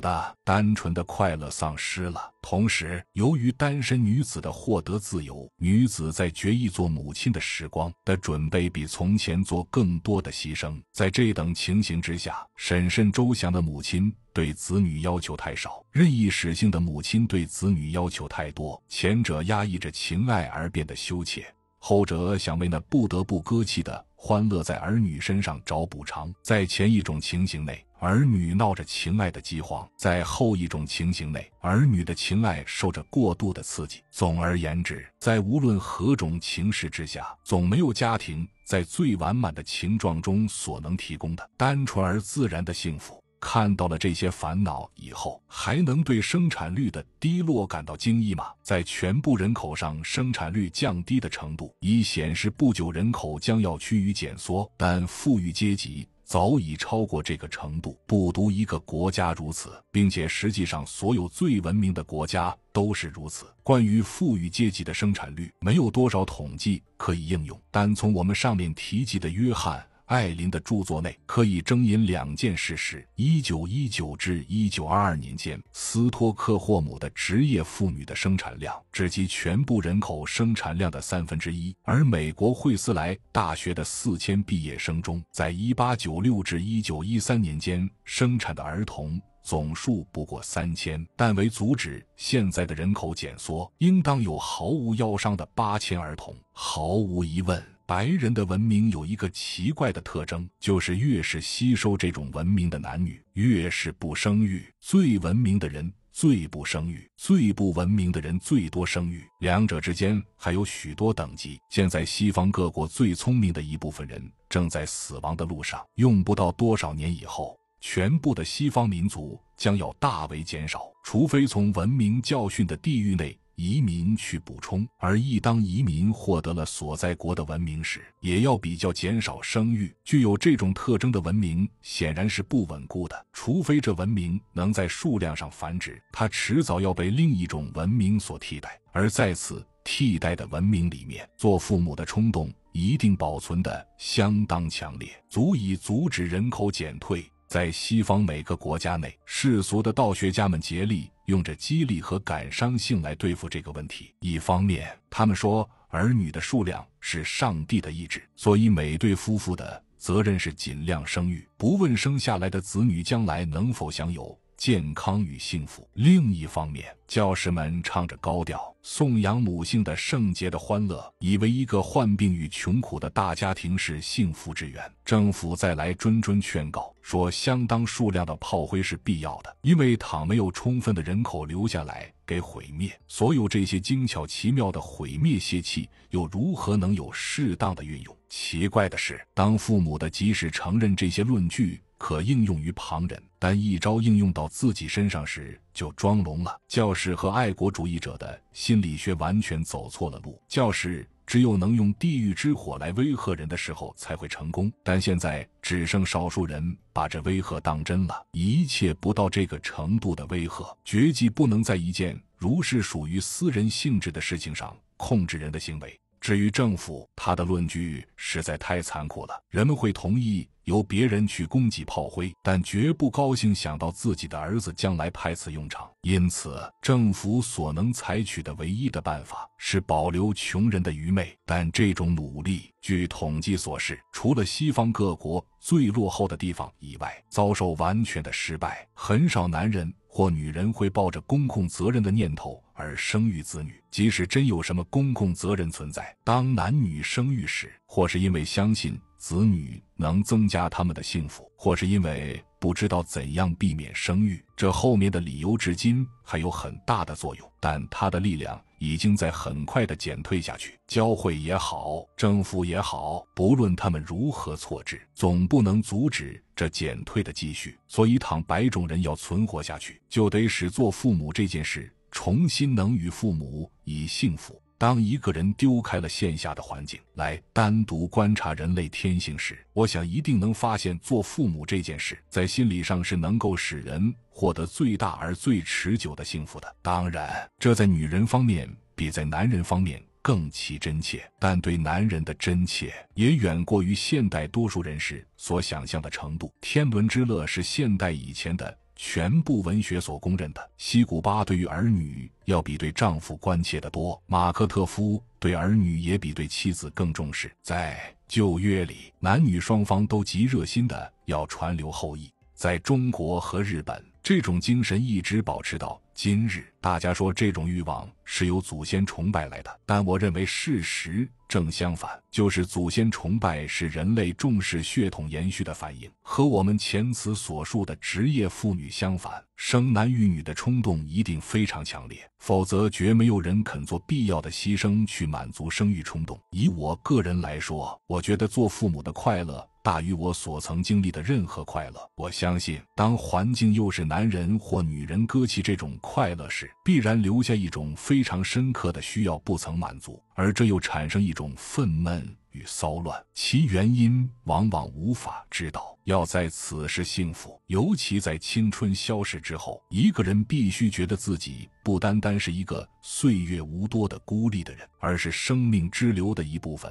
的、单纯的快乐丧失了。同时，由于单身女子的获得自由，女子在决意做母亲的时光的准备比从前做更多的。牺牲在这等情形之下，审慎周详的母亲对子女要求太少；任意使性的母亲对子女要求太多。前者压抑着情爱而变得羞怯，后者想为那不得不割弃的欢乐在儿女身上找补偿。在前一种情形内，儿女闹着情爱的饥荒；在后一种情形内，儿女的情爱受着过度的刺激。总而言之，在无论何种情势之下，总没有家庭。在最完满的情状中所能提供的单纯而自然的幸福，看到了这些烦恼以后，还能对生产率的低落感到惊异吗？在全部人口上生产率降低的程度，已显示不久人口将要趋于减缩，但富裕阶级。早已超过这个程度，不独一个国家如此，并且实际上所有最文明的国家都是如此。关于富裕阶级的生产率，没有多少统计可以应用，但从我们上面提及的约翰。艾琳的著作内可以征引两件事实：一九一九至一九二二年间，斯托克霍姆的职业妇女的生产量只及全部人口生产量的三分之一；而美国惠斯莱大学的四千毕业生中，在一八九六至一九一三年间生产的儿童总数不过三千，但为阻止现在的人口减缩，应当有毫无腰伤的八千儿童。毫无疑问。白人的文明有一个奇怪的特征，就是越是吸收这种文明的男女，越是不生育。最文明的人最不生育，最不文明的人最多生育。两者之间还有许多等级。现在西方各国最聪明的一部分人正在死亡的路上，用不到多少年以后，全部的西方民族将要大为减少，除非从文明教训的地狱内。移民去补充，而一当移民获得了所在国的文明时，也要比较减少生育。具有这种特征的文明显然是不稳固的，除非这文明能在数量上繁殖，它迟早要被另一种文明所替代。而在此替代的文明里面，做父母的冲动一定保存的相当强烈，足以阻止人口减退。在西方每个国家内，世俗的道学家们竭力用着激励和感伤性来对付这个问题。一方面，他们说儿女的数量是上帝的意志，所以每对夫妇的责任是尽量生育，不问生下来的子女将来能否享有。健康与幸福。另一方面，教师们唱着高调，颂扬母性的圣洁的欢乐，以为一个患病与穷苦的大家庭是幸福之源。政府再来谆谆劝告，说相当数量的炮灰是必要的，因为倘没有充分的人口留下来给毁灭，所有这些精巧奇妙的毁灭邪气又如何能有适当的运用？奇怪的是，当父母的即使承认这些论据。可应用于旁人，但一招应用到自己身上时，就装聋了。教士和爱国主义者的心理学完全走错了路。教士只有能用地狱之火来威吓人的时候才会成功，但现在只剩少数人把这威吓当真了。一切不到这个程度的威吓，绝技不能在一件如是属于私人性质的事情上控制人的行为。至于政府，他的论据实在太残酷了。人们会同意由别人去供给炮灰，但绝不高兴想到自己的儿子将来派此用场。因此，政府所能采取的唯一的办法是保留穷人的愚昧，但这种努力，据统计所示，除了西方各国最落后的地方以外，遭受完全的失败。很少男人。或女人会抱着公共责任的念头而生育子女，即使真有什么公共责任存在，当男女生育时，或是因为相信。子女能增加他们的幸福，或是因为不知道怎样避免生育，这后面的理由至今还有很大的作用，但它的力量已经在很快的减退下去。教会也好，政府也好，不论他们如何措置，总不能阻止这减退的继续。所以，倘白种人要存活下去，就得使做父母这件事重新能与父母以幸福。当一个人丢开了线下的环境，来单独观察人类天性时，我想一定能发现，做父母这件事在心理上是能够使人获得最大而最持久的幸福的。当然，这在女人方面比在男人方面更其真切，但对男人的真切也远过于现代多数人士所想象的程度。天伦之乐是现代以前的。全部文学所公认的，西古巴对于儿女要比对丈夫关切的多；马克特夫对儿女也比对妻子更重视。在旧约里，男女双方都极热心的要传留后裔。在中国和日本。这种精神一直保持到今日。大家说这种欲望是由祖先崇拜来的，但我认为事实正相反，就是祖先崇拜是人类重视血统延续的反应。和我们前词所述的职业妇女相反，生男育女的冲动一定非常强烈，否则绝没有人肯做必要的牺牲去满足生育冲动。以我个人来说，我觉得做父母的快乐。大于我所曾经历的任何快乐。我相信，当环境又是男人或女人割弃这种快乐时，必然留下一种非常深刻的需要不曾满足，而这又产生一种愤懑与骚乱，其原因往往无法知道。要在此时幸福，尤其在青春消逝之后，一个人必须觉得自己不单单是一个岁月无多的孤立的人，而是生命之流的一部分。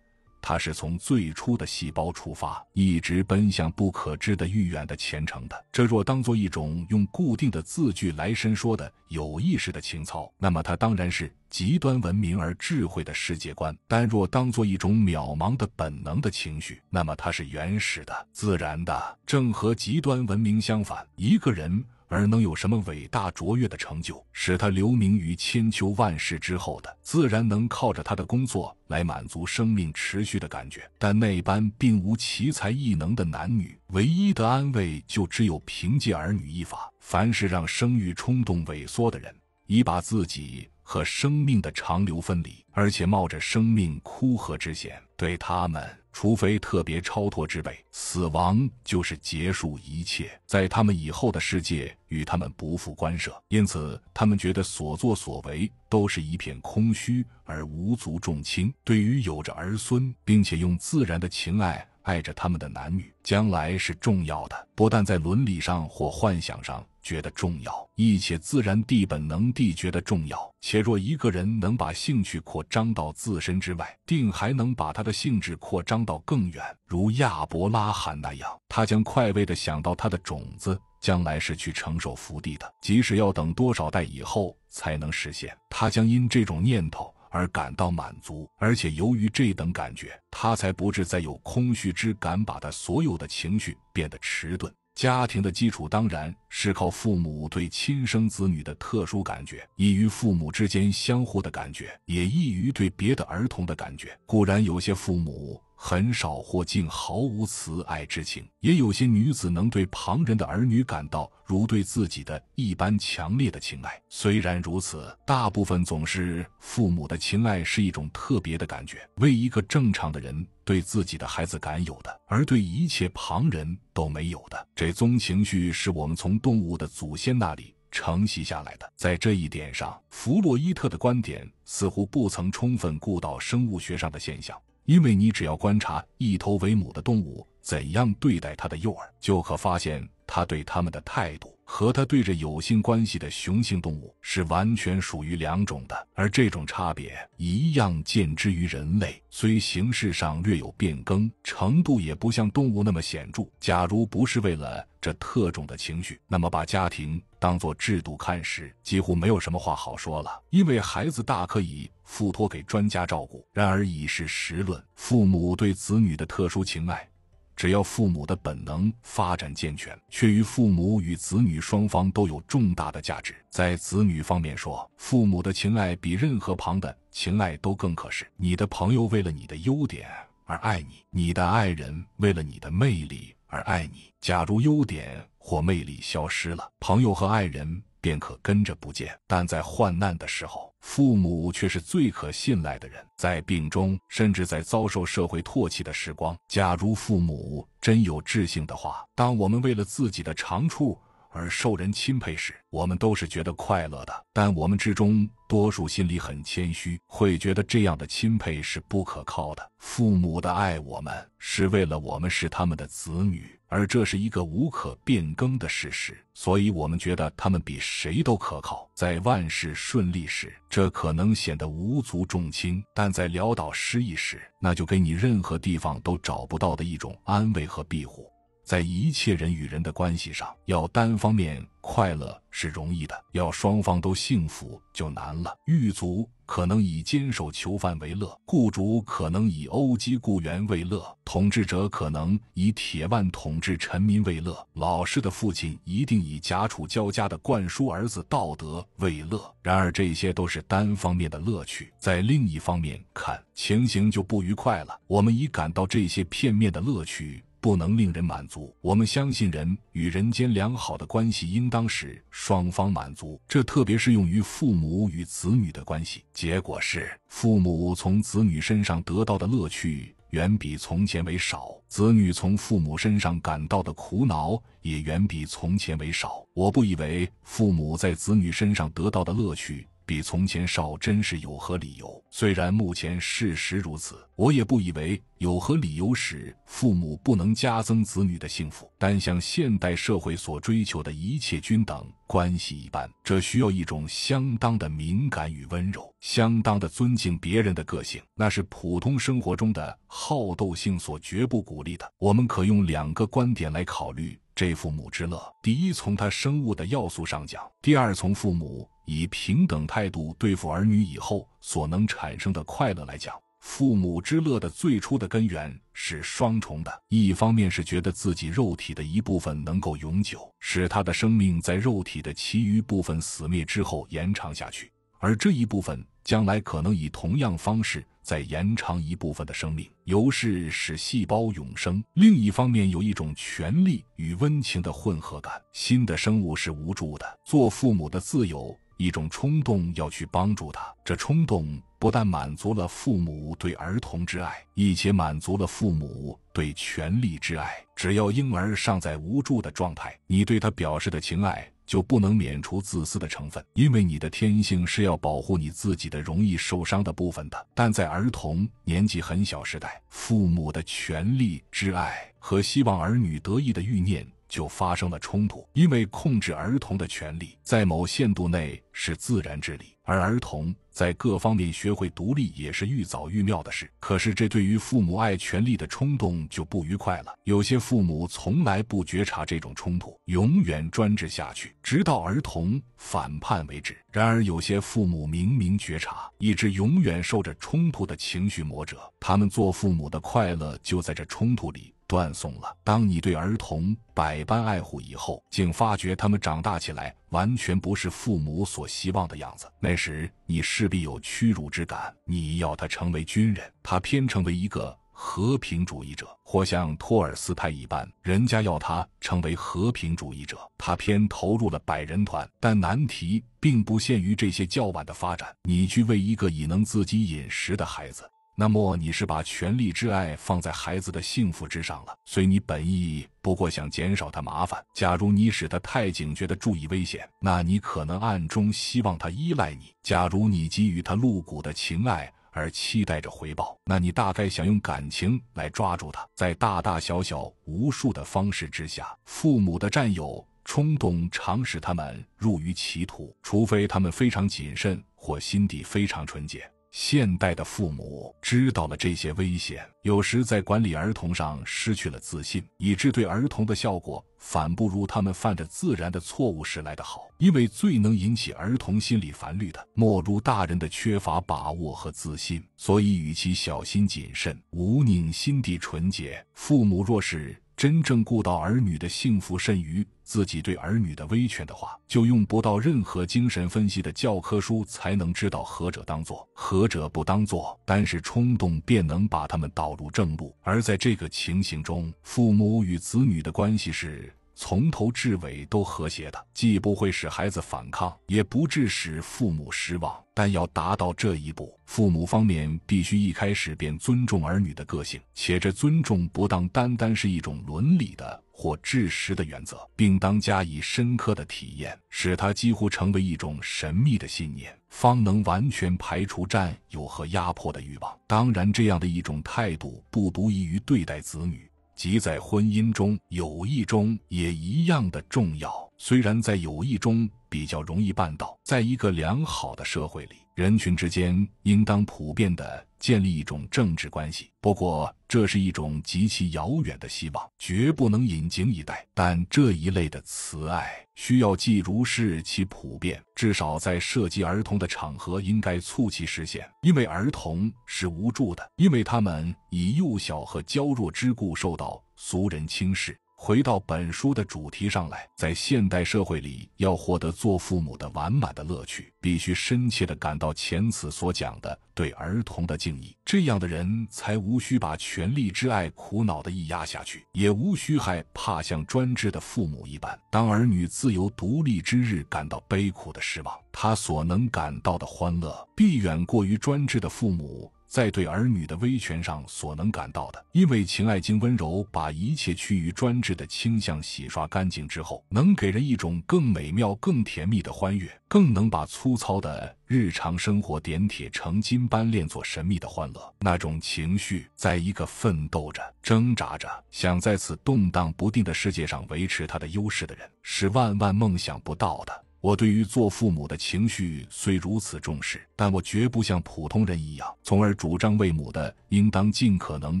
它是从最初的细胞出发，一直奔向不可知的愈远的前程的。这若当做一种用固定的字句来申说的有意识的情操，那么它当然是极端文明而智慧的世界观；但若当做一种渺茫的本能的情绪，那么它是原始的、自然的，正和极端文明相反。一个人。而能有什么伟大卓越的成就，使他留名于千秋万世之后的，自然能靠着他的工作来满足生命持续的感觉。但那般并无奇才异能的男女，唯一的安慰就只有凭借儿女一法。凡是让生育冲动萎缩的人，已把自己和生命的长流分离，而且冒着生命枯涸之险。对他们，除非特别超脱之辈，死亡就是结束一切，在他们以后的世界与他们不复关涉，因此他们觉得所作所为都是一片空虚而无足重轻。对于有着儿孙并且用自然的情爱爱着他们的男女，将来是重要的，不但在伦理上或幻想上。觉得重要，一切自然地本能地觉得重要。且若一个人能把兴趣扩张到自身之外，定还能把他的性质扩张到更远。如亚伯拉罕那样，他将快慰的想到他的种子将来是去承受福地的，即使要等多少代以后才能实现，他将因这种念头而感到满足。而且由于这等感觉，他才不至再有空虚之感，把他所有的情绪变得迟钝。家庭的基础当然是靠父母对亲生子女的特殊感觉，易于父母之间相互的感觉，也易于对别的儿童的感觉。固然有些父母。很少或竟毫无慈爱之情，也有些女子能对旁人的儿女感到如对自己的一般强烈的情爱。虽然如此，大部分总是父母的情爱是一种特别的感觉，为一个正常的人对自己的孩子敢有的，而对一切旁人都没有的。这宗情绪是我们从动物的祖先那里承袭下来的。在这一点上，弗洛伊特的观点似乎不曾充分顾到生物学上的现象。因为你只要观察一头为母的动物怎样对待它的幼儿，就可发现它对它们的态度和它对着有性关系的雄性动物是完全属于两种的。而这种差别一样见之于人类，虽形式上略有变更，程度也不像动物那么显著。假如不是为了这特种的情绪，那么把家庭。当做制度看时，几乎没有什么话好说了。因为孩子大可以付托给专家照顾。然而，以是实论，父母对子女的特殊情爱，只要父母的本能发展健全，却与父母与子女双方都有重大的价值。在子女方面说，父母的情爱比任何旁的情爱都更可。视。你的朋友为了你的优点而爱你，你的爱人为了你的魅力而爱你。假如优点。或魅力消失了，朋友和爱人便可跟着不见；但在患难的时候，父母却是最可信赖的人。在病中，甚至在遭受社会唾弃的时光，假如父母真有智性的话，当我们为了自己的长处而受人钦佩时，我们都是觉得快乐的。但我们之中多数心里很谦虚，会觉得这样的钦佩是不可靠的。父母的爱我们，是为了我们是他们的子女。而这是一个无可变更的事实，所以我们觉得他们比谁都可靠。在万事顺利时，这可能显得无足重轻；但在潦倒失意时，那就给你任何地方都找不到的一种安慰和庇护。在一切人与人的关系上，要单方面快乐是容易的，要双方都幸福就难了。狱卒。可能以坚守囚犯为乐，雇主可能以殴击雇员为乐，统治者可能以铁腕统治臣民为乐，老师的父亲一定以夹楚交加的灌输儿子道德为乐。然而，这些都是单方面的乐趣。在另一方面看，情形就不愉快了。我们已感到这些片面的乐趣。不能令人满足。我们相信，人与人间良好的关系应当使双方满足。这特别适用于父母与子女的关系。结果是，父母从子女身上得到的乐趣远比从前为少；子女从父母身上感到的苦恼也远比从前为少。我不以为父母在子女身上得到的乐趣。比从前少，真是有何理由？虽然目前事实如此，我也不以为有何理由使父母不能加增子女的幸福。但像现代社会所追求的一切均等关系一般，这需要一种相当的敏感与温柔，相当的尊敬别人的个性，那是普通生活中的好斗性所绝不鼓励的。我们可用两个观点来考虑这父母之乐：第一，从他生物的要素上讲；第二，从父母。以平等态度对付儿女以后所能产生的快乐来讲，父母之乐的最初的根源是双重的：一方面，是觉得自己肉体的一部分能够永久，使他的生命在肉体的其余部分死灭之后延长下去；而这一部分将来可能以同样方式再延长一部分的生命，由是使细胞永生。另一方面，有一种权力与温情的混合感。新的生物是无助的，做父母的自由。一种冲动要去帮助他，这冲动不但满足了父母对儿童之爱，亦且满足了父母对权力之爱。只要婴儿尚在无助的状态，你对他表示的情爱就不能免除自私的成分，因为你的天性是要保护你自己的容易受伤的部分的。但在儿童年纪很小时代，父母的权力之爱和希望儿女得意的欲念。就发生了冲突，因为控制儿童的权利在某限度内是自然之理，而儿童在各方面学会独立也是愈早愈妙的事。可是这对于父母爱权力的冲动就不愉快了。有些父母从来不觉察这种冲突，永远专制下去，直到儿童反叛为止。然而有些父母明明觉察，一直永远受着冲突的情绪魔者，他们做父母的快乐就在这冲突里。断送了。当你对儿童百般爱护以后，竟发觉他们长大起来完全不是父母所希望的样子，那时你势必有屈辱之感。你要他成为军人，他偏成为一个和平主义者，或像托尔斯泰一般；人家要他成为和平主义者，他偏投入了百人团。但难题并不限于这些较晚的发展。你去为一个已能自己饮食的孩子。那么你是把权力之爱放在孩子的幸福之上了，随你本意。不过想减少他麻烦。假如你使他太警觉的注意危险，那你可能暗中希望他依赖你。假如你给予他露骨的情爱而期待着回报，那你大概想用感情来抓住他，在大大小小无数的方式之下，父母的占有冲动常使他们入于歧途，除非他们非常谨慎或心底非常纯洁。现代的父母知道了这些危险，有时在管理儿童上失去了自信，以致对儿童的效果反不如他们犯着自然的错误时来得好。因为最能引起儿童心理烦虑的，莫如大人的缺乏把握和自信。所以，与其小心谨慎，毋宁心地纯洁。父母若是。真正顾到儿女的幸福甚于自己对儿女的威权的话，就用不到任何精神分析的教科书才能知道何者当做，何者不当做。但是冲动便能把他们导入正路，而在这个情形中，父母与子女的关系是。从头至尾都和谐的，既不会使孩子反抗，也不致使父母失望。但要达到这一步，父母方面必须一开始便尊重儿女的个性，且这尊重不当单单是一种伦理的或治识的原则，并当加以深刻的体验，使它几乎成为一种神秘的信念，方能完全排除占有和压迫的欲望。当然，这样的一种态度不独异于对待子女。即在婚姻中、友谊中也一样的重要。虽然在友谊中比较容易办到，在一个良好的社会里，人群之间应当普遍的建立一种政治关系。不过，这是一种极其遥远的希望，绝不能引颈以待。但这一类的慈爱。需要既如是其普遍，至少在涉及儿童的场合，应该促其实现，因为儿童是无助的，因为他们以幼小和娇弱之故，受到俗人轻视。回到本书的主题上来，在现代社会里，要获得做父母的完满的乐趣，必须深切地感到前此所讲的对儿童的敬意。这样的人才无需把权力之爱苦恼地一压下去，也无需害怕像专制的父母一般，当儿女自由独立之日感到悲苦的失望。他所能感到的欢乐，必远过于专制的父母。在对儿女的威权上所能感到的，因为情爱经温柔把一切趋于专制的倾向洗刷干净之后，能给人一种更美妙、更甜蜜的欢悦，更能把粗糙的日常生活点铁成金般炼作神秘的欢乐。那种情绪，在一个奋斗着、挣扎着，想在此动荡不定的世界上维持他的优势的人，是万万梦想不到的。我对于做父母的情绪虽如此重视，但我绝不像普通人一样，从而主张为母的应当尽可能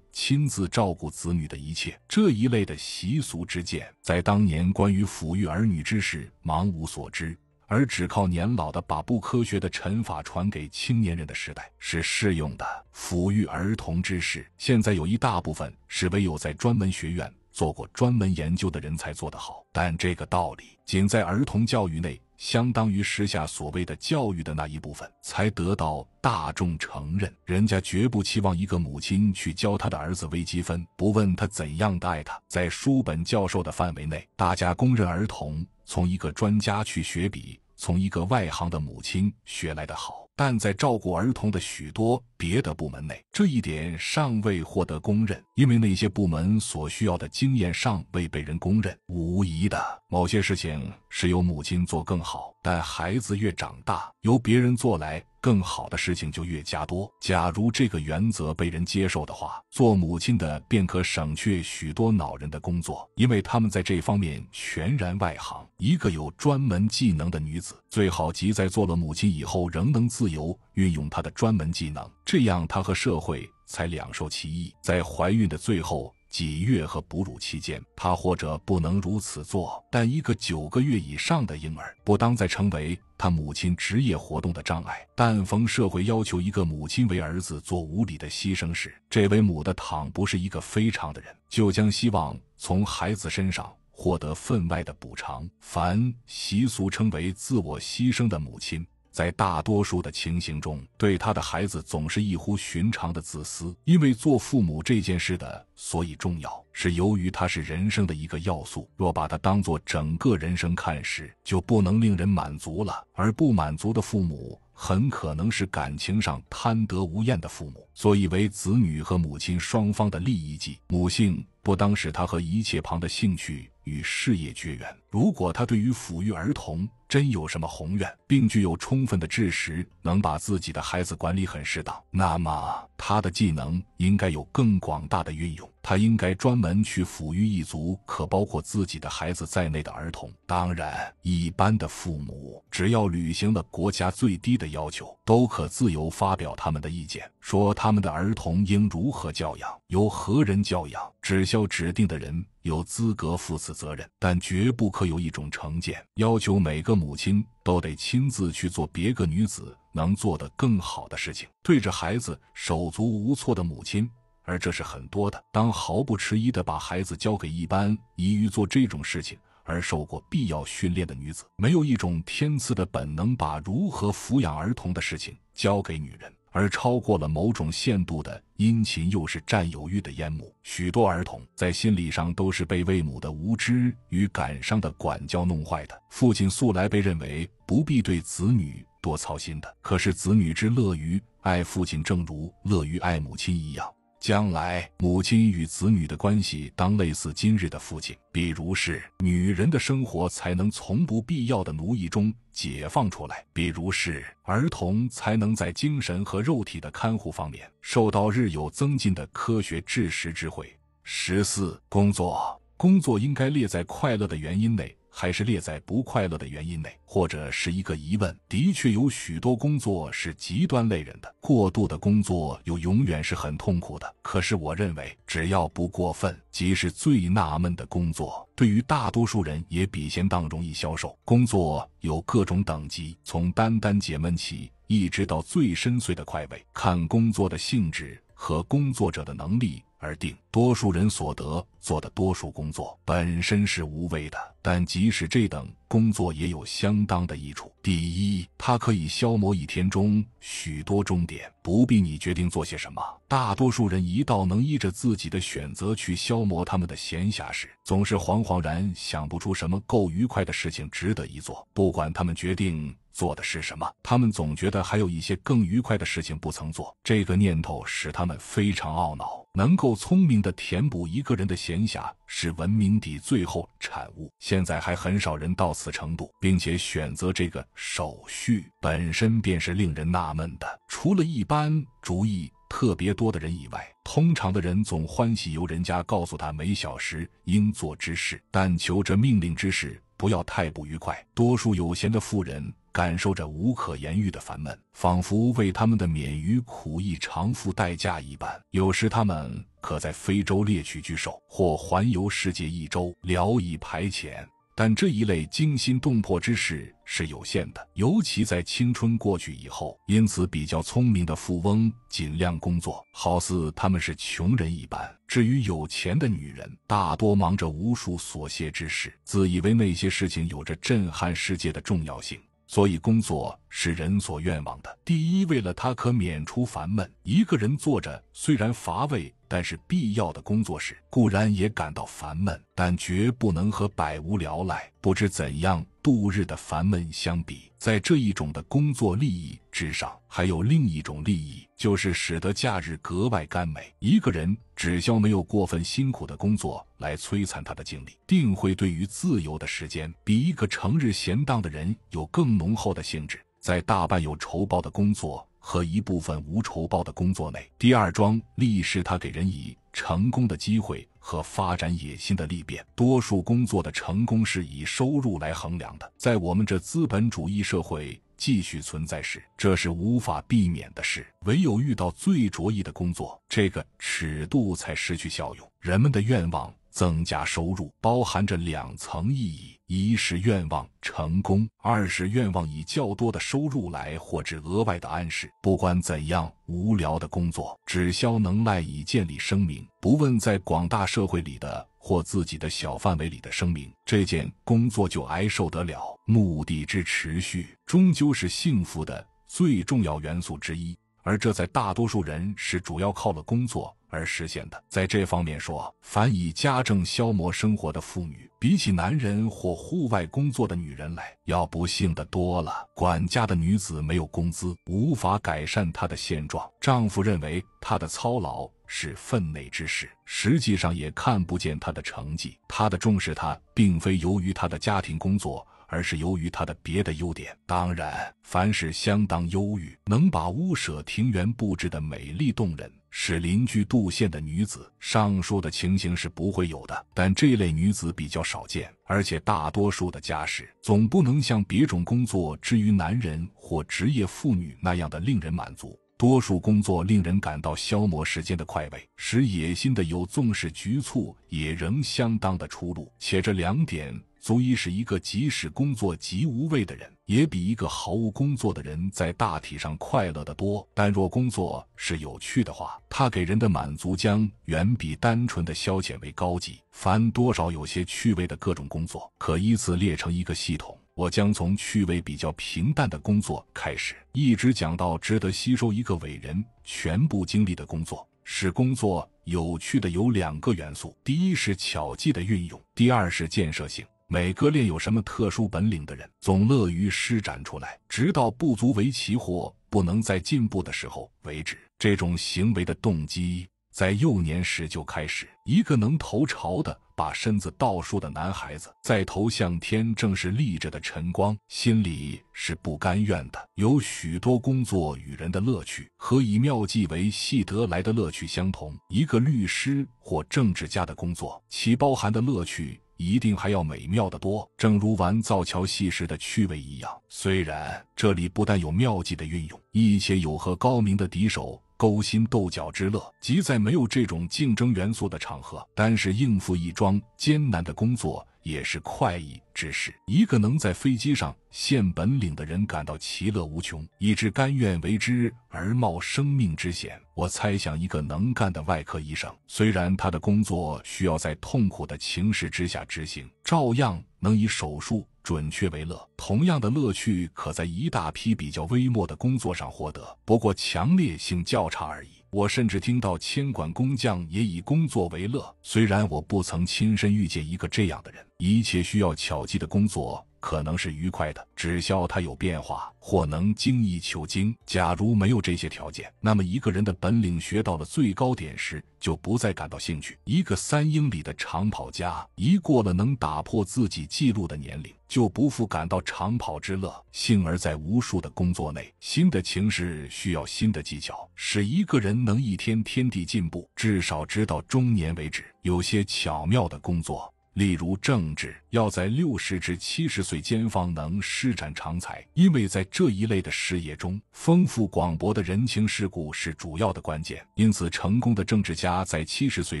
亲自照顾子女的一切这一类的习俗之见，在当年关于抚育儿女之事茫无所知，而只靠年老的把不科学的陈法传给青年人的时代是适用的。抚育儿童之事，现在有一大部分是唯有在专门学院做过专门研究的人才做得好，但这个道理仅在儿童教育内。相当于时下所谓的教育的那一部分，才得到大众承认。人家绝不期望一个母亲去教他的儿子微积分，不问他怎样爱他，在书本教授的范围内，大家公认儿童从一个专家去学比从一个外行的母亲学来的好。但在照顾儿童的许多别的部门内，这一点尚未获得公认，因为那些部门所需要的经验尚未被人公认。无疑的，某些事情是由母亲做更好，但孩子越长大，由别人做来。更好的事情就越加多。假如这个原则被人接受的话，做母亲的便可省却许多恼人的工作，因为他们在这方面全然外行。一个有专门技能的女子，最好即在做了母亲以后仍能自由运用她的专门技能，这样她和社会才两受其益。在怀孕的最后。几月和哺乳期间，他或者不能如此做；但一个九个月以上的婴儿，不当再成为他母亲职业活动的障碍。但逢社会要求一个母亲为儿子做无理的牺牲时，这位母的倘不是一个非常的人，就将希望从孩子身上获得分外的补偿。凡习俗称为自我牺牲的母亲。在大多数的情形中，对他的孩子总是异乎寻常的自私，因为做父母这件事的，所以重要是由于他是人生的一个要素。若把他当做整个人生看时，就不能令人满足了。而不满足的父母，很可能是感情上贪得无厌的父母。所以，为子女和母亲双方的利益计，母性不当使他和一切旁的兴趣与事业绝缘。如果他对于抚育儿童真有什么宏愿，并具有充分的智识，能把自己的孩子管理很适当，那么他的技能应该有更广大的运用。他应该专门去抚育一族，可包括自己的孩子在内的儿童。当然，一般的父母只要履行了国家最低的要求，都可自由发表他们的意见，说他们的儿童应如何教养，由何人教养，只需要指定的人有资格负此责任，但绝不可。会有一种成见，要求每个母亲都得亲自去做别个女子能做的更好的事情，对着孩子手足无措的母亲，而这是很多的。当毫不迟疑的把孩子交给一般宜于做这种事情而受过必要训练的女子，没有一种天赐的本能把如何抚养儿童的事情交给女人。而超过了某种限度的殷勤，又是占有欲的淹没。许多儿童在心理上都是被为母的无知与感伤的管教弄坏的。父亲素来被认为不必对子女多操心的，可是子女之乐于爱父亲，正如乐于爱母亲一样。将来，母亲与子女的关系当类似今日的父亲，比如是女人的生活才能从不必要的奴役中解放出来，比如是儿童才能在精神和肉体的看护方面受到日有增进的科学知识智慧。十四，工作，工作应该列在快乐的原因内。还是列在不快乐的原因内，或者是一个疑问。的确，有许多工作是极端累人的，过度的工作又永远是很痛苦的。可是，我认为只要不过分，即使最纳闷的工作，对于大多数人也比闲当容易消受。工作有各种等级，从单单解闷起，一直到最深邃的快慰。看工作的性质和工作者的能力。而定。多数人所得做的多数工作本身是无谓的，但即使这等工作也有相当的益处。第一，它可以消磨一天中许多终点，不必你决定做些什么。大多数人一到能依着自己的选择去消磨他们的闲暇时，总是惶惶然想不出什么够愉快的事情值得一做。不管他们决定做的是什么，他们总觉得还有一些更愉快的事情不曾做。这个念头使他们非常懊恼。能够聪明的填补一个人的闲暇，是文明的最后产物。现在还很少人到此程度，并且选择这个手续本身便是令人纳闷的。除了一般主意特别多的人以外，通常的人总欢喜由人家告诉他每小时应做之事，但求这命令之事不要太不愉快。多数有闲的富人。感受着无可言喻的烦闷，仿佛为他们的免于苦役偿付代价一般。有时他们可在非洲猎取巨兽，或环游世界一周，聊以排遣。但这一类惊心动魄之事是有限的，尤其在青春过去以后。因此，比较聪明的富翁尽量工作，好似他们是穷人一般。至于有钱的女人，大多忙着无数琐屑之事，自以为那些事情有着震撼世界的重要性。所以，工作是人所愿望的。第一，为了他可免除烦闷。一个人坐着，虽然乏味，但是必要的工作时，固然也感到烦闷，但绝不能和百无聊赖不知怎样。度日的烦闷相比，在这一种的工作利益之上，还有另一种利益，就是使得假日格外甘美。一个人只消没有过分辛苦的工作来摧残他的精力，定会对于自由的时间，比一个成日闲荡的人有更浓厚的兴致。在大半有酬报的工作和一部分无酬报的工作内，第二桩利是他给人以。成功的机会和发展野心的历变，多数工作的成功是以收入来衡量的。在我们这资本主义社会继续存在时，这是无法避免的事。唯有遇到最卓意的工作，这个尺度才失去效用。人们的愿望增加收入，包含着两层意义。一是愿望成功，二是愿望以较多的收入来获致额外的安适。不管怎样无聊的工作，只消能赖以建立声名，不问在广大社会里的或自己的小范围里的声名，这件工作就挨受得了。目的之持续，终究是幸福的最重要元素之一，而这在大多数人是主要靠了工作。而实现的，在这方面说，凡以家政消磨生活的妇女，比起男人或户外工作的女人来，要不幸的多了。管家的女子没有工资，无法改善她的现状。丈夫认为她的操劳是分内之事，实际上也看不见她的成绩。她的重视她，并非由于她的家庭工作，而是由于她的别的优点。当然，凡是相当忧郁，能把屋舍庭园布置的美丽动人。是邻居杜县的女子，上述的情形是不会有的。但这类女子比较少见，而且大多数的家事总不能像别种工作之于男人或职业妇女那样的令人满足。多数工作令人感到消磨时间的快慰，使野心的有纵使局促也仍相当的出路。且这两点。足以使一个即使工作极无味的人，也比一个毫无工作的人在大体上快乐得多。但若工作是有趣的话，它给人的满足将远比单纯的消遣为高级。凡多少有些趣味的各种工作，可依次列成一个系统。我将从趣味比较平淡的工作开始，一直讲到值得吸收一个伟人全部精力的工作。使工作有趣的有两个元素：第一是巧技的运用，第二是建设性。每个练有什么特殊本领的人，总乐于施展出来，直到不足为奇或不能再进步的时候为止。这种行为的动机，在幼年时就开始。一个能头朝的把身子倒竖的男孩子，在头向天，正是立着的晨光，心里是不甘愿的。有许多工作与人的乐趣，和以妙计为戏得来的乐趣相同。一个律师或政治家的工作，其包含的乐趣。一定还要美妙得多，正如玩造桥戏时的趣味一样。虽然这里不但有妙计的运用，一些有和高明的敌手勾心斗角之乐，即在没有这种竞争元素的场合，单是应付一桩艰难的工作。也是快意之事。一个能在飞机上现本领的人感到其乐无穷，以致甘愿为之而冒生命之险。我猜想，一个能干的外科医生，虽然他的工作需要在痛苦的情势之下执行，照样能以手术准确为乐。同样的乐趣可在一大批比较微末的工作上获得，不过强烈性较差而已。我甚至听到千管工匠也以工作为乐，虽然我不曾亲身遇见一个这样的人。一切需要巧技的工作。可能是愉快的，只消他有变化或能精益求精。假如没有这些条件，那么一个人的本领学到了最高点时，就不再感到兴趣。一个三英里的长跑家，一过了能打破自己记录的年龄，就不复感到长跑之乐。幸而在无数的工作内，新的情势需要新的技巧，使一个人能一天天地进步，至少直到中年为止。有些巧妙的工作。例如政治要在六十至七十岁间方能施展长才，因为在这一类的事业中，丰富广博的人情世故是主要的关键。因此，成功的政治家在七十岁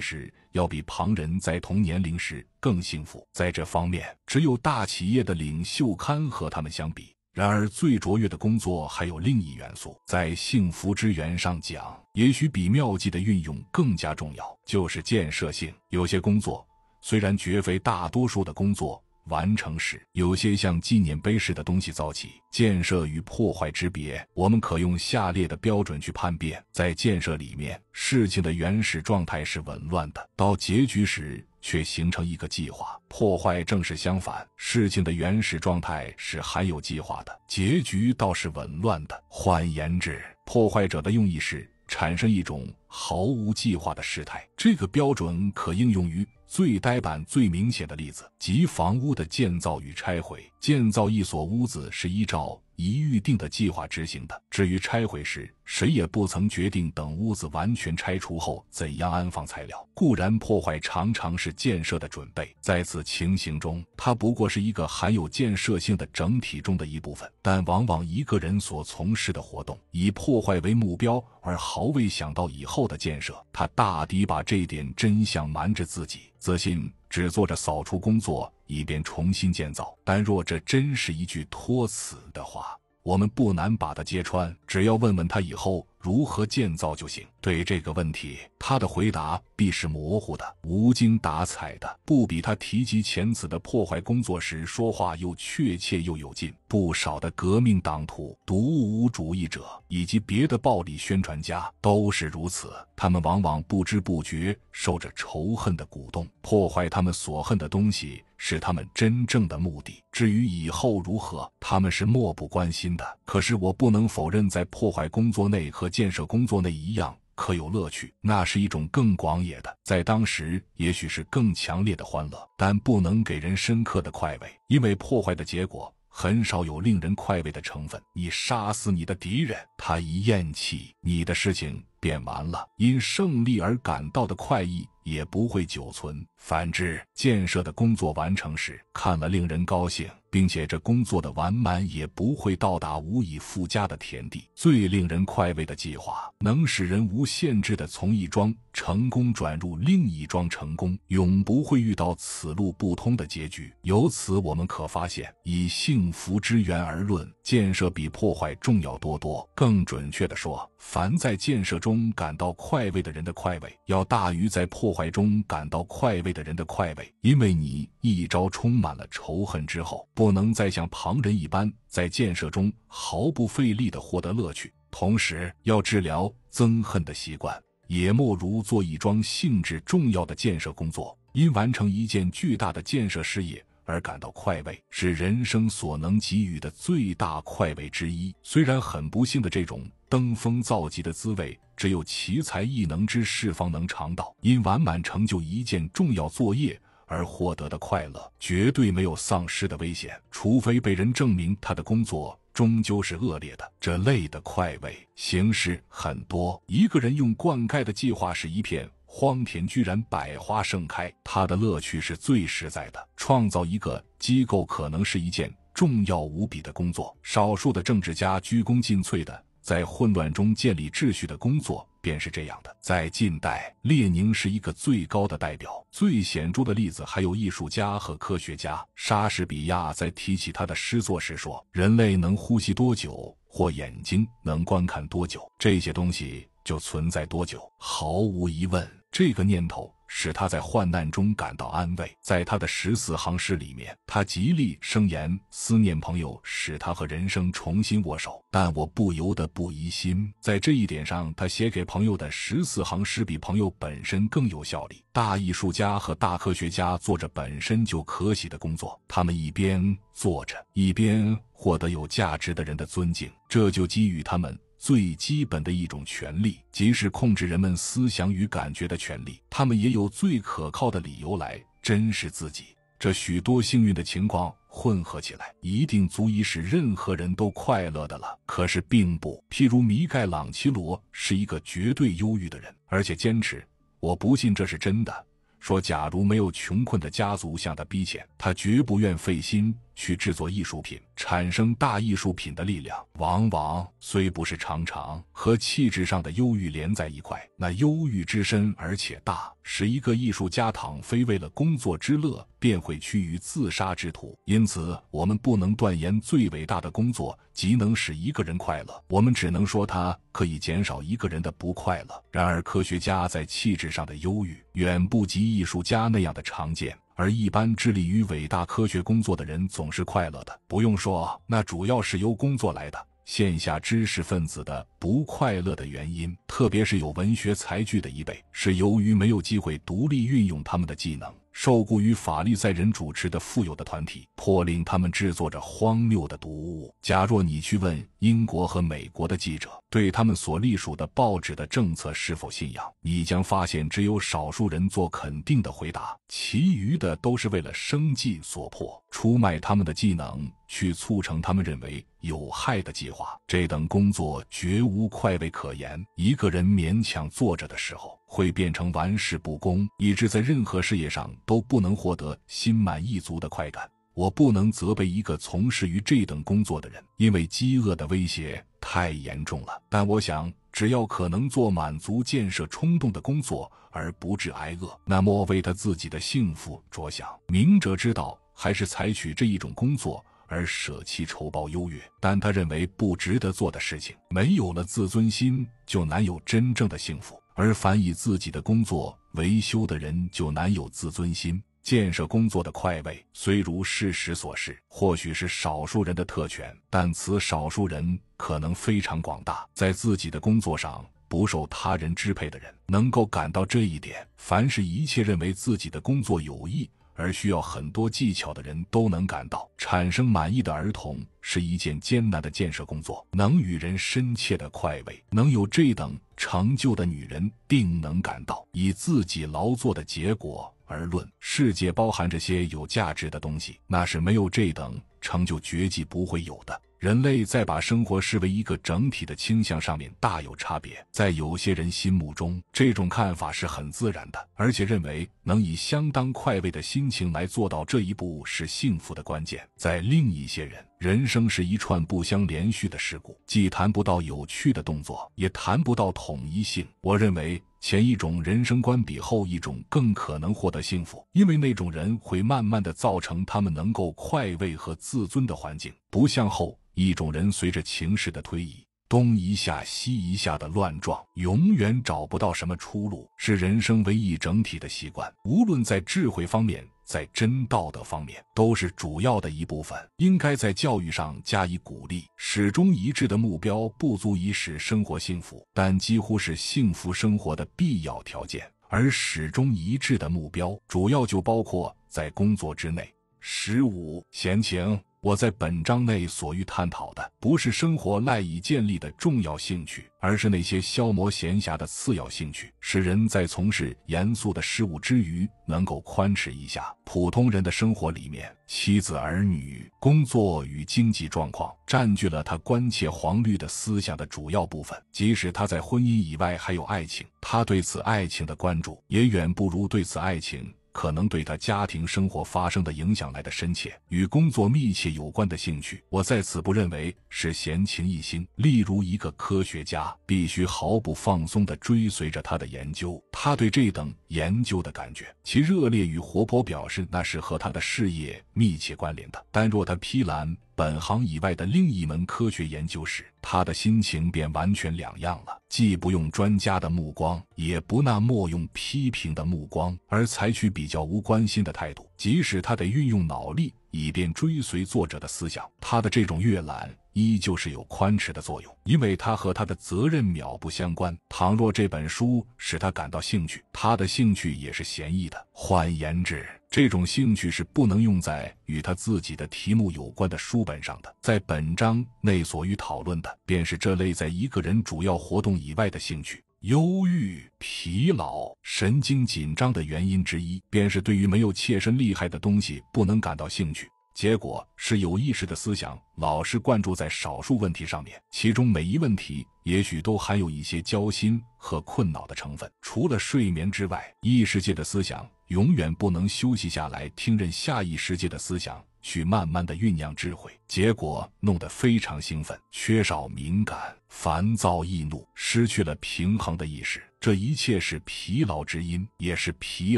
时，要比旁人在同年龄时更幸福。在这方面，只有大企业的领袖堪和他们相比。然而，最卓越的工作还有另一元素，在幸福之源上讲，也许比妙计的运用更加重要，就是建设性。有些工作。虽然绝非大多数的工作完成时，有些像纪念碑似的东西造起，建设与破坏之别，我们可用下列的标准去判别：在建设里面，事情的原始状态是紊乱的，到结局时却形成一个计划；破坏正是相反，事情的原始状态是含有计划的，结局倒是紊乱的。换言之，破坏者的用意是产生一种毫无计划的事态。这个标准可应用于。最呆板、最明显的例子，即房屋的建造与拆毁。建造一所屋子是依照已预定的计划执行的，至于拆毁时，谁也不曾决定等屋子完全拆除后怎样安放材料。固然破坏常常是建设的准备，在此情形中，它不过是一个含有建设性的整体中的一部分。但往往一个人所从事的活动以破坏为目标，而毫未想到以后的建设。他大抵把这点真相瞒着自己，自信只做着扫除工作，以便重新建造。但若这真是一句托词的话，我们不难把他揭穿，只要问问他以后如何建造就行。对这个问题，他的回答必是模糊的、无精打采的，不比他提及前次的破坏工作时说话又确切又有劲。不少的革命党徒、独物主义者以及别的暴力宣传家都是如此。他们往往不知不觉受着仇恨的鼓动，破坏他们所恨的东西。是他们真正的目的。至于以后如何，他们是漠不关心的。可是我不能否认，在破坏工作内和建设工作内一样，可有乐趣。那是一种更广野的，在当时也许是更强烈的欢乐，但不能给人深刻的快慰，因为破坏的结果很少有令人快慰的成分。你杀死你的敌人，他一咽气，你的事情便完了。因胜利而感到的快意。也不会久存。反之，建设的工作完成时，看了令人高兴，并且这工作的完满也不会到达无以复加的田地。最令人快慰的计划，能使人无限制的从一桩。成功转入另一桩成功，永不会遇到此路不通的结局。由此，我们可发现，以幸福之源而论，建设比破坏重要多多。更准确的说，凡在建设中感到快慰的人的快慰，要大于在破坏中感到快慰的人的快慰，因为你一朝充满了仇恨之后，不能再像旁人一般在建设中毫不费力的获得乐趣。同时，要治疗憎恨的习惯。也莫如做一桩性质重要的建设工作，因完成一件巨大的建设事业而感到快慰，是人生所能给予的最大快慰之一。虽然很不幸的，这种登峰造极的滋味，只有奇才异能之士方能尝到。因完满成就一件重要作业而获得的快乐，绝对没有丧失的危险，除非被人证明他的工作。终究是恶劣的。这类的快慰形式很多。一个人用灌溉的计划使一片荒田居然百花盛开，他的乐趣是最实在的。创造一个机构可能是一件重要无比的工作。少数的政治家鞠躬尽瘁的在混乱中建立秩序的工作。便是这样的，在近代，列宁是一个最高的代表，最显著的例子还有艺术家和科学家。莎士比亚在提起他的诗作时说：“人类能呼吸多久，或眼睛能观看多久，这些东西就存在多久。”毫无疑问，这个念头。使他在患难中感到安慰。在他的十四行诗里面，他极力声言思念朋友，使他和人生重新握手。但我不由得不疑心，在这一点上，他写给朋友的十四行诗比朋友本身更有效力。大艺术家和大科学家做着本身就可喜的工作，他们一边做着，一边获得有价值的人的尊敬，这就给予他们。最基本的一种权利，即是控制人们思想与感觉的权利。他们也有最可靠的理由来珍视自己。这许多幸运的情况混合起来，一定足以使任何人都快乐的了。可是并不。譬如米开朗奇罗是一个绝对忧郁的人，而且坚持，我不信这是真的。说，假如没有穷困的家族向他逼钱，他绝不愿费心。去制作艺术品，产生大艺术品的力量，往往虽不是常常和气质上的忧郁连在一块，那忧郁之深而且大，使一个艺术家倘非为了工作之乐，便会趋于自杀之途。因此，我们不能断言最伟大的工作即能使一个人快乐，我们只能说它可以减少一个人的不快乐。然而，科学家在气质上的忧郁，远不及艺术家那样的常见。而一般致力于伟大科学工作的人总是快乐的，不用说，那主要是由工作来的。现下知识分子的不快乐的原因，特别是有文学才具的一辈，是由于没有机会独立运用他们的技能。受雇于法利赛人主持的富有的团体，迫令他们制作着荒谬的毒物。假若你去问英国和美国的记者，对他们所隶属的报纸的政策是否信仰，你将发现只有少数人做肯定的回答，其余的都是为了生计所迫，出卖他们的技能去促成他们认为有害的计划。这等工作绝无快慰可言。一个人勉强坐着的时候。会变成玩世不恭，以致在任何事业上都不能获得心满意足的快感。我不能责备一个从事于这等工作的人，因为饥饿的威胁太严重了。但我想，只要可能做满足建设冲动的工作，而不致挨饿，那么为他自己的幸福着想，明哲之道还是采取这一种工作，而舍弃仇报优越。但他认为不值得做的事情，没有了自尊心，就难有真正的幸福。而凡以自己的工作维修的人，就难有自尊心。建设工作的快慰，虽如事实所示，或许是少数人的特权，但此少数人可能非常广大。在自己的工作上不受他人支配的人，能够感到这一点。凡是一切认为自己的工作有益。而需要很多技巧的人，都能感到产生满意的儿童是一件艰难的建设工作。能与人深切的快慰，能有这等成就的女人，定能感到以自己劳作的结果。而论，世界包含这些有价值的东西，那是没有这等成就绝技不会有的。人类在把生活视为一个整体的倾向上面大有差别。在有些人心目中，这种看法是很自然的，而且认为能以相当快慰的心情来做到这一步是幸福的关键。在另一些人，人生是一串不相连续的事故，既谈不到有趣的动作，也谈不到统一性。我认为。前一种人生观比后一种更可能获得幸福，因为那种人会慢慢的造成他们能够快慰和自尊的环境，不像后一种人随着情势的推移，东一下西一下的乱撞，永远找不到什么出路，是人生唯一整体的习惯。无论在智慧方面。在真道德方面，都是主要的一部分，应该在教育上加以鼓励。始终一致的目标不足以使生活幸福，但几乎是幸福生活的必要条件。而始终一致的目标，主要就包括在工作之内。十五，闲情。我在本章内所欲探讨的，不是生活赖以建立的重要兴趣，而是那些消磨闲暇的次要兴趣，使人在从事严肃的事务之余，能够宽弛一下。普通人的生活里面，妻子、儿女、工作与经济状况，占据了他关切黄绿的思想的主要部分。即使他在婚姻以外还有爱情，他对此爱情的关注，也远不如对此爱情。可能对他家庭生活发生的影响来的深切，与工作密切有关的兴趣，我在此不认为是闲情逸兴。例如，一个科学家必须毫不放松地追随着他的研究，他对这等研究的感觉，其热烈与活泼，表示那是和他的事业密切关联的。但若他批览本行以外的另一门科学研究时，他的心情便完全两样了。既不用专家的目光，也不那莫用批评的目光，而采取比较无关心的态度。即使他得运用脑力以便追随作者的思想，他的这种阅览依旧是有宽弛的作用，因为他和他的责任秒不相关。倘若这本书使他感到兴趣，他的兴趣也是闲逸的。换言之，这种兴趣是不能用在与他自己的题目有关的书本上的。在本章内所欲讨论的，便是这类在一个人主要活动以外的兴趣。忧郁、疲劳、神经紧张的原因之一，便是对于没有切身利害的东西不能感到兴趣。结果是有意识的思想老是灌注在少数问题上面，其中每一问题也许都含有一些焦心和困恼的成分。除了睡眠之外，异世界的思想。永远不能休息下来，听任下一世界的思想去慢慢的酝酿智慧，结果弄得非常兴奋，缺少敏感，烦躁易怒，失去了平衡的意识。这一切是疲劳之因，也是疲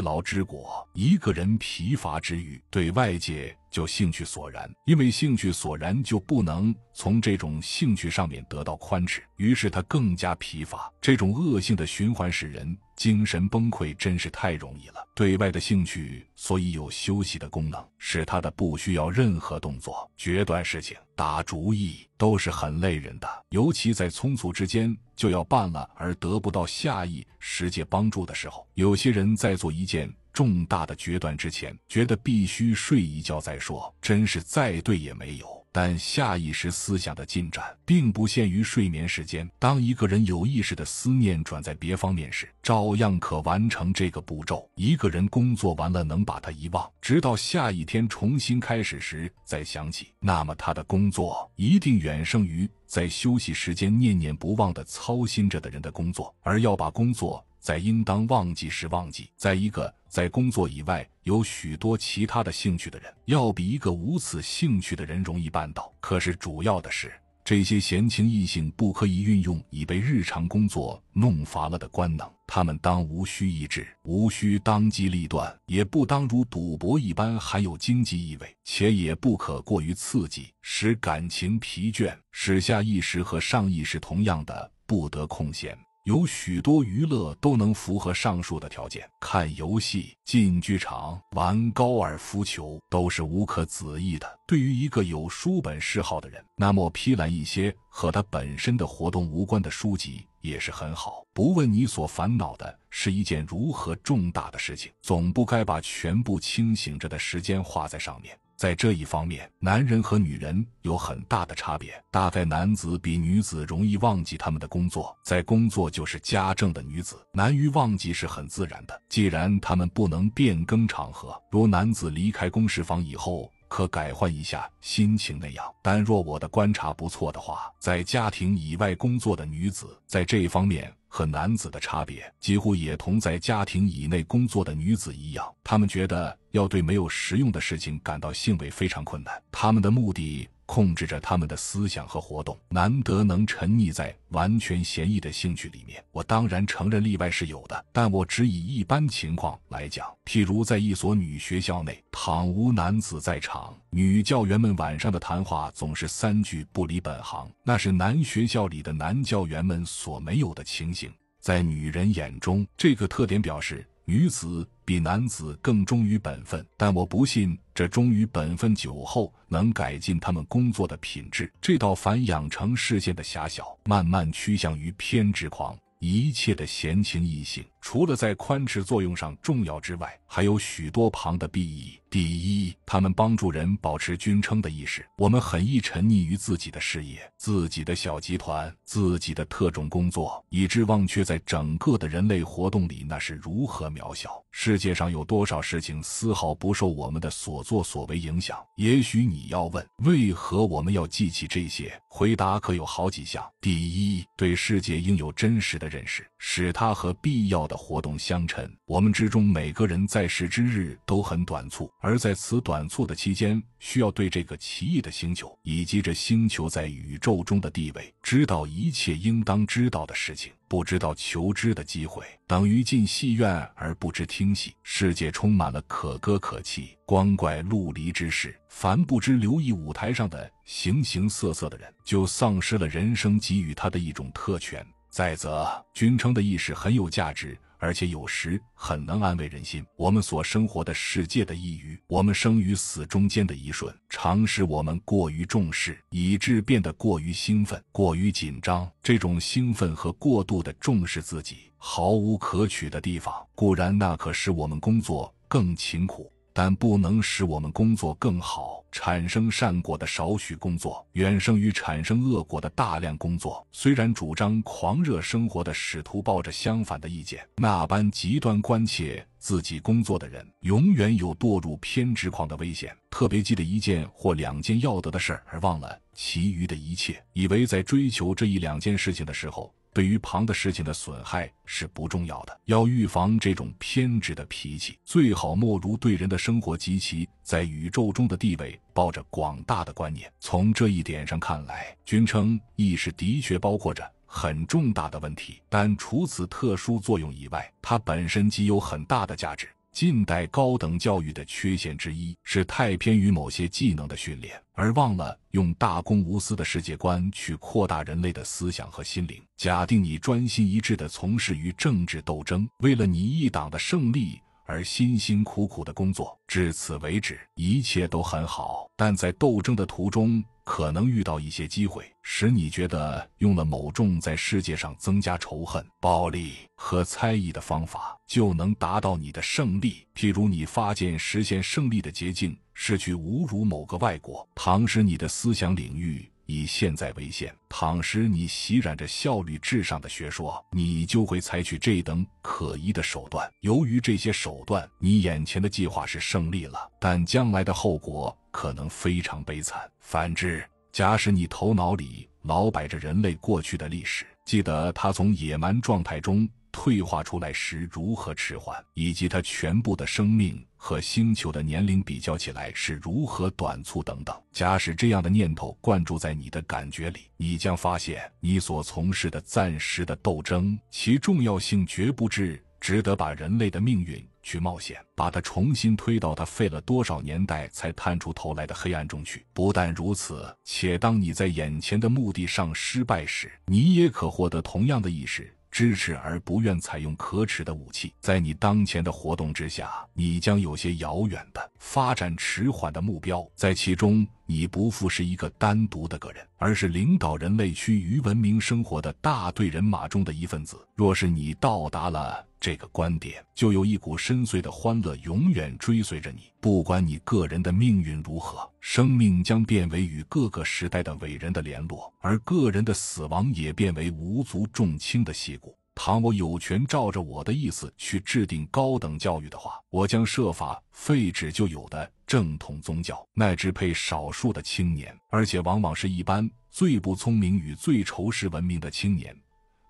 劳之果。一个人疲乏之余，对外界。就兴趣索然，因为兴趣索然就不能从这种兴趣上面得到宽恕，于是他更加疲乏。这种恶性的循环使人精神崩溃，真是太容易了。对外的兴趣，所以有休息的功能，使他的不需要任何动作、决断事情、打主意都是很累人的。尤其在匆促之间就要办了而得不到下意识界帮助的时候，有些人在做一件。重大的决断之前，觉得必须睡一觉再说，真是再对也没有。但下意识思想的进展，并不限于睡眠时间。当一个人有意识的思念转在别方面时，照样可完成这个步骤。一个人工作完了，能把他遗忘，直到下一天重新开始时再想起，那么他的工作一定远胜于在休息时间念念不忘的操心着的人的工作。而要把工作。在应当忘记时忘记，在一个在工作以外有许多其他的兴趣的人，要比一个无此兴趣的人容易办到。可是主要的是，这些闲情逸兴不可以运用已被日常工作弄乏了的官能。他们当无需意志，无需当机立断，也不当如赌博一般含有经济意味，且也不可过于刺激，使感情疲倦，使下意识和上意识同样的不得空闲。有许多娱乐都能符合上述的条件，看游戏、进剧场、玩高尔夫球都是无可置意的。对于一个有书本嗜好的人，那么批览一些和他本身的活动无关的书籍也是很好。不问你所烦恼的是一件如何重大的事情，总不该把全部清醒着的时间花在上面。在这一方面，男人和女人有很大的差别。大概男子比女子容易忘记他们的工作，在工作就是家政的女子难于忘记是很自然的。既然他们不能变更场合，如男子离开公事房以后，可改换一下心情那样。但若我的观察不错的话，在家庭以外工作的女子，在这一方面。和男子的差别几乎也同在家庭以内工作的女子一样，她们觉得要对没有实用的事情感到兴味非常困难。他们的目的。控制着他们的思想和活动，难得能沉溺在完全闲逸的兴趣里面。我当然承认例外是有的，但我只以一般情况来讲。譬如在一所女学校内，倘无男子在场，女教员们晚上的谈话总是三句不离本行，那是男学校里的男教员们所没有的情形。在女人眼中，这个特点表示女子。比男子更忠于本分，但我不信这忠于本分，酒后能改进他们工作的品质。这道反养成视线的狭小，慢慢趋向于偏执狂，一切的闲情逸兴。除了在宽尺作用上重要之外，还有许多旁的裨益。第一，他们帮助人保持均称的意识。我们很易沉溺于自己的事业、自己的小集团、自己的特种工作，以致忘却在整个的人类活动里那是如何渺小。世界上有多少事情丝毫不受我们的所作所为影响？也许你要问，为何我们要记起这些？回答可有好几项。第一，对世界应有真实的认识。使他和必要的活动相称。我们之中每个人在世之日都很短促，而在此短促的期间，需要对这个奇异的星球以及这星球在宇宙中的地位，知道一切应当知道的事情。不知道求知的机会，等于进戏院而不知听戏。世界充满了可歌可泣、光怪陆离之事，凡不知留意舞台上的形形色色的人，就丧失了人生给予他的一种特权。再则，君称的意识很有价值，而且有时很能安慰人心。我们所生活的世界的一隅，我们生与死中间的一瞬，常使我们过于重视，以致变得过于兴奋、过于紧张。这种兴奋和过度的重视自己，毫无可取的地方。固然，那可使我们工作更勤苦。但不能使我们工作更好，产生善果的少许工作，远胜于产生恶果的大量工作。虽然主张狂热生活的使徒抱着相反的意见，那般极端关切自己工作的人，永远有堕入偏执狂的危险。特别记得一件或两件要得的事儿，而忘了其余的一切，以为在追求这一两件事情的时候。对于旁的事情的损害是不重要的。要预防这种偏执的脾气，最好莫如对人的生活及其在宇宙中的地位抱着广大的观念。从这一点上看来，君称意识的确包括着很重大的问题，但除此特殊作用以外，它本身即有很大的价值。近代高等教育的缺陷之一是太偏于某些技能的训练，而忘了用大公无私的世界观去扩大人类的思想和心灵。假定你专心一致地从事于政治斗争，为了你一党的胜利。而辛辛苦苦的工作至此为止，一切都很好。但在斗争的途中，可能遇到一些机会，使你觉得用了某种在世界上增加仇恨、暴力和猜疑的方法，就能达到你的胜利。譬如，你发现实现胜利的捷径是去侮辱某个外国，唐使你的思想领域。以现在为限，倘使你袭染着效率至上的学说，你就会采取这等可疑的手段。由于这些手段，你眼前的计划是胜利了，但将来的后果可能非常悲惨。反之，假使你头脑里老摆着人类过去的历史，记得他从野蛮状态中。退化出来时如何迟缓，以及它全部的生命和星球的年龄比较起来是如何短促等等。假使这样的念头灌注在你的感觉里，你将发现你所从事的暂时的斗争，其重要性绝不至值得把人类的命运去冒险，把它重新推到它费了多少年代才探出头来的黑暗中去。不但如此，且当你在眼前的目的上失败时，你也可获得同样的意识。支持而不愿采用可耻的武器，在你当前的活动之下，你将有些遥远的发展迟缓的目标，在其中。你不复是一个单独的个人，而是领导人类区于文明生活的大队人马中的一份子。若是你到达了这个观点，就有一股深邃的欢乐永远追随着你，不管你个人的命运如何，生命将变为与各个时代的伟人的联络，而个人的死亡也变为无足重轻的戏骨。倘我有权照着我的意思去制定高等教育的话，我将设法废止就有的正统宗教，乃至配少数的青年，而且往往是一般最不聪明与最仇视文明的青年，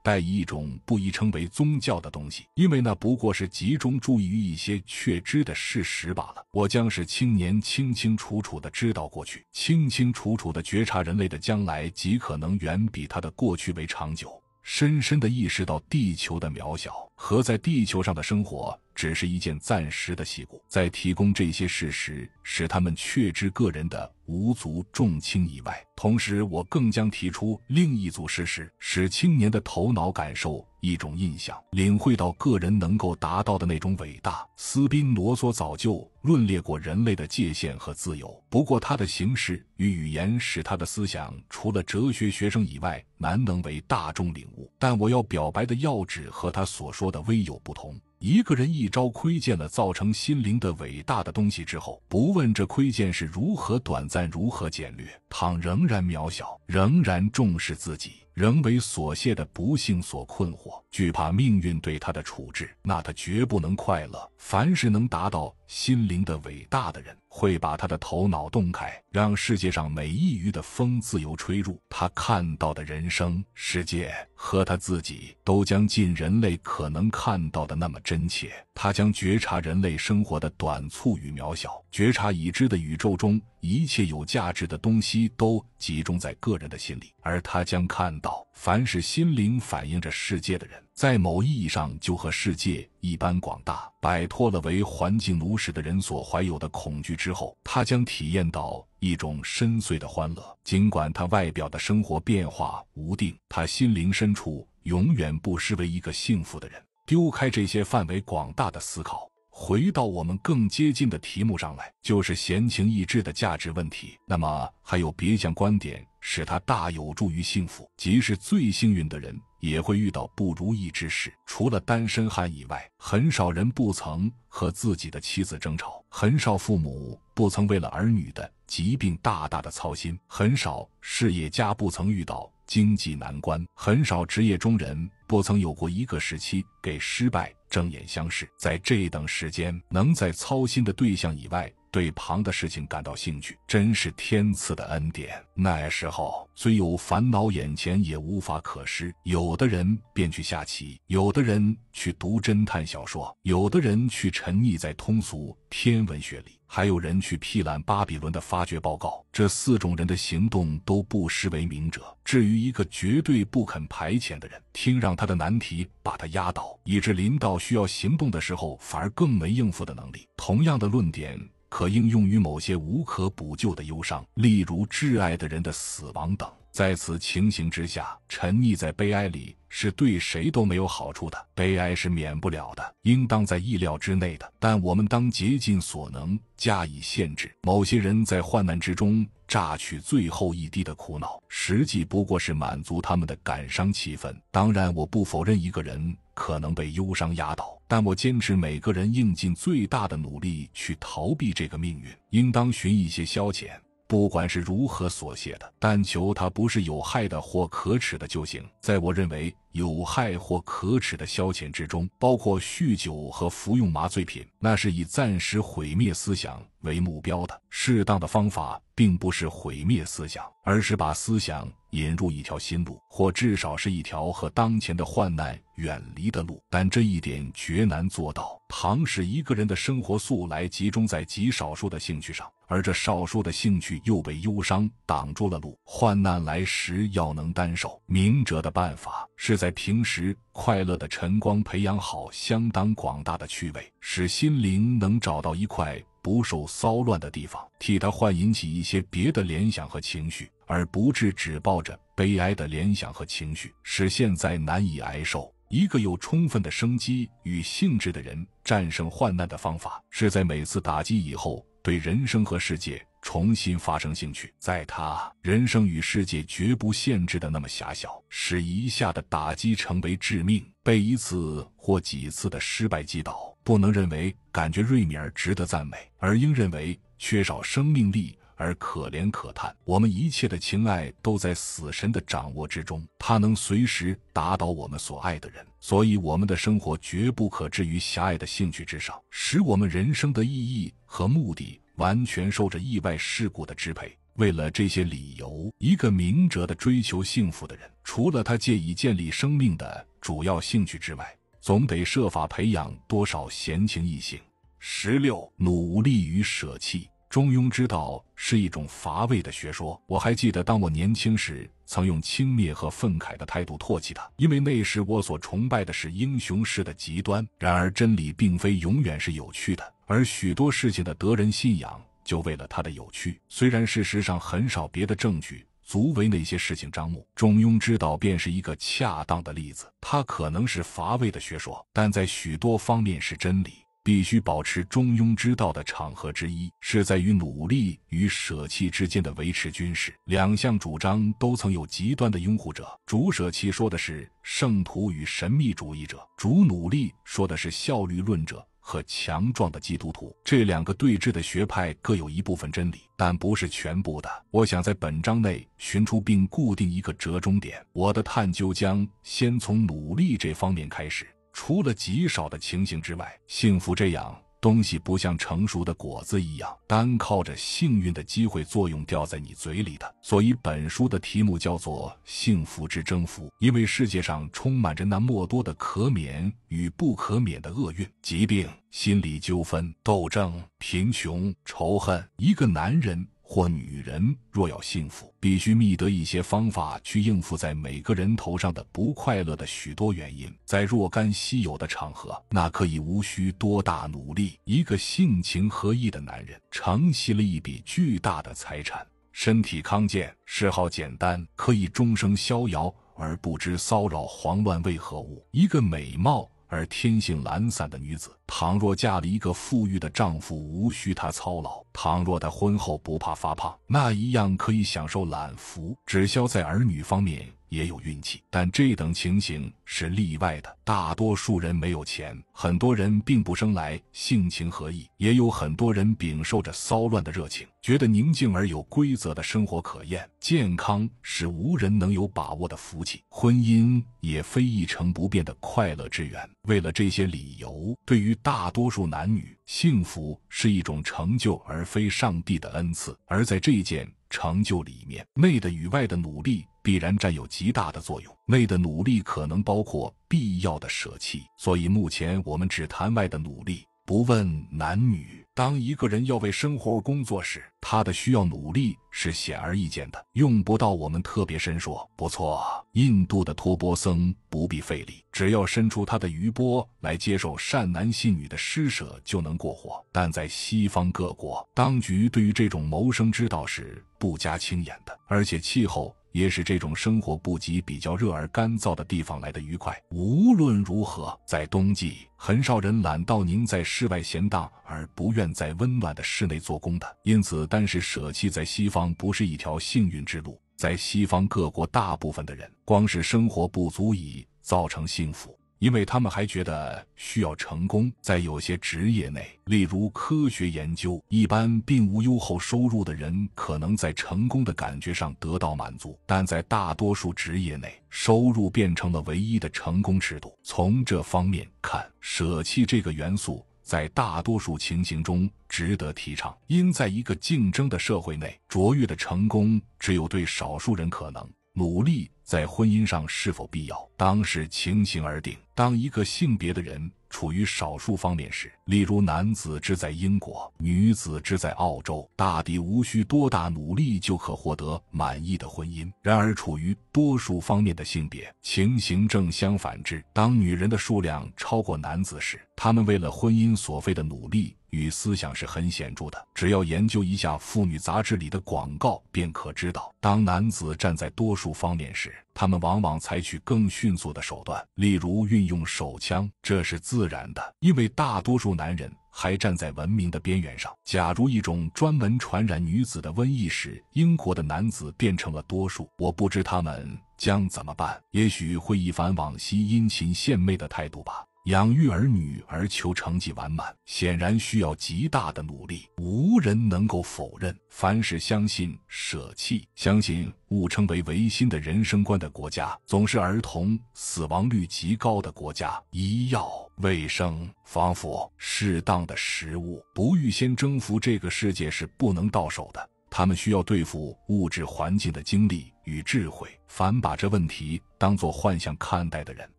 带以一种不宜称为宗教的东西，因为那不过是集中注意于一些确知的事实罢了。我将使青年清清楚楚地知道过去，清清楚楚地觉察人类的将来极可能远比他的过去为长久。深深地意识到地球的渺小。和在地球上的生活只是一件暂时的戏骨。在提供这些事实，使他们确知个人的无足重轻以外，同时我更将提出另一组事实，使青年的头脑感受一种印象，领会到个人能够达到的那种伟大。斯宾罗索早就论列过人类的界限和自由，不过他的形式与语言使他的思想除了哲学学生以外，难能为大众领悟。但我要表白的要旨和他所说。说的微有不同。一个人一朝窥见了造成心灵的伟大的东西之后，不问这窥见是如何短暂、如何简略，倘仍然渺小，仍然重视自己，仍为所屑的不幸所困惑，惧怕命运对他的处置，那他绝不能快乐。凡是能达到。心灵的伟大的人，会把他的头脑洞开，让世界上每一隅的风自由吹入。他看到的人生、世界和他自己，都将尽人类可能看到的那么真切。他将觉察人类生活的短促与渺小，觉察已知的宇宙中一切有价值的东西都集中在个人的心里，而他将看到，凡是心灵反映着世界的人。在某意义上，就和世界一般广大。摆脱了为环境奴使的人所怀有的恐惧之后，他将体验到一种深邃的欢乐。尽管他外表的生活变化无定，他心灵深处永远不失为一个幸福的人。丢开这些范围广大的思考，回到我们更接近的题目上来，就是闲情逸致的价值问题。那么，还有别项观点使他大有助于幸福，即是最幸运的人。也会遇到不如意之事。除了单身汉以外，很少人不曾和自己的妻子争吵；很少父母不曾为了儿女的疾病大大的操心；很少事业家不曾遇到经济难关；很少职业中人不曾有过一个时期给失败正眼相视。在这等时间，能在操心的对象以外。对旁的事情感到兴趣，真是天赐的恩典。那时候虽有烦恼，眼前也无法可施。有的人便去下棋，有的人去读侦探小说，有的人去沉溺在通俗天文学里，还有人去批览巴比伦的发掘报告。这四种人的行动都不失为明哲。至于一个绝对不肯排遣的人，听让他的难题把他压倒，以致临到需要行动的时候，反而更没应付的能力。同样的论点。可应用于某些无可补救的忧伤，例如挚爱的人的死亡等。在此情形之下，沉溺在悲哀里是对谁都没有好处的。悲哀是免不了的，应当在意料之内的，但我们当竭尽所能加以限制。某些人在患难之中榨取最后一滴的苦恼，实际不过是满足他们的感伤气氛。当然，我不否认一个人可能被忧伤压倒。但我坚持，每个人应尽最大的努力去逃避这个命运，应当寻一些消遣，不管是如何所写的，但求它不是有害的或可耻的就行。在我认为有害或可耻的消遣之中，包括酗酒和服用麻醉品，那是以暂时毁灭思想为目标的。适当的方法并不是毁灭思想，而是把思想。引入一条新路，或至少是一条和当前的患难远离的路，但这一点绝难做到。倘使一个人的生活素来集中在极少数的兴趣上，而这少数的兴趣又被忧伤挡住了路，患难来时要能单守。明哲的办法是在平时快乐的晨光培养好相当广大的趣味，使心灵能找到一块不受骚乱的地方，替他唤引起一些别的联想和情绪。而不致只抱着悲哀的联想和情绪，使现在难以挨受。一个有充分的生机与兴致的人，战胜患难的方法，是在每次打击以后，对人生和世界重新发生兴趣，在他人生与世界绝不限制的那么狭小，使一下的打击成为致命。被一次或几次的失败击倒，不能认为感觉瑞米尔值得赞美，而应认为缺少生命力。而可怜可叹，我们一切的情爱都在死神的掌握之中，他能随时打倒我们所爱的人，所以我们的生活绝不可置于狭隘的兴趣之上，使我们人生的意义和目的完全受着意外事故的支配。为了这些理由，一个明哲的追求幸福的人，除了他借以建立生命的主要兴趣之外，总得设法培养多少闲情逸兴。十六，努力与舍弃。中庸之道是一种乏味的学说。我还记得，当我年轻时，曾用轻蔑和愤慨的态度唾弃它，因为那时我所崇拜的是英雄式的极端。然而，真理并非永远是有趣的，而许多事情的得人信仰，就为了它的有趣。虽然事实上很少别的证据足为那些事情张目，中庸之道便是一个恰当的例子。它可能是乏味的学说，但在许多方面是真理。必须保持中庸之道的场合之一，是在于努力与舍弃之间的维持均势。两项主张都曾有极端的拥护者：主舍弃说的是圣徒与神秘主义者，主努力说的是效率论者和强壮的基督徒。这两个对峙的学派各有一部分真理，但不是全部的。我想在本章内寻出并固定一个折中点。我的探究将先从努力这方面开始。除了极少的情形之外，幸福这样东西不像成熟的果子一样，单靠着幸运的机会作用掉在你嘴里的。所以，本书的题目叫做《幸福之征服》，因为世界上充满着那么多的可免与不可免的厄运、疾病、心理纠纷、斗争、贫穷、仇恨。一个男人。或女人若要幸福，必须觅得一些方法去应付在每个人头上的不快乐的许多原因。在若干稀有的场合，那可以无需多大努力。一个性情合意的男人，承袭了一笔巨大的财产，身体康健，嗜好简单，可以终生逍遥而不知骚扰慌乱为何物。一个美貌。而天性懒散的女子，倘若嫁了一个富裕的丈夫，无需她操劳；倘若她婚后不怕发胖，那一样可以享受懒福，只消在儿女方面。也有运气，但这等情形是例外的。大多数人没有钱，很多人并不生来性情合意，也有很多人秉受着骚乱的热情，觉得宁静而有规则的生活可厌。健康是无人能有把握的福气，婚姻也非一成不变的快乐之源。为了这些理由，对于大多数男女，幸福是一种成就，而非上帝的恩赐。而在这件成就里面，内的与外的努力。必然占有极大的作用。内的努力可能包括必要的舍弃，所以目前我们只谈外的努力，不问男女。当一个人要为生活工作时，他的需要努力是显而易见的，用不到我们特别深说。不错，印度的托钵僧不必费力，只要伸出他的余波来接受善男信女的施舍，就能过活。但在西方各国，当局对于这种谋生之道是不加轻言的，而且气候。也使这种生活不及比较热而干燥的地方来得愉快。无论如何，在冬季很少人懒到宁在室外闲荡而不愿在温暖的室内做工的。因此，单是舍弃在西方不是一条幸运之路。在西方各国，大部分的人光是生活不足以造成幸福。因为他们还觉得需要成功，在有些职业内，例如科学研究，一般并无优厚收入的人可能在成功的感觉上得到满足；但在大多数职业内，收入变成了唯一的成功尺度。从这方面看，舍弃这个元素，在大多数情形中值得提倡。因在一个竞争的社会内，卓越的成功只有对少数人可能。努力在婚姻上是否必要，当视情形而定。当一个性别的人处于少数方面时，例如男子之在英国，女子之在澳洲，大抵无需多大努力就可获得满意的婚姻。然而，处于多数方面的性别情形正相反之。当女人的数量超过男子时，他们为了婚姻所费的努力。与思想是很显著的。只要研究一下妇女杂志里的广告，便可知道。当男子站在多数方面时，他们往往采取更迅速的手段，例如运用手枪，这是自然的，因为大多数男人还站在文明的边缘上。假如一种专门传染女子的瘟疫使英国的男子变成了多数，我不知他们将怎么办，也许会一反往昔殷勤献媚的态度吧。养育儿女而求成绩完满，显然需要极大的努力，无人能够否认。凡是相信舍弃、相信误称为唯心的人生观的国家，总是儿童死亡率极高的国家。医药、卫生、防腐、适当的食物，不预先征服这个世界是不能到手的。他们需要对付物质环境的经历，与智慧，凡把这问题当作幻想看待的人，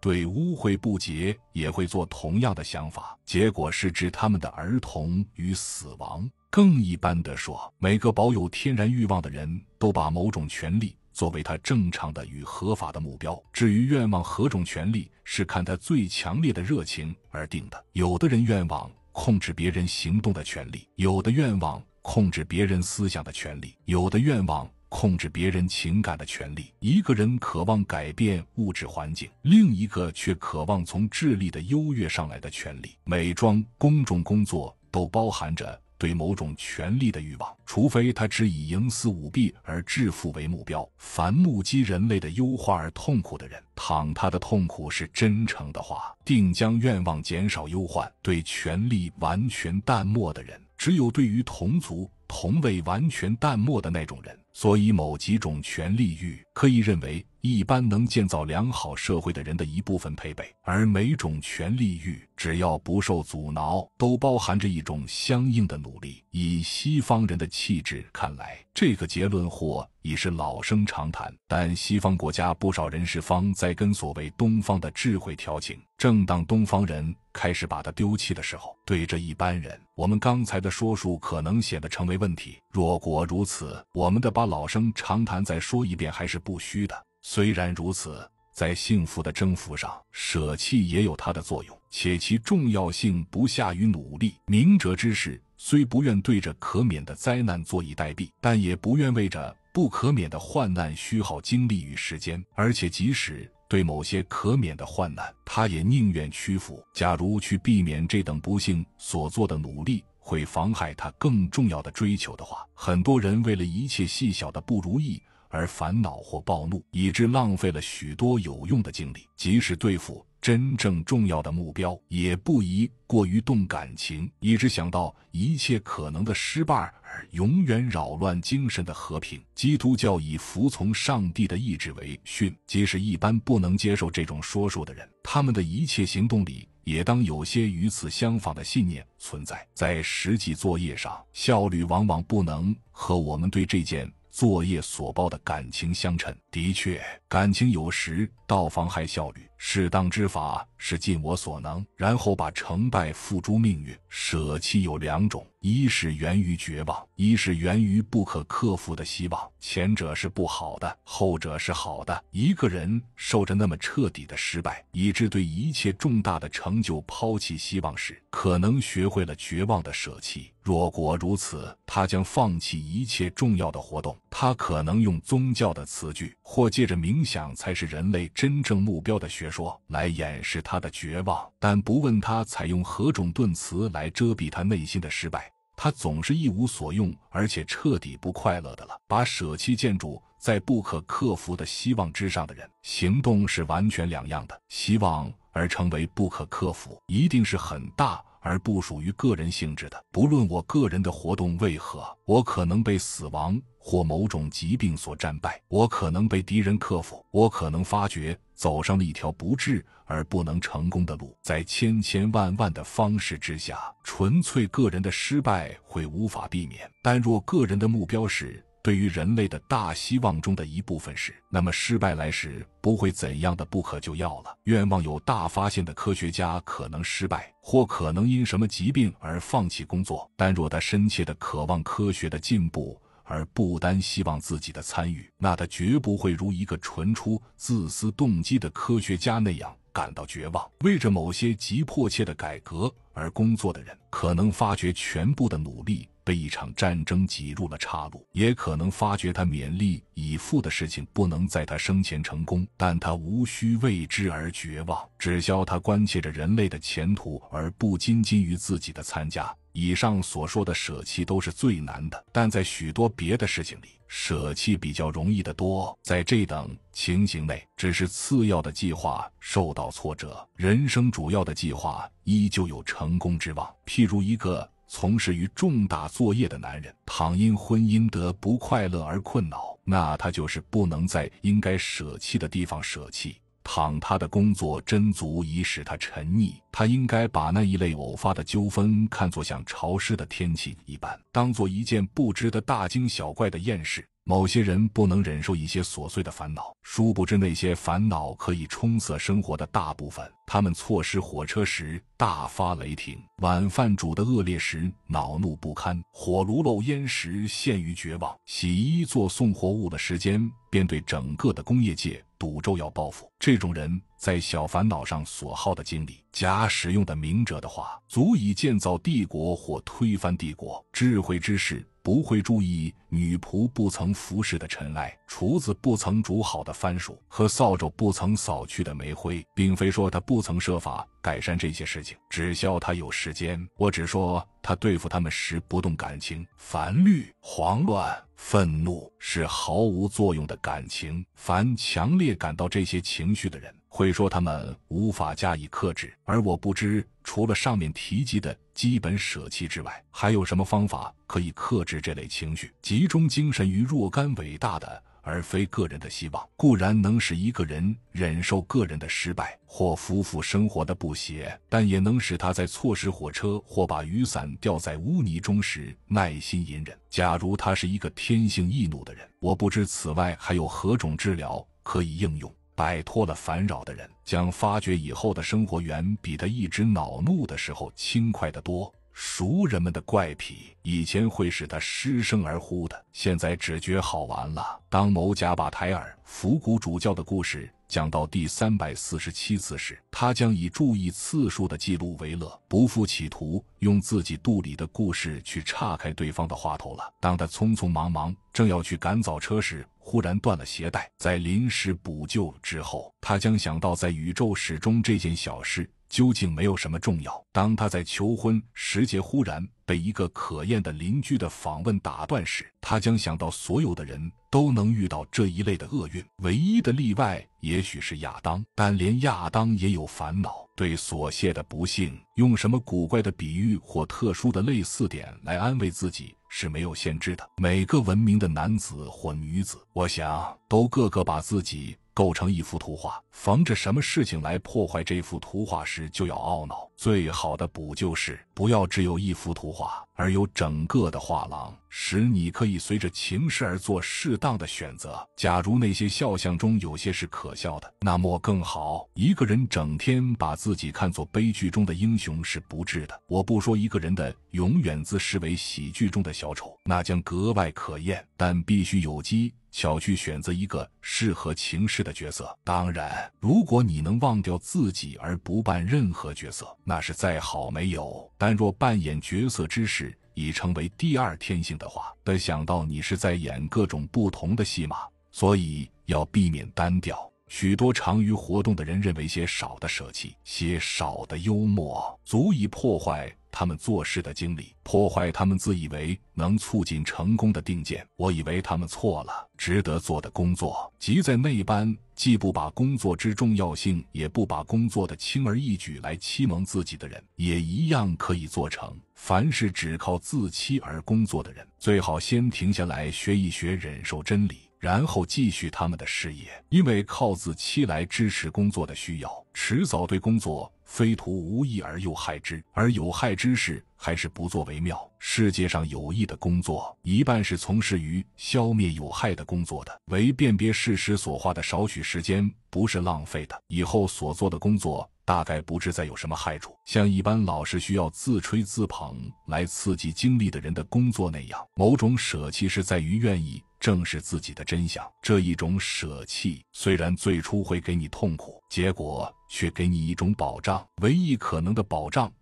对污秽不洁也会做同样的想法，结果是指他们的儿童与死亡。更一般的说，每个保有天然欲望的人都把某种权利作为他正常的与合法的目标。至于愿望何种权利，是看他最强烈的热情而定的。有的人愿望控制别人行动的权利，有的愿望控制别人思想的权利，有的愿望。控制别人情感的权利，一个人渴望改变物质环境，另一个却渴望从智力的优越上来的权利。每桩公众工作都包含着对某种权利的欲望，除非他只以营私舞弊而致富为目标。凡目击人类的忧患而痛苦的人，倘他的痛苦是真诚的话，定将愿望减少忧患。对权力完全淡漠的人，只有对于同族同类完全淡漠的那种人。所以，某几种权力欲。可以认为，一般能建造良好社会的人的一部分配备，而每种权力欲，只要不受阻挠，都包含着一种相应的努力。以西方人的气质看来，这个结论或已是老生常谈。但西方国家不少人士方在跟所谓东方的智慧调情。正当东方人开始把它丢弃的时候，对这一般人，我们刚才的说述可能显得成为问题。若果如此，我们的把老生常谈再说一遍，还是？不虚的。虽然如此，在幸福的征服上，舍弃也有它的作用，且其重要性不下于努力。明哲之士虽不愿对着可免的灾难坐以待毙，但也不愿为着不可免的患难虚耗精力与时间。而且，即使对某些可免的患难，他也宁愿屈服。假如去避免这等不幸所做的努力会妨害他更重要的追求的话，很多人为了一切细小的不如意。而烦恼或暴怒，以致浪费了许多有用的精力；即使对付真正重要的目标，也不宜过于动感情，以致想到一切可能的失败而永远扰乱精神的和平。基督教以服从上帝的意志为训，即使一般不能接受这种说说的人，他们的一切行动里也当有些与此相仿的信念存在。在实际作业上，效率往往不能和我们对这件。作业所包的感情相衬。的确，感情有时倒妨害效率。适当之法是尽我所能，然后把成败付诸命运。舍弃有两种：一是源于绝望，一是源于不可克服的希望。前者是不好的，后者是好的。一个人受着那么彻底的失败，以致对一切重大的成就抛弃希望时，可能学会了绝望的舍弃。若果如此，他将放弃一切重要的活动。他可能用宗教的词句。或借着冥想才是人类真正目标的学说来掩饰他的绝望，但不问他采用何种遁词来遮蔽他内心的失败，他总是一无所用而且彻底不快乐的了。把舍弃建筑在不可克服的希望之上的人，行动是完全两样的。希望而成为不可克服，一定是很大而不属于个人性质的。不论我个人的活动为何，我可能被死亡。或某种疾病所战败，我可能被敌人克服，我可能发觉走上了一条不治而不能成功的路。在千千万万的方式之下，纯粹个人的失败会无法避免。但若个人的目标是对于人类的大希望中的一部分时，那么失败来时不会怎样的不可救药了。愿望有大发现的科学家可能失败，或可能因什么疾病而放弃工作。但若他深切的渴望科学的进步，而不单希望自己的参与，那他绝不会如一个纯出自私动机的科学家那样感到绝望。为着某些极迫切的改革而工作的人，可能发觉全部的努力被一场战争挤入了岔路，也可能发觉他勉力以赴的事情不能在他生前成功，但他无需为之而绝望，只消他关切着人类的前途，而不仅仅于自己的参加。以上所说的舍弃都是最难的，但在许多别的事情里，舍弃比较容易得多。在这等情形内，只是次要的计划受到挫折，人生主要的计划依旧有成功之望。譬如一个从事于重大作业的男人，倘因婚姻得不快乐而困扰，那他就是不能在应该舍弃的地方舍弃。倘他的工作真足以使他沉溺，他应该把那一类偶发的纠纷看作像潮湿的天气一般，当做一件不值得大惊小怪的厌事。某些人不能忍受一些琐碎的烦恼，殊不知那些烦恼可以冲塞生活的大部分。他们错失火车时大发雷霆，晚饭煮得恶劣时恼怒不堪，火炉漏烟时陷于绝望，洗衣做送活物的时间。便对整个的工业界赌咒要报复。这种人在小烦恼上所耗的精力，假使用的明哲的话，足以建造帝国或推翻帝国。智慧之士。不会注意女仆不曾服侍的尘埃，厨子不曾煮好的番薯和扫帚不曾扫去的煤灰，并非说他不曾设法改善这些事情，只消他有时间。我只说他对付他们时不动感情。烦虑、慌乱、愤怒是毫无作用的感情。凡强烈感到这些情绪的人。会说他们无法加以克制，而我不知除了上面提及的基本舍弃之外，还有什么方法可以克制这类情绪。集中精神于若干伟大的而非个人的希望，固然能使一个人忍受个人的失败或夫妇生活的不谐，但也能使他在错失火车或把雨伞掉在污泥中时耐心隐忍。假如他是一个天性易怒的人，我不知此外还有何种治疗可以应用。摆脱了烦扰的人，将发觉以后的生活远比他一直恼怒的时候轻快得多。熟人们的怪癖，以前会使他失声而呼的，现在只觉好玩了。当某甲把胎儿福古主教的故事讲到第三百四十七次时，他将以注意次数的记录为乐，不负企图用自己肚里的故事去岔开对方的话头了。当他匆匆忙忙正要去赶早车时，忽然断了鞋带，在临时补救之后，他将想到在宇宙史中这件小事。究竟没有什么重要。当他在求婚时节忽然被一个可厌的邻居的访问打断时，他将想到所有的人都能遇到这一类的厄运。唯一的例外也许是亚当，但连亚当也有烦恼。对所谢的不幸，用什么古怪的比喻或特殊的类似点来安慰自己是没有限制的。每个文明的男子或女子，我想都个个把自己。构成一幅图画，防着什么事情来破坏这幅图画时，就要懊恼。最好的补救是。不要只有一幅图画，而有整个的画廊，使你可以随着情势而做适当的选择。假如那些肖像中有些是可笑的，那么更好。一个人整天把自己看作悲剧中的英雄是不智的。我不说一个人的永远自视为喜剧中的小丑，那将格外可厌。但必须有机巧去选择一个适合情势的角色。当然，如果你能忘掉自己而不扮任何角色，那是再好没有。但但若扮演角色之事已成为第二天性的话，得想到你是在演各种不同的戏码，所以要避免单调。许多长于活动的人认为些少的舍弃、些少的幽默，足以破坏。他们做事的经历，破坏他们自以为能促进成功的定见。我以为他们错了。值得做的工作，即在那般既不把工作之重要性，也不把工作的轻而易举来欺蒙自己的人，也一样可以做成。凡是只靠自欺而工作的人，最好先停下来学一学忍受真理，然后继续他们的事业。因为靠自欺来支持工作的需要，迟早对工作。非图无益而又害之，而有害之事还是不作为妙。世界上有益的工作，一半是从事于消灭有害的工作的。为辨别事实所花的少许时间，不是浪费的。以后所做的工作，大概不知再有什么害处。像一般老是需要自吹自捧来刺激精力的人的工作那样，某种舍弃是在于愿意正视自己的真相。这一种舍弃，虽然最初会给你痛苦，结果。却给你一种保障，唯一可能的保障，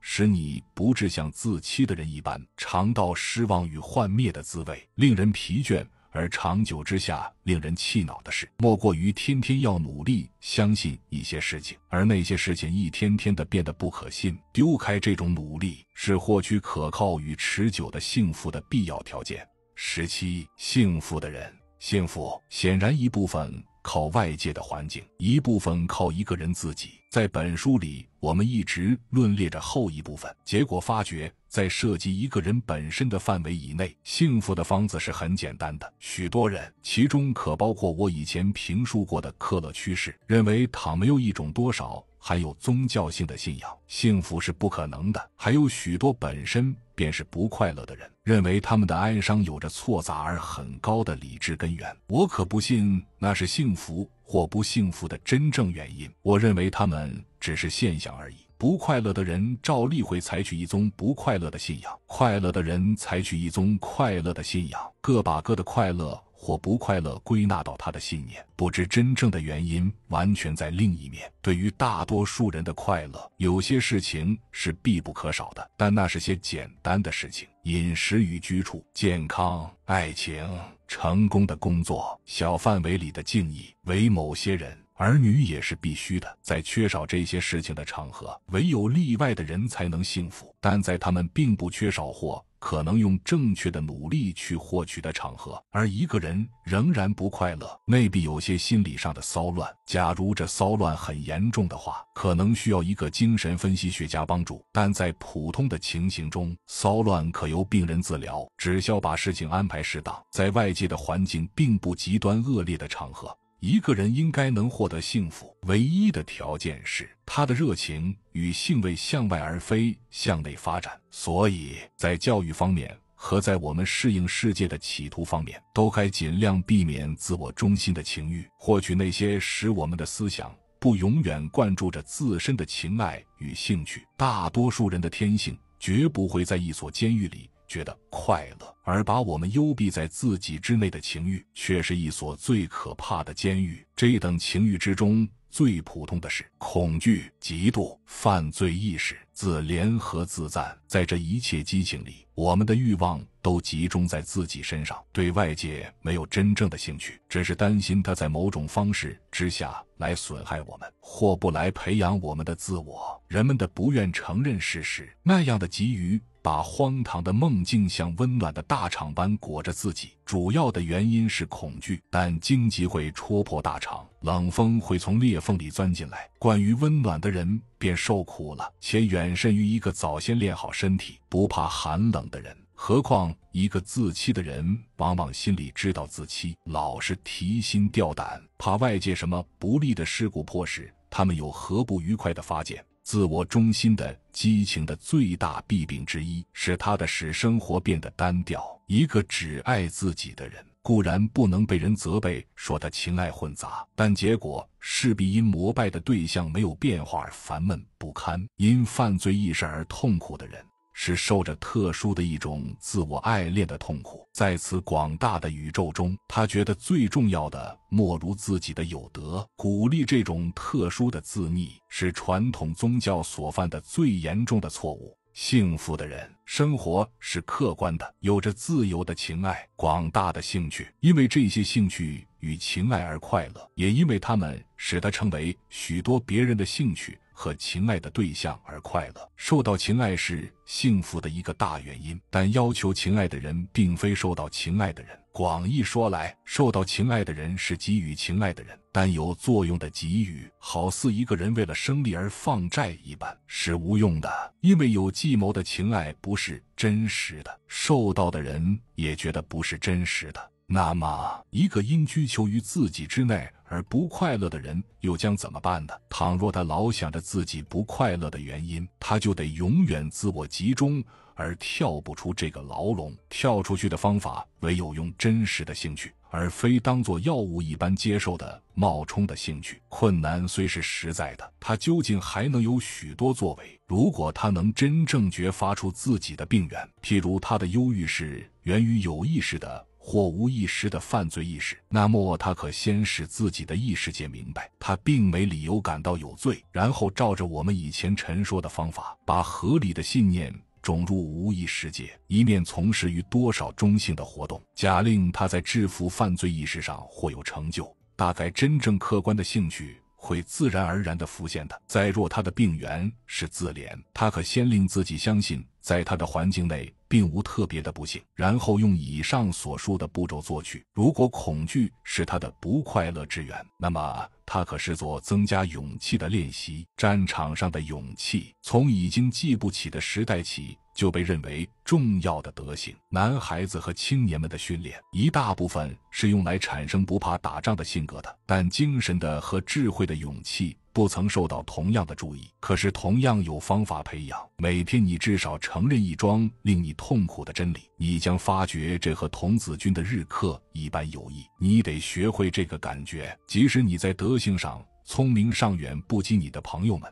使你不致像自欺的人一般尝到失望与幻灭的滋味，令人疲倦而长久之下令人气恼的事，莫过于天天要努力相信一些事情，而那些事情一天天的变得不可信。丢开这种努力，是获取可靠与持久的幸福的必要条件。十七，幸福的人，幸福显然一部分。靠外界的环境，一部分靠一个人自己。在本书里，我们一直论列着后一部分，结果发觉在涉及一个人本身的范围以内，幸福的方子是很简单的。许多人，其中可包括我以前评述过的克勒趋势，认为倘没有一种多少含有宗教性的信仰，幸福是不可能的。还有许多本身。便是不快乐的人，认为他们的哀伤有着错杂而很高的理智根源。我可不信那是幸福或不幸福的真正原因。我认为他们只是现象而已。不快乐的人照例会采取一宗不快乐的信仰，快乐的人采取一宗快乐的信仰，各把各的快乐。或不快乐归纳到他的信念，不知真正的原因完全在另一面。对于大多数人的快乐，有些事情是必不可少的，但那是些简单的事情：饮食与居处、健康、爱情、成功的工作、小范围里的敬意。为某些人，儿女也是必须的。在缺少这些事情的场合，唯有例外的人才能幸福。但在他们并不缺少或。可能用正确的努力去获取的场合，而一个人仍然不快乐，内必有些心理上的骚乱。假如这骚乱很严重的话，可能需要一个精神分析学家帮助。但在普通的情形中，骚乱可由病人自疗，只需要把事情安排适当，在外界的环境并不极端恶劣的场合。一个人应该能获得幸福，唯一的条件是他的热情与兴味向外而非向内发展。所以在教育方面和在我们适应世界的企图方面，都该尽量避免自我中心的情欲，获取那些使我们的思想不永远灌注着自身的情爱与兴趣。大多数人的天性绝不会在一所监狱里。觉得快乐，而把我们幽闭在自己之内的情欲，却是一所最可怕的监狱。这等情欲之中，最普通的是恐惧、嫉妒、犯罪意识、自怜和自赞。在这一切激情里，我们的欲望都集中在自己身上，对外界没有真正的兴趣，只是担心他在某种方式之下来损害我们，或不来培养我们的自我。人们的不愿承认事实，那样的急于。把荒唐的梦境像温暖的大肠般裹着自己，主要的原因是恐惧。但荆棘会戳破大肠，冷风会从裂缝里钻进来。关于温暖的人便受苦了，且远甚于一个早先练好身体、不怕寒冷的人。何况一个自欺的人，往往心里知道自欺，老是提心吊胆，怕外界什么不利的事故迫使他们有何不愉快的发现。自我中心的激情的最大弊病之一，是他的使生活变得单调。一个只爱自己的人，固然不能被人责备说他情爱混杂，但结果势必因膜拜的对象没有变化而烦闷不堪，因犯罪意识而痛苦的人。是受着特殊的一种自我爱恋的痛苦，在此广大的宇宙中，他觉得最重要的莫如自己的有德。鼓励这种特殊的自溺，是传统宗教所犯的最严重的错误。幸福的人，生活是客观的，有着自由的情爱、广大的兴趣，因为这些兴趣与情爱而快乐，也因为他们使他成为许多别人的兴趣。和情爱的对象而快乐，受到情爱是幸福的一个大原因。但要求情爱的人，并非受到情爱的人。广义说来，受到情爱的人是给予情爱的人，但有作用的给予，好似一个人为了生利而放债一般，是无用的。因为有计谋的情爱不是真实的，受到的人也觉得不是真实的。那么，一个因追囚于自己之内而不快乐的人，又将怎么办呢？倘若他老想着自己不快乐的原因，他就得永远自我集中，而跳不出这个牢笼。跳出去的方法，唯有用真实的兴趣，而非当做药物一般接受的冒充的兴趣。困难虽是实在的，他究竟还能有许多作为。如果他能真正觉发出自己的病源，譬如他的忧郁是源于有意识的。或无意识的犯罪意识，那么他可先使自己的意识界明白，他并没理由感到有罪，然后照着我们以前陈说的方法，把合理的信念种入无意识界，一面从事于多少中性的活动。假令他在制服犯罪意识上或有成就，大概真正客观的兴趣会自然而然地浮现的。再若他的病源是自怜，他可先令自己相信，在他的环境内。并无特别的不幸，然后用以上所述的步骤做去。如果恐惧是他的不快乐之源，那么他可视做增加勇气的练习。战场上的勇气，从已经记不起的时代起就被认为重要的德性。男孩子和青年们的训练，一大部分是用来产生不怕打仗的性格的，但精神的和智慧的勇气。不曾受到同样的注意，可是同样有方法培养。每天你至少承认一桩令你痛苦的真理，你将发觉这和童子军的日课一般有益。你得学会这个感觉，即使你在德性上聪明上远不及你的朋友们，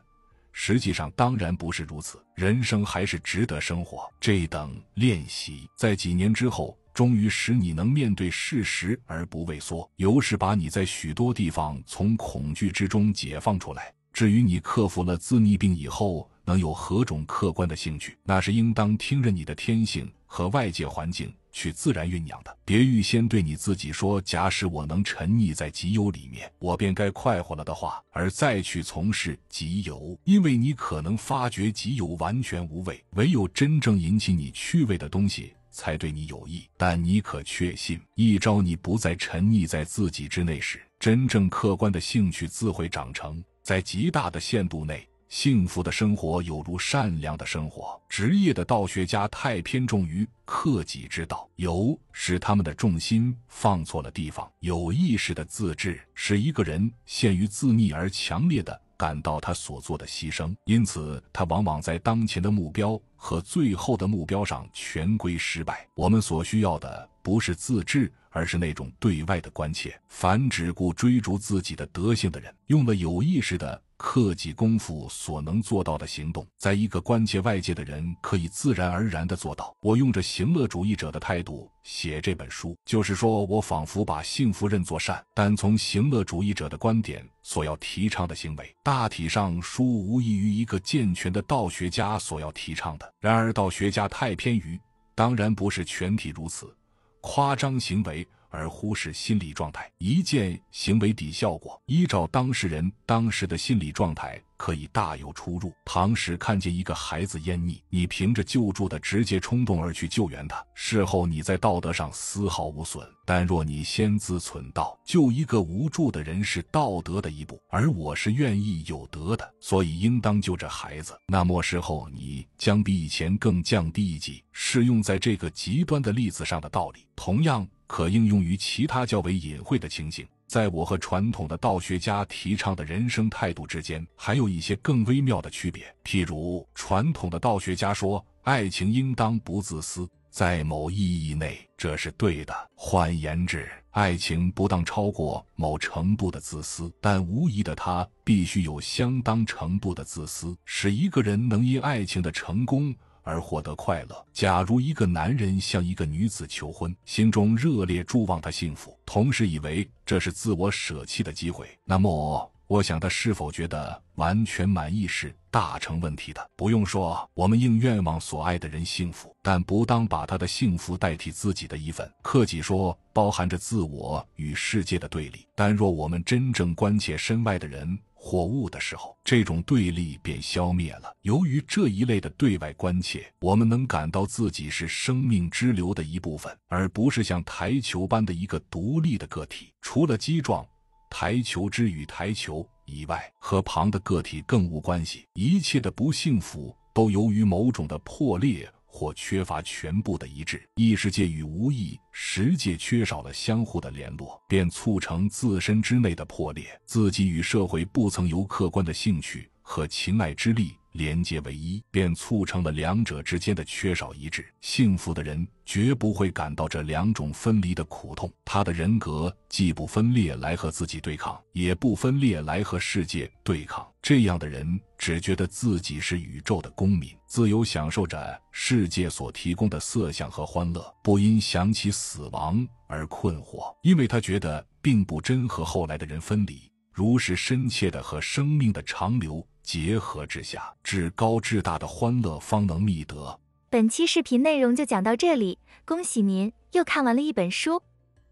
实际上当然不是如此。人生还是值得生活。这等练习在几年之后。终于使你能面对事实而不畏缩，尤是把你在许多地方从恐惧之中解放出来。至于你克服了自溺病以后能有何种客观的兴趣，那是应当听任你的天性和外界环境去自然酝酿的。别预先对你自己说：“假使我能沉溺在极邮里面，我便该快活了。”的话，而再去从事极邮，因为你可能发觉极邮完全无味，唯有真正引起你趣味的东西。才对你有益，但你可确信，一朝你不再沉溺在自己之内时，真正客观的兴趣自会长成。在极大的限度内，幸福的生活有如善良的生活。职业的道学家太偏重于克己之道，有使他们的重心放错了地方。有意识的自制使一个人陷于自溺而强烈的。感到他所做的牺牲，因此他往往在当前的目标和最后的目标上全归失败。我们所需要的不是自制，而是那种对外的关切。凡只顾追逐自己的德性的人，用了有意识的。克己功夫所能做到的行动，在一个关切外界的人可以自然而然地做到。我用着行乐主义者的态度写这本书，就是说我仿佛把幸福认作善，但从行乐主义者的观点所要提倡的行为，大体上书无异于一个健全的道学家所要提倡的。然而道学家太偏于，当然不是全体如此，夸张行为。而忽视心理状态，一件行为抵效果，依照当事人当时的心理状态，可以大有出入。唐时看见一个孩子淹溺，你凭着救助的直接冲动而去救援他，事后你在道德上丝毫无损；但若你先自存道：“救一个无助的人是道德的一步，而我是愿意有德的，所以应当救这孩子。”那末事后你将比以前更降低一级。是用在这个极端的例子上的道理，同样。可应用于其他较为隐晦的情形。在我和传统的道学家提倡的人生态度之间，还有一些更微妙的区别。譬如，传统的道学家说，爱情应当不自私，在某意义内，这是对的。换言之，爱情不当超过某程度的自私，但无疑的，它必须有相当程度的自私，使一个人能因爱情的成功。而获得快乐。假如一个男人向一个女子求婚，心中热烈祝望她幸福，同时以为这是自我舍弃的机会，那么我想他是否觉得完全满意是大成问题的。不用说，我们应愿望所爱的人幸福，但不当把他的幸福代替自己的一份。克己说包含着自我与世界的对立，但若我们真正关切身外的人，火物的时候，这种对立便消灭了。由于这一类的对外关切，我们能感到自己是生命之流的一部分，而不是像台球般的一个独立的个体。除了击撞台球之与台球以外，和旁的个体更无关系。一切的不幸福都由于某种的破裂。或缺乏全部的一致，异世界与无意识界缺少了相互的联络，便促成自身之内的破裂。自己与社会不曾由客观的兴趣和情爱之力。连接为一，便促成了两者之间的缺少一致。幸福的人绝不会感到这两种分离的苦痛。他的人格既不分裂来和自己对抗，也不分裂来和世界对抗。这样的人只觉得自己是宇宙的公民，自由享受着世界所提供的色相和欢乐，不因想起死亡而困惑，因为他觉得并不真和后来的人分离。如是深切地和生命的长流结合之下，至高至大的欢乐方能觅得。本期视频内容就讲到这里，恭喜您又看完了一本书。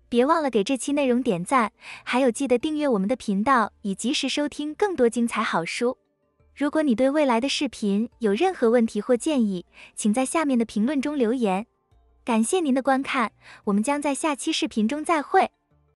别忘了给这期内容点赞，还有记得订阅我们的频道，以及时收听更多精彩好书。如果你对未来的视频有任何问题或建议，请在下面的评论中留言。感谢您的观看，我们将在下期视频中再会。